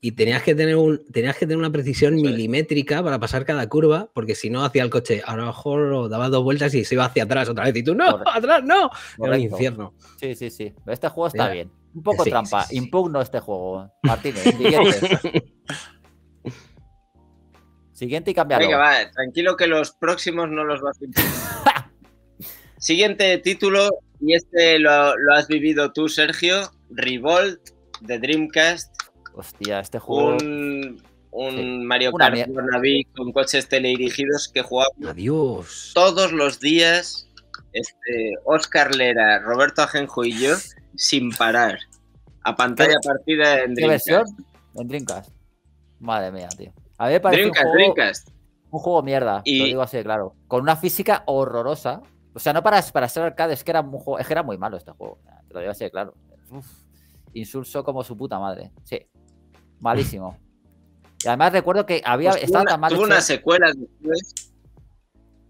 B: Y tenías que tener un tenías que tener una precisión milimétrica para pasar cada curva, porque si no hacía el coche a lo mejor daba dos vueltas y se iba hacia atrás otra vez y tú no, atrás no. Era un infierno.
A: Sí, sí, sí. Este juego está bien. Un poco trampa. Impugno este juego.
B: Martínez, siguiente.
E: siguiente y cambiarlo. Venga, va, tranquilo que los próximos no los vas a Siguiente título, y este lo, has vivido tú, Sergio. Revolt de Dreamcast. Hostia, este juego. Un, un Mario Kart con coches teledirigidos que jugaba todos los días. Oscar este, Lera, Roberto Ajenjo y yo, sin parar. A pantalla partida en Dreamcast. ¿Qué
A: En Dreamcast. Madre mía, tío. A mí Dreamcast, un juego, Dreamcast. Un juego mierda, lo digo así, claro. Con una física horrorosa, o sea, no para, para ser arcade, es que, era muy, era muy malo este juego. Te lo digo así, claro. Uf, insulso como su puta madre. Sí. Malísimo. Y además recuerdo que había. Pues estaba una, este unas secuelas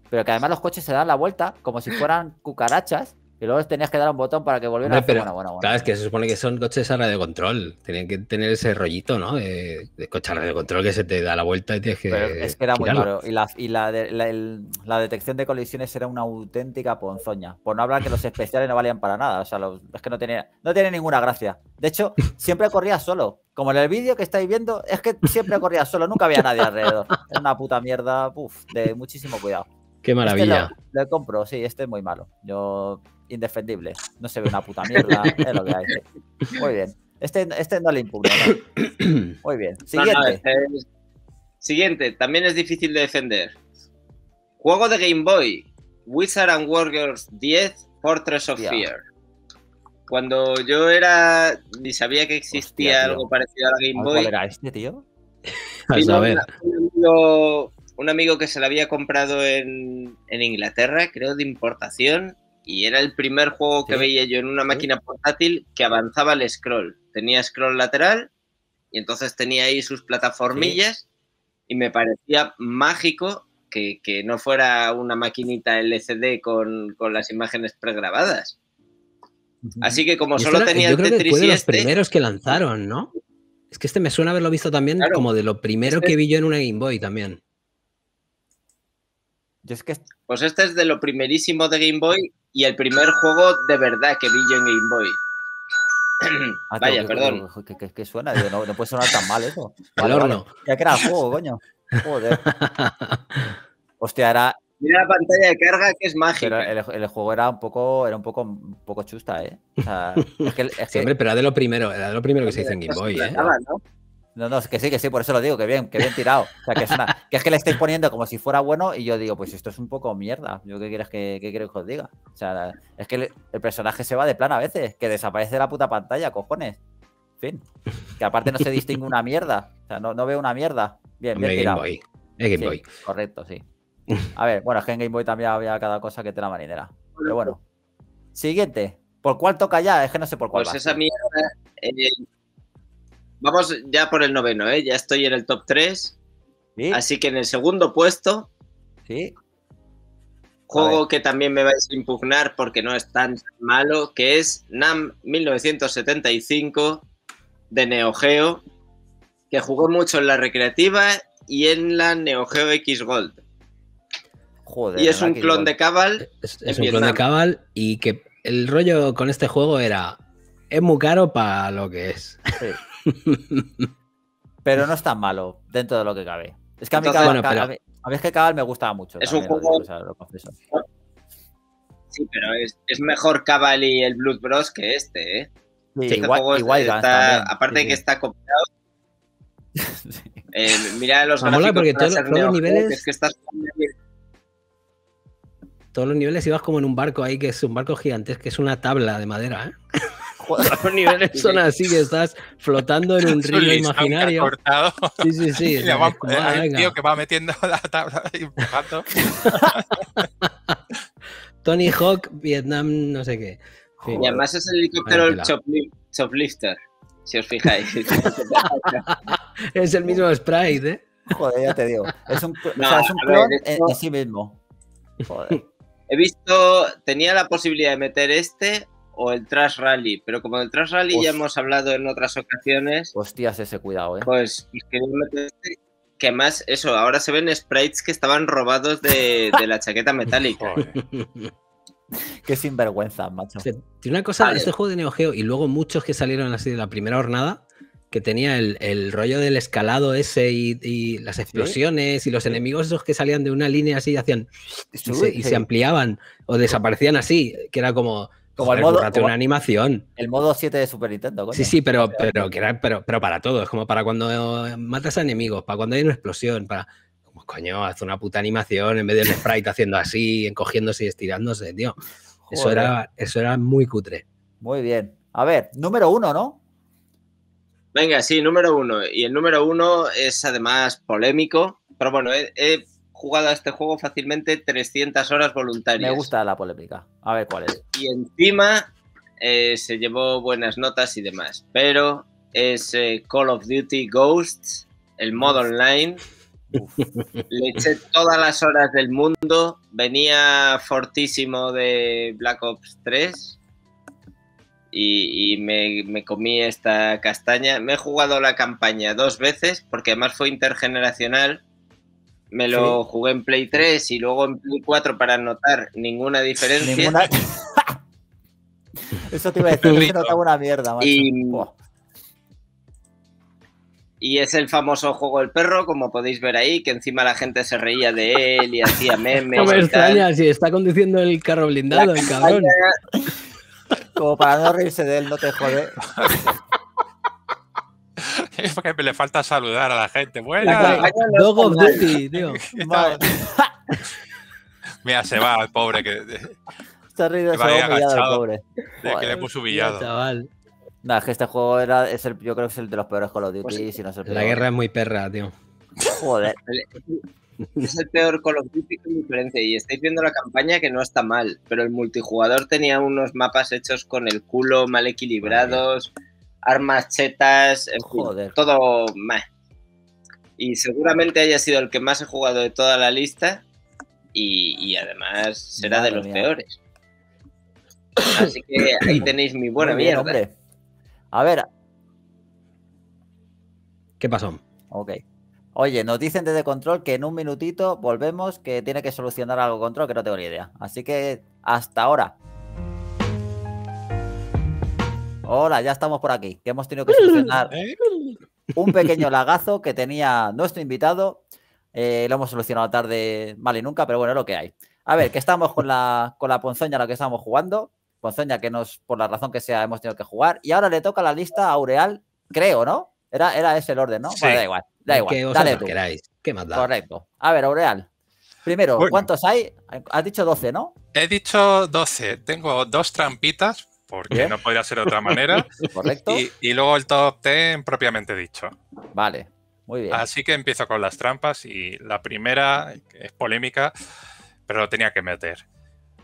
A: Pero que además los coches se dan la vuelta como si fueran cucarachas y luego tenías que dar un botón para que volviera a pero, bueno, bueno, bueno.
B: Claro, es que se supone que son coches a radio control. Tenían que tener ese rollito, ¿no? De, de coche a radio control que se te da la vuelta y tienes que. es que era muy raro.
A: Y, la, detección de colisiones era una auténtica ponzoña. Por no hablar que los especiales no valían para nada. O sea, los, es que no tenía, no tiene ninguna gracia. De hecho, siempre corría solo. Como en el vídeo que estáis viendo, es que siempre corría solo. Nunca había nadie alrededor. Es una puta mierda, uf, de muchísimo cuidado.
E: Qué este maravilla.
A: Este lo compro, sí, este es muy malo. Yo indefendible. No se ve una puta mierda, lo Muy bien. Este, este no le impugno. Muy bien. Siguiente.
E: Este siguiente, también es difícil de defender. Juego de Game Boy, Wizard and Warriors 10, Fortress of Fear. Cuando yo era, ni sabía que existía algo parecido a la Game Boy. ¿Cuál era este, tío? a Un, amigo, que se lo había comprado en, en Inglaterra, creo de importación, y era el primer juego que veía yo en una máquina portátil que avanzaba el scroll. Tenía scroll lateral y entonces tenía ahí sus plataformillas y me parecía mágico que, no fuera una maquinita LCD con, las imágenes pregrabadas. Así que como solo tenía yo de los primeros
B: que lanzaron, ¿no? Es que este me suena haberlo visto también como de lo primero este que vi yo en una Game Boy también.
E: Pues este es de lo primerísimo de Game Boy y el primer juego de verdad que vi yo en Game Boy.
A: Ah, Vaya, perdón. ¿Qué suena, no, puede sonar tan mal eso. Al horno. Ya que era juego, coño. Joder. Hostia, era. Mira la pantalla de carga que es mágica. Pero el, juego era un poco, era un poco, poco chusta, ¿eh? O sea, hombre,
B: pero era de lo primero, era de lo primero que se hizo en Game Boy, ¿eh?
A: No, no, que sí, que sí, por eso lo digo, que bien, que bien tirado. O sea, que es, que es que le estáis poniendo como si fuera bueno y yo digo, pues esto es un poco mierda. Yo qué quieres que, que os diga. O sea, es que el, personaje se va de plan a veces, que desaparece de la puta pantalla, cojones. En fin. Que aparte no se distingue una mierda. O sea, no, no veo una mierda. Bien, bien tirado. Game Correcto, sí. A ver, bueno, es que en Game Boy también había cada cosa que te la marinera. Pero bueno. Siguiente. ¿Por cuál toca ya? Es que no sé
E: por cuál. Pues esa mierda. Eh, Vamos ya por el noveno, ¿eh? Ya estoy en el top 3. Así que en el segundo puesto. Juego que también me vais a impugnar porque no es tan malo, que es NAM 1975 de Neo Geo, que jugó mucho en la recreativa y en la Neo X Gold. Joder, y es un clon de Cabal. Es, un clon de
B: Cabal y que el rollo con este juego era. Es muy caro para lo que es. Sí. pero no es tan
A: malo dentro de lo que cabe. Es que a mí, cabal, a, que Cabal me gustaba mucho. Es un juego.
E: sí, pero es, mejor Cabal y el Blood Bros que este, ¿eh? Este igual, aparte de que está copiado eh, mira los me todos los niveles.
B: Todos los niveles ibas como en un barco ahí, que es un barco gigante, que es una tabla de madera, ¿eh?
C: Los niveles son así que
B: estás flotando en un río imaginario.
C: Sí, sí, sí. Ah, el tío que va metiendo la tabla y empujando.
B: Tony Hawk, Vietnam, no sé qué. y además es el helicóptero el
E: choplifter, si os fijáis.
B: es el mismo sprite, ¿eh? Joder, ya te digo. Es un, no, o es un mismo.
E: Joder. He visto, tenía la posibilidad de meter este o el Trash Rally, pero como el Trash Rally ya hemos hablado en otras ocasiones. Hostias, ese cuidado, ¿eh? Pues que más, eso, ahora se ven sprites que estaban robados de, la chaqueta metálica.
A: Qué sinvergüenza, macho. una cosa, ese
B: juego de Neo y luego muchos que salieron así de la primera jornada, que tenía el, rollo del escalado ese y, las explosiones y los enemigos esos que salían de una línea así y hacían y se, ampliaban o desaparecían así, que era como, como el modo, una animación. El
A: modo 7 de Super Nintendo, Sí, sí,
B: pero, pero, para todo. Es como para cuando matas a enemigos, para cuando hay una explosión, para. Como coño, haz una puta animación en vez del sprite haciendo así, encogiéndose y estirándose, tío. Eso era, eso era muy cutre. Muy bien. A ver, número uno, ¿no?
E: Venga, sí, número uno. Y el número uno es además polémico, pero bueno, es jugado a este juego fácilmente 300 horas voluntarias. Me gusta la polémica. A ver cuál es. Y encima eh, se llevó buenas notas y demás. Pero es Call of Duty Ghosts, el modo online. Le eché todas las horas del mundo. Venía fortísimo de Black Ops 3. Y, me, comí esta castaña. Me he jugado la campaña dos veces porque además fue intergeneracional me lo jugué en Play 3 y luego en Play 4 para notar ninguna diferencia.
A: Eso te iba a decir, se notaba una mierda, macho.
E: Y... es el famoso juego del perro, como podéis ver ahí, que encima la gente se reía de él y hacía memes. No me extraña,
B: si está conduciendo el carro blindado, el cabrón. Como para no reírse de él, no te jode.
C: Porque le falta saludar a la gente. Bueno. tío. Mira, se va el pobre que.
A: Está riendo, se va el pobre. De que le puso humillado. Chaval. que este juego era, es el, yo creo que es el de los peores Call of Duty, pues, La guerra es muy perra, tío.
E: Joder. es el peor Call of Duty con diferencia. Y estáis viendo la campaña que no está mal, pero el multijugador tenía unos mapas hechos con el culo, mal equilibrados armas chetas, Joder. todo más. Y seguramente haya sido el que más he jugado de toda la lista y, además será de los peores. Así que ahí tenéis mi buena mierda.
A: A ver. ¿Qué pasó? Ok. Oye, nos dicen desde Control que en un minutito volvemos, que tiene que solucionar algo Control, que no tengo ni idea. Así que hasta ahora. Hola, ya estamos por aquí. Que hemos tenido que solucionar ¿Eh? un pequeño lagazo que tenía nuestro invitado. Eh, lo hemos solucionado tarde, mal y nunca, pero bueno, es lo que hay. A ver, que estamos con la, con la ponzoña a la que estamos jugando. Ponzoña que nos, por la razón que sea, hemos tenido que jugar. Y ahora le toca la lista a Aureal, creo, ¿no? Era, era ese el orden, ¿no? da igual, da igual. Que Dale Queráis.
C: ¿Qué más da? Correcto.
A: A ver, Aureal. Primero, ¿cuántos hay? Has dicho
C: 12, ¿no? He dicho 12. Tengo dos trampitas porque ¿Eh? no podría ser de otra manera. Correcto. Y, luego el top 10 propiamente dicho. Vale, muy bien. Así que empiezo con las trampas y la primera es polémica, pero lo tenía que meter.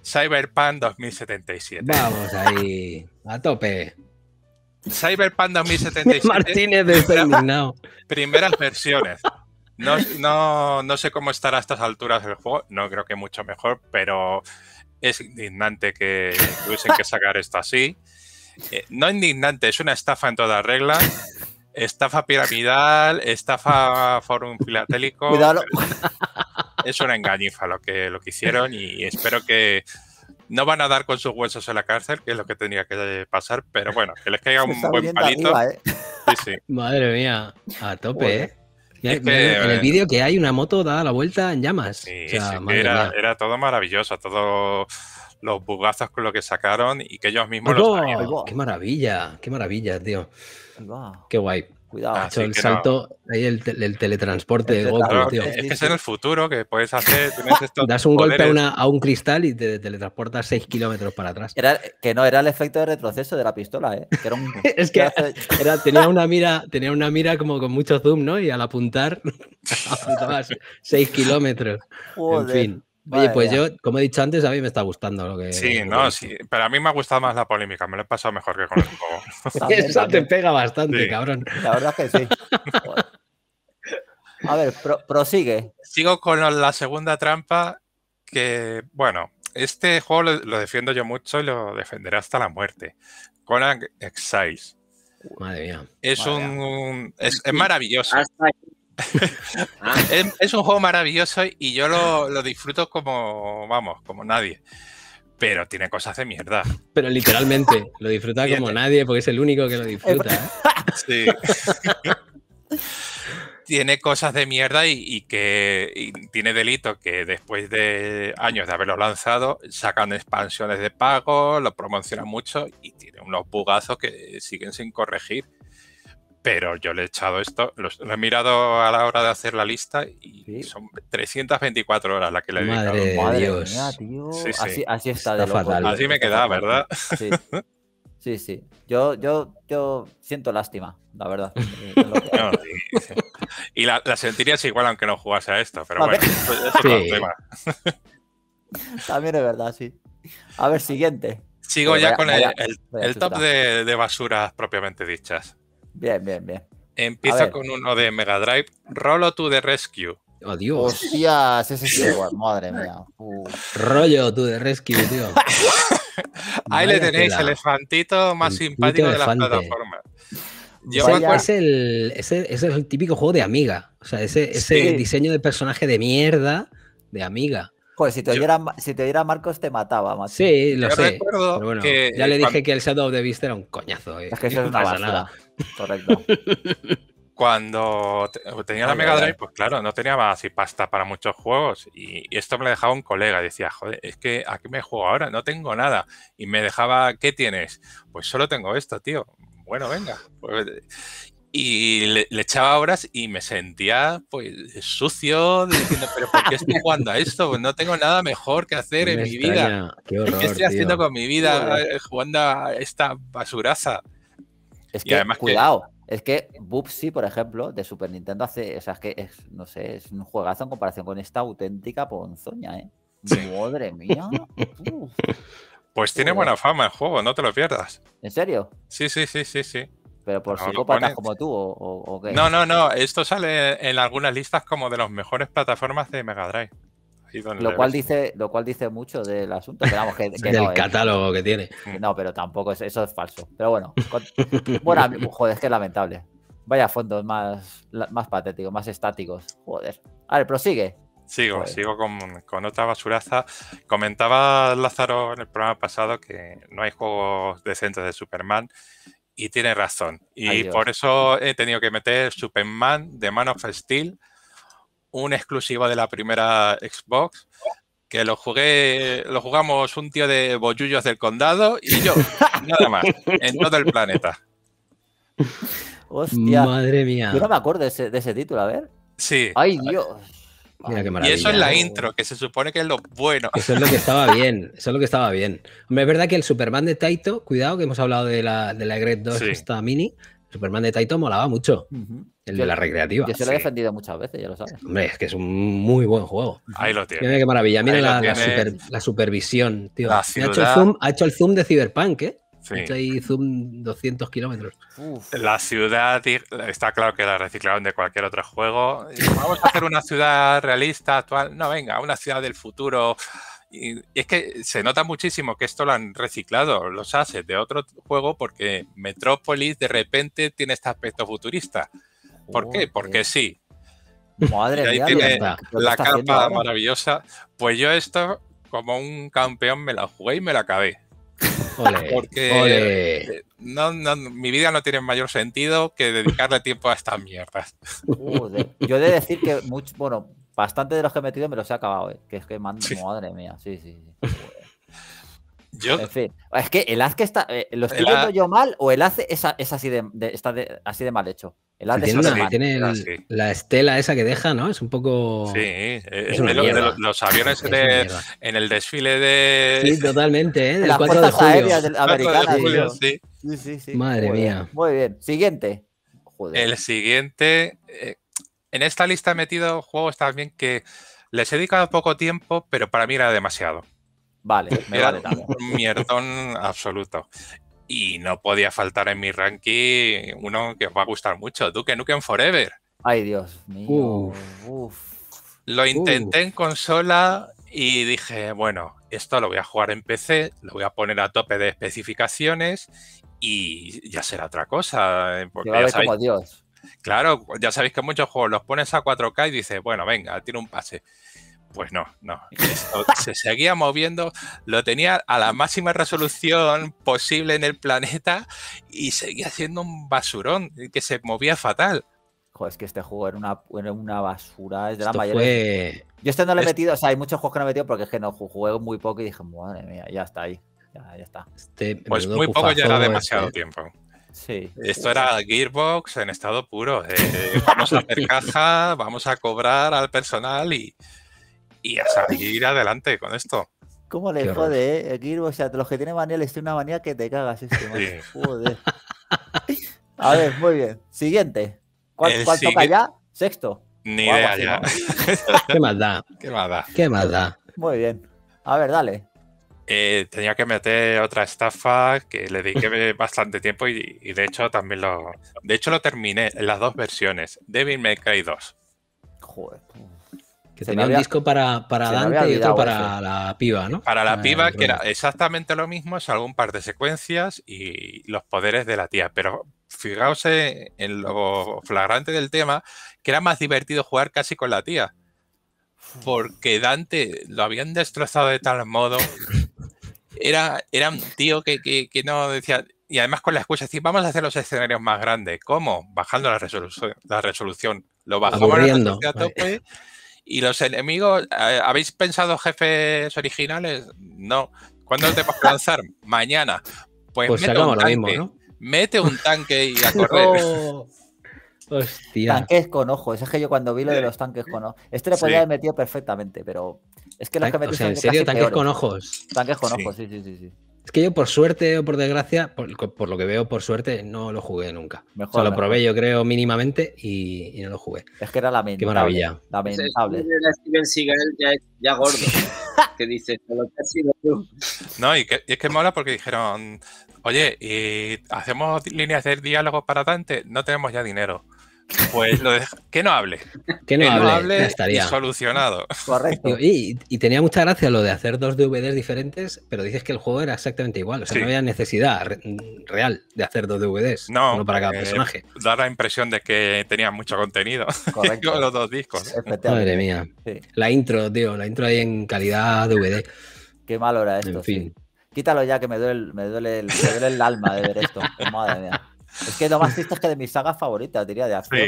C: Cyberpunk 2077. Vamos
B: ahí, a tope.
C: Cyberpunk 2077. Martínez determinado. Primeras versiones. No, no sé cómo estará a estas alturas del juego, no creo que mucho mejor, pero es indignante que tuviesen que sacar esto así. Eh, no indignante, es una estafa en toda regla. Estafa piramidal, estafa forum filatélico. Es una engañifa lo que, lo que hicieron y espero que no van a dar con sus huesos en la cárcel, que es lo que tenía que pasar, pero bueno, que les caiga un buen palito. ¿eh?
B: Madre mía,
C: a tope, ¿eh? en el eh, vídeo
B: que hay una moto da la vuelta en llamas. era,
C: todo maravilloso, todos los bugazos con lo que sacaron y que ellos mismos los
B: ¡Qué maravilla! ¡Qué maravilla, tío! ¡Qué guay! cuidado. el salto, el, teletransporte Es que
C: es en el futuro que puedes hacer. das un golpe a,
B: un cristal y te teletransportas 6 kilómetros para atrás. Era, que no, era el efecto de retroceso de la pistola, ¿eh? es que tenía, una mira, tenía una mira como con mucho zoom, ¿no? Y al apuntar,
C: apuntabas 6 kilómetros.
B: En fin. Oye, pues yo, como he dicho antes, a mí me está gustando lo que. Sí, no,
C: sí. Pero a mí me ha gustado más la polémica, me lo he pasado mejor que con el juego. Eso te
B: pega bastante, cabrón. La verdad es que sí.
A: a ver, prosigue.
C: Sigo con la segunda trampa, que, bueno, este juego lo, defiendo yo mucho y lo defenderé hasta la muerte. Conan Exiles. Madre mía. Es un. Es, maravilloso. Ah, es, un juego maravilloso y yo lo, disfruto como, vamos, como nadie. Pero tiene cosas de mierda.
B: Pero literalmente, lo disfruta como nadie porque es el único que lo disfruta.
C: ¿eh? tiene cosas de mierda y, que tiene delito que después de años de haberlo lanzado sacan expansiones de pago, lo promocionan mucho y tiene unos bugazos que siguen sin corregir pero yo le he echado esto, lo he mirado a la hora de hacer la lista y son 324 horas las que le he dedicado. Madre Mía, tío. Así, está, de loco. Así me queda, ¿verdad?
A: Sí. Sí, Yo, yo, yo siento lástima, la verdad. Eh,
C: y la, sentirías igual aunque no jugase a esto, pero bueno, eso, es tema.
A: También es verdad, sí. A ver, siguiente. Sigo eh, ya con el, top
C: de, basuras propiamente dichas.
A: Bien, bien, bien.
C: Empieza con uno de Mega Drive, Rollo to the Rescue. Adiós. Oh,
B: Hostias, ese
A: es igual, madre mía.
B: Rollo to the Rescue, tío.
C: Ahí le tenéis, El elefantito más simpático de la plataforma.
B: ese, es el, típico juego de amiga. O sea, ese, diseño de personaje de mierda de amiga.
A: Pues si te, diera si te Marcos te mataba, más. Sí, lo sé. ya le dije
B: que el Shadow of the Beast era un coñazo.
A: Eh, es que
E: eso no pasa nada.
C: Correcto. Cuando tenía la Mega Drive, pues claro, no tenía más así pasta para muchos juegos. Y, esto me lo dejaba un colega. Decía, joder, es que ¿a qué me juego ahora? No tengo nada. Y me dejaba, ¿qué tienes? Pues solo tengo esto, tío. Bueno, venga. Pues, y le, echaba horas y me sentía pues sucio diciendo, pero ¿por qué estoy jugando a esto? Pues no tengo nada mejor que hacer en mi vida.
A: Qué, estoy haciendo con
C: mi vida eh, jugando a esta basuraza?
A: Es que, cuidado, es que Bubsy, por ejemplo, de Super Nintendo hace, o sea, es que es, no sé, es un juegazo en comparación con esta auténtica ponzoña, ¿eh? Madre mía.
C: Pues tiene buena fama el juego, no te lo pierdas. ¿En serio? Sí, sí, sí, sí, sí. ¿Pero por no, psicópatas como tú o, o, qué? No, no, no. Esto sale en algunas listas como de las mejores plataformas de Mega Drive lo cual
A: dice lo cual dice mucho del asunto pero que, del eh.
B: catálogo que tiene
C: no pero tampoco eso es falso pero
A: bueno bueno joder es que es lamentable vaya fondos más más patéticos más estáticos joder a ver prosigue
C: Sigo, sigo con, otra basuraza. Comentaba Lázaro en el programa pasado que no hay juegos decentes de Superman y tiene razón. Y por eso he tenido que meter Superman de Man of Steel, una exclusiva de la primera Xbox, que lo jugué, lo jugamos un tío de Boyullos del Condado y yo, nada más, en todo el planeta.
B: Hostia. Madre mía. Yo no me
A: acuerdo de ese, título, a ver.
C: Sí. Ay, Dios.
B: Mira qué maravilla. Y eso es la
C: intro, que se supone que es lo bueno. Eso es lo que estaba
B: bien, eso es lo que estaba bien. Hombre, es verdad que el Superman de Taito, cuidado que hemos hablado de la, de 2, esta mini, Superman de Taito molaba mucho. El de la recreativa. Yo se lo he
A: defendido muchas veces, ya lo sabes.
B: es que es un muy buen juego. Ahí lo tiene. Mira qué maravilla. Mira la, supervisión, tío. ha, hecho el zoom, de Cyberpunk, ¿eh? Sí. Hecho ahí zoom 200
C: kilómetros. La ciudad está claro que la reciclaron de cualquier otro juego. Vamos a hacer una ciudad realista actual. No, venga, una ciudad del futuro. Y es que se nota muchísimo que esto lo han reciclado los assets de otro juego porque Metrópolis de repente tiene este aspecto futurista. ¿Por qué? Porque sí. Madre la, carpa maravillosa. Pues yo esto, como un campeón, me la jugué y me la acabé. Porque eh, No, mi vida no tiene mayor sentido que dedicarle tiempo a estas mierdas.
A: Yo he de decir que mucho, bueno, bastante de los que he metido me los he acabado, eh, que es que madre mía, sí, sí. sí. Yo... En fin, es que el haz que está, eh, ¿lo estoy viendo yo mal o el haz es, así así de mal hecho? El tiene,
B: la estela esa que deja, ¿no? Es un poco. Sí, es,
C: de los, aviones en el desfile de. Sí, totalmente, ¿eh? Del Las 4 de Americanas, sí. sí. Sí, Madre mía. Muy bien. Siguiente. El siguiente. Eh, en esta lista he metido juegos también que les he dedicado poco tiempo, pero para mí era demasiado. Vale, me era vale, un mierdón absoluto. Y no podía faltar en mi ranking uno que os va a gustar mucho, Duke Nukem Forever. Ay, Dios mío. Lo intenté en consola y dije, bueno, esto lo voy a jugar en PC, lo voy a poner a tope de especificaciones y ya será otra cosa. Eh, claro, ya sabéis que muchos juegos los pones a 4K y dices, bueno, venga, tiene un pase. Pues no, no. se seguía moviendo, lo tenía a la máxima resolución posible en el planeta y seguía siendo un basurón que se movía fatal. Joder, es que este juego era una, una
A: basura, es de la mayoría. Yo este no lo he metido, o sea, hay muchos juegos que no he metido porque es que no jugué muy poco y dije, madre mía, ya está ahí. Ya, está. Este pues muy poco ya era demasiado este. tiempo.
C: Sí. Esto era Gearbox en estado puro. Eh, vamos a hacer caja, vamos a cobrar al personal y, y a salir adelante con esto.
A: ¿Cómo le jode, eh? o sea, los que tienen manía les tiene una manía que te cagas este, Joder.
B: A
D: ver,
A: muy bien. Siguiente. ¿Cuál, toca ya? Sexto.
B: Ni
C: idea ya. ¿no?
B: Qué da Qué maldad.
A: Qué Muy bien. A ver, dale.
C: Eh, tenía que meter otra estafa que le dediqué bastante tiempo y, de hecho también lo. De hecho lo terminé en las dos versiones. Devil May Cry 2. Joder. Que
B: tenía un disco para, para Dante y otro para la piba, ¿no?
C: Para la ah, piba, que era exactamente lo mismo, salvo un par de secuencias y los poderes de la tía. Pero fijaos en lo flagrante del tema, que era más divertido jugar casi con la tía. Porque Dante lo habían destrozado de tal modo. Era, era un tío que, no decía, y además con la excusa vamos a hacer los escenarios más grandes. ¿Cómo? Bajando la resolución. La resolución. Lo bajamos a tope ¿Y los enemigos? Eh, ¿Habéis pensado jefes originales? No. ¿Cuándo te vas a lanzar? Mañana. Pues, pues mete un tanque. mismo, ¿no? Mete un tanque y a correr.
B: Oh. Hostia.
A: Tanques con ojos. Es que yo cuando vi lo de los tanques con ojos. Este le podía haber metido perfectamente, pero. Es que los que metes en tanques con ojos. Tanques con ojos, sí, sí, sí.
B: Es que yo por suerte o por desgracia, por, lo que veo por suerte,
E: no lo jugué nunca. Mejor, lo probé yo
B: creo mínimamente y, no lo jugué.
A: Es que
E: era lamentable. Qué maravilla. Lamentable. Steven Seagal ya, ya gordo. que dice, lo sido
C: No, y, es que mola porque dijeron, oye, y hacemos líneas de diálogo para Dante, no tenemos ya dinero. Pues lo que no hable. Que no, hable, estaría. solucionado. Correcto.
B: Y, tenía mucha gracia lo de hacer dos DVDs diferentes, pero dices que el juego era exactamente igual. O sea, no había necesidad real de hacer dos DVDs. No, uno para cada eh, personaje.
C: Da la impresión de que tenía mucho contenido. Correcto. los dos discos. Madre mía.
B: La intro, tío, la intro ahí en calidad DVD. Qué malo era esto. fin. Sí.
A: Quítalo ya que me duele, me duele, me duele el alma de ver esto. Madre mía. Es que lo más triste es que de mis sagas favoritas, diría, de acción.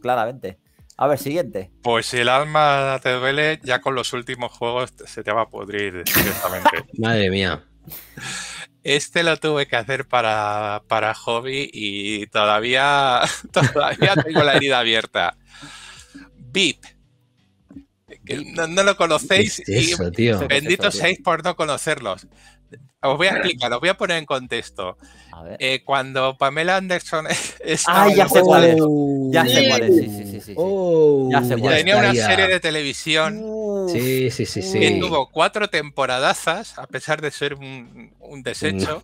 A: claramente. A ver, siguiente.
C: Pues si el alma te duele, ya con los últimos juegos se te va a podrir directamente.
B: Madre mía.
C: Este lo tuve que hacer para, para hobby y todavía, todavía tengo la herida abierta. Bip. no, lo conocéis. y bendito seáis por no conocerlos. Os voy a explicar, os voy a poner en contexto. Eh, cuando Pamela Anderson estaba ah, ya sé cuál
E: Ya sé cuál
B: Tenía una serie de
C: televisión. sí, sí, sí, sí. Que tuvo cuatro temporadazas, a pesar de ser un, desecho.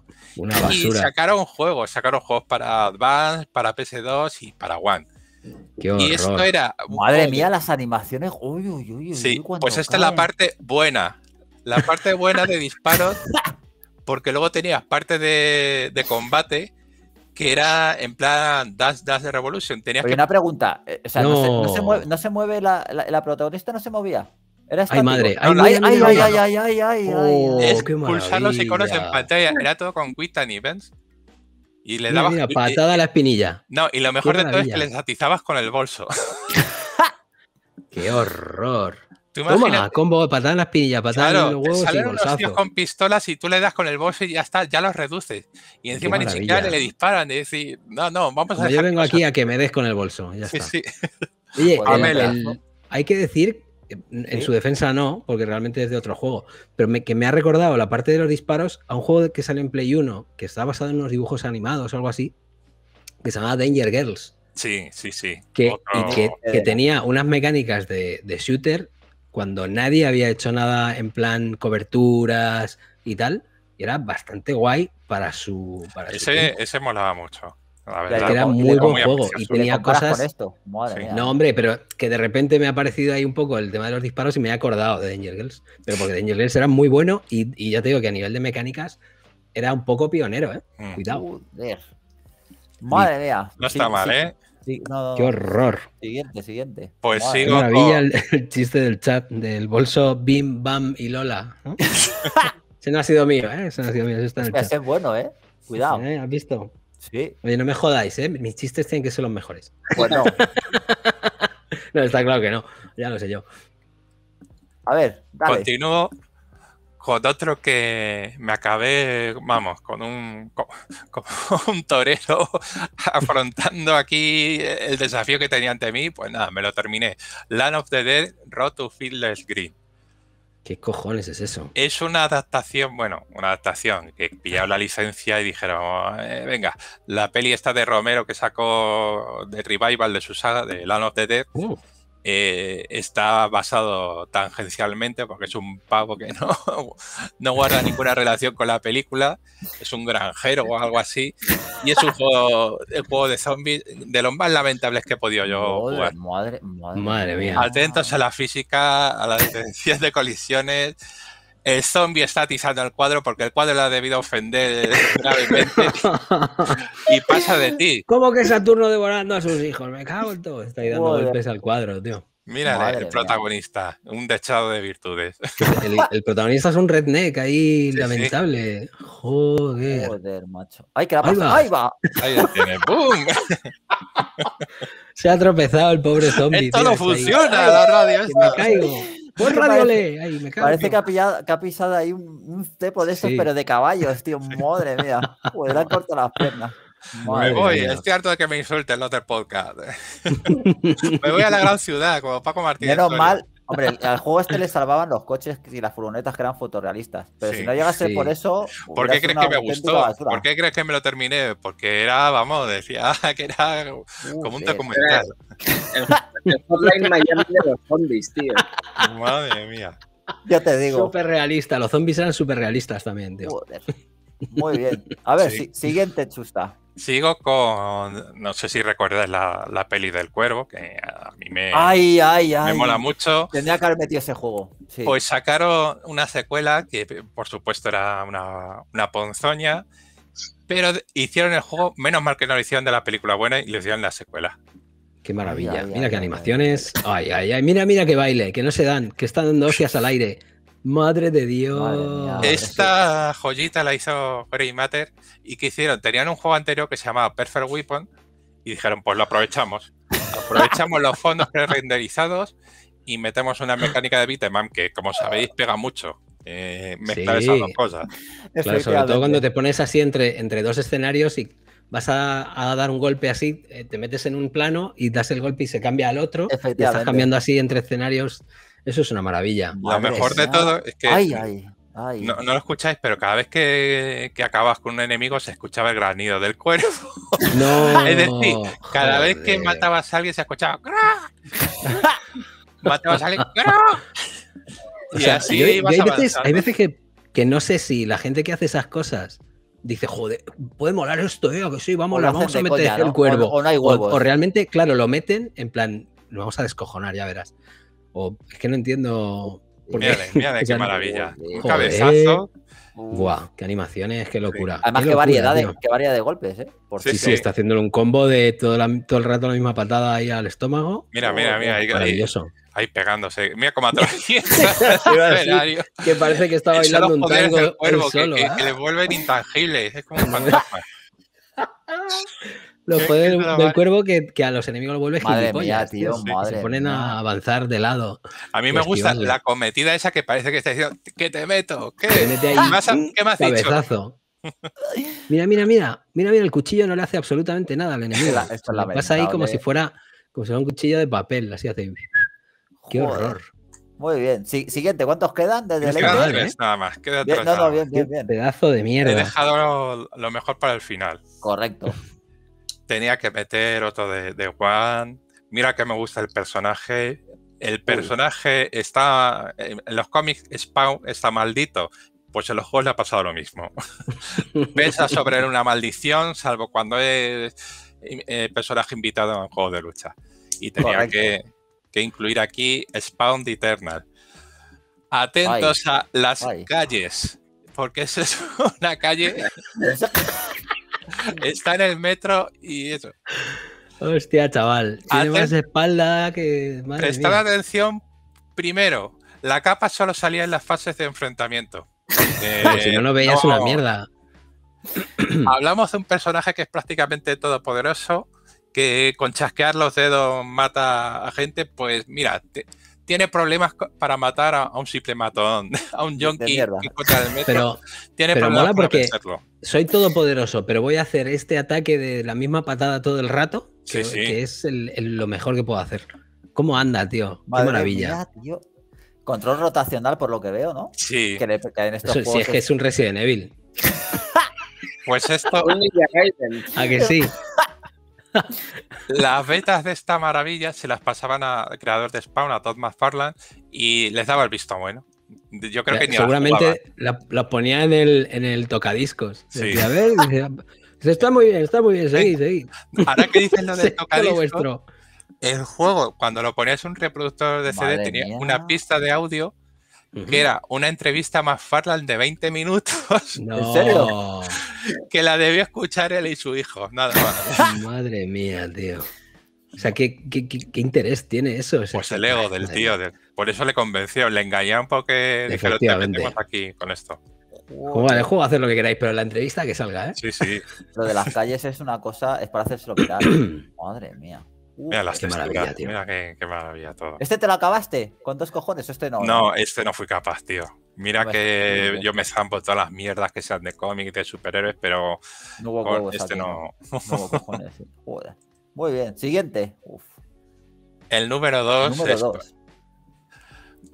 C: Y sacaron juegos, sacaron juegos para Advance, para PS2 y para One. y esto era. Madre
A: mía, las animaciones. Uy, uy, uy, sí, pues esta es la parte
C: buena la parte buena de disparos, porque luego tenías parte de, combate que era en plan Dash Dash Revolution. Tenías una pregunta. Eh, o sea, no.
A: se, mueve, la, protagonista, no se movía. Era ay, madre. Ay, ay, ay,
C: ay, ay, oh, pulsar los iconos en pantalla. Era todo con Quit and Events. Y le dabas. Mira, patada
B: a la espinilla.
C: No, y lo mejor de todo es que les atizabas con el bolso.
B: ¡Qué horror! Toma, combo de patadas en las espinilla, patada los huevos y con
C: pistolas y tú le das con el bolso y ya está, ya los reduces. Y encima ni siquiera le, disparan, y decir, no, no, vamos a Yo vengo
B: aquí a que me des con el bolso, ya sí, Sí.
C: Oye, pues
B: hay que decir, en su defensa no, porque realmente es de otro juego, pero que me ha recordado la parte de los disparos a un juego que sale en Play 1, que estaba basado en unos dibujos animados o algo así, que se llama Danger Girls.
C: Sí, sí, sí.
B: Que, y que, eh, tenía unas mecánicas de, shooter cuando nadie había hecho nada en plan coberturas y tal, y era bastante guay para su. Para
C: ese, molaba mucho.
B: La verdad, era muy buen juego y tenía cosas. No, hombre, pero que de repente me ha parecido ahí un poco el tema de los disparos y me he acordado de Danger Girls. Pero porque Danger Girls era muy bueno y, ya te digo que a nivel de mecánicas era un poco pionero, ¿eh? Mm. Cuidado.
A: Madre mía. No
D: está mal, ¿eh?
A: Qué horror. Siguiente, siguiente. Pues sigo. maravilla el,
B: chiste del chat del bolso Bim, Bam y Lola. Se Ese no ha sido mío, ¿eh? Ese no ha sido mío. Ese, está en el chat. es bueno, ¿eh? Cuidado. ¿eh? ¿Has visto? Sí. Oye, no me jodáis, ¿eh? Mis chistes tienen que ser los mejores. Bueno. Pues no, está claro que no. Ya lo sé yo.
C: A ver, dale. Continúo con otro que me acabé, vamos, con un, con, un torero afrontando aquí el desafío que tenía ante mí, pues nada, me lo terminé. Land of the Dead, Road to Fiddler's Green.
B: ¿Qué cojones es eso?
C: Es una adaptación, bueno, una adaptación, que pillaron la licencia y dijeron, eh, venga, la peli está de Romero que sacó de Revival de su saga, de Land of the Dead. Uh. Eh, está basado tangencialmente porque es un pavo que no, no guarda ninguna relación con la película, es un granjero o algo así, y es un juego, el juego de zombies de los más lamentables que he podido yo madre, jugar. Madre, mía. Atentos a la física, a las diferencias de colisiones el zombie está atizando el cuadro porque el cuadro le ha debido ofender gravemente y pasa de ti.
B: ¿Cómo que Saturno devorando a sus hijos? Me cago en todo. Está ahí dando golpes al cuadro, tío.
C: Mira el protagonista, un dechado de virtudes. El,
B: protagonista es un redneck ahí, lamentable. Joder. Joder, macho. ¡Ay, que la pasa! ¡Ahí va!
A: ¡Ahí tiene! ¡Bum!
B: Se ha tropezado el pobre zombie. Esto no funciona, la radio. Me caigo. Ahí, me parece
A: que ha, pillado, ha, pisado ahí un, cepo de esos, pero de caballos, tío. Madre mía. Pues le han cortado las piernas. me voy, estoy
C: harto de que me insulten el del podcast.
A: me voy a la gran
C: ciudad, como Paco Martínez. Menos mal,
A: Hombre, al juego este le salvaban los coches y las furgonetas que eran fotorrealistas.
C: Pero si no llegase por eso. ¿Por qué crees que me gustó? ¿Por qué crees que me lo terminé? Porque era, vamos, decía que era uh, como un documental.
B: el, Miami de los zombies, tío. Madre mía. Yo te digo. Súper realista, los zombies eran súper realistas también, tío. Muy bien. A ver, siguiente chusta.
C: Sigo con, no sé si recuerdas la, peli del cuervo, que a mí me, me mola
A: mucho. Tendría que haber metido ese juego. Pues
C: sacaron una secuela que por supuesto era una, ponzoña, pero hicieron el juego, menos mal que no lo hicieron de la película buena y lo hicieron la secuela.
B: Qué maravilla, mira qué animaciones. Ay, ay, ay, mira, mira qué baile, que no se dan, que están dando hostias al aire. Madre de Dios.
C: Esta joyita la hizo Grey Matter. ¿Y qué hicieron? Tenían un juego anterior que se llamaba Perfect Weapon. Y dijeron, pues lo aprovechamos. Aprovechamos los fondos pre-renderizados y metemos una mecánica de beat'em que, como sabéis, pega mucho. Eh, mezclar esas dos cosas. Claro, sobre todo cuando
B: te pones así entre, entre dos escenarios y vas a, dar un golpe así, eh, te metes en un plano y das el golpe y se cambia al otro. estás cambiando así entre escenarios eso es una maravilla. Lo mejor de todo es
C: que. No, lo escucháis, pero cada vez que, que, acabas con un enemigo se escuchaba el granido del cuervo. No. es decir, cada vez que matabas a alguien se escuchaba. matabas a alguien. y hay,
B: veces, que, no sé si la gente que hace esas cosas dice, joder, puede molar esto, eh, que sí, vamos, a meter el cuervo. o, realmente, claro, lo meten en plan, lo vamos a descojonar, ya verás es que no entiendo. qué. mírale, qué maravilla. Un cabezazo. Guau, qué animaciones, qué locura. Además, qué, variedad, de,
A: qué variedad de golpes, ¿eh? sí, sí, está
B: haciéndole un combo de todo, el rato la misma patada ahí al estómago.
C: Mira, mira, mira. Ahí, maravilloso. Ahí, pegándose. Mira cómo atraviesa Que parece que está bailando un tango. solo, ¿eh? que, le vuelven intangibles. Es como un Los poderes del
B: cuervo que, que, a los enemigos lo vuelves madre mía, tío, se ponen a
C: avanzar de lado. A mí me gusta la cometida esa que parece que está diciendo, que te meto, ¿qué? ¿Qué me has, dicho?
B: mira, mira, mira, mira, mira, el cuchillo no le hace absolutamente nada al enemigo. Esto pasa ahí como si fuera como si fuera un cuchillo de papel, así hace. Qué horror.
A: Muy bien. siguiente, ¿cuántos quedan? Desde el
C: nada más. Queda bien,
B: Pedazo de mierda.
A: He
C: dejado lo mejor para el final. Correcto tenía que meter otro de, Juan. Mira que me gusta el personaje. El personaje está. En los cómics, Spawn está maldito. Pues en los juegos le ha pasado lo mismo. Pesa sobre una maldición, salvo cuando es eh, personaje invitado en un juego de lucha. Y tenía que, incluir aquí Spawn Eternal. Atentos a las calles, porque esa es una calle. Está en el metro y eso.
B: Hostia, chaval. Tiene de espalda que. Prestad
C: atención, primero, la capa solo salía en las fases de enfrentamiento. Eh, si no, no veías una mierda. Hablamos de un personaje que es prácticamente todopoderoso, que con chasquear los dedos mata a gente. Pues mira, tiene problemas para matar a, un simple matón, a un junkie Pero,
B: tiene problemas para porque soy todopoderoso, pero voy a hacer este ataque de la misma patada todo el rato, que, es lo mejor que puedo hacer. ¿Cómo anda, tío? Qué maravilla.
A: Control rotacional, por lo que veo, ¿no? Sí. si es que es
C: un Resident Evil. pues esto. ¿A que sí? las betas de esta maravilla se las pasaban al creador de Spawn, a Todd McFarland, y les daba el visto bueno. Yo creo que ni Seguramente lo la ponía en el, en el tocadiscos. Sí. a
B: ver, está muy bien, está muy bien, seguí, seguí.
C: Ahora que dices lo del tocadiscos, el juego, cuando lo ponías un reproductor de CD, tenía una pista de audio Mira, era una entrevista más Farland de 20 minutos. No. ¿En serio? que la debió escuchar él y su hijo, nada más.
B: Madre mía, tío. O sea, ¿qué, qué, interés tiene eso? pues el ego ah, del
C: tío. por eso le convenció, le un porque dijeron, te metemos aquí con esto.
A: Juega,
B: juega, juego, hacer lo que queráis, pero la entrevista que salga, ¿eh? Sí, sí. lo de las calles es una cosa,
A: es para hacerse lo mirar. Madre mía mira las qué mira
C: qué, maravilla todo. ¿Este
A: te lo acabaste? ¿Con dos cojones? Este no. No,
C: este no fui capaz, tío. Mira pues, que yo me zampo todas las mierdas que sean de cómic, de superhéroes, pero no hubo cojones este no. hubo cojones,
A: Joder. Muy bien, siguiente.
C: El número 2 Dos.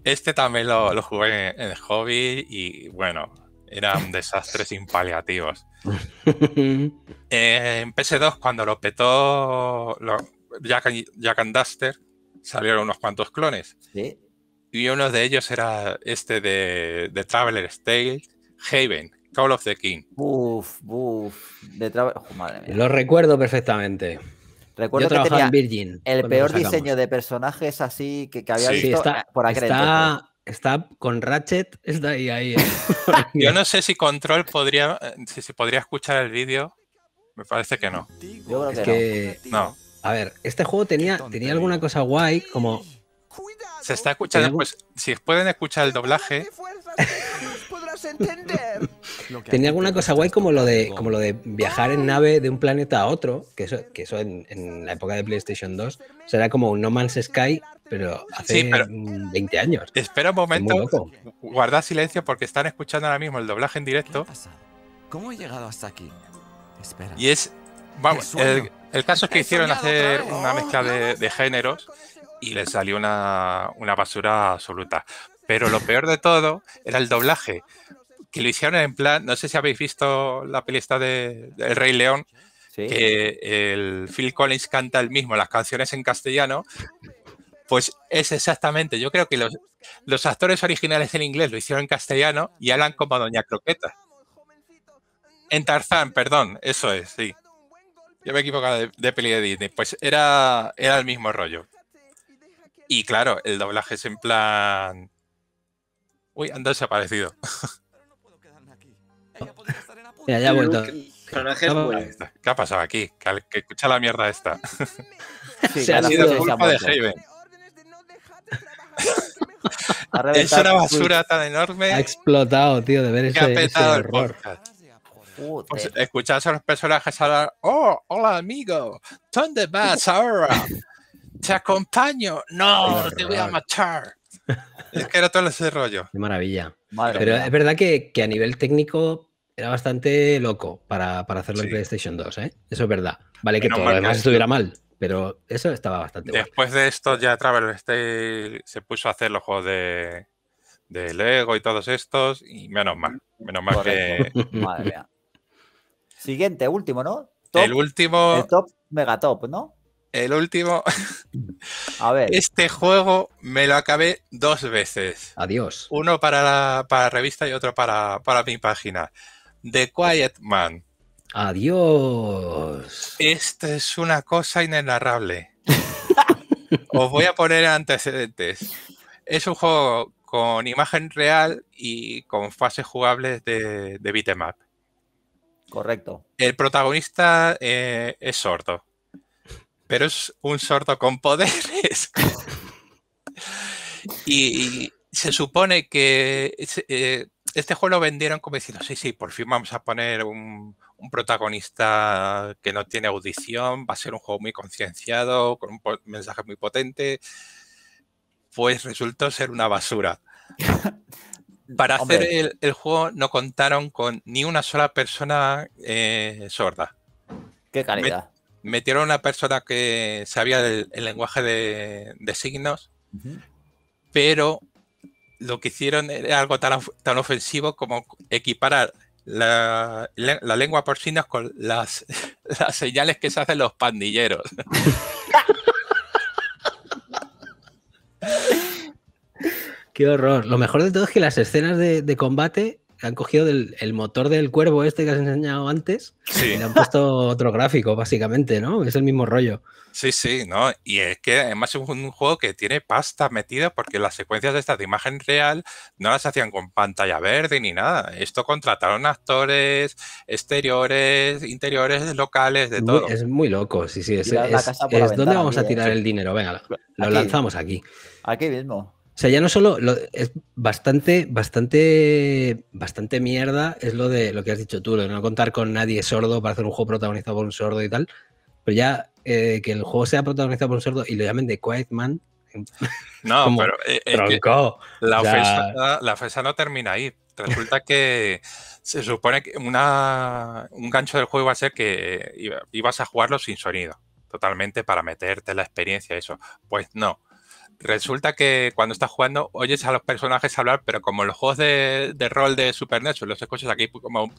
C: Este también lo, jugué en, hobby y bueno, eran desastres impaliativos. Eh, en PS2, cuando lo petó, Jack, and, Duster salieron unos cuantos clones. Y uno de ellos era este de, de Traveler's Tale, Haven, Call of the King.
A: Uf, De
B: Lo recuerdo perfectamente. Recuerdo que Virgin el peor diseño
A: de personajes así
B: que, había eh, por aquel está, con Ratchet, está ahí, eh.
C: Yo no sé si Control podría, eh, si, se podría escuchar el vídeo. Me parece que que no. no.
B: A ver, este juego tenía, tenía alguna cosa guay, como.
C: Se está escuchando, pues, si pueden escuchar el doblaje. Pues
B: tenía alguna cosa guay como lo de como lo de viajar en nave de un planeta a otro, que eso, que eso en, la época de PlayStation 2 será como un No Man's Sky, pero hace 20 años. Espera un momento,
C: guarda silencio porque están escuchando ahora mismo el doblaje en directo. ¿Cómo he llegado hasta aquí? Espera. Y es vamos, el caso es que hicieron hacer una mezcla de, géneros y les salió una, basura absoluta. Pero lo peor de todo era el doblaje, que lo hicieron en plan, no sé si habéis visto la peli de, El Rey León, que el Phil Collins canta el mismo las canciones en castellano, pues es exactamente, yo creo que los, los actores originales en inglés lo hicieron en castellano y hablan como Doña Croqueta. En Tarzán, perdón, eso es, sí. Yo me he equivocado de, peli de Disney. Pues era, era el mismo rollo. Y claro, el doblaje es en plan. Uy, han desaparecido. ya, ya ha vuelto. ¿Qué ha pasado aquí? Que, escucha la mierda esta. Se ha sido culpa de Haven. es una basura tan enorme. Ha
B: explotado, tío, de ver ese, ha horror
C: escuchas a los personajes hablar, oh, hola amigo, ¿dónde vas ahora? ¿Te acompaño? No, te voy a matar. es que era todo ese rollo.
B: Qué maravilla. Pero es verdad que, a nivel técnico era bastante loco para, hacerlo en PlayStation 2, ¿eh? Eso es verdad. Vale que además estuviera mal, pero eso estaba bastante
C: Después de esto ya Travel Stay se puso a hacer los juegos de, de Lego y todos estos y menos mal, menos mal que... Madre mía.
A: Siguiente, último, ¿no?
C: el último.
A: El top ¿no? El último.
C: A ver. Este
A: juego
C: me lo acabé dos veces. Adiós. Uno para la, revista y otro para, mi página. The Quiet Man. Adiós. Esta es una cosa inenarrable. Os voy a poner antecedentes. Es un juego con imagen real y con fases jugables de, de Correcto. El protagonista eh, es sordo, pero es un sordo con poderes. y, se supone que eh, este juego lo vendieron como diciendo, sí, sí, por fin vamos a poner un, un protagonista que no tiene audición, va a ser un juego muy concienciado, con un mensaje muy potente. Pues resultó ser una basura. Para hacer el, juego no contaron con ni una sola persona eh, sorda. Qué calidad. metieron a una persona que sabía el, lenguaje de, signos, pero lo que hicieron era algo tan, tan ofensivo como equiparar la, lengua por signos con las, las señales que se hacen los pandilleros.
B: Qué horror. Lo mejor de todo es que las escenas de, combate han cogido el motor del cuervo este que has enseñado antes y le han puesto otro gráfico, básicamente, ¿no? Es el mismo rollo.
C: Sí, sí, ¿no? Y es que además es un juego que tiene pasta metida porque las secuencias de estas de imagen real no las hacían con pantalla verde ni nada. Esto contrataron actores exteriores, interiores, locales, de todo. es
B: muy loco, sí, sí. ¿Dónde vamos a tirar ¿eh? el dinero? Venga, lo lanzamos aquí.
A: Aquí mismo.
B: O sea, ya no solo es bastante, bastante, bastante mierda es lo de lo que has dicho tú, de no contar con nadie sordo para hacer un juego protagonizado por un sordo y tal. Pero ya eh, que el juego sea protagonizado por un sordo y lo llamen de Quiet Man.
C: No, pero eh, eh, la, ofensa, no termina ahí. Resulta que se supone que una, un gancho del juego va a ser que ibas a jugarlo sin sonido, totalmente para meterte la experiencia, eso. Pues no resulta que cuando estás jugando oyes a los personajes hablar, pero como los juegos de, rol de Super NES, los escuchas aquí pues, como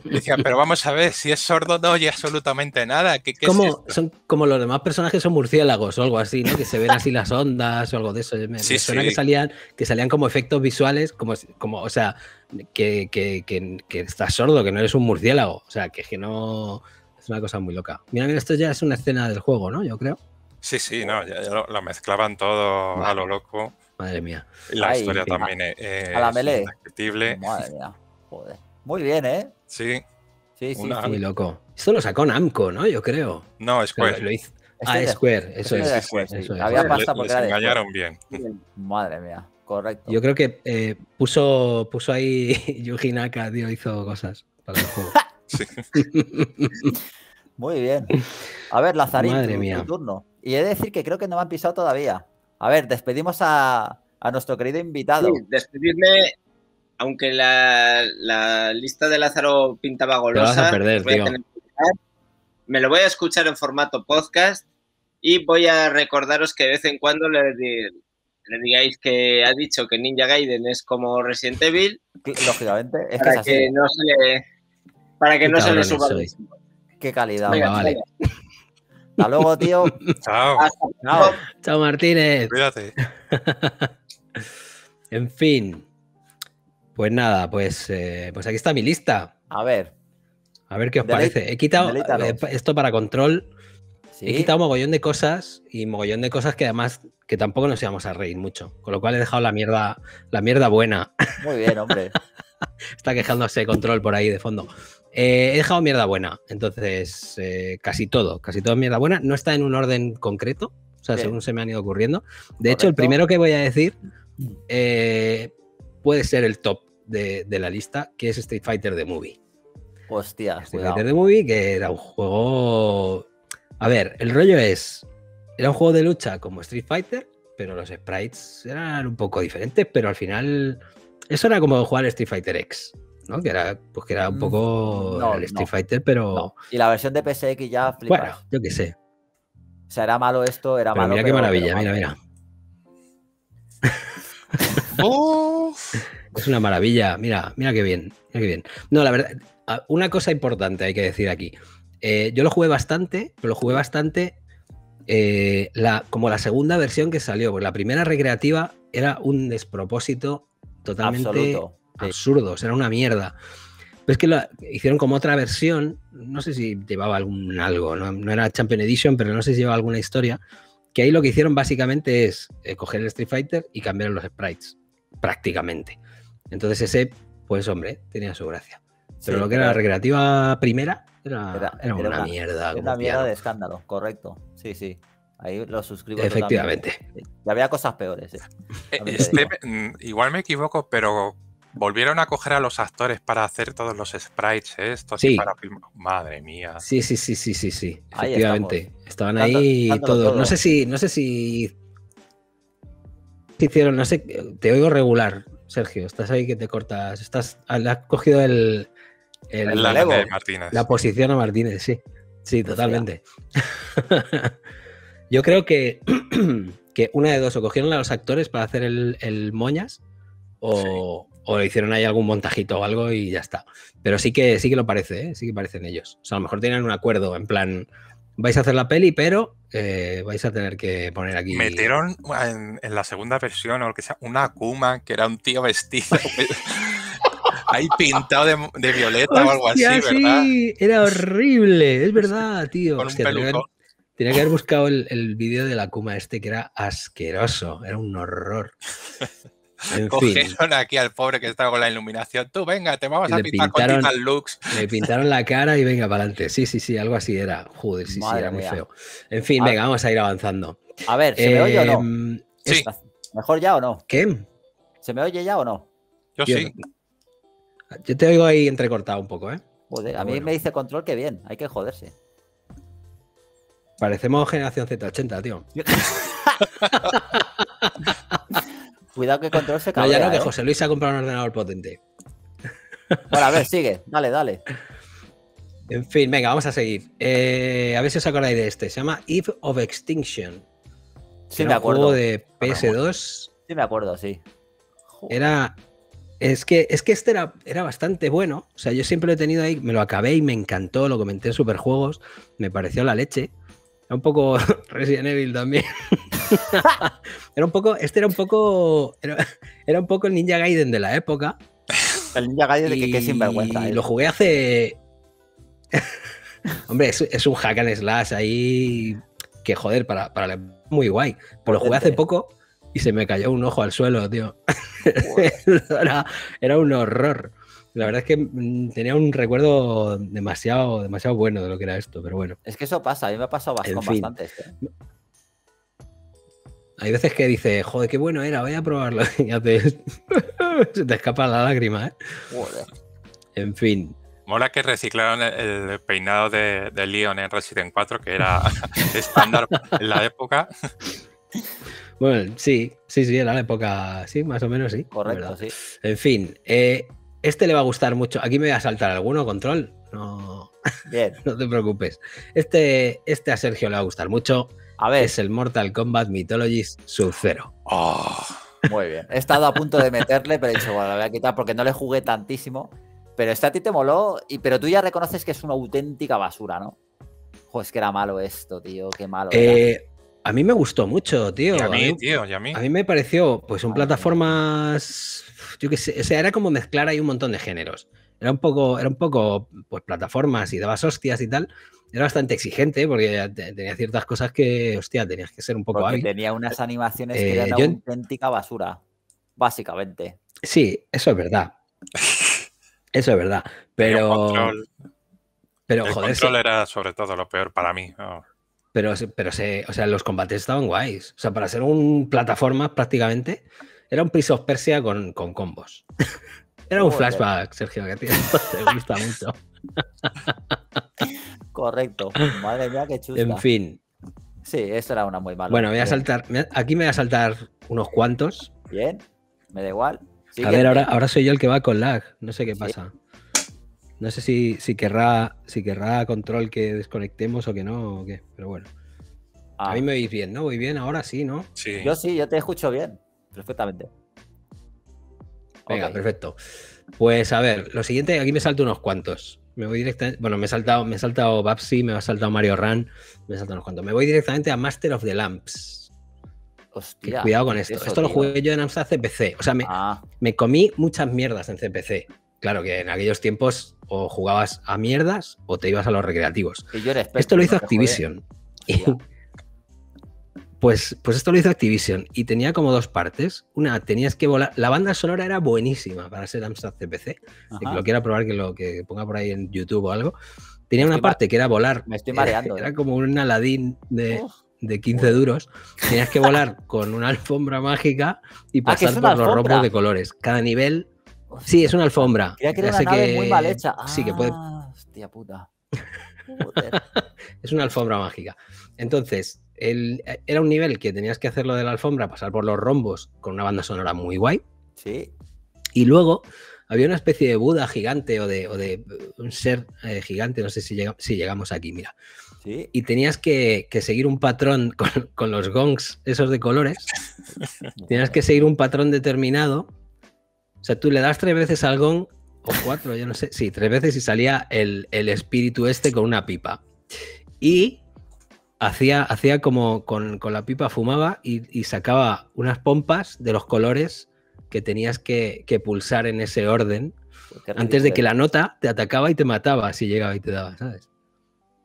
C: decía, pero vamos a ver, si es sordo no oye absolutamente nada. como,
B: Son, como los demás personajes son murciélagos o algo así, Que se ven así las ondas o algo de eso. suena que salían, que salían como efectos visuales, como, como o sea, que, que, estás sordo, que no eres un murciélago. O sea, que, que no... Es una cosa muy loca. Mira, mira, esto ya es una escena del juego, ¿no? Yo creo.
C: Sí, sí, no, ya, lo, mezclaban todo a lo loco. Madre mía. La historia también es, a la melee. Madre mía, joder. Muy bien, ¿eh? Sí. Sí, sí, Muy
B: loco. Esto lo sacó Namco, ¿no? Yo creo.
C: No, Square. Lo hizo... Ah, este Square, este eso es.
B: Square, Había pasta porque Les engañaron
A: bien. Madre mía, correcto.
B: Yo creo que eh, puso, puso ahí Yuji Naka, tío, hizo cosas para el juego. sí.
A: Muy bien. A ver, Lazarín, Tu turno. Y he de decir que creo que no me han pisado todavía. A ver, despedimos a, a nuestro querido invitado. Sí,
E: despedirme, aunque la, lista de Lázaro pintaba golosa. me lo voy a escuchar en formato podcast y voy a recordaros que de vez en cuando le, digáis que ha dicho que Ninja Gaiden es como Resident Evil. Lógicamente, para que, no se le, para que no se le suba. Qué calidad. vale.
B: Hasta luego, tío. Chao. chao. Martínez. Cuídate. en fin. Pues nada, pues, eh, pues aquí está mi lista. A ver. A ver qué os parece. He quitado eh, esto para control. He quitado mogollón de cosas y mogollón de cosas que además que tampoco nos íbamos a reír mucho. Con lo cual he dejado la mierda, la mierda buena. Muy bien, hombre. está quejándose control por ahí de fondo. Eh, he dejado mierda buena, entonces eh, casi todo, casi todo es mierda buena. No está en un orden concreto, o sea, según se me han ido ocurriendo. De hecho, el primero que voy a decir eh, puede ser el top de, la lista, que es Street Fighter The Movie. Hostia. Street Fighter The Movie, que era un juego... A ver, el rollo es... Era un juego de lucha como Street Fighter, pero los sprites eran un poco diferentes, pero al final... Eso era como jugar Street Fighter X. ¿no? Que era, pues que era un mm, poco el Street Fighter, pero.
A: Y la versión de PSX ya flipa. Bueno, yo qué sé. O sea, era malo esto, era malo. Mira qué maravilla,
B: mira, mira. es una maravilla, mira, mira qué bien, mira bien. No, la verdad, una cosa importante hay que decir aquí. Eh, yo lo jugué bastante, pero lo jugué bastante eh, la, como la segunda versión que salió, porque la primera recreativa era un despropósito totalmente absurdos, era una mierda. Pero es que lo, hicieron como otra versión, no sé si llevaba algún algo, no, era Champion Edition, pero no sé si llevaba alguna historia, que ahí lo que hicieron básicamente es eh, coger el Street Fighter y cambiar los sprites, prácticamente. Entonces ese, pues hombre, tenía su gracia. Pero lo que era la recreativa primera
C: era, una, mierda. Era una mierda
A: de escándalo, correcto. Sí, sí. Ahí lo suscribo. Efectivamente. Y había cosas peores. Eh.
C: Eh, mm, igual me equivoco, pero Volvieron a coger a los actores para hacer todos los sprites estos sí. para Madre mía. Sí,
B: sí, sí, sí, sí, sí. Efectivamente. Estaban ahí todos. No sé si, no sé si hicieron, no sé, te oigo regular, Sergio. Estás ahí que te cortas. Estás, has cogido el, la, posición a Martínez, sí. Sí, totalmente. Yo creo que, que una de dos, o cogieron a los actores para hacer el, moñas, o, o le hicieron ahí algún montajito o algo y ya está. Pero sí que, sí que lo parece, ¿eh? sí que parecen ellos. O sea, a lo mejor tienen un acuerdo en plan, vais a hacer la peli, pero eh, vais a tener que
C: poner aquí. Metieron en, la segunda versión o lo que sea, una Akuma, que era un tío vestido. ahí pintado de, violeta o algo así, ¿verdad?
B: Sí, era horrible, es verdad, tío. tenía, que haber, buscado el, el vídeo de la kuma este, que era asqueroso, era un horror. En Cogieron
C: aquí al pobre que estaba con la iluminación. Tú, venga, te vamos a pintar con con Lux. Le
B: pintaron la cara y venga para adelante. Sí, sí, sí, algo así era. Joder, sí, sí, era muy feo. En fin, venga, vamos a ir avanzando.
C: A
A: ver, ¿se me oye o no?
B: Em, sí.
A: ¿Mejor ya o no? ¿Qué? ¿Se me oye ya o no?
B: Yo, sí. Yo te oigo ahí entrecortado un poco, ¿eh? Joder, a mí me
A: dice control que bien, hay que joderse.
B: Parecemos generación Z80, tío.
A: Cuidado que control se cabrea, No, ya no, que ¿eh? José
B: Luis ha comprado un ordenador potente.
A: Bueno, a ver, sigue. Dale, dale.
B: En fin, venga, vamos a seguir. Eh, a ver si os acordáis de este. Se llama Eve of Extinction. Sí, me acuerdo. Un juego de PS2.
A: Sí, me acuerdo, sí.
B: Era. Es que, es que este era, era bastante bueno. O sea, yo siempre lo he tenido ahí. Me lo acabé y me encantó. Lo comenté en Superjuegos. Me pareció la leche. Era un poco Resident Evil también. era un poco, este era un poco, era, un poco el Ninja Gaiden de la época. El Ninja Gaiden de que, es sinvergüenza. Y ¿eh? lo jugué hace... Hombre, es, un hack and slash ahí que joder, para, para muy guay. Pues lo jugué hace poco y se me cayó un ojo al suelo, tío. era, era un horror. La verdad es que mm, tenía un recuerdo demasiado, demasiado bueno de lo que era esto, pero bueno.
A: Es que eso pasa, a mí me ha pasado bastante. ¿eh?
B: hay veces que dices, joder, qué bueno era, voy a probarlo. Y te... se te escapa la lágrima, ¿eh? En fin.
C: Mola que reciclaron el, peinado de, de, Leon en Resident 4, que era estándar en la época.
B: Bueno, sí, sí, sí, era la época, sí, más o menos sí. Correcto, sí. En fin, eh, este le va a gustar mucho. Aquí me voy a saltar alguno, control. No, Bien. no te preocupes. Este, este a Sergio le va a gustar mucho. A ver. Es el Mortal Kombat Mythologies Sub-Zero. Oh. muy bien. He estado a punto de meterle, pero he dicho, bueno, lo
A: voy a quitar porque no le jugué tantísimo. Pero este a ti te moló, y, pero tú ya reconoces que es una auténtica basura, ¿no? Joder, es que era malo esto, tío, qué malo. Eh,
B: a mí me gustó mucho, tío. a mí, tío, a mí. A mí me pareció, pues, un plataformas yo que sé, o sea, era como mezclar ahí un montón de géneros. Era un poco, era un poco, pues, plataformas y dabas hostias y tal. Era bastante exigente porque tenía ciertas cosas que, hostia, tenías que ser un poco porque Tenía unas eh, animaciones que eh, eran auténtica basura, básicamente. Sí, eso es verdad. Eso es verdad. Pero. Pero, el joder, control
C: era sobre todo lo peor para mí.
B: Pero, pero o sea, los combates estaban guays. O sea, para ser un plataforma prácticamente, era un piece of Persia con, combos. Era un flashback, Sergio, que te gusta mucho.
A: Correcto. Madre mía, qué chusta. En fin. Sí, eso era una muy mala. Bueno, voy a
B: saltar. Aquí me voy a saltar unos cuantos. Bien, me da igual. A ver, ahora, ahora soy yo el que va con lag. No sé qué pasa. No sé si, querrá, si querrá control que desconectemos o que no, Pero bueno. A mí ah. me oís bien, ¿no? Voy bien ahora, sí, ¿no? Sí. Yo sí, yo te escucho bien. Perfectamente. Venga, perfecto. Pues a ver, lo siguiente, aquí me salto unos cuantos. Me voy directamente. Bueno, me he saltado, me he saltado Babsi, me ha saltado Mario Ran, me he unos cuantos. Me voy directamente a Master of the Lamps.
D: Hostia. Cuidado con esto. esto lo jugué
B: yo en Amstrad CPC. O sea, me, ah. me comí muchas mierdas en CPC. Claro que en aquellos tiempos o jugabas a mierdas o te ibas a los recreativos. Esto lo hizo Activision. Y, Pues, pues esto lo hizo Activision y tenía como dos partes. Una, tenías que volar. La banda sonora era buenísima para ser Amstrad CPC. lo quiera probar, que lo que ponga por ahí en YouTube o algo. Tenía una parte que era volar. Me estoy mareando. Era, eh. como un Aladín de, 15 duros. Tenías que volar con una alfombra mágica y ah, pasar por los ropos de colores. Cada nivel. Sí, es una alfombra. Creía que una muy mal hecha. sí, que puede. Ah,
A: hostia puta.
B: es una alfombra mágica. Entonces, eh, era un nivel que tenías que hacer lo de la alfombra, pasar por los rombos con una banda sonora muy guay. Sí. Y luego había una especie de Buda gigante o de, eh, un ser eh, gigante, no sé si, llegamos aquí, mira. Y tenías que, seguir un patrón con, los gongs, esos de colores. tenías que seguir un patrón determinado. O sea, tú le das tres veces al gong, o cuatro, yo no sé. Sí, tres veces y salía el espíritu este con una pipa. Y hacía, como con, la pipa fumaba y, sacaba unas pompas de los colores que tenías que, pulsar en ese orden pues antes de que la nota te atacaba y te mataba si llegaba y te daba, ¿sabes?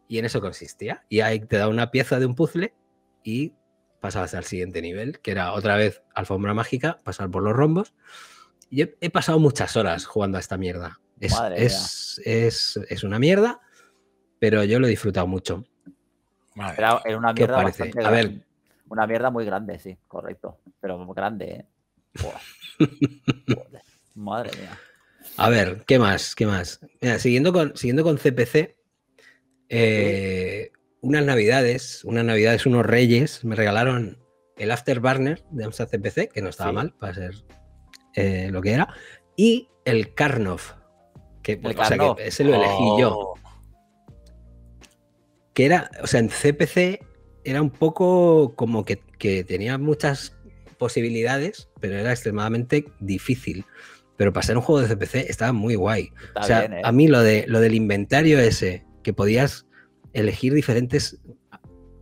B: Y en eso consistía. Y ahí te da una pieza de un puzzle y pasabas al siguiente nivel, que era otra vez alfombra mágica, pasar por los rombos. Y he, pasado muchas horas jugando a esta mierda. Es, es, es, es una mierda, pero yo lo he disfrutado mucho
A: era, una mierda bastante Una mierda muy grande, sí, correcto. Pero grande, ¿eh? madre
B: mía. A ver, ¿qué más? ¿Qué más? siguiendo con, con CPC, eh, unas navidades, unas navidades, unos reyes, me regalaron el Afterburner de AMSA CPC, que no estaba mal para ser eh, lo que era, y el Karnov. Que, que ese lo elegí yo. Oh que era, o sea, en CPC era un poco como que, tenía muchas posibilidades, pero era extremadamente difícil. Pero para ser un juego de CPC estaba muy guay. o sea, ¿eh? a mí lo, de, lo del inventario ese, que podías elegir diferentes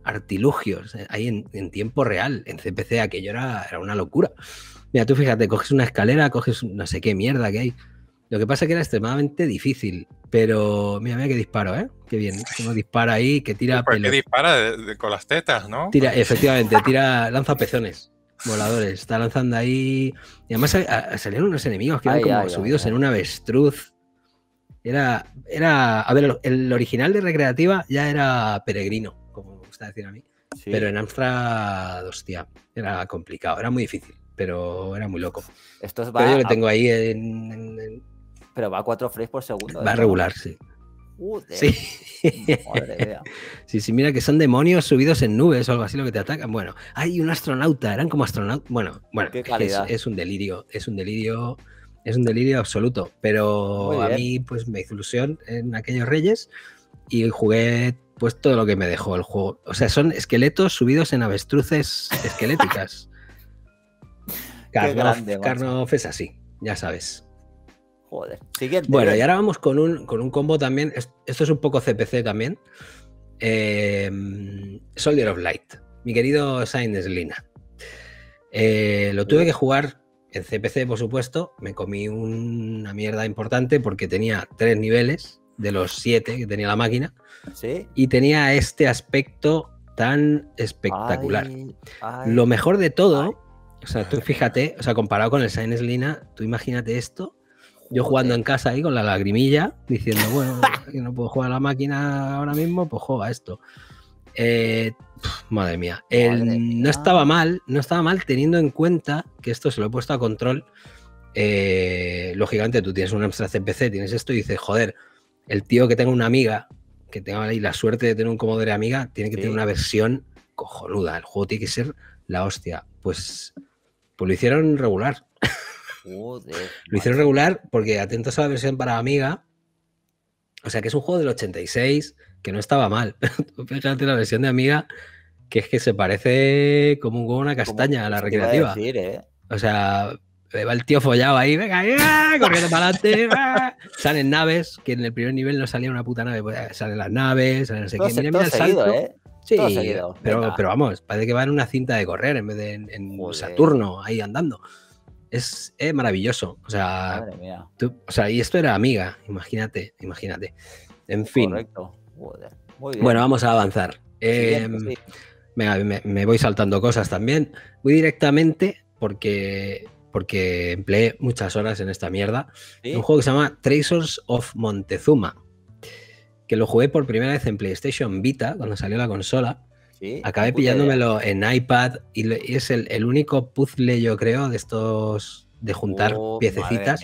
B: artilugios eh, ahí en, tiempo real. En CPC aquello era, era, una locura. Mira, tú fíjate, coges una escalera, coges no sé qué mierda que hay, lo que pasa es que era extremadamente difícil. Pero mira, mira qué disparo, ¿eh? Qué bien. Cómo dispara ahí, que tira. qué
C: dispara con las tetas, no? Tira, efectivamente,
B: tira, lanza pezones voladores. Está lanzando ahí. Y además salieron unos enemigos que eran como subidos en una avestruz. Era, era. A ver, el original de Recreativa ya era peregrino, como me gusta decir a mí. Pero en Amstrad, hostia, era complicado, era muy difícil, pero era muy loco. esto es pero yo lo tengo ahí en pero va a 4 frames por segundo. Va a ¿eh? regular, sí. Sí. Madre sí, sí, mira que son demonios subidos en nubes o algo así lo que te atacan. Bueno, hay un astronauta, eran como astronautas. Bueno, bueno, es, un delirio, es un delirio, es un delirio absoluto. Pero a mí, pues me hizo ilusión en aquellos reyes y jugué pues todo lo que me dejó el juego. O sea, son esqueletos subidos en avestruces esqueléticas. Carnoff es así, ya sabes. Joder. Bueno, y ahora vamos con un, con un combo también. Esto es un poco CPC también. Em, Soldier of Light. Mi querido Sainz Lina. Eh, lo tuve que jugar en CPC, por supuesto. Me comí una mierda importante porque tenía tres niveles de los siete que tenía la máquina. Y tenía este aspecto tan espectacular. lo mejor de todo, o sea, tú fíjate, o sea, comparado con el Sainz Lina, tú imagínate esto yo jugando en casa ahí con la lagrimilla, diciendo, bueno, que no puedo jugar a la máquina ahora mismo, pues juega esto. Eh, madre mía. No estaba mal, no estaba mal teniendo en cuenta que esto se lo he puesto a control. Eh, lógicamente, tú tienes un Amstrad CPC, tienes esto y dices, joder, el tío que tenga una amiga, que tenga ahí la suerte de tener un Commodore amiga, tiene que tener una versión cojonuda. El juego tiene que ser la hostia. Pues, pues lo hicieron regular. Lo hicieron regular porque atentos a la versión para Amiga. O sea que es un juego del 86 que no estaba mal. la versión de Amiga que es que se parece como una castaña a la recreativa. ¿eh? O sea, eh, va el tío follado ahí, venga, corriendo para adelante. Salen naves, que en el primer nivel no salía una puta nave, pues, salen las naves, salen no Pero, vamos, parece que va en una cinta de correr en vez de en Saturno, ahí andando es, maravilloso. O sea, sea, y esto era amiga, imagínate, imagínate. En fin.
A: Bueno, vamos
B: a avanzar. Em, me, voy saltando cosas también. Voy directamente porque, porque empleé muchas horas en esta mierda. Un juego que se llama Treasures of Montezuma, que lo jugué por primera vez en PlayStation Vita cuando salió la consola. Acabé pillándomelo en iPad y es el, único puzzle, yo creo, de estos de juntar oh, piececitas.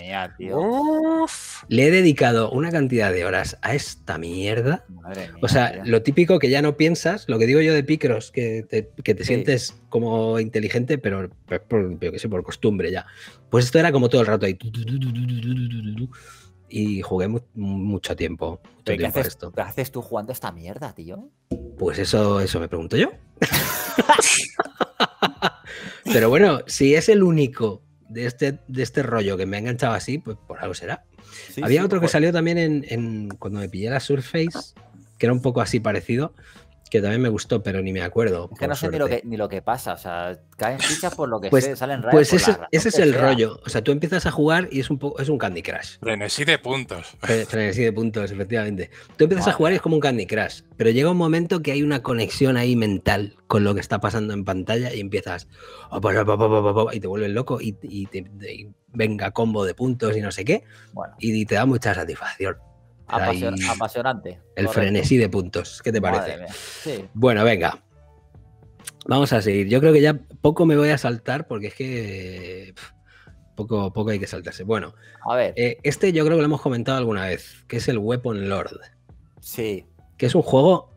B: Le he dedicado una cantidad de horas a esta mierda. o sea, lo típico que ya no piensas, lo que digo yo de Picross, que te, sientes como inteligente, pero por, yo que sé, por costumbre ya. Pues esto era como todo el rato ahí y jugué mucho tiempo. Mucho ¿Qué, haces, esto.
A: ¿Qué haces tú jugando esta mierda, tío?
B: Pues eso, eso me pregunto yo. Pero bueno, si es el único de este, de este rollo que me ha enganchado así, pues por algo será. Había otro que salió también en, cuando me pillé la Surface, que era un poco así parecido, que también me gustó, pero ni me acuerdo. que no sé ni
A: lo que, pasa, o sea,
C: caen fichas por lo que pues, salen Pues ese, es el rollo,
B: o sea, tú empiezas a jugar y es un, poco, es un Candy Crush.
C: Frenesí de puntos.
B: Frenesí de puntos, efectivamente. Tú empiezas a jugar y es como un Candy Crush, pero llega un momento que hay una conexión ahí mental con lo que está pasando en pantalla y empiezas oh, pues, oh, pues, oh, pues, y te vuelves loco y, venga combo de puntos y no sé qué, bueno. y te da mucha satisfacción apasionante.
A: El frenesí de
B: puntos, ¿qué te parece? Bueno, venga. Vamos a seguir. Yo creo que ya poco me voy a saltar porque es que poco, poco hay que saltarse. Bueno, a ver. Eh, este yo creo que lo hemos comentado alguna vez, que es el Weapon Lord. Sí. Que es un juego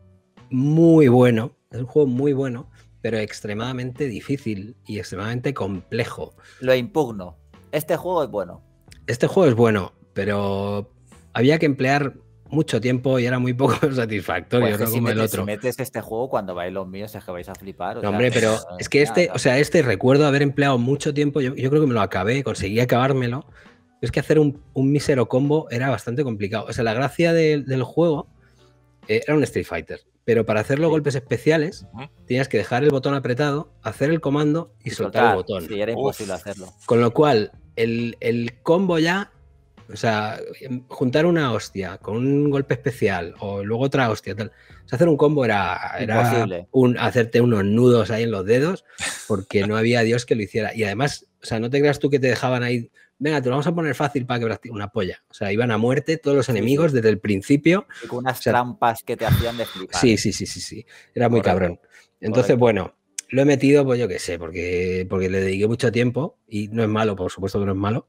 B: muy bueno, es un juego muy bueno, pero extremadamente difícil y extremadamente complejo. Lo impugno. Este juego es bueno. Este juego es bueno, pero había que emplear mucho tiempo y era muy poco satisfactorio, pues si como metes, el otro.
A: metes este juego cuando vais los míos es que vais a flipar. no, hombre, pero es, que este,
B: o sea, este recuerdo haber empleado mucho tiempo, yo, yo creo que me lo acabé, conseguí acabármelo. Es que hacer un, un mísero combo era bastante complicado. O sea, la gracia del juego eh, era un Street Fighter, pero para hacer los golpes especiales tenías que dejar el botón apretado, hacer el comando y, soltar, el botón.
E: era imposible hacerlo.
B: Con lo cual, el, el combo ya o sea, em, juntar una hostia con un golpe especial o luego otra hostia, tal. hacer un combo era, era un, hacerte unos nudos ahí en los dedos porque no había Dios que lo hiciera. Y además, o sea, no te creas tú que te dejaban ahí, venga, te lo vamos a poner fácil para que una polla. O sea, iban a muerte todos los enemigos desde el principio. con unas trampas que te hacían de flipar. Sí, sí, sí, sí, sí. Era muy cabrón. Entonces, bueno lo he metido, pues yo qué sé, porque, porque le dediqué mucho tiempo y no es malo, por supuesto que no es malo,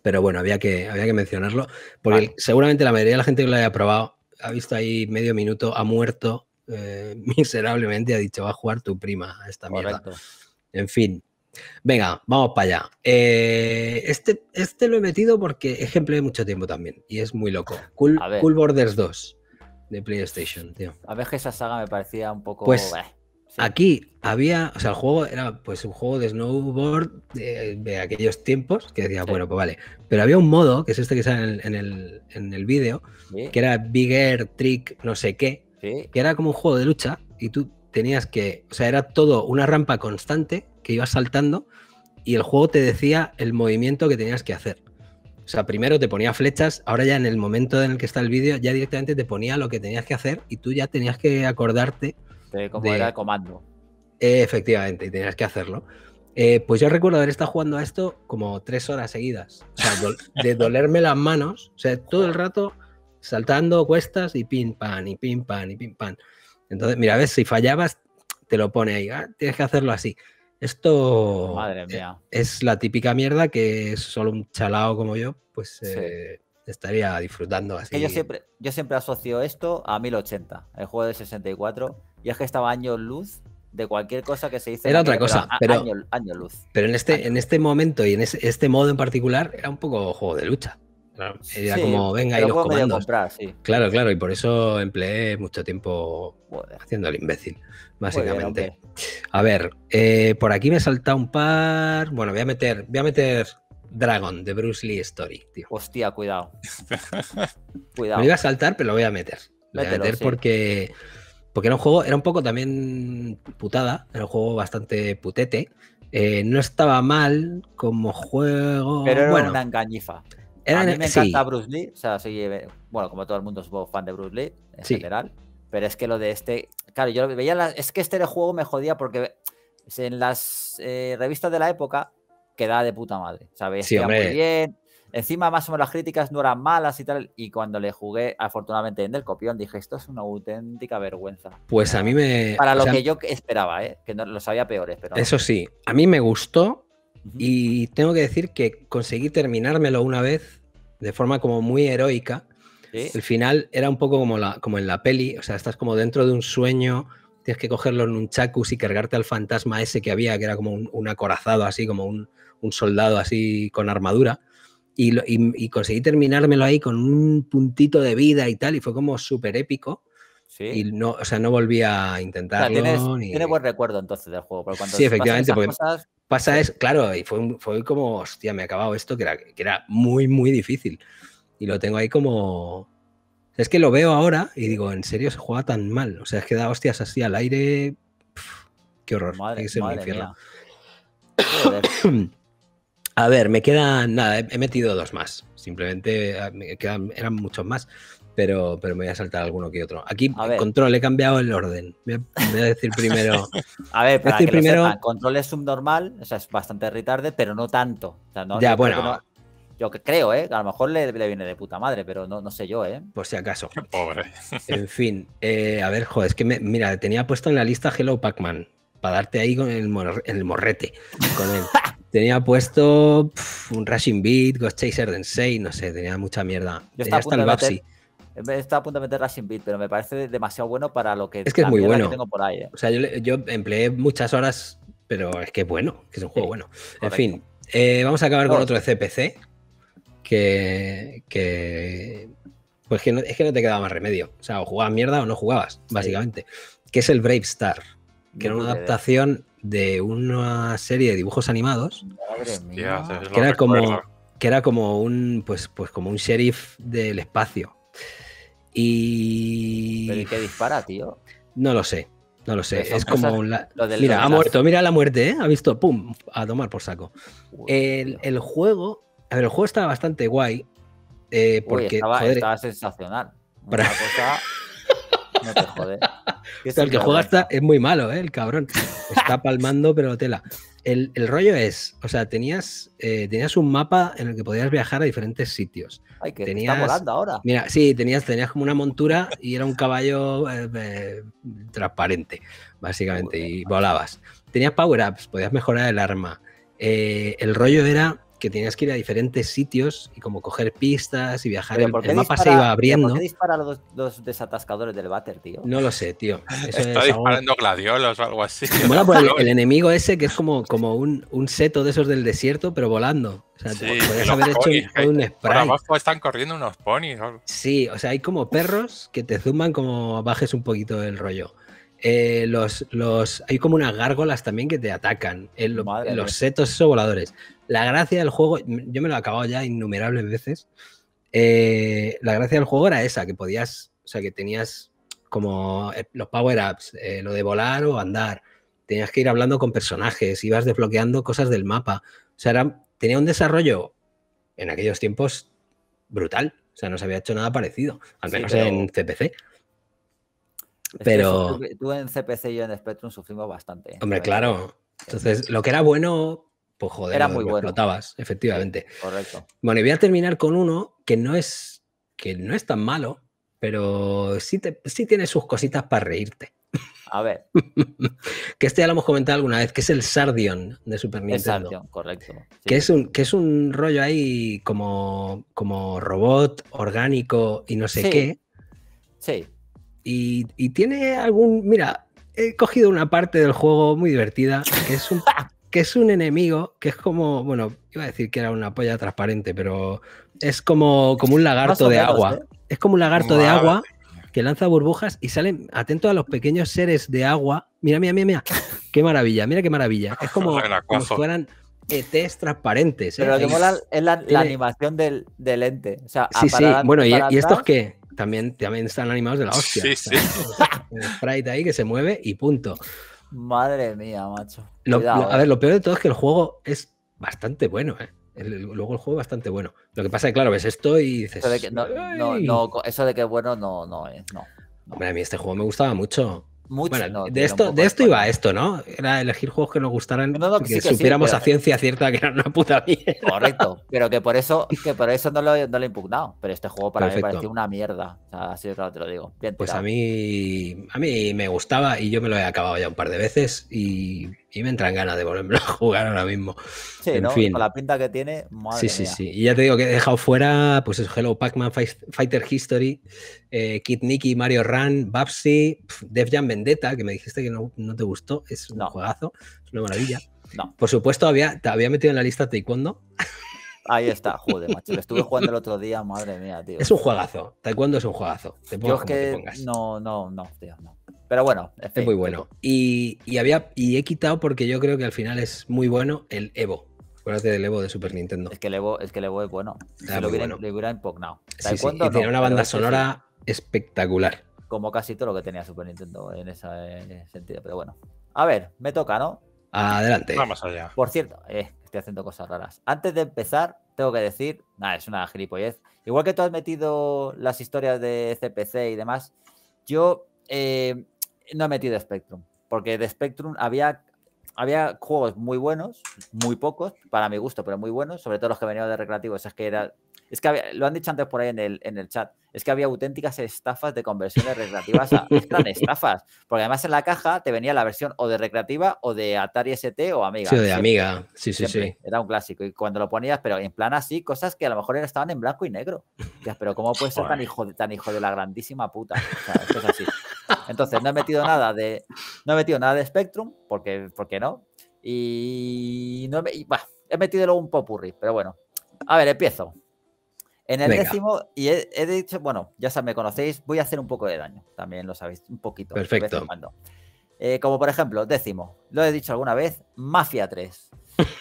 B: pero bueno, había que, había que mencionarlo, porque seguramente la mayoría de la gente que lo haya probado ha visto ahí medio minuto, ha muerto eh, miserablemente, ha dicho, va a jugar tu prima a esta mierda. En fin. Venga, vamos para allá. Eh, este, este lo he metido porque ejemplo de mucho tiempo también y es muy loco. Cool, Borders 2 de
A: PlayStation, tío. A ver esa saga me parecía un poco... Pues eh.
B: Aquí había, o sea, el juego era pues un juego de snowboard de, aquellos tiempos, que decía, bueno, pues vale. Pero había un modo, que es este que sale en, el, en el vídeo, que era Bigger Trick no sé qué, que era como un juego de lucha y tú tenías que, o sea, era todo una rampa constante que ibas saltando y el juego te decía el movimiento que tenías que hacer. O sea, primero te ponía flechas, ahora ya en el momento en el que está el vídeo, ya directamente te ponía lo que tenías que hacer y tú ya tenías que acordarte como era el comando. efectivamente, y tenías que hacerlo. Eh, pues yo recuerdo haber estado jugando a esto como tres horas seguidas. de dolerme las manos. O sea, todo el rato saltando cuestas y pim, pan, y pim, pan, y pim, pan. Entonces, mira, ves, si fallabas, te lo pone ahí. Ah, tienes que hacerlo así. Esto es la típica mierda que solo un chalao como yo, pues eh, estaría disfrutando así. Yo siempre,
A: yo siempre asocio esto a 1080, el juego de 64, y es que estaba año luz de cualquier cosa que se dice. Era otra
B: cosa, pero, año, luz. Pero en este, en este momento y en este modo en particular era un poco juego de lucha. Era como, venga, y los comandos. Claro, claro, y por eso empleé mucho tiempo haciendo el imbécil, básicamente. A ver, eh, por aquí me salta un par. Bueno, voy a meter, voy a meter Dragon, de Bruce Lee Story, tío. Hostia, cuidado. cuidado. Me iba a saltar, pero lo voy a meter. Lo voy a meter porque, porque era un juego, era un poco también putada, era un juego bastante putete. Eh, no estaba mal como juego. Pero era bueno, una
A: engañifa. a mí me encanta Bruce Lee. O sea, eh, bueno, como todo el mundo, es fan de Bruce Lee en general. Pero es que lo de este. Claro, yo lo veía. es que este juego me jodía porque en las eh, revistas de la época queda de puta madre, ¿sabes? Sí, muy bien. Encima, más o menos, las críticas no eran malas y tal. Y cuando le jugué, afortunadamente, en el copión, dije, esto es una auténtica vergüenza.
B: Pues a mí me. Para lo que yo
A: esperaba, ¿eh? Que no, lo sabía peores, pero. Eso
B: sí, a mí me gustó. Y tengo que decir que conseguí terminármelo una vez de forma como muy heroica. El final era un poco como, la, como en la peli, o sea, estás como dentro de un sueño, tienes que cogerlo en un chacus y cargarte al fantasma ese que había, que era como un acorazado, así como un, un soldado así con armadura. Y, y, conseguí terminármelo ahí con un puntito de vida y tal, y fue como súper épico. Y no, o sea, no volví a intentarlo. tienes, buen recuerdo entonces del juego. sí, efectivamente, pasa es, claro, y fue, fue como, hostia, me ha acabado esto, que era, que era muy, muy difícil. Y lo tengo ahí como, es que lo veo ahora y digo, en serio se juega tan mal. O sea, es que da hostias así al aire. qué horror. que A ver, me quedan, nada, he metido dos más. Simplemente ah, eran muchos más, pero, pero me voy a saltar alguno que otro. Aquí, control, he cambiado el orden. Voy a, decir primero. a ver, para que primero...
A: control es subnormal, o sea, es bastante retarde, pero no tanto. ya, bueno. yo que creo, ¿eh? A lo mejor le, viene de puta madre, pero no, no sé yo, ¿eh? Por si acaso. pobre. En fin,
B: eh, a ver, joder, es que me, mira, tenía puesto en la lista Hello Pac-Man, para darte ahí con el, morrete. Con Tenía puesto un Rushing Beat, Ghost Chaser Densei, no sé, tenía mucha mierda. tenía hasta el
A: Estaba a punto de meter Rushing Beat, pero me parece demasiado bueno para lo que, es que es muy bueno. tengo por ahí. ¿eh? O
B: sea, yo, empleé muchas horas, pero es que es bueno, es un juego bueno. En fin, eh, vamos a acabar con otro CPC, que, pues que es que no te quedaba más remedio. O sea, o jugabas mierda o no jugabas, básicamente. Que es el Brave Star, que era una adaptación de una serie de dibujos animados
C: que era como
B: que era como un pues pues como un sheriff del espacio y pero
A: qué dispara tío
B: no lo sé no lo sé es como un mira ha muerto mira la muerte ¿eh? ha visto pum a tomar por saco el, juego a ver el juego estaba bastante guay eh, porque estaba, sensacional cosa
A: el que juega
B: es muy malo, ¿eh? el cabrón. Está palmando, pero tela. El, rollo es, o sea, tenías, eh, tenías un mapa en el que podías viajar a diferentes sitios. está volando ahora. Mira, sí, tenías, tenías como una montura y era un caballo eh, transparente, básicamente, y volabas. Tenías power-ups, podías mejorar el arma. el rollo era que tenías que ir a diferentes sitios y como coger pistas y viajar. El, el mapa se iba abriendo. ¿Por qué
A: disparan los, desatascadores del
C: váter, tío?
B: No lo sé, tío.
C: Está disparando gladiolos o algo así. el,
B: enemigo ese que es como, como un, seto de esos del desierto, pero volando.
C: O sea, podrías haber hecho un, spray. Por abajo están corriendo unos ponis.
B: Sí, o sea, hay como perros que te zumban como bajes un poquito el rollo. Eh, los, los, hay como unas gárgolas también que te atacan. Eh, eh, los setos esos voladores la gracia del juego, yo me lo he acabado ya innumerables veces, eh, la gracia del juego era esa, que podías, o sea, que tenías como eh, los power-ups, eh, lo de volar o andar, tenías que ir hablando con personajes, ibas desbloqueando cosas del mapa, o sea, tenía un desarrollo en aquellos tiempos brutal, o sea, no se había hecho nada parecido, al menos en CPC. Pero.
A: Tú, en CPC y yo en Spectrum sufrimos bastante. Hombre, claro.
B: Entonces, lo que era bueno pues, joder, era muy bueno. Explotabas, efectivamente. Correcto. Bueno, y voy a terminar con uno que no es, que no es tan malo, pero sí, te, tiene sus cositas para reírte. A ver. que este ya lo hemos comentado alguna vez, que es el Sardion de Super Nintendo. Sardion, correcto. Que, es un, que es un rollo ahí como, como robot orgánico y no sé qué. Sí. Y, y, tiene algún. Mira, he cogido una parte del juego muy divertida, que es un, que es un enemigo que es como, bueno, iba a decir que era una polla transparente, pero es como, como un lagarto de agua. ¿eh? Es como un lagarto de agua que lanza burbujas y salen, atento a los pequeños seres de agua. Mira, mira, mira, mira. Qué maravilla, mira qué maravilla. Es como, si fueran ETs transparentes. ¿eh? Pero lo que mola es la, animación
A: del, ente. sí, sí. bueno, y, estos
B: que también, también están animados de la hostia. Sí, sí. El sprite ahí que se mueve y punto.
A: Madre mía, macho. a ver,
B: eh. lo peor de todo es que el juego es bastante bueno, ¿eh? luego el juego es bastante bueno. Lo que pasa es que, claro, ves esto y dices. Eso de que, es bueno no,
A: no es, eh, no. Hombre, a
B: mí este juego me gustaba mucho de, esto, de esto iba esto, ¿no? Era elegir juegos que nos gustaran, que, supiéramos a ciencia cierta que era una puta mierda. Correcto,
A: pero que por eso, que por eso no, lo, he impugnado. Pero este juego para mí parecía una mierda. O sea, así claro te lo digo. pues a
B: mí, a mí me gustaba y yo me lo he acabado ya un par de veces y y me entran ganas de volver a jugar ahora mismo. Sí, con la pinta que tiene, madre Sí, sí, sí. Y ya te digo que he dejado fuera, pues eso, Hello Pac-Man Fighter History, eh, Kid Nicky, Mario Run, Babsy, Def Jam Vendetta, que me dijiste que no, te gustó, es un juegazo, es una maravilla. Por supuesto, había, te había metido en la lista Taekwondo. Ahí está, joder, macho. estuve jugando el
A: otro día, madre mía, tío. Es un juegazo.
B: Taekwondo es un juegazo. Te Yo es que
A: no, no, no, tío, no.
B: Pero bueno, es muy bueno. Y, había, y he quitado porque yo creo que al final es muy bueno el Evo. Acuérdate del Evo de Super Nintendo. Es que el Evo es, que Evo es bueno. lo hubiera, impugnado. Y tiene una banda sonora espectacular. Como casi
A: todo lo que tenía Super Nintendo en ese sentido. Pero bueno. A ver, me toca, ¿no?
B: Adelante. Vamos allá.
A: Por cierto, eh, estoy haciendo cosas raras. Antes de empezar, tengo que decir, nada, es una gilipollez. Igual que tú has metido las historias de CPC y demás, yo eh, no he metido Spectrum, porque de Spectrum había, había juegos muy buenos, muy pocos, para mi gusto, pero muy buenos, sobre todo los que venían de recreativo Esas que era, es que lo han dicho antes por ahí en el, en el chat. Es que había auténticas estafas de conversiones recreativas. A, eran estafas. Porque además en la caja te venía la versión o de recreativa o de Atari ST o Amiga. Sí, de Amiga.
B: Sí, sí, sí.
A: Era un clásico. Y cuando lo ponías, pero en plan así, cosas que a lo mejor estaban en blanco y negro. pero ¿cómo puede ser tan hijo, de, tan hijo de la grandísima puta? esto es así. Entonces, no he metido nada de. No he metido nada de Spectrum, porque, porque no. Y. No he, he metido luego un popurri, pero bueno. A ver, empiezo. En el décimo, y he, dicho, bueno, ya sabéis, me conocéis, voy a hacer un poco de daño, también lo sabéis, un poquito. Perfecto. Eh, como por ejemplo, décimo, lo he dicho alguna vez, Mafia 3.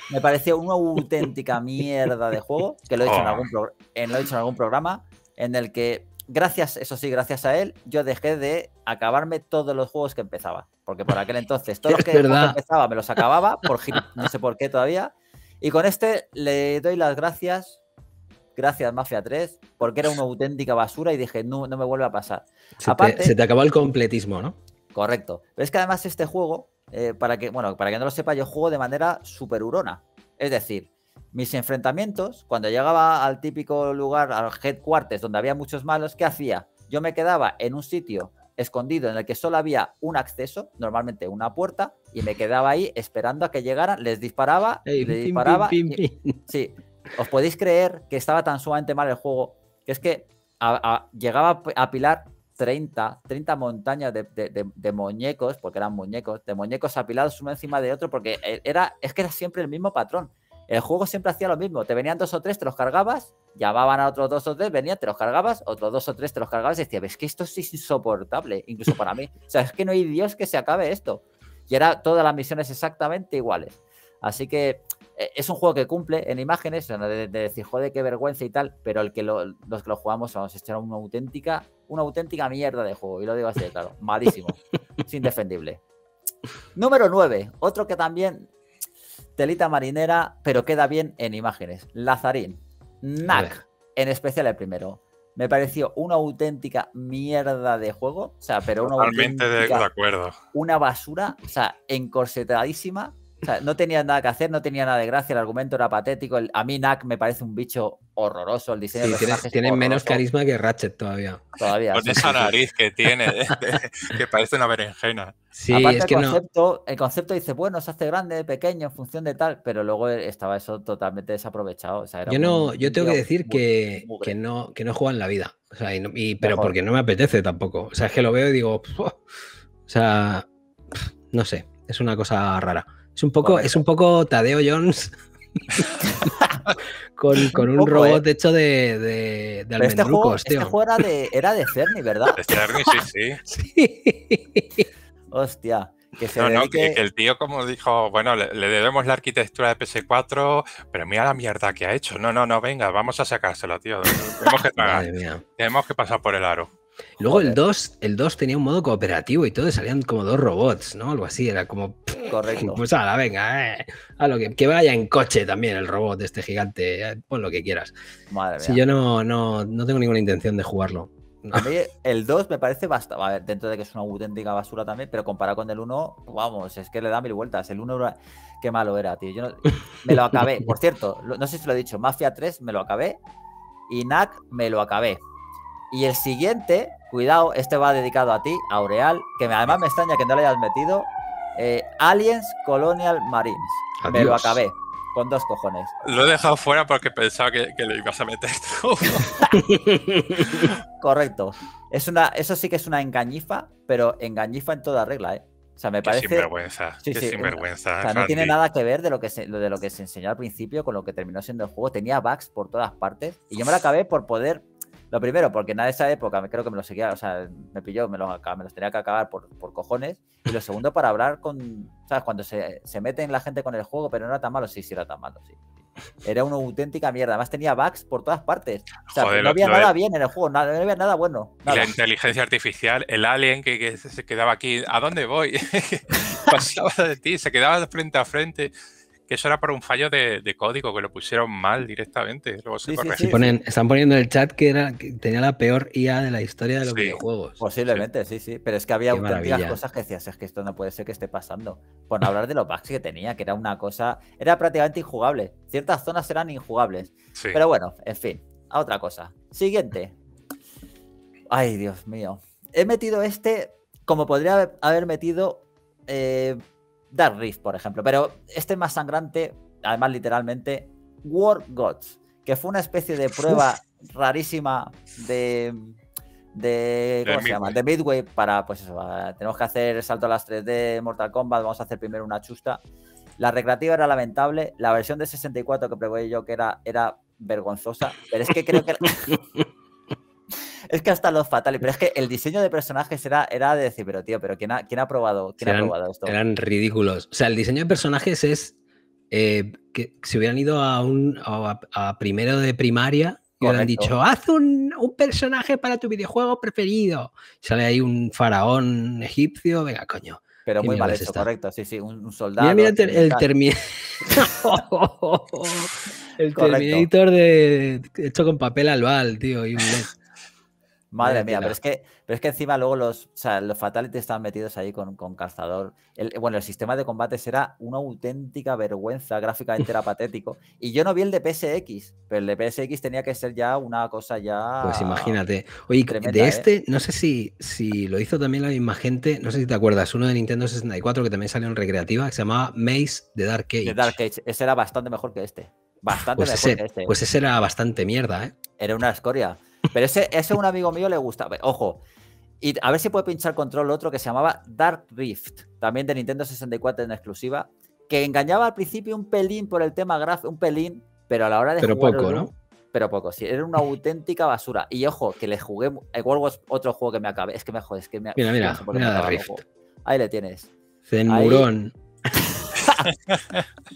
A: Me pareció una auténtica mierda de juego, que lo he, dicho en algún oh. lo he en algún programa, en el que, gracias, eso sí, gracias a él, yo dejé de acabarme todos los juegos que empezaba. Porque por aquel entonces, todos los que empezaba me los acababa, por no sé por qué todavía. Y con este le doy las gracias gracias Mafia 3, porque era una auténtica basura y dije, no, no me vuelve a pasar.
B: Se, te, acabó el completismo, ¿no?
A: Correcto. Pero es que además este juego, eh, para que, bueno, para que no lo sepa, yo juego de manera super superurona. Es decir, mis enfrentamientos, cuando llegaba al típico lugar, al headquarters, donde había muchos malos, ¿qué hacía? Yo me quedaba en un sitio escondido en el que solo había un acceso, normalmente una puerta, y me quedaba ahí esperando a que llegaran, les disparaba, les disparaba. sí, ¿Os podéis creer que estaba tan sumamente mal el juego? Que es que llegaba a apilar 30, 30 montañas de, muñecos, porque eran muñecos, de muñecos apilados uno encima de otro, porque e, era, es que era siempre el mismo patrón. El juego siempre hacía lo mismo. Te venían dos o tres, te los cargabas, llamaban a otros dos o tres, venían, te los cargabas, otros dos o tres, te los cargabas y decías, ves que esto es insoportable, incluso para mí. O sea, es que no hay Dios que se acabe esto. Y era todas las misiones exactamente iguales. Así que eh, es un juego que cumple en imágenes, de, de, decir, joder, qué vergüenza y tal, pero el que los que lo jugamos, vamos, a era una auténtica, una auténtica mierda de juego, y lo digo así, claro, malísimo, es indefendible. Número 9, otro que también, telita marinera, pero queda bien en imágenes, Lazarín, Knack, en especial el primero. Me pareció una auténtica mierda de juego, o sea, pero Totalmente de acuerdo. Una basura, o sea, encorsetadísima, no tenía nada que hacer, no tenía nada de gracia, el argumento era patético. El, a mí me parece un bicho horroroso,
B: el diseño tiene menos carisma que Ratchet todavía. Todavía. Con esa nariz
C: que tiene, que parece una berenjena.
B: el,
A: concepto, dice, bueno, se hace grande, pequeño, en función de tal, pero luego estaba eso totalmente desaprovechado. yo no, yo tengo que decir
B: que, no, que no juega en la vida. pero porque no me apetece tampoco. O sea, es que lo veo y digo, o sea, no sé, es una cosa rara. Es un poco, es un poco Tadeo Jones. con, un, eh. robot hecho
C: de, de, este juego, este
A: era de, Cerny, ¿verdad? De Cerny, sí, sí. Hostia. Que se el
C: tío como dijo, bueno, le, debemos la arquitectura de PS4, pero mira la mierda que ha hecho. No, no, no, venga, vamos a sacárselo, tío. Tenemos que, Tenemos que pasar por el aro.
B: Luego el 2, el 2 tenía un modo cooperativo y todo, salían como dos robots, ¿no? Algo así, era como.
C: Correcto. Pues
B: a la venga, eh, a lo que, vaya en coche también el robot de este gigante, eh, pon lo que quieras. Madre mía. Si yo no, no, tengo ninguna intención de jugarlo. A mí el 2 me parece bastante A ver, dentro
A: de que es una auténtica basura también, pero comparado con el 1, vamos, es que le da mil vueltas. El 1, qué malo era, tío. Yo me lo acabé. Por cierto, no sé si lo he dicho, Mafia 3 me lo acabé y NAC me lo acabé. Y el siguiente, cuidado, este va dedicado a ti, Aureal, que además me extraña que no le hayas metido. Eh, Aliens Colonial Marines.
C: Me lo acabé. Con dos cojones. Lo he dejado fuera porque pensaba que, que lo ibas a meter tú.
A: Correcto. Es una, eso sí que es una engañifa, pero engañifa en toda regla, ¿eh? O sea, me parece. Sinvergüenza, sí, qué sí, sinvergüenza. O sea, no tiene nada que ver de lo que, se, de lo que se enseñó al principio con lo que terminó siendo el juego. Tenía bugs por todas partes. Y yo me lo acabé por poder lo primero, porque nada esa época, creo que me lo seguía, o sea, me pilló, me los, tenía que acabar por, cojones. Y lo segundo, para hablar con, ¿sabes? Cuando se, se meten la gente con el juego, pero no era tan malo, sí, sí era tan malo, sí. Era una auténtica mierda. Además tenía bugs por todas partes.
C: O sea, no había nada
A: bien en el juego, nada, no había nada bueno. La
C: inteligencia artificial, el alien que, que se quedaba aquí, ¿a dónde voy? Pasaba de ti, se quedaba frente a frente eso era por un fallo de, código, que lo pusieron mal directamente. Luego están
B: poniendo en el chat que, era, tenía la peor IA de la historia de los
C: videojuegos. Posiblemente, sí. sí, Pero
A: es que había auténticas cosas que decías, es que esto no puede ser que esté pasando. Por no hablar de los bugs que tenía, que era una cosa... Era prácticamente injugable. Ciertas zonas eran injugables. Pero bueno, en fin, a otra cosa. Siguiente. Ay, Dios mío. He metido este como podría haber metido eh, Dark Rift, por ejemplo. Pero este más sangrante, además literalmente, War Gods, que fue una especie de prueba rarísima de... De, ¿cómo se llama? De Midway para, pues eso, tenemos que hacer salto a las 3D Mortal Kombat, vamos a hacer primero una chusta. La recreativa era lamentable, la versión de 64 que probé yo que era, era vergonzosa, pero es que creo que... Es que hasta los fatales, pero es que el diseño de personajes era, era de decir, pero tío, pero ¿quién ha, ha probado, esto?
B: Eran ridículos. O sea, el diseño de personajes es eh, que si hubieran ido a, un, primero de primaria y hubieran dicho, haz un, personaje para tu videojuego preferido. Sale ahí un faraón egipcio, venga, coño. Pero muy mal hecho, está? correcto, sí, sí, un, soldado. Mira, mira el, el
A: Terminator
B: de... hecho con papel albal, tío, y un Madre mía, pero es,
A: que, pero es que encima luego los, o los Fatalities estaban metidos ahí con, con calzador. bueno, el sistema de combates era una auténtica vergüenza, gráficamente era patético. Y yo no vi el de PSX, pero el de PSX tenía que ser ya una cosa ya. Pues
B: imagínate. Oye, de ¿eh? este, no sé si, si lo hizo también la misma gente, no sé si te acuerdas, uno de Nintendo 64 que también salió en recreativa, que se llamaba Maze de Dark Age. De
A: Dark Age, ese era bastante mejor que este.
B: Bastante pues ese, este, ¿eh? Pues ese era bastante mierda, ¿eh?
A: Era una escoria. Pero ese, ese un amigo mío le gustaba. Ojo. Y a ver si puede pinchar control otro que se llamaba Dark Rift, también de Nintendo 64 en exclusiva, que engañaba al principio un pelín por el tema graf, un pelín, pero a la hora de pero poco, ¿no? Pero poco, sí, era una auténtica basura. Y ojo, que le jugué, igual otro juego que me acabé, es que me jodes que Mira, mira, mira Dark Rift. Ahí le tienes.
B: Zenmurón.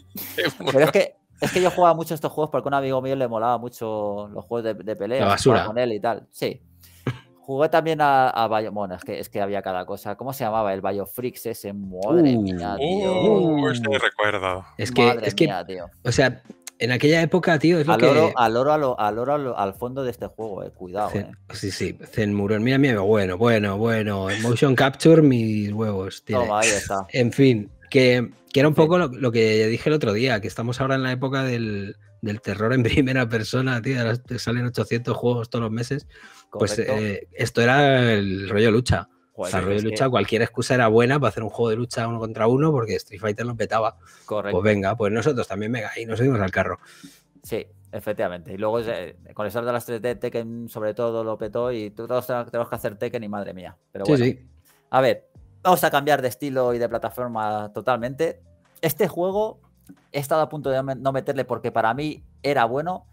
A: pero es que es que yo jugaba mucho estos juegos porque a un amigo mío le molaba mucho los juegos de, pelea. La basura. Con él y tal. Sí. Jugué también a, a Bueno, es que, es que había cada cosa. ¿Cómo se llamaba? El Frix ese. Madre uh, mía, uh, tío. Uh,
C: recuerdo.
A: Es que, Madre tío.
B: O sea, en aquella época, tío, es lo al
A: Oro, al oro, al fondo de este juego, eh. Cuidado, Sí, eh.
B: Sí, sí. Muron. Mira, mira, bueno, bueno, bueno. Motion Capture, mis huevos, tío. Toma, ahí está. En fin. Que, era un poco lo, que dije el otro día, que estamos ahora en la época del, terror en primera persona, tío. te salen 800 juegos todos los meses. Pues eh, esto era el rollo lucha. o sea, rollo lucha, cualquier excusa era buena para hacer un juego de lucha uno contra uno porque Street Fighter lo petaba. Pues venga, pues nosotros también, venga, y nos subimos al carro. Sí, efectivamente. Y luego eh, con el salto de
A: las 3D, Tekken sobre todo lo petó y todos tenemos que hacer Tekken y madre mía. Pero bueno. Sí, sí. A ver, Vamos a cambiar de estilo y de plataforma totalmente. Este juego he estado a punto de no meterle porque para mí era bueno,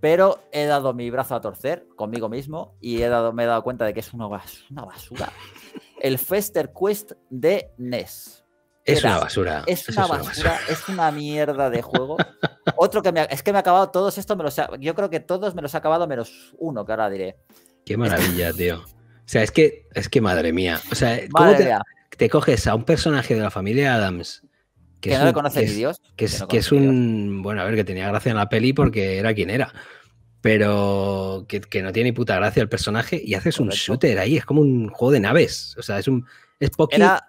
A: pero he dado mi brazo a torcer conmigo mismo y he dado, me he dado cuenta de que es una, una basura. El Fester Quest de NES. E es una basura. Es una basura, es una, mierda de juego. Otro que me es que me ha acabado todos estos, me los yo creo que todos me los ha acabado menos uno, que ahora diré.
B: Qué maravilla, tío. O sea, es que, es que madre mía. O sea, te coges a un personaje de la familia Adams.
A: Que, no conoce ni Dios.
B: Que es, un. Bueno, a ver, que tenía gracia en la peli porque era quien era. Pero que, no tiene ni puta gracia el personaje y haces un shooter ahí. Es como un juego de naves. O sea, es un. Es Poki era...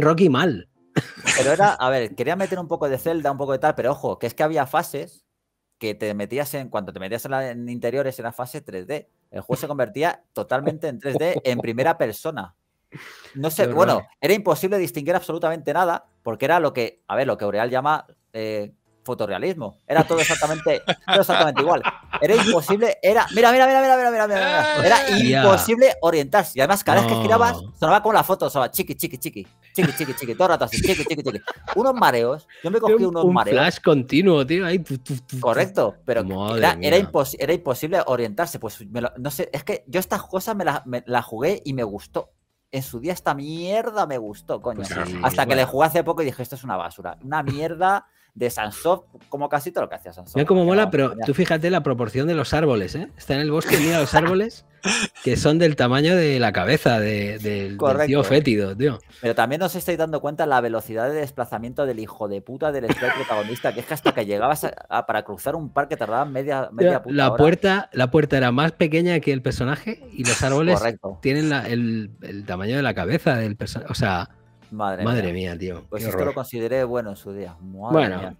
B: Rocky mal.
A: Pero era. A ver, quería meter un poco de Zelda, un poco de tal, pero ojo, que es que había fases que te metías en. Cuando te metías en, en interiores, era fase 3D. El juego se convertía totalmente en 3D en primera persona. No sé, bueno, era imposible distinguir absolutamente nada porque era lo que, a ver, lo que Aureal llama eh, fotorrealismo. Era todo exactamente, exactamente igual. Era imposible, era. Mira, mira, mira, mira, mira, mira, ah, Era imposible orientarse. Y además, cada vez que girabas, sonaba como la foto, sonaba chiqui, chiqui, chiqui, chiqui, chiqui, chiqui, todo el rato así, chiqui, chiqui, chiqui. Unos mareos. Yo me cogí unos mareos. Un flash
B: continuo, tío. Ahí, Correcto, pero era, era,
A: imposible orientarse. Pues me lo, no sé, es que yo estas cosas me las jugué y me gustó en su día esta mierda me gustó, coño. Pues Hasta que le jugué hace poco y dije, esto es una basura. Una mierda de Sansov, como casi todo lo que hacía Sansov. Mira como mola, pero tú
B: fíjate la proporción de los árboles, ¿eh? Está en el bosque, mira los árboles que son del tamaño de la cabeza del tío fétido, tío.
A: Pero también os estáis dando cuenta la velocidad de desplazamiento del hijo de puta del protagonista, que es que hasta que llegabas a, para cruzar un parque tardaban media, puta la Puerta,
B: la puerta era más pequeña que el personaje y los árboles tienen el, el, tamaño de la cabeza del personaje. O sea Madre, mía. tío. Pues esto lo
A: consideré bueno en su día. bueno.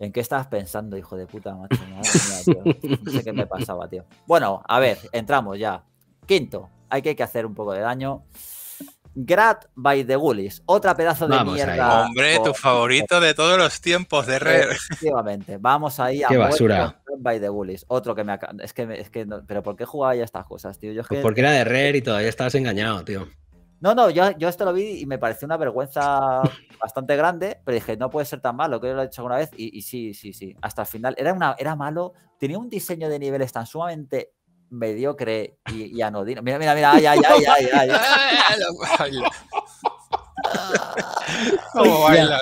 A: ¿En qué estabas pensando, hijo de puta, macho? No sé qué me pasaba, tío. Bueno, a ver, entramos ya. Quinto, hay que, hacer un poco de daño. Grad by the gullis Otra pedazo de mierda. Hombre, tu favorito
C: de todos los tiempos
A: de rer Efectivamente. Vamos ahí a Qué basura. by the gullis Otro que me es que, es que pero ¿por qué jugaba ya estas cosas, tío? Yo pues Porque era de
B: rer y todavía estabas engañado, tío. No, no, yo,
A: esto lo vi y me pareció una vergüenza bastante grande, pero dije, no puede ser tan malo, que yo lo he dicho alguna vez, y, sí, sí, sí, hasta el final. Era, una, era malo, tenía un diseño de niveles tan sumamente mediocre y, y anodino. Mira, mira, mira, ay, ay, ay, ay, ay. ay. baila?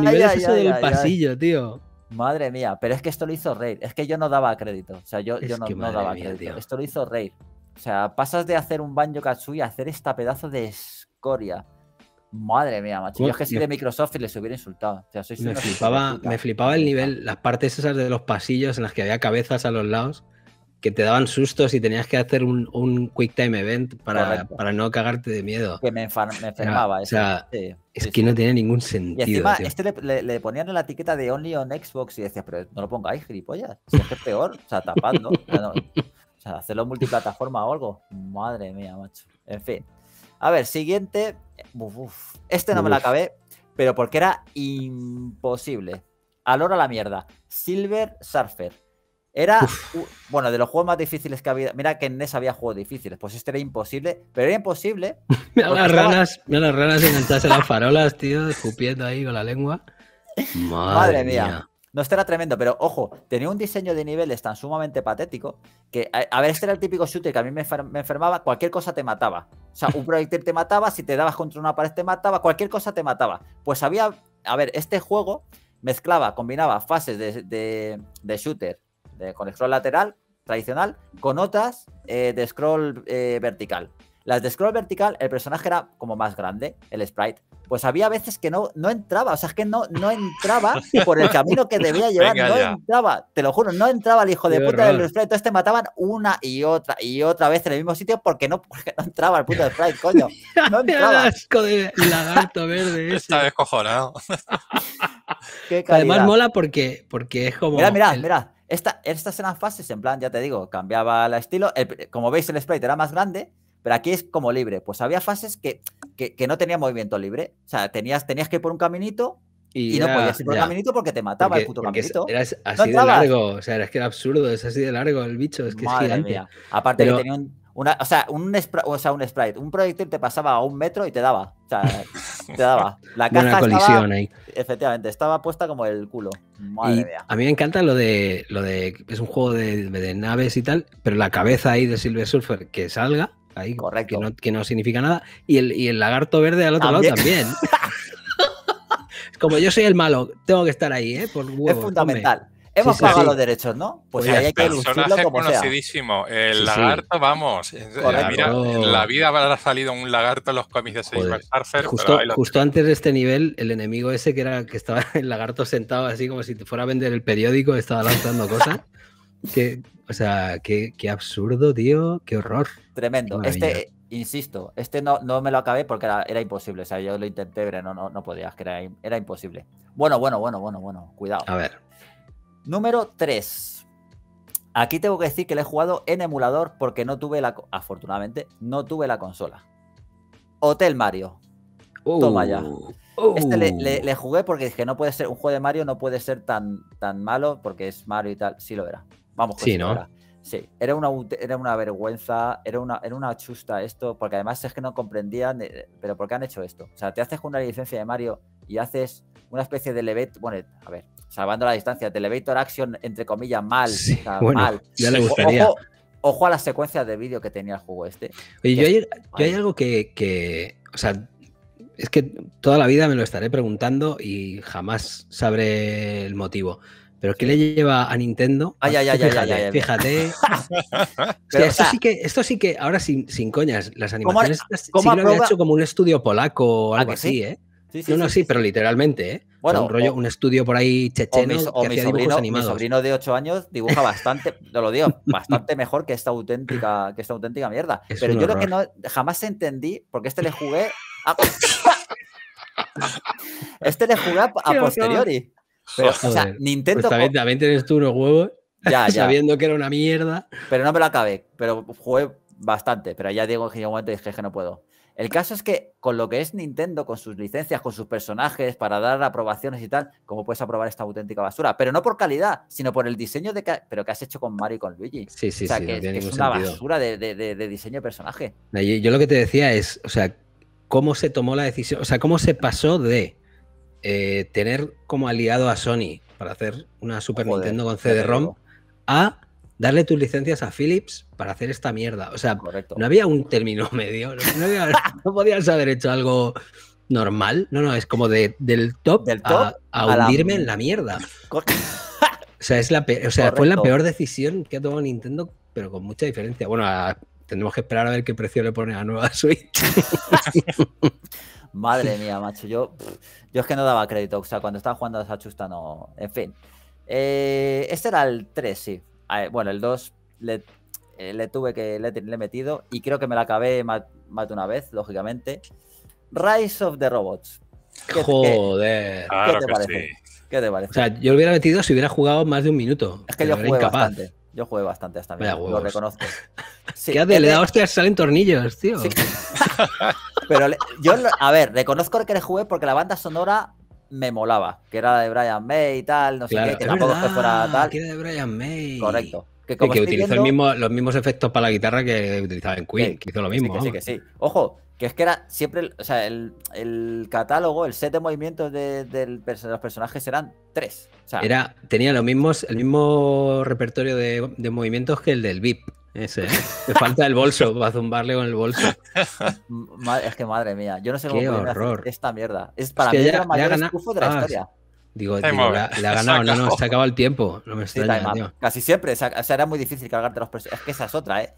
A: Los eso del pasillo, tío. Madre mía, pero es que esto lo hizo Raid. Es que yo no daba crédito. O sea, yo, yo no, daba crédito. Tío. Esto lo hizo Raid. O sea, pasas de hacer un Banjo Kazooie a hacer esta pedazo de escoria. Madre mía, macho. Yo es que si de Microsoft y les hubiera insultado. O sea, me,
B: flipaba, el nivel, las partes esas de los pasillos en las que había cabezas a los lados que te daban sustos y tenías que hacer un, un quick time event para, no cagarte de miedo. Que me,
A: me enfermaba. O sea,
B: es que no tiene ningún sentido. Y encima, este
A: le, ponían la etiqueta de Only on Xbox y decías, pero no lo pongáis, gilipollas. es peor, o sea, tapando. no. O sea, hacerlo multiplataforma o algo. Madre mía, macho. En fin. A ver, siguiente. Este no me lo acabé, pero porque era imposible. Alora la mierda. Silver Surfer. Era, bueno, de los juegos más difíciles que había. Mira que en NES había juegos difíciles. Pues este era imposible, pero era imposible.
B: mira las ranas, mira las ranas enganchadas en las farolas, tío, escupiendo ahí con la lengua. Madre, mía.
A: No, este era tremendo, pero ojo, tenía un diseño de niveles tan sumamente patético que, a, ver, este era el típico shooter que a mí me, enfermaba, cualquier cosa te mataba. O sea, un proyectil te mataba, si te dabas contra una pared te mataba, cualquier cosa te mataba. Pues había, a ver, este juego mezclaba, combinaba fases de, de, shooter de, con scroll lateral tradicional con otras eh, de scroll eh, vertical. Las de scroll vertical, el personaje era como más grande, el sprite pues había veces que no, no entraba, o sea, es que no, no entraba por el camino que debía llevar, no entraba, te lo juro, no entraba el hijo de puta del Sprite, entonces te mataban una y otra y otra vez en el mismo sitio porque no, porque entraba el puto Sprite, coño, no entraba. asco de lagarto
C: verde ese. Está descojonado. Además
B: mola porque, porque es como... Mira, mira,
A: Esta, estas eran fases, en plan, ya te digo, cambiaba el estilo. como veis, el sprite era más grande, pero aquí es como libre. Pues había fases que, no tenía movimiento libre. O sea, tenías, tenías que ir por un caminito y, no podías ir por un caminito porque te mataba el puto caminito. Era así de largo.
B: O sea, es que era absurdo. Es así de largo el bicho. Es que es gigante. Aparte que tenía
A: un, una, o, sea, un, o sea, sprite, un proyectil te pasaba a un metro y te daba. O sea, te daba. La caja Una colisión ahí. Efectivamente, estaba puesta como el culo. Madre mía.
B: A mí me encanta lo de, lo de. Es un juego de, de, naves y tal, pero la cabeza ahí de Silver Surfer que salga ahí, Correcto. Que no, significa nada, y el, y el lagarto verde al otro lado también. como yo soy el malo, tengo que estar ahí, ¿eh? es fundamental.
C: Hemos pagado los
B: derechos, ¿no?
A: Pues, pues hay que lucirlo como conocidísimo.
C: El lagarto, vamos. Eh, en la vida habrá salido un lagarto en los cómics de Silver Justo, justo,
B: antes de este nivel, el enemigo ese que era que estaba el lagarto sentado así como si te fuera a vender el periódico, estaba lanzando cosas. o sea, qué, absurdo, tío. Qué horror. Tremendo. este,
A: eh, insisto, este no, no me lo acabé porque era, imposible. O sea, yo lo intenté, pero no, no, no que era, imposible. Bueno, bueno, bueno, bueno, bueno. Cuidado. A ver. Número 3. Aquí tengo que decir que le he jugado en emulador porque no tuve la. Afortunadamente, no tuve la consola. Hotel Mario. Toma ya. Uh, uh. este le, jugué porque dije, no puede ser. Un juego de Mario no puede ser tan, tan malo porque es Mario y tal. Sí lo era. Vamos, sí, ¿no? Sí, era una, vergüenza, era una, una chusta esto, porque además es que no comprendían, pero ¿por qué han hecho esto? O sea, te haces con una licencia de Mario y haces una especie de elevator, bueno, a ver, salvando la distancia, de elevator action, entre comillas, mal, mal. Ya le gustaría. Ojo, a las secuencias de vídeo que tenía el juego este.
B: Oye, yo, hay, algo que, que, o sea, es que toda la vida me lo estaré preguntando y jamás sabré el motivo. Pero ¿qué le lleva a Nintendo? Ay, ah, ay, ay, fíjate, ay, fíjate. esto, sí que, esto sí que, ahora sin, coñas, las animaciones ¿cómo, sí lo había hecho como un estudio polaco o ah, algo así, ¿eh? sí? ¿eh? Sí, no, no, sí, pero literalmente, ¿eh? Bueno, un rollo, un estudio por ahí checheno o que mi hacía sobrino, Mi sobrino
A: de 8 años dibuja bastante, te lo digo, bastante mejor que esta auténtica, que esta auténtica mierda. pero yo lo que no jamás entendí, porque este le jugué
B: este le jugué a este posteriori o sea, pues Nintendo. también, tienes tú unos huevos. Ya, ya. Sabiendo que era una mierda. Pero no me la acabé.
A: Pero jugué bastante. Pero ya digo que dije que no puedo. El caso es que con lo que es Nintendo, con sus licencias, con sus personajes, para dar aprobaciones y tal, ¿cómo puedes aprobar esta auténtica basura? Pero no por calidad, sino por el diseño de pero que has hecho con Mario y con Luigi. Sí, sí, o sea, Que, es una basura de, diseño de personaje.
B: yo lo que te decía es, o sea, cómo se tomó la decisión, o sea, cómo se pasó de eh, tener como aliado a Sony para hacer una Super Nintendo con CD-ROM a darle tus licencias a Philips para hacer esta mierda. O sea, no había un término medio, no, podías haber hecho algo normal. No, no, es como del top, a, hundirme en la mierda. o sea, es la o sea fue la peor decisión que ha tomado Nintendo, pero con mucha diferencia. Bueno, a, tendremos que esperar a ver qué precio le pone a nueva Switch.
A: Madre mía, macho. Yo, yo es que no daba crédito. O sea, cuando estaba jugando a esa no. En fin. Eh, este era el 3, sí. bueno, el 2 eh, le, tuve que. Le, he metido. Y creo que me la acabé más, de una vez, lógicamente. Rise of the Robots.
B: Joder. ¿qué, te parece? ¿Qué te parece? O sea, yo lo hubiera metido si hubiera jugado más de un minuto. Es que yo jugué incapaz. bastante.
A: Yo jugué bastante hasta mí, lo reconozco.
B: Sí, ¿Qué hace? Le da hostias, salen tornillos, tío.
A: Pero yo, a ver, reconozco que le jugué porque la banda sonora me molaba, que era la de Brian May y tal, no sé qué, que tampoco verdad, fuera tal. Que era de Brian May. Correcto. Que, utilizó
B: los mismos efectos para la guitarra que utilizaba en Queen, que, hizo lo mismo. sí, que sí, sí.
A: Ojo, que es que era siempre, o sea, el, catálogo, el set de movimientos de, los personajes eran tres.
B: era, tenía los mismos, el mismo repertorio de, movimientos que el del VIP. Ese, te ¿eh? falta el bolso, va a zumbarle con el bolso.
A: Es que madre mía, yo no sé cómo Qué esta mierda. Es para mí ya, el mayor de la ah, historia.
B: Digo, le ha la, no, no, se acaba el tiempo.
A: Casi siempre, o sea, era muy difícil cargarte los personajes. Es que esa es otra, ¿eh?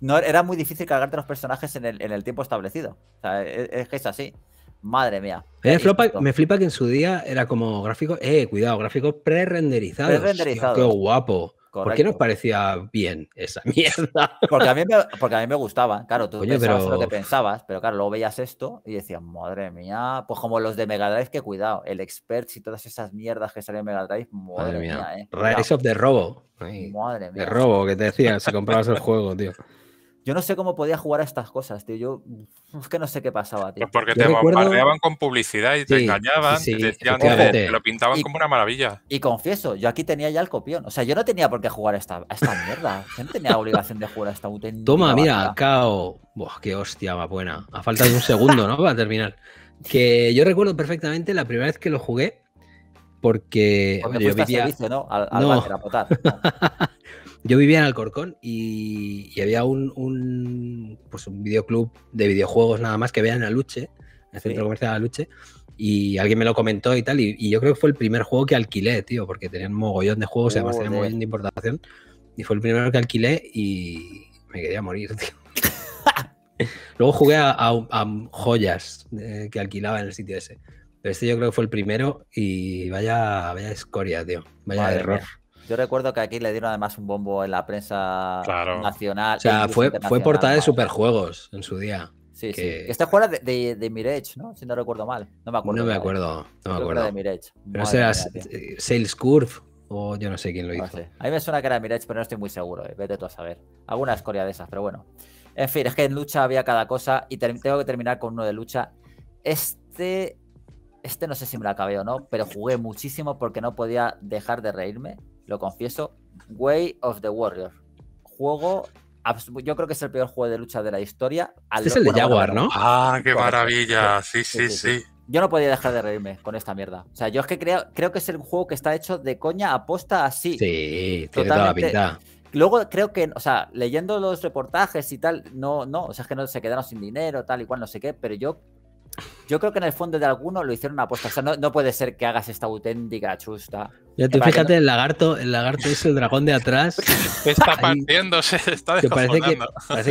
A: No, era muy difícil cargarte los personajes en el, en el tiempo establecido. O sea, e, e, es, que es así. Madre mía.
B: Me flipa, que en su día era como gráfico. Eh, cuidado, gráfico pre renderizado qué guapo. ¿Por qué nos parecía bien esa mierda?
A: Porque a mí me, porque a mí me gustaba, claro, tú pensabas pero... lo que pensabas, pero claro, luego veías esto y decías, madre mía, pues como los de Mega Drive, que cuidado, el Expert y todas esas mierdas que salen en Mega Drive,
B: madre, mía, eh, Rise of the Robo.
A: madre mía. De Robo,
B: que te decía si comprabas el juego,
C: tío.
A: Yo no sé cómo podía jugar a estas cosas, tío. Yo es que no sé qué pasaba, tío. porque te
C: bombardeaban con publicidad y te engañaban, te decían que lo pintaban como una maravilla. Y
A: confieso, yo aquí tenía ya el copión. O sea, yo no tenía por qué jugar a esta, esta mierda. Yo no tenía obligación de jugar a esta auténtica. Toma, mira,
B: Kao. Buah, qué hostia más buena. A falta de un segundo, ¿no? Para terminar. Que yo recuerdo perfectamente la primera vez que lo jugué. Porque. Pues yo vivía... ¿no? Al, al Yo vivía en Alcorcón y, y había un, pues un videoclub de videojuegos nada más que veía en Aluche, en el centro comercial de Aluche, y alguien me lo comentó y tal, y, yo creo que fue el primer juego que alquilé, tío, porque tenían mogollón de juegos, y además tenían mogollón de importación, y fue el primero que alquilé y me quería morir, tío. Luego jugué a, joyas eh, que alquilaba en el sitio ese. Pero este yo creo que fue el primero y vaya, vaya escoria, tío. Vaya error.
A: Yo recuerdo que aquí le dieron además un bombo en la prensa nacional. O sea, fue, portada de
B: Superjuegos en su día. Sí, sí.
A: Este juego era de, de, Mirage, ¿no? Si no recuerdo mal. No me acuerdo. No me acuerdo. No me De Mirage. Pero ese eh,
B: Sales Curve o yo no sé quién lo hizo.
A: A mí me suena que era Mirage, pero no estoy muy seguro. Eh. Vete tú a saber. Alguna escoria de esas, pero bueno. En fin, es que en lucha había cada cosa y tengo que terminar con uno de lucha. Este, este no sé si me lo acabé o no, pero jugué muchísimo porque no podía dejar de reírme lo confieso, Way of the Warrior. Juego, yo creo que es el peor juego de lucha de la historia. Este es el de Jaguar, ¿no?
C: Ah, qué maravilla. sí, sí. sí.
A: yo no podía dejar de reírme con esta mierda. O sea, yo es que creo, creo que es el juego que está hecho de coña aposta así.
B: Sí, tiene la pinta.
A: Luego creo que, o sea, leyendo los reportajes y tal, no, no, o sea, es que no se quedaron sin dinero, tal y cual, no sé qué, pero yo yo creo que en el fondo de alguno lo hicieron una apuesta. O sea, no, puede ser que hagas esta auténtica chusta.
B: Ya tú fíjate, el lagarto, el lagarto es el dragón de atrás.
C: está se está que parece,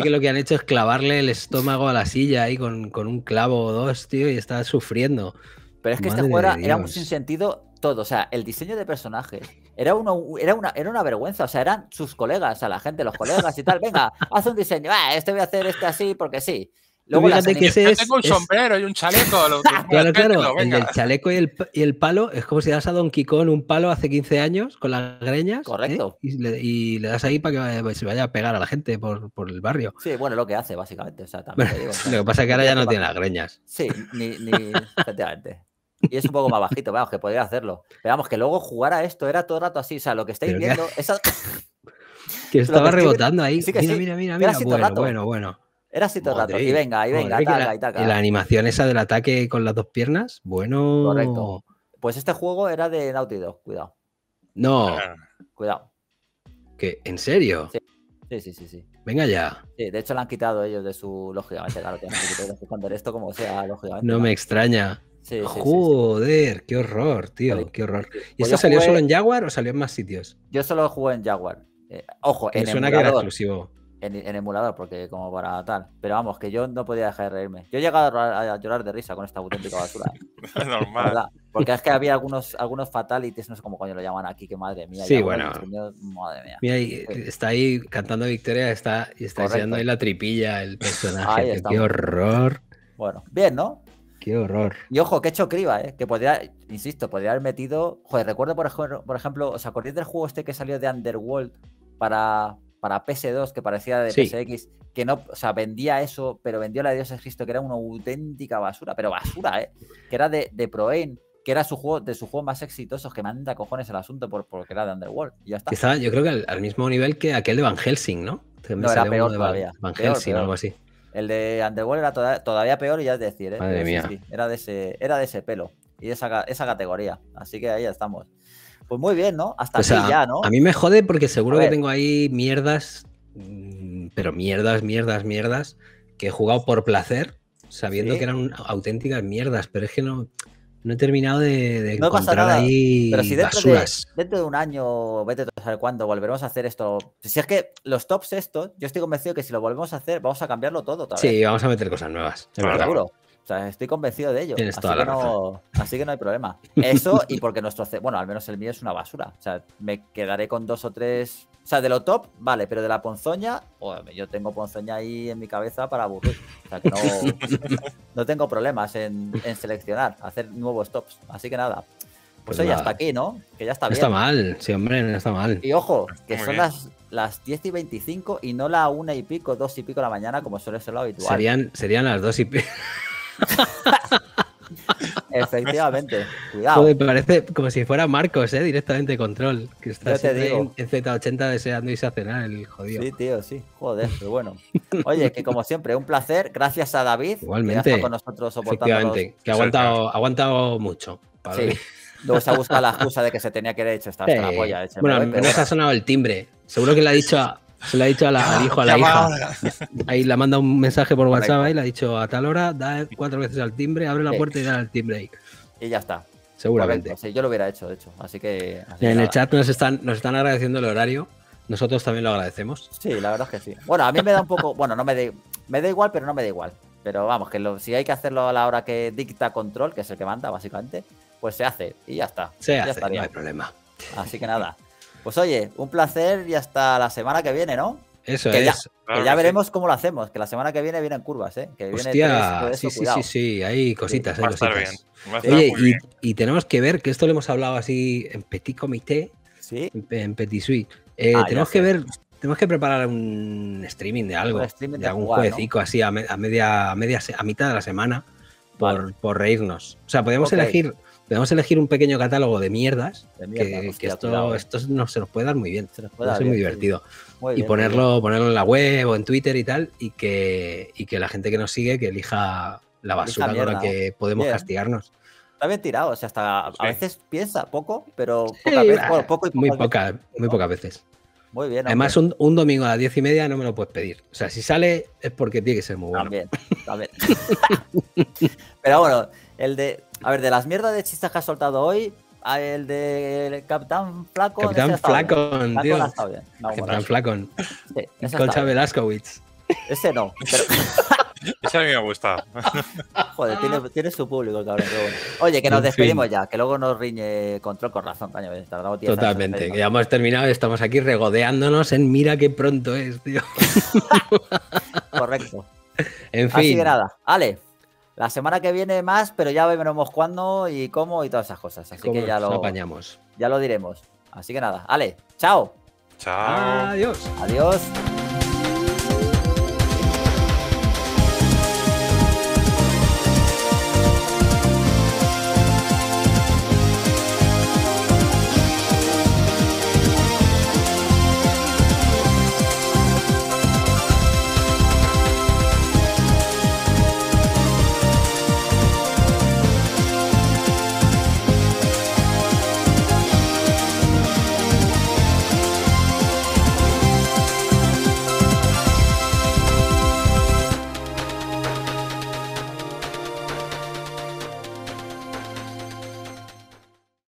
C: que, lo
B: que han hecho es clavarle el estómago a la silla ahí con, un clavo o dos, tío, y está sufriendo. Pero es que esta este era, un
A: sinsentido todo. O sea, el diseño de personajes era, uno, era, una, era una vergüenza. O sea, eran sus colegas, o la gente, los colegas y tal. Venga, haz un diseño. este voy a hacer este así porque sí
C: tengo un sombrero y un chaleco.
A: claro, claro. El
B: chaleco y el, palo es como si das a Don Quicón un palo hace 15 años con las greñas. ¿eh? Correcto. Y, le, das ahí para que pues, se vaya a pegar a la gente por, el barrio.
A: Sí, bueno, lo que hace, básicamente. O sea, también lo que pasa es que ahora ya no tiene las greñas. Sí, ni, ni efectivamente. Y es un poco más bajito, vamos, que podría hacerlo. Pero vamos, que luego jugar a esto era todo el rato así. O sea, lo que estáis viendo, que...
B: que estaba rebotando ahí. mira, mira, mira, mira, bueno, bueno.
A: Era así todo el rato. Y venga, y venga, ataca, la, y taca. Y la
B: animación esa del ataque con las dos piernas, bueno. Correcto.
A: Pues este juego era de Naughty Dog, cuidado. No. Ah. Cuidado. ¿Qué? ¿En serio? Sí. Sí, sí, sí, Venga ya. Sí, de hecho la han quitado ellos de su, lógica, claro, esto como sea, lógicamente. No
B: me extraña. Joder, qué horror, tío, qué horror. ¿Y pues esto salió solo en Jaguar o salió en más sitios?
A: Yo solo jugué en Jaguar. Eh, ojo, me en suena que era exclusivo en, emulador, porque como para tal. Pero vamos, que yo no podía dejar de reírme. Yo he llegado a, llorar de risa con esta auténtica basura. es Normal. Porque es que había algunos, algunos fatalities, no sé cómo coño lo llaman aquí, que madre mía. Sí, bueno. madre Mira,
B: está ahí cantando Victoria, está, y está enseñando ahí la tripilla el personaje. qué horror.
A: Bueno, bien, ¿no? Qué horror. Y ojo, que he hecho criba, ¿eh? Que podría, insisto, podría haber metido. Joder, recuerdo, por ejemplo, por ejemplo ¿os acordáis del juego este que salió de Underworld para, para PS2 que parecía de PSX, que no, o sea, vendía eso, pero vendió la de Dios es Cristo, que era una auténtica basura, pero basura, ¿eh? Que era de, de que era su juego, de sus juegos más exitosos, que manda cojones el asunto por, porque era de Underworld.
B: ya estaba, yo creo que al, mismo nivel que aquel de Van Helsing, ¿no? no, era peor todavía. Van, Helsing o algo así.
A: El de Underworld era todavía peor, y ya es decir, ¿eh? era, de ese, era de ese pelo y de esa, esa categoría. Así que ahí estamos. Pues muy bien, ¿no? Hasta aquí ya, ¿no? A mí me jode porque seguro que tengo
B: ahí mierdas, mm, pero mierdas, mierdas, mierdas, que he jugado por placer, sabiendo que eran auténticas mierdas, pero es que no, no he terminado de, no encontrar pasa nada. Pero si dentro
A: de, un año, vete a saber cuándo, volveremos a hacer esto. Si es que los tops estos, yo estoy convencido que si lo volvemos a hacer, vamos a cambiarlo todo. todavía. Sí,
B: vamos a meter cosas nuevas. Seguro.
A: O sea, estoy convencido de ello. Así que, no, hay problema. Eso y porque nuestro... Bueno, al menos el mío es una basura. O sea, me quedaré con dos o tres... O sea, de lo top, vale, pero de la ponzoña, yo tengo ponzoña ahí en mi cabeza para aburrir. O sea, que no, tengo problemas en, seleccionar, hacer nuevos tops. Así que nada. Pues, hoy pues hasta aquí, ¿no? Que ya está bien. Está mal,
B: sí, hombre, está mal. Y
A: ojo, que son las, las 10 y 25 y no la 1 y pico, 2 y pico de la mañana, como suele ser lo habitual. Serían,
B: serían las 2 y pico.
A: Efectivamente, cuidado. Joder,
B: parece como si fuera Marcos, ¿eh? directamente control, que está en Z80 deseando irse a cenar el jodido. Sí,
A: tío, sí, joder, pero bueno. Oye, que como siempre, un placer, gracias a David, Igualmente. que con nosotros soportando. que ha
B: aguantado, aguantado mucho. sí. Luego se ha buscado la
A: excusa de que se tenía que haber hecho esta polla. Bueno, no ha
B: sonado el timbre. Seguro que le ha dicho a, se le ha dicho a la, al hijo, a la hija. Ahí la manda un mensaje por WhatsApp y le ha dicho a tal hora, da cuatro veces al timbre, abre la puerta y da al timbre Y ya está. Seguramente.
A: yo lo hubiera hecho, de hecho. Así que. en el
B: chat nos están, nos están agradeciendo el horario. Nosotros también lo agradecemos.
A: Sí, la verdad es que sí. Bueno, a mí me da un poco. bueno, no me da, me da igual, pero no me da igual. Pero vamos, que lo, si hay que hacerlo a la hora que dicta control, que es el que manda, básicamente, pues se hace y ya está. Se hace, no hay problema. Así que nada. Pues oye, un placer y hasta la semana que viene, ¿no? Eso es. Ya, ya veremos cómo lo hacemos, que la semana que viene vienen curvas, ¿eh? Que Hostia, viene sí, sí, sí,
B: sí, hay cositas. Oye, y, tenemos que ver, que esto lo hemos hablado así en petit comité, en, petit suite. Eh, ah, tenemos que ver, tenemos que preparar un streaming de algo, de, algún jugar, así a, media, media, a mitad de la semana por, reírnos. O sea, podemos elegir Debemos elegir un pequeño catálogo de mierdas, que, pues esto, no, se nos puede dar muy bien, se nos puede, dar muy divertido. y ponerlo, en la web o en Twitter y tal, y que, que la gente que nos sigue que elija la basura con la que podemos castigarnos.
A: Está bien tirado, o sea, hasta a veces piensa poco, pero ah,
B: poco y muy, poca, muy pocas veces.
A: Muy bien. Además,
B: un, un, domingo a las diez y media no me lo puedes pedir. O sea, si sale es porque tiene que ser muy bueno. También, también. Pero bueno,
A: el de a ver, de las mierdas de chistes que has soltado hoy, el de Capitán Flacon. Capitán Flacon, tío. Capitán Flacon. Concha Colcha Ese no,
C: Ese a mí me gusta. Joder, tiene, tiene su
A: público, cabrón. Oye, que nos despedimos ya, que luego nos riñe control con razón, caño. Totalmente, que ya
B: hemos terminado, y estamos aquí regodeándonos en mira qué pronto es, tío.
A: Correcto.
B: En fin. Así que nada,
A: Ale. La semana que viene más, pero ya veremos cuándo y cómo y todas esas cosas. Así que ya lo
B: apañamos.
A: Ya lo diremos. Así que nada, Ale, chao.
B: Chao.
A: Adiós. Adiós.